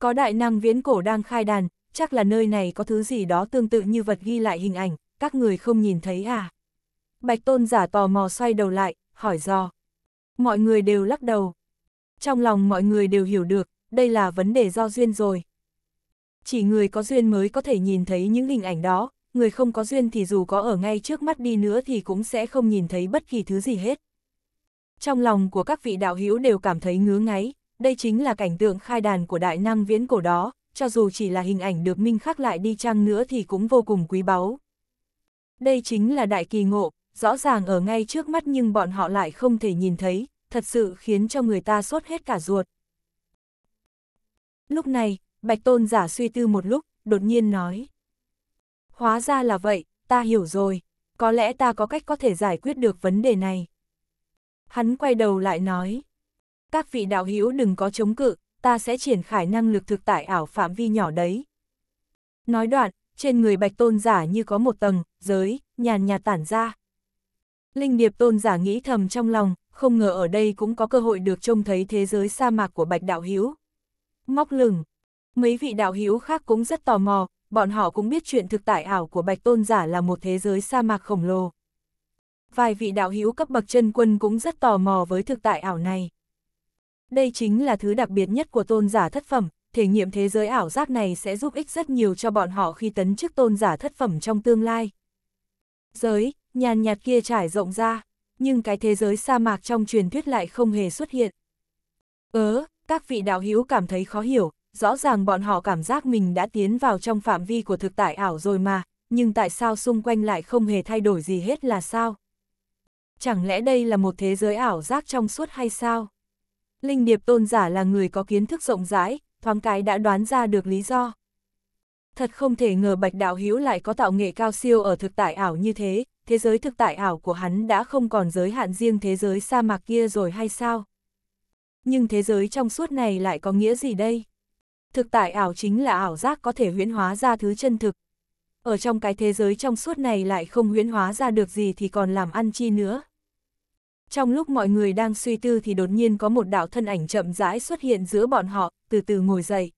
A: Có đại năng viễn cổ đang khai đàn, chắc là nơi này có thứ gì đó tương tự như vật ghi lại hình ảnh, các người không nhìn thấy à? Bạch tôn giả tò mò xoay đầu lại, hỏi dò. Mọi người đều lắc đầu. Trong lòng mọi người đều hiểu được, đây là vấn đề do duyên rồi. Chỉ người có duyên mới có thể nhìn thấy những hình ảnh đó, người không có duyên thì dù có ở ngay trước mắt đi nữa thì cũng sẽ không nhìn thấy bất kỳ thứ gì hết. Trong lòng của các vị đạo hữu đều cảm thấy ngứa ngáy, đây chính là cảnh tượng khai đàn của đại năng viễn cổ đó, cho dù chỉ là hình ảnh được minh khắc lại đi chăng nữa thì cũng vô cùng quý báu. Đây chính là đại kỳ ngộ, rõ ràng ở ngay trước mắt nhưng bọn họ lại không thể nhìn thấy, thật sự khiến cho người ta sốt hết cả ruột. Lúc này, Bạch Tôn giả suy tư một lúc, đột nhiên nói. Hóa ra là vậy, ta hiểu rồi, có lẽ ta có cách có thể giải quyết được vấn đề này. Hắn quay đầu lại nói. Các vị đạo hữu đừng có chống cự, ta sẽ triển khai năng lực thực tại ảo phạm vi nhỏ đấy. Nói đoạn, trên người bạch tôn giả như có một tầng, giới, nhàn nhạt tản ra. Linh điệp tôn giả nghĩ thầm trong lòng, không ngờ ở đây cũng có cơ hội được trông thấy thế giới sa mạc của bạch đạo hiếu. Móc lửng, mấy vị đạo hiếu khác cũng rất tò mò, bọn họ cũng biết chuyện thực tại ảo của bạch tôn giả là một thế giới sa mạc khổng lồ. Vài vị đạo hiếu cấp bậc chân quân cũng rất tò mò với thực tại ảo này. Đây chính là thứ đặc biệt nhất của tôn giả thất phẩm, thể nghiệm thế giới ảo giác này sẽ giúp ích rất nhiều cho bọn họ khi tấn chức tôn giả thất phẩm trong tương lai. Giới, nhàn nhạt kia trải rộng ra, nhưng cái thế giới sa mạc trong truyền thuyết lại không hề xuất hiện. Ớ, các vị đạo hữu cảm thấy khó hiểu, rõ ràng bọn họ cảm giác mình đã tiến vào trong phạm vi của thực tại ảo rồi mà, nhưng tại sao xung quanh lại không hề thay đổi gì hết là sao? Chẳng lẽ đây là một thế giới ảo giác trong suốt hay sao? Linh Điệp Tôn Giả là người có kiến thức rộng rãi, thoáng cái đã đoán ra được lý do. Thật không thể ngờ Bạch Đạo Hữu lại có tạo nghệ cao siêu ở thực tại ảo như thế, thế giới thực tại ảo của hắn đã không còn giới hạn riêng thế giới sa mạc kia rồi hay sao? Nhưng thế giới trong suốt này lại có nghĩa gì đây? Thực tại ảo chính là ảo giác có thể huyễn hóa ra thứ chân thực. Ở trong cái thế giới trong suốt này lại không huyễn hóa ra được gì thì còn làm ăn chi nữa. Trong lúc mọi người đang suy tư thì đột nhiên có một đạo thân ảnh chậm rãi xuất hiện giữa bọn họ, từ từ ngồi dậy.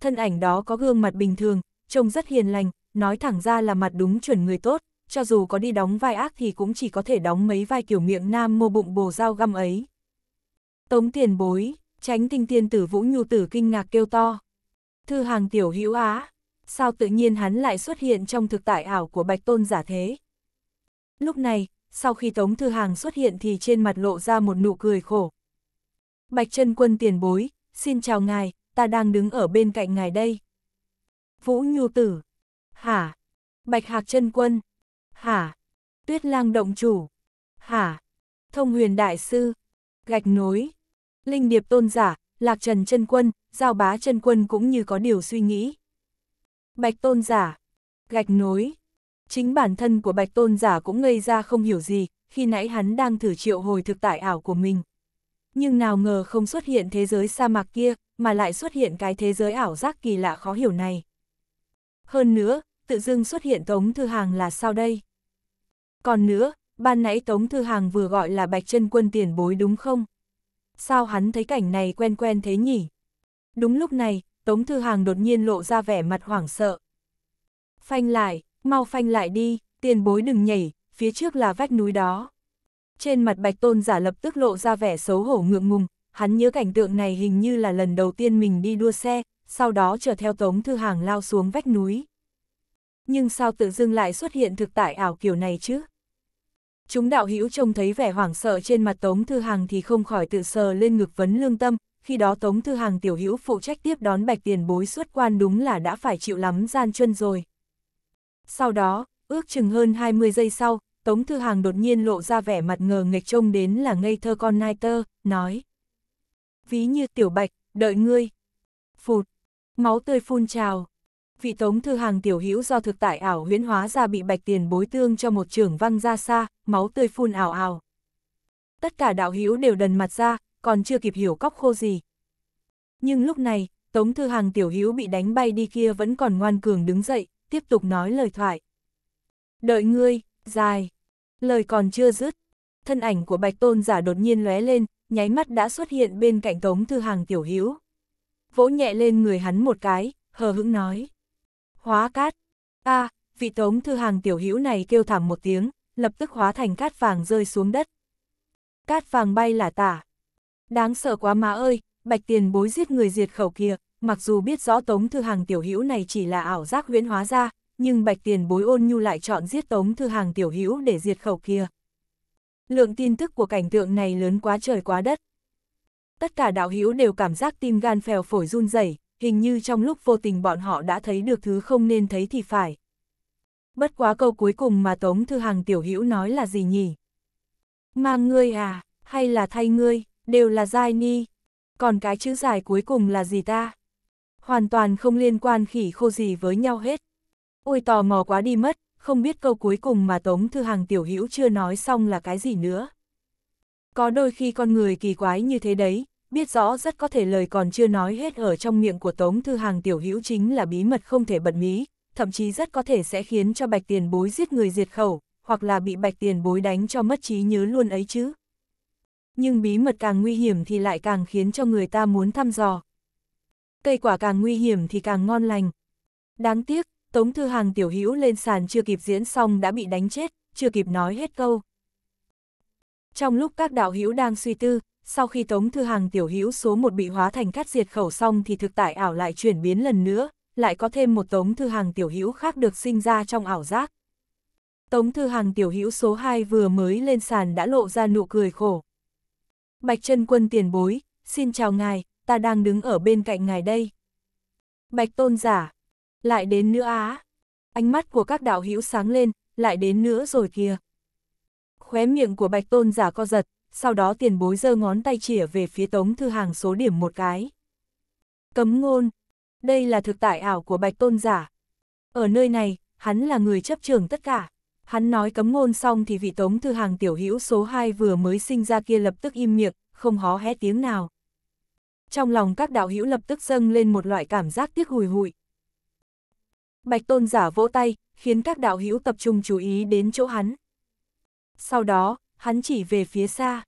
A: Thân ảnh đó có gương mặt bình thường, trông rất hiền lành, nói thẳng ra là mặt đúng chuẩn người tốt, cho dù có đi đóng vai ác thì cũng chỉ có thể đóng mấy vai kiểu miệng nam mô bụng bồ dao găm ấy. Tống tiền bối, tránh tinh tiên tử vũ nhu tử kinh ngạc kêu to. Thư hàng tiểu hữu á, sao tự nhiên hắn lại xuất hiện trong thực tại ảo của bạch tôn giả thế? Lúc này, sau khi Tống Thư Hàng xuất hiện thì trên mặt lộ ra một nụ cười khổ. Bạch chân quân tiền bối, xin chào ngài, ta đang đứng ở bên cạnh ngài đây. Vũ Nhu Tử. Hả? Bạch Hạc chân quân. Hả? Tuyết lang động chủ. Hả? Thông huyền đại sư. Gạch nối. Linh điệp tôn giả, lạc trần chân quân, giao bá chân quân cũng như có điều suy nghĩ. Bạch tôn giả. Gạch nối. Chính bản thân của Bạch Tôn giả cũng ngây ra không hiểu gì, khi nãy hắn đang thử triệu hồi thực tại ảo của mình. Nhưng nào ngờ không xuất hiện thế giới sa mạc kia, mà lại xuất hiện cái thế giới ảo giác kỳ lạ khó hiểu này. Hơn nữa, tự dưng xuất hiện Tống Thư Hàng là sao đây? Còn nữa, ban nãy Tống Thư Hàng vừa gọi là Bạch chân Quân tiền bối đúng không? Sao hắn thấy cảnh này quen quen thế nhỉ? Đúng lúc này, Tống Thư Hàng đột nhiên lộ ra vẻ mặt hoảng sợ. Phanh lại, Mau phanh lại đi, tiền bối đừng nhảy, phía trước là vách núi đó. Trên mặt bạch tôn giả lập tức lộ ra vẻ xấu hổ ngượng ngùng, hắn nhớ cảnh tượng này hình như là lần đầu tiên mình đi đua xe, sau đó trở theo tống thư hàng lao xuống vách núi. Nhưng sao tự dưng lại xuất hiện thực tại ảo kiểu này chứ? Chúng đạo hữu trông thấy vẻ hoảng sợ trên mặt Tống Thư Hằng thì không khỏi tự sờ lên ngực vấn lương tâm, khi đó Tống Thư Hằng tiểu hữu phụ trách tiếp đón bạch tiền bối xuất quan đúng là đã phải chịu lắm gian chân rồi. Sau đó, ước chừng hơn 20 giây sau, Tống Thư Hàng đột nhiên lộ ra vẻ mặt ngờ nghịch trông đến là ngây thơ con nai tơ, nói. Ví như tiểu bạch, đợi ngươi. Phụt, máu tươi phun trào. Vị Tống Thư Hàng tiểu hữu do thực tại ảo huyễn hóa ra bị bạch tiền bối tương cho một trưởng văng ra xa, máu tươi phun ảo ảo. Tất cả đạo hữu đều đần mặt ra, còn chưa kịp hiểu cóc khô gì. Nhưng lúc này, Tống Thư Hàng tiểu hữu bị đánh bay đi kia vẫn còn ngoan cường đứng dậy, tiếp tục nói lời thoại. Đợi ngươi, dài. Lời còn chưa dứt. Thân ảnh của bạch tôn giả đột nhiên lóe lên, nháy mắt đã xuất hiện bên cạnh tống thư hàng tiểu hữu Vỗ nhẹ lên người hắn một cái, hờ hững nói. Hóa cát. a à, vị tống thư hàng tiểu hữu này kêu thảm một tiếng, lập tức hóa thành cát vàng rơi xuống đất. Cát vàng bay là tả. Đáng sợ quá má ơi, bạch tiền bối giết người diệt khẩu kia, mặc dù biết rõ Tống Thư Hàng tiểu hữu này chỉ là ảo giác huyễn hóa ra, nhưng Bạch Tiền Bối Ôn Nhu lại chọn giết Tống Thư Hàng tiểu hữu để diệt khẩu kia. Lượng tin tức của cảnh tượng này lớn quá trời quá đất. Tất cả đạo hữu đều cảm giác tim gan phèo phổi run rẩy, hình như trong lúc vô tình bọn họ đã thấy được thứ không nên thấy thì phải. Bất quá câu cuối cùng mà Tống Thư Hàng tiểu hữu nói là gì nhỉ? Mang ngươi à, hay là thay ngươi, đều là giai ni. Còn cái chữ dài cuối cùng là gì ta? hoàn toàn không liên quan khỉ khô gì với nhau hết. Ôi tò mò quá đi mất, không biết câu cuối cùng mà Tống Thư Hàng tiểu hữu chưa nói xong là cái gì nữa. Có đôi khi con người kỳ quái như thế đấy, biết rõ rất có thể lời còn chưa nói hết ở trong miệng của Tống Thư Hàng tiểu hữu chính là bí mật không thể bật mí, thậm chí rất có thể sẽ khiến cho bạch tiền bối giết người diệt khẩu, hoặc là bị bạch tiền bối đánh cho mất trí nhớ luôn ấy chứ. Nhưng bí mật càng nguy hiểm thì lại càng khiến cho người ta muốn thăm dò, cây quả càng nguy hiểm thì càng ngon lành. Đáng tiếc, Tống Thư Hàng tiểu hữu lên sàn chưa kịp diễn xong đã bị đánh chết, chưa kịp nói hết câu. Trong lúc các đạo hữu đang suy tư, sau khi Tống Thư Hàng tiểu hữu số 1 bị hóa thành cát diệt khẩu xong thì thực tại ảo lại chuyển biến lần nữa, lại có thêm một Tống Thư Hàng tiểu hữu khác được sinh ra trong ảo giác. Tống Thư Hàng tiểu hữu số 2 vừa mới lên sàn đã lộ ra nụ cười khổ. Bạch chân Quân tiền bối, xin chào ngài, ta đang đứng ở bên cạnh ngài đây. Bạch tôn giả, lại đến nữa á. Ánh mắt của các đạo hữu sáng lên, lại đến nữa rồi kìa. Khóe miệng của bạch tôn giả co giật, sau đó tiền bối giơ ngón tay chỉa về phía tống thư hàng số điểm một cái. Cấm ngôn, đây là thực tại ảo của bạch tôn giả. Ở nơi này, hắn là người chấp trường tất cả. Hắn nói cấm ngôn xong thì vị tống thư hàng tiểu hữu số 2 vừa mới sinh ra kia lập tức im miệng, không hó hé tiếng nào trong lòng các đạo hữu lập tức dâng lên một loại cảm giác tiếc hùi hụi. Bạch tôn giả vỗ tay, khiến các đạo hữu tập trung chú ý đến chỗ hắn. Sau đó, hắn chỉ về phía xa.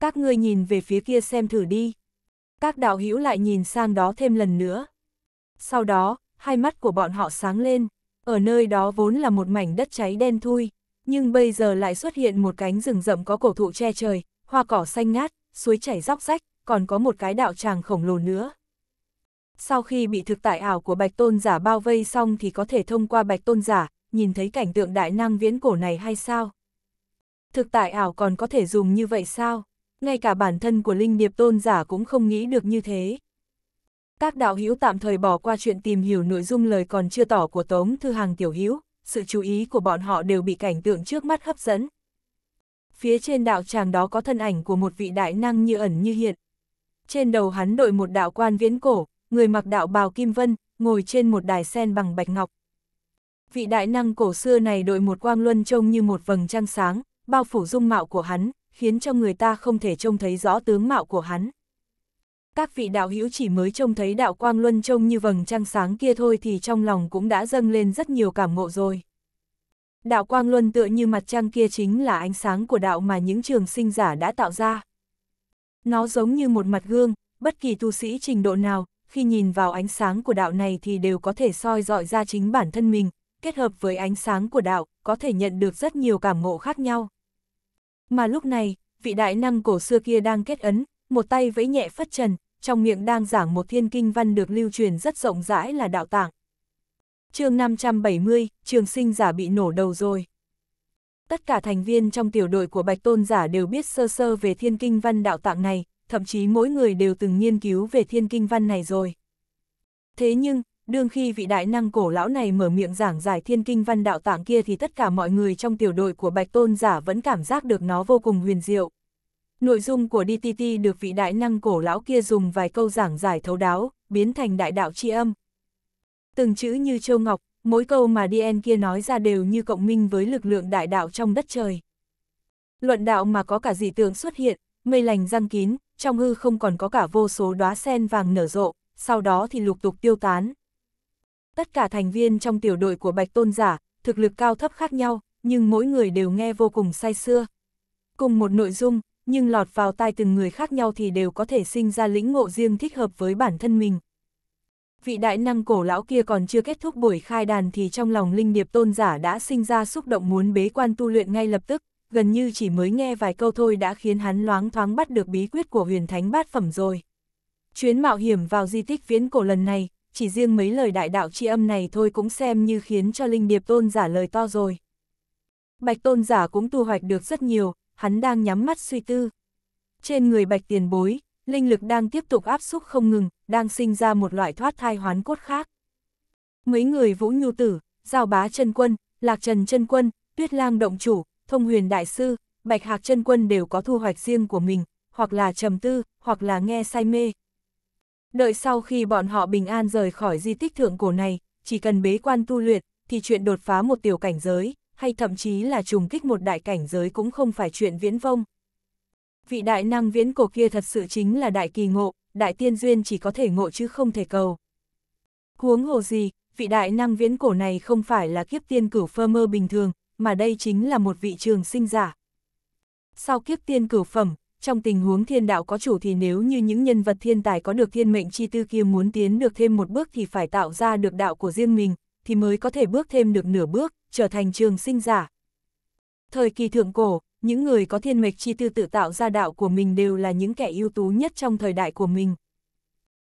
A: Các ngươi nhìn về phía kia xem thử đi. Các đạo hữu lại nhìn sang đó thêm lần nữa. Sau đó, hai mắt của bọn họ sáng lên. Ở nơi đó vốn là một mảnh đất cháy đen thui, nhưng bây giờ lại xuất hiện một cánh rừng rậm có cổ thụ che trời, hoa cỏ xanh ngát, suối chảy róc rách, còn có một cái đạo tràng khổng lồ nữa. Sau khi bị thực tại ảo của bạch tôn giả bao vây xong thì có thể thông qua bạch tôn giả, nhìn thấy cảnh tượng đại năng viễn cổ này hay sao? Thực tại ảo còn có thể dùng như vậy sao? Ngay cả bản thân của linh điệp tôn giả cũng không nghĩ được như thế. Các đạo hữu tạm thời bỏ qua chuyện tìm hiểu nội dung lời còn chưa tỏ của Tống Thư Hàng Tiểu hữu, sự chú ý của bọn họ đều bị cảnh tượng trước mắt hấp dẫn. Phía trên đạo tràng đó có thân ảnh của một vị đại năng như ẩn như hiện, trên đầu hắn đội một đạo quan viễn cổ, người mặc đạo bào kim vân, ngồi trên một đài sen bằng bạch ngọc. Vị đại năng cổ xưa này đội một quang luân trông như một vầng trăng sáng, bao phủ dung mạo của hắn, khiến cho người ta không thể trông thấy rõ tướng mạo của hắn. Các vị đạo hữu chỉ mới trông thấy đạo quang luân trông như vầng trăng sáng kia thôi thì trong lòng cũng đã dâng lên rất nhiều cảm ngộ rồi. Đạo quang luân tựa như mặt trăng kia chính là ánh sáng của đạo mà những trường sinh giả đã tạo ra. Nó giống như một mặt gương, bất kỳ tu sĩ trình độ nào, khi nhìn vào ánh sáng của đạo này thì đều có thể soi dọi ra chính bản thân mình, kết hợp với ánh sáng của đạo, có thể nhận được rất nhiều cảm ngộ khác nhau. Mà lúc này, vị đại năng cổ xưa kia đang kết ấn, một tay vẫy nhẹ phất trần, trong miệng đang giảng một thiên kinh văn được lưu truyền rất rộng rãi là đạo tạng. chương 570, trường sinh giả bị nổ đầu rồi. Tất cả thành viên trong tiểu đội của Bạch Tôn Giả đều biết sơ sơ về thiên kinh văn đạo tạng này, thậm chí mỗi người đều từng nghiên cứu về thiên kinh văn này rồi. Thế nhưng, đương khi vị đại năng cổ lão này mở miệng giảng giải thiên kinh văn đạo tạng kia thì tất cả mọi người trong tiểu đội của Bạch Tôn Giả vẫn cảm giác được nó vô cùng huyền diệu. Nội dung của DTT được vị đại năng cổ lão kia dùng vài câu giảng giải thấu đáo, biến thành đại đạo tri âm. Từng chữ như châu ngọc, mỗi câu mà Dien kia nói ra đều như cộng minh với lực lượng đại đạo trong đất trời. Luận đạo mà có cả dị tượng xuất hiện, mây lành răng kín, trong hư không còn có cả vô số đóa sen vàng nở rộ, sau đó thì lục tục tiêu tán. Tất cả thành viên trong tiểu đội của Bạch Tôn Giả, thực lực cao thấp khác nhau, nhưng mỗi người đều nghe vô cùng say xưa. Cùng một nội dung, nhưng lọt vào tai từng người khác nhau thì đều có thể sinh ra lĩnh ngộ riêng thích hợp với bản thân mình, vị đại năng cổ lão kia còn chưa kết thúc buổi khai đàn thì trong lòng linh điệp tôn giả đã sinh ra xúc động muốn bế quan tu luyện ngay lập tức, gần như chỉ mới nghe vài câu thôi đã khiến hắn loáng thoáng bắt được bí quyết của huyền thánh bát phẩm rồi. Chuyến mạo hiểm vào di tích viễn cổ lần này, chỉ riêng mấy lời đại đạo tri âm này thôi cũng xem như khiến cho linh điệp tôn giả lời to rồi. Bạch tôn giả cũng tu hoạch được rất nhiều, hắn đang nhắm mắt suy tư. Trên người bạch tiền bối, linh lực đang tiếp tục áp xúc không ngừng, đang sinh ra một loại thoát thai hoán cốt khác. Mấy người Vũ Nhu Tử, Giao Bá chân Quân, Lạc Trần chân Quân, Tuyết Lang Động Chủ, Thông Huyền Đại Sư, Bạch Hạc chân Quân đều có thu hoạch riêng của mình, hoặc là trầm tư, hoặc là nghe say mê. Đợi sau khi bọn họ bình an rời khỏi di tích thượng cổ này, chỉ cần bế quan tu luyện, thì chuyện đột phá một tiểu cảnh giới, hay thậm chí là trùng kích một đại cảnh giới cũng không phải chuyện viễn vông. Vị đại năng viễn cổ kia thật sự chính là đại kỳ ngộ, đại tiên duyên chỉ có thể ngộ chứ không thể cầu. Huống hồ gì, vị đại năng viễn cổ này không phải là kiếp tiên cửu phơ mơ bình thường, mà đây chính là một vị trường sinh giả. Sau kiếp tiên cửu phẩm, trong tình huống thiên đạo có chủ thì nếu như những nhân vật thiên tài có được thiên mệnh chi tư kia muốn tiến được thêm một bước thì phải tạo ra được đạo của riêng mình, thì mới có thể bước thêm được nửa bước, trở thành trường sinh giả. Thời kỳ thượng cổ, những người có thiên mệch chi tư tự tạo ra đạo của mình đều là những kẻ ưu tú nhất trong thời đại của mình.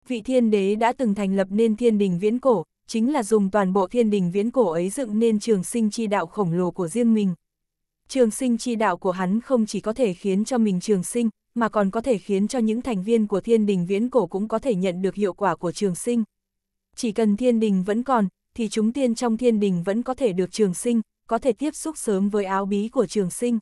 A: Vị thiên đế đã từng thành lập nên thiên đình viễn cổ, chính là dùng toàn bộ thiên đình viễn cổ ấy dựng nên trường sinh chi đạo khổng lồ của riêng mình. Trường sinh chi đạo của hắn không chỉ có thể khiến cho mình trường sinh, mà còn có thể khiến cho những thành viên của thiên đình viễn cổ cũng có thể nhận được hiệu quả của trường sinh. Chỉ cần thiên đình vẫn còn, thì chúng tiên trong thiên đình vẫn có thể được trường sinh, có thể tiếp xúc sớm với áo bí của trường sinh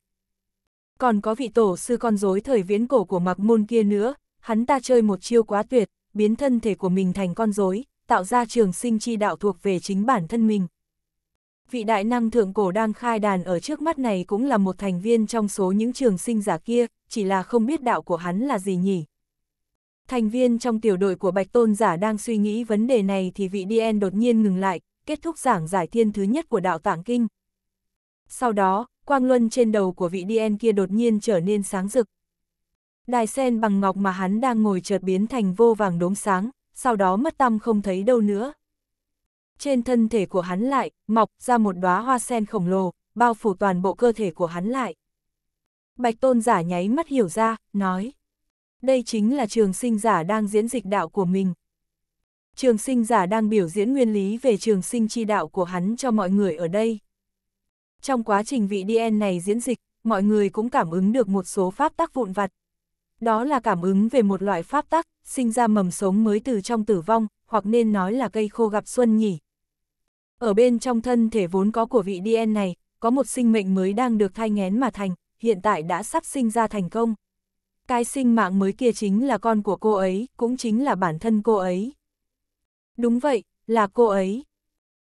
A: còn có vị tổ sư con rối thời viễn cổ của mặc môn kia nữa, hắn ta chơi một chiêu quá tuyệt, biến thân thể của mình thành con rối, tạo ra trường sinh chi đạo thuộc về chính bản thân mình. Vị đại năng thượng cổ đang khai đàn ở trước mắt này cũng là một thành viên trong số những trường sinh giả kia, chỉ là không biết đạo của hắn là gì nhỉ. Thành viên trong tiểu đội của Bạch Tôn giả đang suy nghĩ vấn đề này thì vị DN đột nhiên ngừng lại, kết thúc giảng giải thiên thứ nhất của đạo tạng kinh. Sau đó, quang luân trên đầu của vị điên kia đột nhiên trở nên sáng rực. Đài sen bằng ngọc mà hắn đang ngồi chợt biến thành vô vàng đốm sáng, sau đó mất tăm không thấy đâu nữa. Trên thân thể của hắn lại, mọc ra một đóa hoa sen khổng lồ, bao phủ toàn bộ cơ thể của hắn lại. Bạch tôn giả nháy mắt hiểu ra, nói. Đây chính là trường sinh giả đang diễn dịch đạo của mình. Trường sinh giả đang biểu diễn nguyên lý về trường sinh chi đạo của hắn cho mọi người ở đây. Trong quá trình vị DN này diễn dịch, mọi người cũng cảm ứng được một số pháp tắc vụn vặt. Đó là cảm ứng về một loại pháp tắc, sinh ra mầm sống mới từ trong tử vong, hoặc nên nói là cây khô gặp xuân nhỉ. Ở bên trong thân thể vốn có của vị DN này, có một sinh mệnh mới đang được thai ngén mà thành, hiện tại đã sắp sinh ra thành công. Cái sinh mạng mới kia chính là con của cô ấy, cũng chính là bản thân cô ấy. Đúng vậy, là cô ấy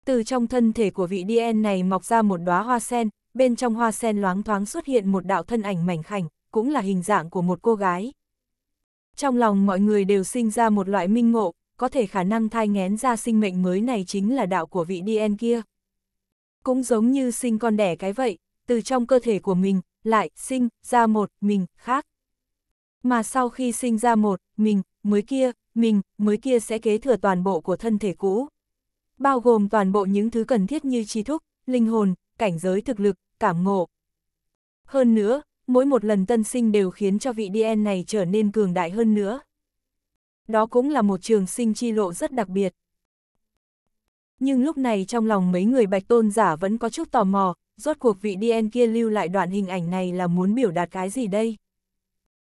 A: từ trong thân thể của vị DN này mọc ra một đóa hoa sen, bên trong hoa sen loáng thoáng xuất hiện một đạo thân ảnh mảnh khảnh, cũng là hình dạng của một cô gái. Trong lòng mọi người đều sinh ra một loại minh ngộ, có thể khả năng thai ngén ra sinh mệnh mới này chính là đạo của vị DN kia. Cũng giống như sinh con đẻ cái vậy, từ trong cơ thể của mình, lại sinh ra một mình khác. Mà sau khi sinh ra một mình mới kia, mình mới kia sẽ kế thừa toàn bộ của thân thể cũ bao gồm toàn bộ những thứ cần thiết như tri thức, linh hồn, cảnh giới thực lực, cảm ngộ. Hơn nữa, mỗi một lần tân sinh đều khiến cho vị DN này trở nên cường đại hơn nữa. Đó cũng là một trường sinh chi lộ rất đặc biệt. Nhưng lúc này trong lòng mấy người bạch tôn giả vẫn có chút tò mò, rốt cuộc vị DN kia lưu lại đoạn hình ảnh này là muốn biểu đạt cái gì đây?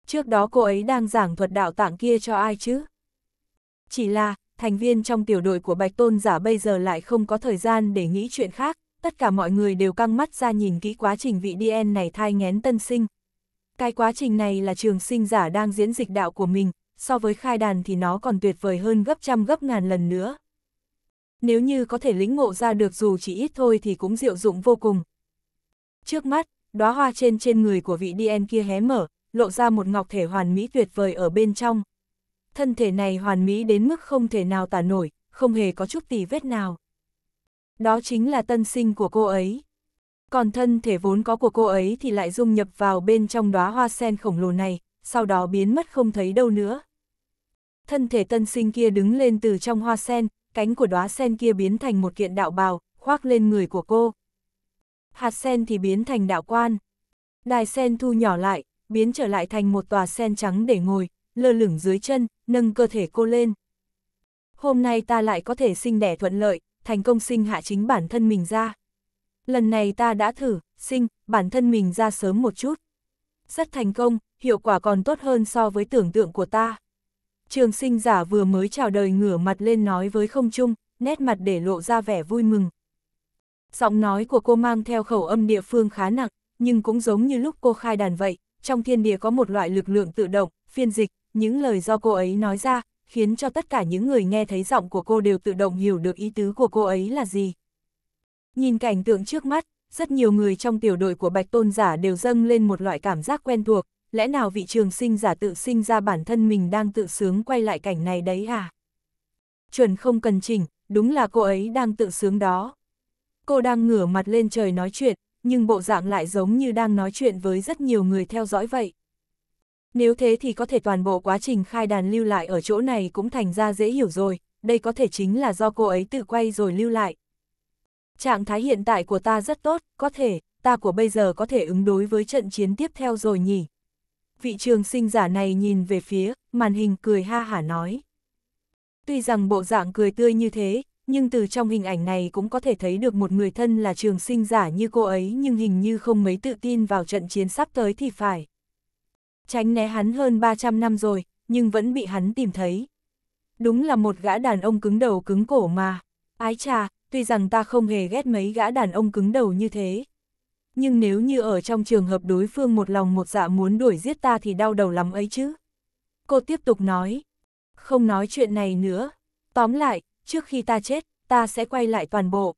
A: Trước đó cô ấy đang giảng thuật đạo tạng kia cho ai chứ? Chỉ là, thành viên trong tiểu đội của Bạch Tôn giả bây giờ lại không có thời gian để nghĩ chuyện khác, tất cả mọi người đều căng mắt ra nhìn kỹ quá trình vị DN này thai ngén tân sinh. Cái quá trình này là trường sinh giả đang diễn dịch đạo của mình, so với khai đàn thì nó còn tuyệt vời hơn gấp trăm gấp ngàn lần nữa. Nếu như có thể lĩnh ngộ ra được dù chỉ ít thôi thì cũng diệu dụng vô cùng. Trước mắt, đóa hoa trên trên người của vị DN kia hé mở, lộ ra một ngọc thể hoàn mỹ tuyệt vời ở bên trong thân thể này hoàn mỹ đến mức không thể nào tả nổi, không hề có chút tì vết nào. Đó chính là tân sinh của cô ấy. Còn thân thể vốn có của cô ấy thì lại dung nhập vào bên trong đóa hoa sen khổng lồ này, sau đó biến mất không thấy đâu nữa. Thân thể tân sinh kia đứng lên từ trong hoa sen, cánh của đóa sen kia biến thành một kiện đạo bào, khoác lên người của cô. Hạt sen thì biến thành đạo quan. Đài sen thu nhỏ lại, biến trở lại thành một tòa sen trắng để ngồi, lơ lửng dưới chân, nâng cơ thể cô lên. Hôm nay ta lại có thể sinh đẻ thuận lợi, thành công sinh hạ chính bản thân mình ra. Lần này ta đã thử, sinh, bản thân mình ra sớm một chút. Rất thành công, hiệu quả còn tốt hơn so với tưởng tượng của ta. Trường sinh giả vừa mới chào đời ngửa mặt lên nói với không trung, nét mặt để lộ ra vẻ vui mừng. Giọng nói của cô mang theo khẩu âm địa phương khá nặng, nhưng cũng giống như lúc cô khai đàn vậy, trong thiên địa có một loại lực lượng tự động, phiên dịch, những lời do cô ấy nói ra, khiến cho tất cả những người nghe thấy giọng của cô đều tự động hiểu được ý tứ của cô ấy là gì. Nhìn cảnh tượng trước mắt, rất nhiều người trong tiểu đội của Bạch Tôn giả đều dâng lên một loại cảm giác quen thuộc, lẽ nào vị trường sinh giả tự sinh ra bản thân mình đang tự sướng quay lại cảnh này đấy à? Chuẩn không cần chỉnh, đúng là cô ấy đang tự sướng đó. Cô đang ngửa mặt lên trời nói chuyện, nhưng bộ dạng lại giống như đang nói chuyện với rất nhiều người theo dõi vậy. Nếu thế thì có thể toàn bộ quá trình khai đàn lưu lại ở chỗ này cũng thành ra dễ hiểu rồi, đây có thể chính là do cô ấy tự quay rồi lưu lại. Trạng thái hiện tại của ta rất tốt, có thể, ta của bây giờ có thể ứng đối với trận chiến tiếp theo rồi nhỉ. Vị trường sinh giả này nhìn về phía, màn hình cười ha hả nói. Tuy rằng bộ dạng cười tươi như thế, nhưng từ trong hình ảnh này cũng có thể thấy được một người thân là trường sinh giả như cô ấy nhưng hình như không mấy tự tin vào trận chiến sắp tới thì phải. Tránh né hắn hơn 300 năm rồi, nhưng vẫn bị hắn tìm thấy. Đúng là một gã đàn ông cứng đầu cứng cổ mà. Ái trà, tuy rằng ta không hề ghét mấy gã đàn ông cứng đầu như thế. Nhưng nếu như ở trong trường hợp đối phương một lòng một dạ muốn đuổi giết ta thì đau đầu lắm ấy chứ. Cô tiếp tục nói. Không nói chuyện này nữa. Tóm lại, trước khi ta chết, ta sẽ quay lại toàn bộ.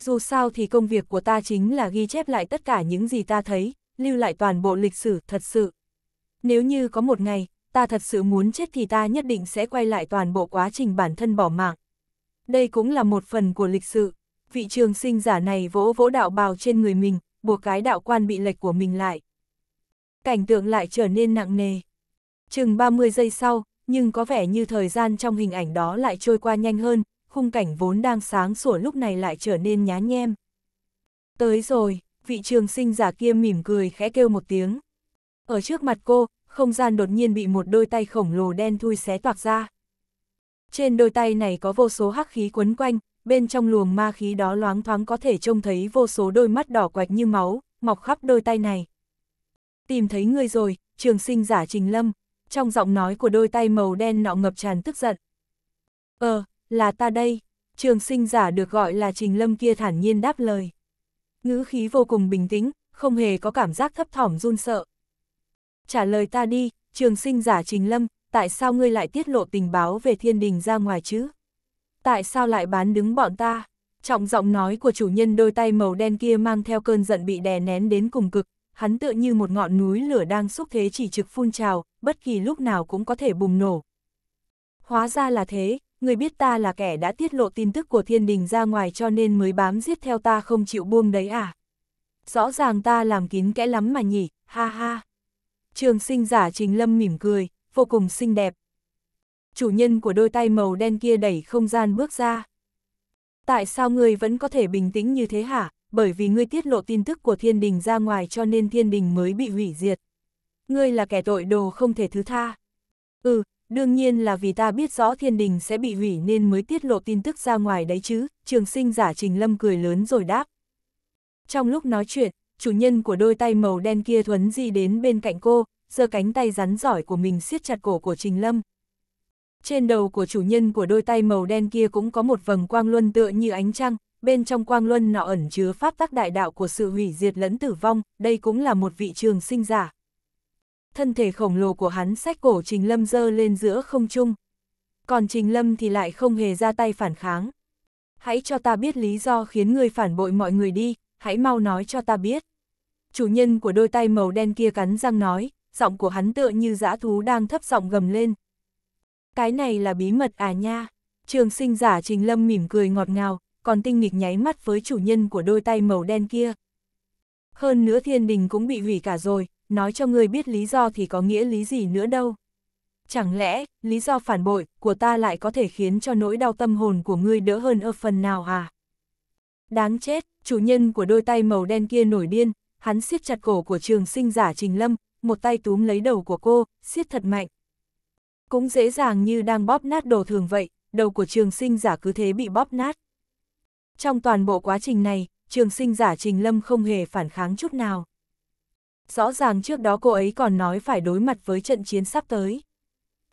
A: Dù sao thì công việc của ta chính là ghi chép lại tất cả những gì ta thấy, lưu lại toàn bộ lịch sử thật sự. Nếu như có một ngày, ta thật sự muốn chết thì ta nhất định sẽ quay lại toàn bộ quá trình bản thân bỏ mạng. Đây cũng là một phần của lịch sự. Vị trường sinh giả này vỗ vỗ đạo bào trên người mình, buộc cái đạo quan bị lệch của mình lại. Cảnh tượng lại trở nên nặng nề. Chừng 30 giây sau, nhưng có vẻ như thời gian trong hình ảnh đó lại trôi qua nhanh hơn, khung cảnh vốn đang sáng sủa lúc này lại trở nên nhá nhem. Tới rồi, vị trường sinh giả kia mỉm cười khẽ kêu một tiếng. Ở trước mặt cô, không gian đột nhiên bị một đôi tay khổng lồ đen thui xé toạc ra. Trên đôi tay này có vô số hắc khí quấn quanh, bên trong luồng ma khí đó loáng thoáng có thể trông thấy vô số đôi mắt đỏ quạch như máu, mọc khắp đôi tay này. Tìm thấy người rồi, trường sinh giả Trình Lâm, trong giọng nói của đôi tay màu đen nọ ngập tràn tức giận. Ờ, là ta đây, trường sinh giả được gọi là Trình Lâm kia thản nhiên đáp lời. Ngữ khí vô cùng bình tĩnh, không hề có cảm giác thấp thỏm run sợ trả lời ta đi, trường sinh giả Trình Lâm, tại sao ngươi lại tiết lộ tình báo về thiên đình ra ngoài chứ? Tại sao lại bán đứng bọn ta? Trọng giọng nói của chủ nhân đôi tay màu đen kia mang theo cơn giận bị đè nén đến cùng cực, hắn tựa như một ngọn núi lửa đang xúc thế chỉ trực phun trào, bất kỳ lúc nào cũng có thể bùng nổ. Hóa ra là thế, người biết ta là kẻ đã tiết lộ tin tức của thiên đình ra ngoài cho nên mới bám giết theo ta không chịu buông đấy à? Rõ ràng ta làm kín kẽ lắm mà nhỉ, ha ha. Trường sinh giả Trình Lâm mỉm cười, vô cùng xinh đẹp. Chủ nhân của đôi tay màu đen kia đẩy không gian bước ra. Tại sao ngươi vẫn có thể bình tĩnh như thế hả? Bởi vì ngươi tiết lộ tin tức của thiên đình ra ngoài cho nên thiên đình mới bị hủy diệt. Ngươi là kẻ tội đồ không thể thứ tha. Ừ, đương nhiên là vì ta biết rõ thiên đình sẽ bị hủy nên mới tiết lộ tin tức ra ngoài đấy chứ, trường sinh giả Trình Lâm cười lớn rồi đáp. Trong lúc nói chuyện, chủ nhân của đôi tay màu đen kia thuấn di đến bên cạnh cô, giơ cánh tay rắn giỏi của mình siết chặt cổ của Trình Lâm. Trên đầu của chủ nhân của đôi tay màu đen kia cũng có một vầng quang luân tựa như ánh trăng, bên trong quang luân nọ ẩn chứa pháp tác đại đạo của sự hủy diệt lẫn tử vong, đây cũng là một vị trường sinh giả. Thân thể khổng lồ của hắn sách cổ Trình Lâm dơ lên giữa không trung. Còn Trình Lâm thì lại không hề ra tay phản kháng. Hãy cho ta biết lý do khiến người phản bội mọi người đi, hãy mau nói cho ta biết. Chủ nhân của đôi tay màu đen kia cắn răng nói, giọng của hắn tựa như dã thú đang thấp giọng gầm lên. Cái này là bí mật à nha. Trường sinh giả Trình Lâm mỉm cười ngọt ngào, còn tinh nghịch nháy mắt với chủ nhân của đôi tay màu đen kia. Hơn nữa thiên đình cũng bị hủy cả rồi, nói cho người biết lý do thì có nghĩa lý gì nữa đâu. Chẳng lẽ, lý do phản bội của ta lại có thể khiến cho nỗi đau tâm hồn của ngươi đỡ hơn ở phần nào à? Đáng chết, chủ nhân của đôi tay màu đen kia nổi điên, hắn siết chặt cổ của trường sinh giả Trình Lâm, một tay túm lấy đầu của cô, siết thật mạnh. Cũng dễ dàng như đang bóp nát đồ thường vậy, đầu của trường sinh giả cứ thế bị bóp nát. Trong toàn bộ quá trình này, trường sinh giả Trình Lâm không hề phản kháng chút nào. Rõ ràng trước đó cô ấy còn nói phải đối mặt với trận chiến sắp tới.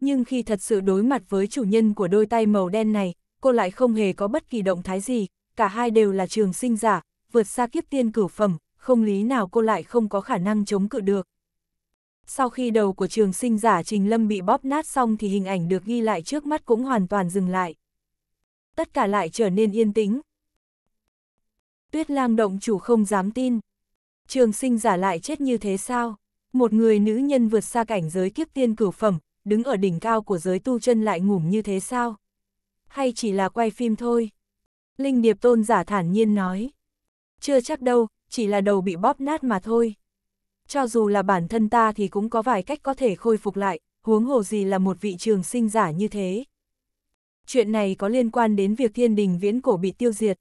A: Nhưng khi thật sự đối mặt với chủ nhân của đôi tay màu đen này, cô lại không hề có bất kỳ động thái gì, cả hai đều là trường sinh giả, vượt xa kiếp tiên cửu phẩm, không lý nào cô lại không có khả năng chống cự được. Sau khi đầu của trường sinh giả Trình Lâm bị bóp nát xong thì hình ảnh được ghi lại trước mắt cũng hoàn toàn dừng lại. Tất cả lại trở nên yên tĩnh. Tuyết lang động chủ không dám tin. Trường sinh giả lại chết như thế sao? Một người nữ nhân vượt xa cảnh giới kiếp tiên cửu phẩm, đứng ở đỉnh cao của giới tu chân lại ngủm như thế sao? Hay chỉ là quay phim thôi? Linh Điệp Tôn giả thản nhiên nói. Chưa chắc đâu, chỉ là đầu bị bóp nát mà thôi. Cho dù là bản thân ta thì cũng có vài cách có thể khôi phục lại, huống hồ gì là một vị trường sinh giả như thế. Chuyện này có liên quan đến việc thiên đình viễn cổ bị tiêu diệt.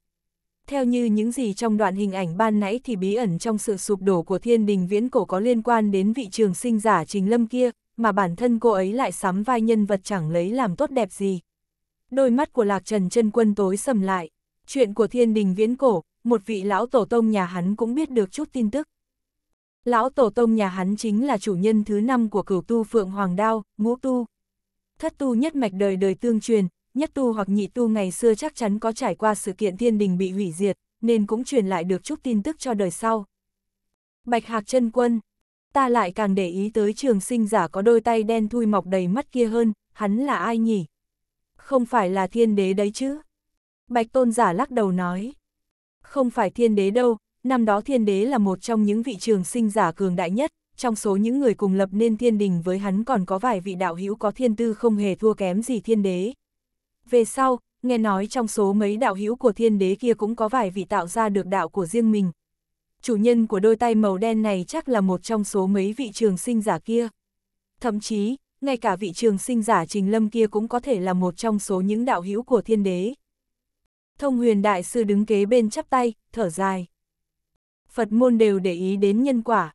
A: Theo như những gì trong đoạn hình ảnh ban nãy thì bí ẩn trong sự sụp đổ của thiên đình viễn cổ có liên quan đến vị trường sinh giả trình lâm kia, mà bản thân cô ấy lại sắm vai nhân vật chẳng lấy làm tốt đẹp gì. Đôi mắt của Lạc Trần chân quân tối sầm lại chuyện của thiên đình viễn cổ, một vị lão tổ tông nhà hắn cũng biết được chút tin tức. Lão tổ tông nhà hắn chính là chủ nhân thứ năm của cửu tu phượng hoàng đao, ngũ tu. Thất tu nhất mạch đời đời tương truyền, nhất tu hoặc nhị tu ngày xưa chắc chắn có trải qua sự kiện thiên đình bị hủy diệt, nên cũng truyền lại được chút tin tức cho đời sau. Bạch Hạc chân Quân Ta lại càng để ý tới trường sinh giả có đôi tay đen thui mọc đầy mắt kia hơn, hắn là ai nhỉ? Không phải là thiên đế đấy chứ? Bạch tôn giả lắc đầu nói. Không phải thiên đế đâu, năm đó thiên đế là một trong những vị trường sinh giả cường đại nhất, trong số những người cùng lập nên thiên đình với hắn còn có vài vị đạo hữu có thiên tư không hề thua kém gì thiên đế. Về sau, nghe nói trong số mấy đạo hữu của thiên đế kia cũng có vài vị tạo ra được đạo của riêng mình. Chủ nhân của đôi tay màu đen này chắc là một trong số mấy vị trường sinh giả kia. Thậm chí, ngay cả vị trường sinh giả Trình Lâm kia cũng có thể là một trong số những đạo hữu của thiên đế. Thông huyền đại sư đứng kế bên chắp tay, thở dài. Phật môn đều để ý đến nhân quả.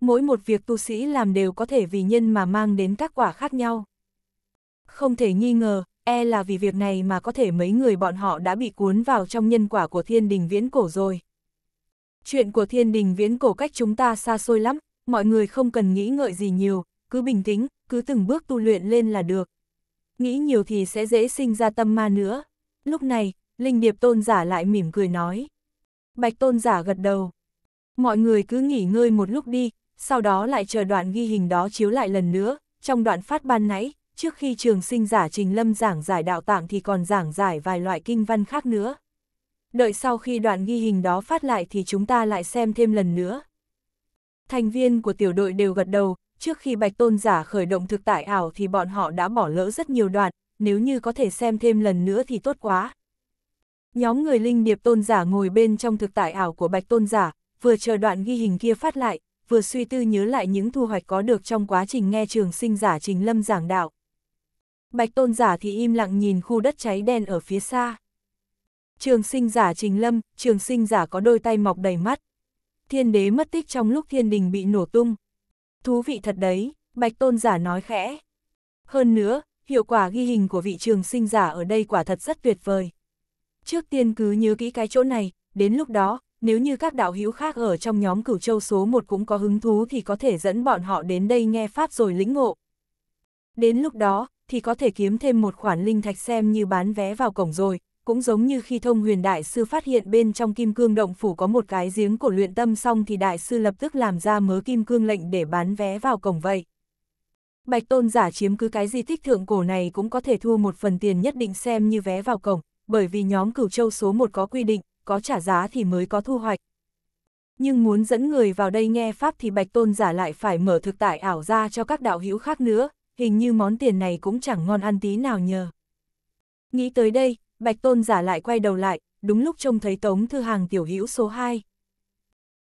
A: Mỗi một việc tu sĩ làm đều có thể vì nhân mà mang đến các quả khác nhau. Không thể nghi ngờ, e là vì việc này mà có thể mấy người bọn họ đã bị cuốn vào trong nhân quả của thiên đình viễn cổ rồi. Chuyện của thiên đình viễn cổ cách chúng ta xa xôi lắm, mọi người không cần nghĩ ngợi gì nhiều, cứ bình tĩnh, cứ từng bước tu luyện lên là được. Nghĩ nhiều thì sẽ dễ sinh ra tâm ma nữa. Lúc này, Linh điệp tôn giả lại mỉm cười nói. Bạch tôn giả gật đầu. Mọi người cứ nghỉ ngơi một lúc đi, sau đó lại chờ đoạn ghi hình đó chiếu lại lần nữa. Trong đoạn phát ban nãy, trước khi trường sinh giả Trình Lâm giảng giải đạo tạng thì còn giảng giải vài loại kinh văn khác nữa. Đợi sau khi đoạn ghi hình đó phát lại thì chúng ta lại xem thêm lần nữa. Thành viên của tiểu đội đều gật đầu, trước khi Bạch Tôn giả khởi động thực tại ảo thì bọn họ đã bỏ lỡ rất nhiều đoạn, nếu như có thể xem thêm lần nữa thì tốt quá. Nhóm người linh điệp tôn giả ngồi bên trong thực tại ảo của bạch tôn giả, vừa chờ đoạn ghi hình kia phát lại, vừa suy tư nhớ lại những thu hoạch có được trong quá trình nghe trường sinh giả trình lâm giảng đạo. Bạch tôn giả thì im lặng nhìn khu đất cháy đen ở phía xa. Trường sinh giả trình lâm, trường sinh giả có đôi tay mọc đầy mắt. Thiên đế mất tích trong lúc thiên đình bị nổ tung. Thú vị thật đấy, bạch tôn giả nói khẽ. Hơn nữa, hiệu quả ghi hình của vị trường sinh giả ở đây quả thật rất tuyệt vời. Trước tiên cứ nhớ kỹ cái chỗ này, đến lúc đó, nếu như các đạo hữu khác ở trong nhóm cửu châu số 1 cũng có hứng thú thì có thể dẫn bọn họ đến đây nghe Pháp rồi lĩnh ngộ. Đến lúc đó, thì có thể kiếm thêm một khoản linh thạch xem như bán vé vào cổng rồi, cũng giống như khi thông huyền đại sư phát hiện bên trong kim cương động phủ có một cái giếng cổ luyện tâm xong thì đại sư lập tức làm ra mớ kim cương lệnh để bán vé vào cổng vậy. Bạch tôn giả chiếm cứ cái di tích thượng cổ này cũng có thể thua một phần tiền nhất định xem như vé vào cổng, bởi vì nhóm cửu châu số 1 có quy định, có trả giá thì mới có thu hoạch. Nhưng muốn dẫn người vào đây nghe Pháp thì Bạch Tôn giả lại phải mở thực tại ảo ra cho các đạo hữu khác nữa, hình như món tiền này cũng chẳng ngon ăn tí nào nhờ. Nghĩ tới đây, Bạch Tôn giả lại quay đầu lại, đúng lúc trông thấy Tống Thư Hàng tiểu hữu số 2.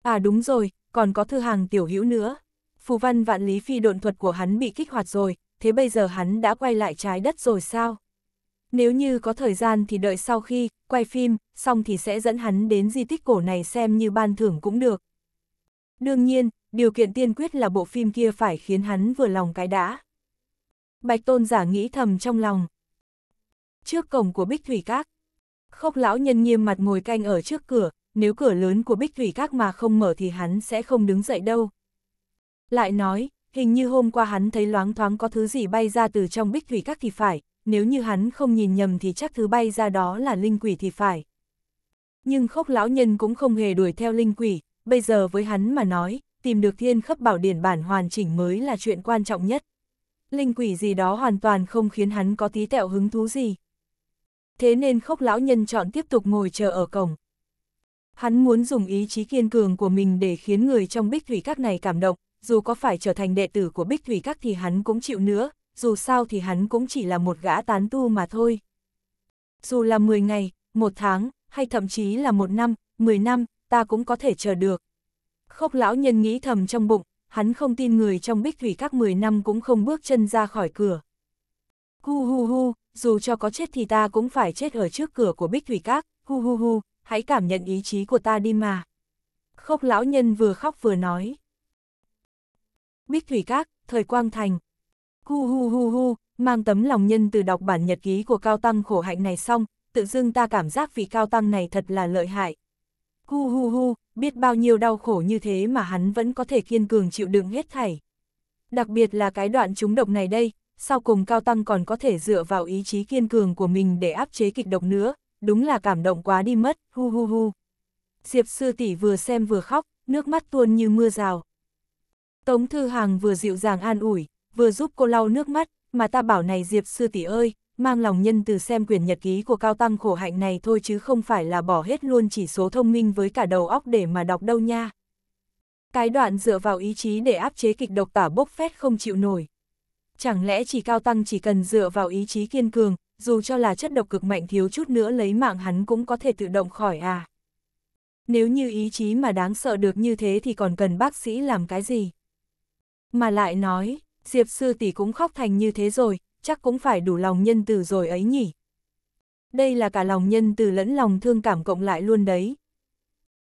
A: À đúng rồi, còn có Thư Hàng tiểu hữu nữa. Phù văn vạn lý phi độn thuật của hắn bị kích hoạt rồi, thế bây giờ hắn đã quay lại trái đất rồi sao? Nếu như có thời gian thì đợi sau khi, quay phim, xong thì sẽ dẫn hắn đến di tích cổ này xem như ban thưởng cũng được. Đương nhiên, điều kiện tiên quyết là bộ phim kia phải khiến hắn vừa lòng cái đã. Bạch Tôn giả nghĩ thầm trong lòng. Trước cổng của Bích Thủy Các, khốc lão nhân nghiêm mặt ngồi canh ở trước cửa, nếu cửa lớn của Bích Thủy Các mà không mở thì hắn sẽ không đứng dậy đâu. Lại nói, hình như hôm qua hắn thấy loáng thoáng có thứ gì bay ra từ trong Bích Thủy Các thì phải, nếu như hắn không nhìn nhầm thì chắc thứ bay ra đó là linh quỷ thì phải. Nhưng khốc lão nhân cũng không hề đuổi theo linh quỷ, bây giờ với hắn mà nói, tìm được thiên khắp bảo điển bản hoàn chỉnh mới là chuyện quan trọng nhất. Linh quỷ gì đó hoàn toàn không khiến hắn có tí tẹo hứng thú gì. Thế nên khốc lão nhân chọn tiếp tục ngồi chờ ở cổng. Hắn muốn dùng ý chí kiên cường của mình để khiến người trong bích thủy các này cảm động, dù có phải trở thành đệ tử của bích thủy các thì hắn cũng chịu nữa, dù sao thì hắn cũng chỉ là một gã tán tu mà thôi. Dù là 10 ngày, một tháng, hay thậm chí là một năm, 10 năm, ta cũng có thể chờ được. Khốc lão nhân nghĩ thầm trong bụng, hắn không tin người trong bích thủy các 10 năm cũng không bước chân ra khỏi cửa. Hu hu hu, dù cho có chết thì ta cũng phải chết ở trước cửa của bích thủy các, hu hu hu, hãy cảm nhận ý chí của ta đi mà. Khốc lão nhân vừa khóc vừa nói. Bích thủy các, thời quang thành, Hu hu hu hu, mang tấm lòng nhân từ đọc bản nhật ký của Cao Tăng khổ hạnh này xong, tự dưng ta cảm giác vì Cao Tăng này thật là lợi hại. Hu hu hu, biết bao nhiêu đau khổ như thế mà hắn vẫn có thể kiên cường chịu đựng hết thảy. Đặc biệt là cái đoạn trúng độc này đây, sau cùng Cao Tăng còn có thể dựa vào ý chí kiên cường của mình để áp chế kịch độc nữa, đúng là cảm động quá đi mất, hu hu hu. Diệp sư tỷ vừa xem vừa khóc, nước mắt tuôn như mưa rào. Tống Thư Hàng vừa dịu dàng an ủi, vừa giúp cô lau nước mắt, mà ta bảo này Diệp sư tỷ ơi, mang lòng nhân từ xem quyển nhật ký của cao tăng khổ hạnh này thôi chứ không phải là bỏ hết luôn chỉ số thông minh với cả đầu óc để mà đọc đâu nha. Cái đoạn dựa vào ý chí để áp chế kịch độc tả bốc phét không chịu nổi. Chẳng lẽ chỉ cao tăng chỉ cần dựa vào ý chí kiên cường, dù cho là chất độc cực mạnh thiếu chút nữa lấy mạng hắn cũng có thể tự động khỏi à. Nếu như ý chí mà đáng sợ được như thế thì còn cần bác sĩ làm cái gì? Mà lại nói, Diệp sư tỷ cũng khóc thành như thế rồi, chắc cũng phải đủ lòng nhân từ rồi ấy nhỉ. Đây là cả lòng nhân từ lẫn lòng thương cảm cộng lại luôn đấy.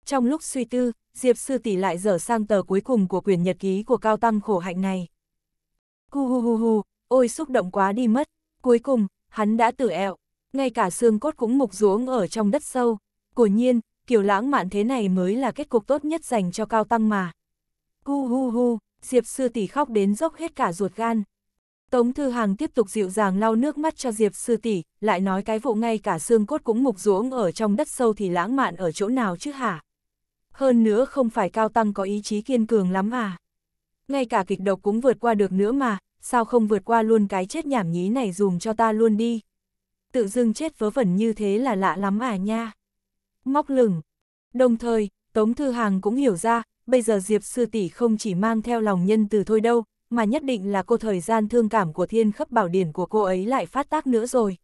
A: Trong lúc suy tư, Diệp sư tỷ lại dở sang tờ cuối cùng của quyển nhật ký của cao tăng khổ hạnh này. Hu hu hu hu, ôi xúc động quá đi mất, cuối cùng, hắn đã tử ẹo, ngay cả xương cốt cũng mục ruống ở trong đất sâu. Cổ nhiên, kiểu lãng mạn thế này mới là kết cục tốt nhất dành cho cao tăng mà. Hu hu hu. Diệp sư tỷ khóc đến dốc hết cả ruột gan. Tống Thư Hàng tiếp tục dịu dàng lau nước mắt cho Diệp sư tỷ, lại nói cái vụ ngay cả xương cốt cũng mục ruỗng ở trong đất sâu thì lãng mạn ở chỗ nào chứ hả? Hơn nữa không phải cao tăng có ý chí kiên cường lắm à? Ngay cả kịch độc cũng vượt qua được nữa mà, sao không vượt qua luôn cái chết nhảm nhí này dùm cho ta luôn đi? Tự dưng chết vớ vẩn như thế là lạ lắm à nha? Móc lửng. Đồng thời, Tống Thư Hàng cũng hiểu ra, bây giờ Diệp sư tỷ không chỉ mang theo lòng nhân từ thôi đâu, mà nhất định là cô thời gian thương cảm của thiên khắp bảo điển của cô ấy lại phát tác nữa rồi.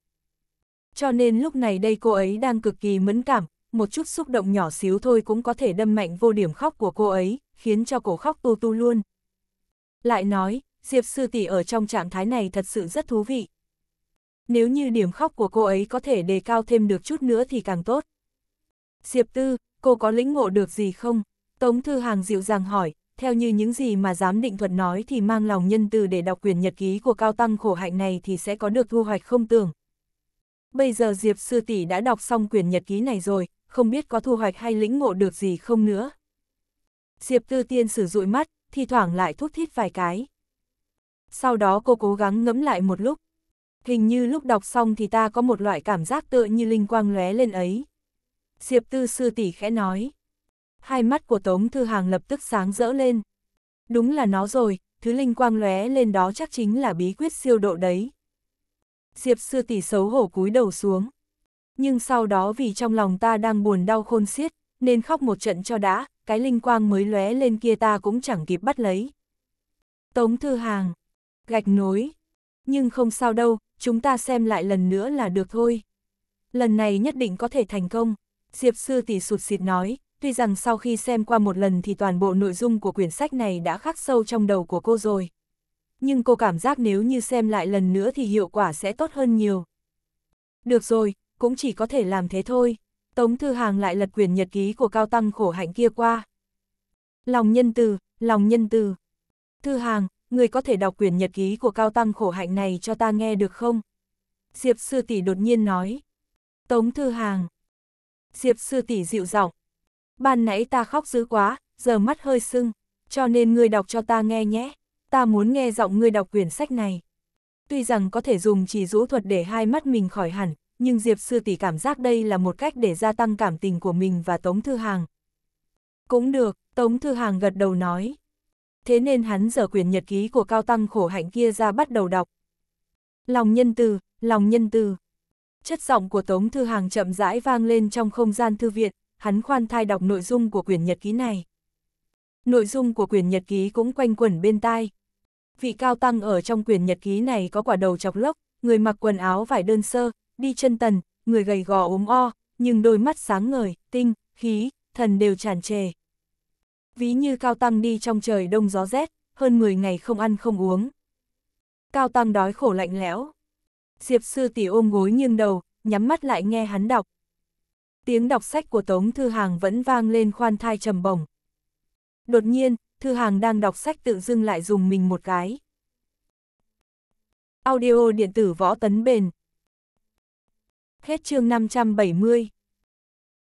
A: Cho nên lúc này đây cô ấy đang cực kỳ mẫn cảm, một chút xúc động nhỏ xíu thôi cũng có thể đâm mạnh vô điểm khóc của cô ấy, khiến cho cổ khóc tu tu luôn. Lại nói, Diệp sư tỷ ở trong trạng thái này thật sự rất thú vị. Nếu như điểm khóc của cô ấy có thể đề cao thêm được chút nữa thì càng tốt. Diệp tư, cô có lĩnh ngộ được gì không? Tống Thư Hàng dịu dàng hỏi, theo như những gì mà giám định thuật nói thì mang lòng nhân từ để đọc quyền nhật ký của cao tăng khổ hạnh này thì sẽ có được thu hoạch không tưởng. Bây giờ Diệp Sư Tỷ đã đọc xong quyền nhật ký này rồi, không biết có thu hoạch hay lĩnh ngộ được gì không nữa. Diệp Tư Tiên sử dụi mắt, thi thoảng lại thúc thít vài cái. Sau đó cô cố gắng ngẫm lại một lúc. Hình như lúc đọc xong thì ta có một loại cảm giác tựa như linh quang lóe lên ấy. Diệp Tư Sư Tỷ khẽ nói. Hai mắt của Tống Thư Hàng lập tức sáng rỡ lên. Đúng là nó rồi, thứ linh quang lóe lên đó chắc chính là bí quyết siêu độ đấy. Diệp sư tỷ xấu hổ cúi đầu xuống. Nhưng sau đó vì trong lòng ta đang buồn đau khôn xiết, nên khóc một trận cho đã, cái linh quang mới lóe lên kia ta cũng chẳng kịp bắt lấy. Tống Thư Hàng, gạch nối. Nhưng không sao đâu, chúng ta xem lại lần nữa là được thôi. Lần này nhất định có thể thành công. Diệp sư tỷ sụt xịt nói, tuy rằng sau khi xem qua một lần thì toàn bộ nội dung của quyển sách này đã khắc sâu trong đầu của cô rồi. Nhưng cô cảm giác nếu như xem lại lần nữa thì hiệu quả sẽ tốt hơn nhiều. Được rồi, cũng chỉ có thể làm thế thôi. Tống Thư Hàng lại lật quyển nhật ký của Cao Tăng khổ hạnh kia qua. Lòng nhân từ, lòng nhân từ. Thư Hàng, người có thể đọc quyển nhật ký của Cao Tăng khổ hạnh này cho ta nghe được không? Diệp Sư Tỷ đột nhiên nói. Tống Thư Hàng. Diệp Sư Tỷ dịu giọng ban nãy ta khóc dữ quá, giờ mắt hơi sưng, cho nên ngươi đọc cho ta nghe nhé, ta muốn nghe giọng ngươi đọc quyển sách này. Tuy rằng có thể dùng chỉ rũ thuật để hai mắt mình khỏi hẳn, nhưng Diệp Sư Tỷ cảm giác đây là một cách để gia tăng cảm tình của mình và Tống Thư Hàng. Cũng được, Tống Thư Hàng gật đầu nói. Thế nên hắn dở quyển nhật ký của Cao Tăng khổ hạnh kia ra bắt đầu đọc. Lòng nhân từ, lòng nhân từ. Chất giọng của Tống Thư Hàng chậm rãi vang lên trong không gian thư viện, hắn khoan thai đọc nội dung của quyển nhật ký này. Nội dung của quyển nhật ký cũng quanh quẩn bên tai. Vị cao tăng ở trong quyển nhật ký này có quả đầu chọc lốc, người mặc quần áo vải đơn sơ, đi chân tần, người gầy gò ốm o, nhưng đôi mắt sáng ngời, tinh, khí, thần đều tràn trề. Ví như cao tăng đi trong trời đông gió rét, hơn 10 ngày không ăn không uống. Cao tăng đói khổ lạnh lẽo. Diệp sư tỷ ôm gối nghiêng đầu, nhắm mắt lại nghe hắn đọc tiếng đọc sách của Tống Thư Hàng vẫn vang lên khoan thai trầm bổng. Đột nhiên, Thư Hàng đang đọc sách tự dưng lại dùng mình một cái. Audio điện tử võ tấn bền. Hết chương 570